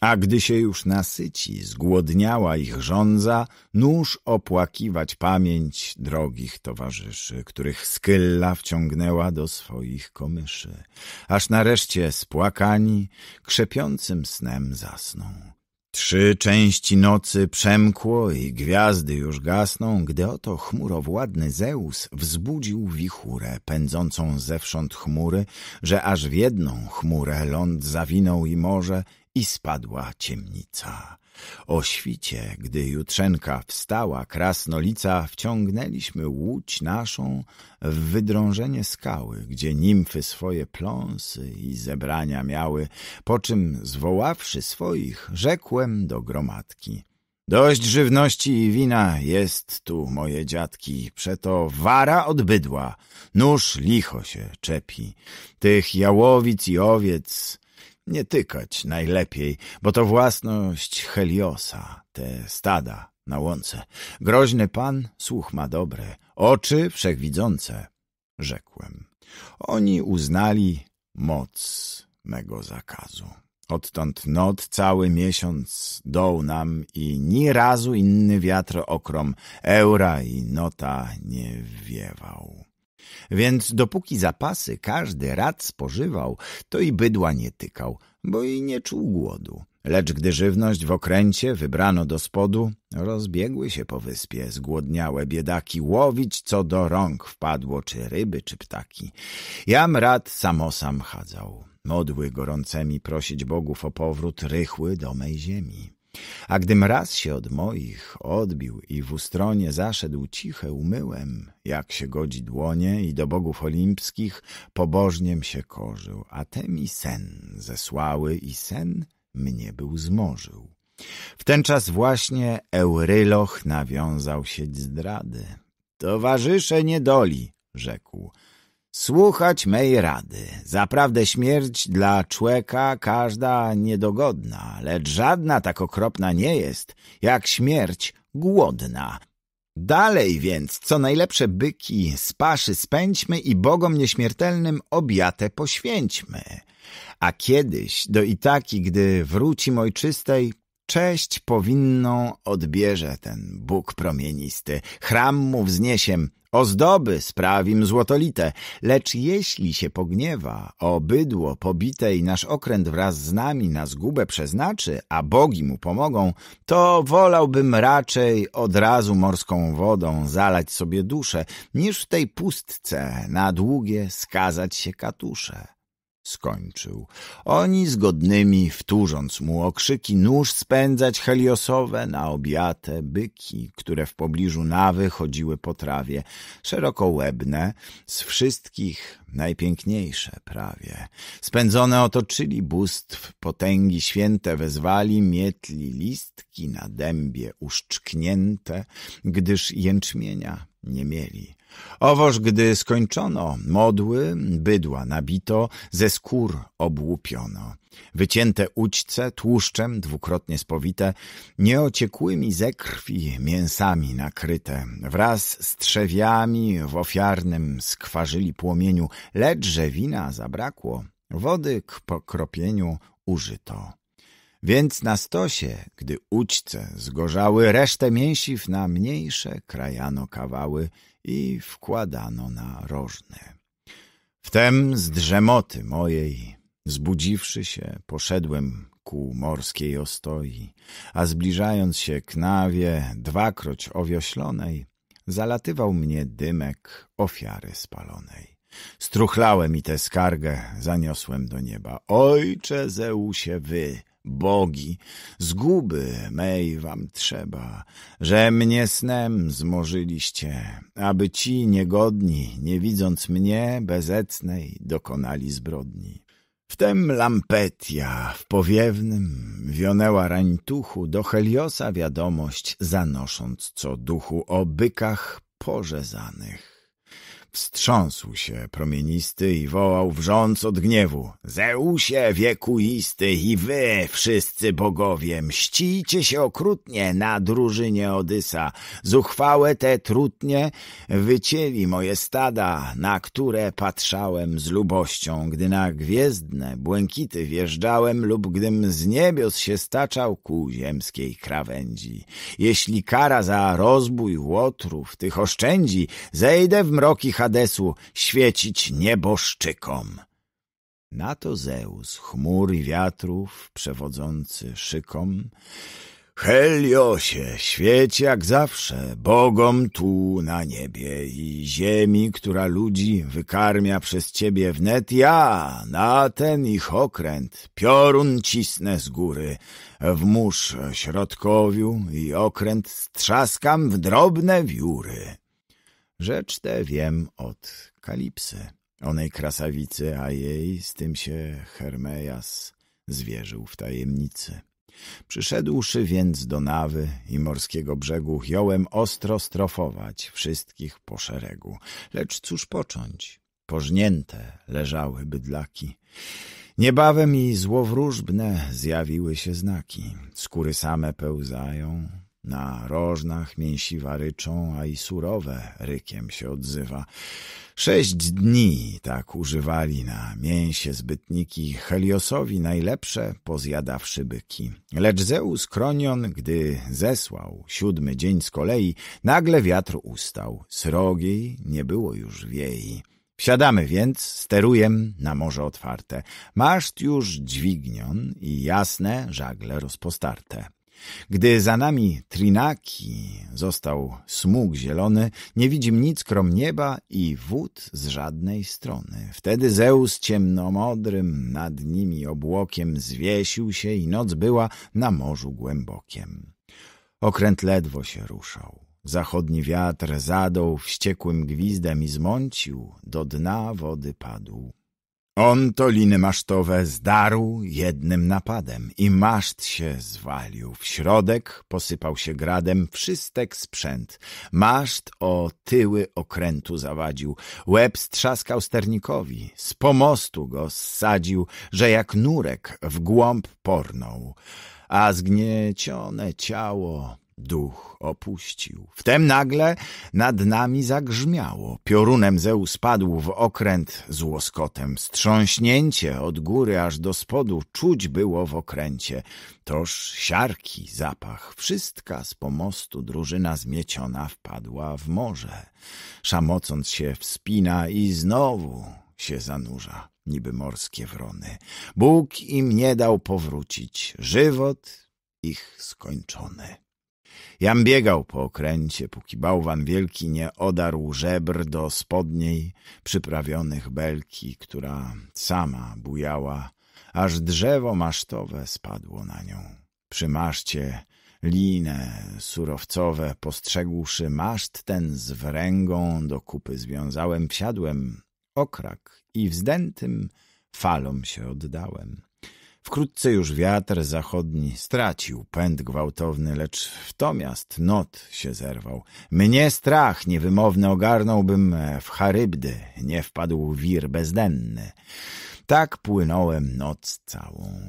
A gdy się już nasyci, zgłodniała ich żądza, nóż opłakiwać pamięć drogich towarzyszy, których skylla wciągnęła do swoich komyszy. Aż nareszcie spłakani, krzepiącym snem zasną. Trzy części nocy przemkło i gwiazdy już gasną, gdy oto chmurowładny Zeus wzbudził wichurę pędzącą zewsząd chmury, że aż w jedną chmurę ląd zawinął i morze i spadła ciemnica. O świcie, gdy jutrzenka wstała krasnolica, wciągnęliśmy łódź naszą w wydrążenie skały, gdzie nimfy swoje pląsy i zebrania miały, po czym zwoławszy swoich, rzekłem do gromadki. Dość żywności i wina jest tu, moje dziadki, przeto wara od bydła, nóż licho się czepi. Tych jałowic i owiec nie tykać najlepiej, bo to własność Heliosa, te stada na łące. Groźny pan słuch ma dobre, oczy wszechwidzące, rzekłem. Oni uznali moc mego zakazu. Odtąd not cały miesiąc doł nam i ni razu inny wiatr okrom eura i nota nie wiewał. Więc dopóki zapasy każdy rad spożywał, to i bydła nie tykał, bo i nie czuł głodu. Lecz gdy żywność w okręcie wybrano do spodu, rozbiegły się po wyspie zgłodniałe biedaki łowić, co do rąk wpadło, czy ryby, czy ptaki. Jam rad samosam chadzał, modły gorącemi prosić bogów o powrót rychły do mej ziemi. A gdym raz się od moich odbił i w ustronie zaszedł ciche umyłem, jak się godzi dłonie i do bogów olimpskich pobożniem się korzył, a te mi sen zesłały i sen mnie był zmorzył. W ten czas właśnie Euryloch nawiązał sieć zdrady. Towarzysze niedoli, rzekł, Słuchać mej rady. Zaprawdę śmierć dla człowieka każda niedogodna, lecz żadna tak okropna nie jest, jak śmierć głodna. Dalej więc, co najlepsze byki z paszy spędźmy i Bogom nieśmiertelnym obiatę poświęćmy. A kiedyś do Itaki, gdy wróci ojczystej, cześć powinną odbierze ten Bóg promienisty. Chram mu wzniesiem, Ozdoby sprawim złotolite, lecz jeśli się pogniewa, o bydło pobite i nasz okręt wraz z nami na zgubę przeznaczy, a bogi mu pomogą, to wolałbym raczej od razu morską wodą zalać sobie duszę, niż w tej pustce na długie skazać się katusze skończył. Oni zgodnymi, wtórząc mu okrzyki, nóż spędzać heliosowe na obiate byki, które w pobliżu nawy chodziły po trawie, szerokołebne, z wszystkich najpiękniejsze prawie. Spędzone otoczyli bóstw, potęgi święte wezwali, mietli listki na dębie uszczknięte, gdyż jęczmienia nie mieli. Owoż gdy skończono modły, bydła nabito, ze skór obłupiono. Wycięte ućce, tłuszczem dwukrotnie spowite, nieociekłymi ze krwi mięsami nakryte, wraz z trzewiami w ofiarnym skwarzyli płomieniu, lecz wina zabrakło, wody k pokropieniu użyto. Więc na stosie, gdy ućce zgorzały, resztę mięsiw na mniejsze krajano kawały, i wkładano na rożne. Wtem z drzemoty mojej, zbudziwszy się, poszedłem ku morskiej ostoi, a zbliżając się knawie dwakroć owioślonej, zalatywał mnie dymek ofiary spalonej. Struchlałem i tę skargę zaniosłem do nieba. Ojcze Zeusie, wy, bogi, zguby mej wam trzeba, że mnie snem zmorzyliście, aby ci niegodni, nie widząc mnie, bezetnej, dokonali zbrodni. Wtem Lampetia w powiewnym wionęła rańtuchu do Heliosa wiadomość, zanosząc co duchu o bykach porzezanych. Wstrząsł się promienisty i wołał wrząc od gniewu. Zeusie wiekuisty i wy, wszyscy bogowie, mścicie się okrutnie na drużynie Odysa. Zuchwałe te trutnie wycięli moje stada, na które patrzałem z lubością, gdy na gwiezdne błękity wjeżdżałem lub gdym z niebios się staczał ku ziemskiej krawędzi. Jeśli kara za rozbój łotrów tych oszczędzi, zejdę w mroki Hadesu świecić nieboszczykom. Na to Zeus, chmur i wiatrów, przewodzący szykom, Heliosie, świeć jak zawsze, bogom tu na niebie i ziemi, która ludzi wykarmia przez ciebie wnet, ja na ten ich okręt piorun cisnę z góry, w mórz środkowiu i okręt strzaskam w drobne wióry. Rzecz tę wiem od Kalipsy, onej krasawicy, a jej z tym się Hermejas zwierzył w tajemnicy. Przyszedłszy więc do nawy i morskiego brzegu, jąłem ostro strofować wszystkich po szeregu. Lecz cóż począć? Pożnięte leżały bydlaki. Niebawem i złowróżbne zjawiły się znaki. Skóry same pełzają, na rożnach mięsiwa ryczą, a i surowe rykiem się odzywa. Sześć dni tak używali na mięsie zbytniki, Heliosowi najlepsze pozjadawszy byki. Lecz Zeus Kronion, gdy zesłał siódmy dzień z kolei, nagle wiatr ustał, srogiej nie było już wiei. Wsiadamy więc, sterujem na morze otwarte. Maszt już dźwignion i jasne żagle rozpostarte. Gdy za nami trinaki został smug zielony, nie widzim nic krom nieba i wód z żadnej strony. Wtedy Zeus ciemnomodrym nad nimi obłokiem zwiesił się i noc była na morzu głębokiem. Okręt ledwo się ruszał. Zachodni wiatr zadął wściekłym gwizdem i zmącił, do dna wody padł. On to liny masztowe zdarł jednym napadem i maszt się zwalił. W środek posypał się gradem wszystek sprzęt. Maszt o tyły okrętu zawadził, łeb strzaskał sternikowi, z pomostu go ssadził, że jak nurek w głąb pornął. A zgniecione ciało duch opuścił. Wtem nagle nad nami zagrzmiało. Piorunem Zeus padł w okręt z łoskotem. Strząśnięcie od góry aż do spodu czuć było w okręcie. Toż siarki, zapach, wszystka z pomostu drużyna zmieciona wpadła w morze. Szamocąc się wspina i znowu się zanurza, niby morskie wrony. Bóg im nie dał powrócić. Żywot ich skończony. Jam biegał po okręcie, póki bałwan wielki nie odarł żebr do spodniej przyprawionych belki, która sama bujała, aż drzewo masztowe spadło na nią. Przy maszcie linę surowcowe, postrzegłszy maszt ten z wręgą do kupy związałem, wsiadłem okrak i wzdętym falom się oddałem. Wkrótce już wiatr zachodni stracił pęd gwałtowny, lecz wtomiast not się zerwał. Mnie strach niewymowny ogarnąłbym e, w charybdy, nie wpadł wir bezdenny. Tak płynąłem noc całą,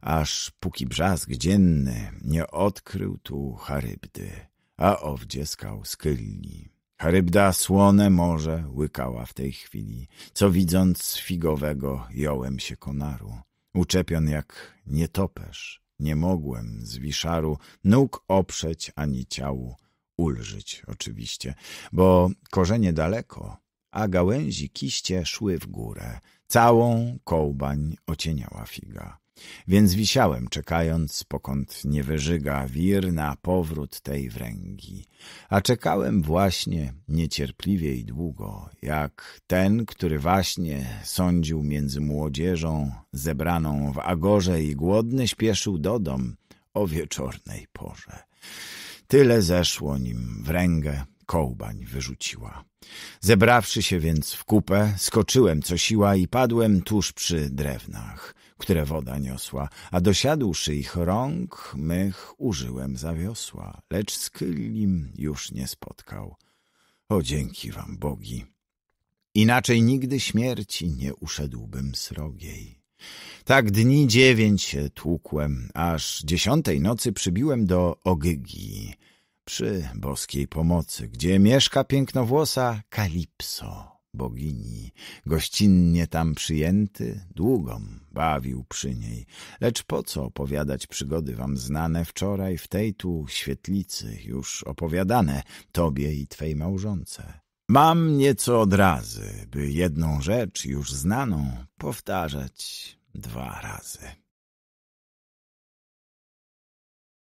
aż póki brzask dzienny nie odkrył tu Charybdy, a owdzie skał skylni. Charybda słone morze łykała w tej chwili, co widząc figowego jąłem się konaru. Uczepion jak nietoperz, nie mogłem z wiszaru nóg oprzeć ani ciału ulżyć oczywiście, bo korzenie daleko, a gałęzi kiście szły w górę. Całą kołbań ocieniała figa. Więc wisiałem, czekając, pokąd nie wyżyga wir na powrót tej wręgi. A czekałem właśnie niecierpliwie i długo, jak ten, który właśnie sądził między młodzieżą zebraną w agorze i głodny śpieszył do dom o wieczornej porze. Tyle zeszło nim wręgę, kołbań wyrzuciła. Zebrawszy się więc w kupę, skoczyłem co siła i padłem tuż przy drewnach które woda niosła, a dosiadłszy ich rąk, mych użyłem za wiosła, lecz z kylim już nie spotkał. O dzięki wam, bogi! Inaczej nigdy śmierci nie uszedłbym srogiej. Tak dni dziewięć się tłukłem, aż dziesiątej nocy przybiłem do Ogygi, przy boskiej pomocy, gdzie mieszka pięknowłosa Kalipso bogini, gościnnie tam przyjęty, długą bawił przy niej. Lecz po co opowiadać przygody wam znane wczoraj w tej tu świetlicy, już opowiadane tobie i twej małżonce? Mam nieco odrazy, by jedną rzecz już znaną powtarzać dwa razy.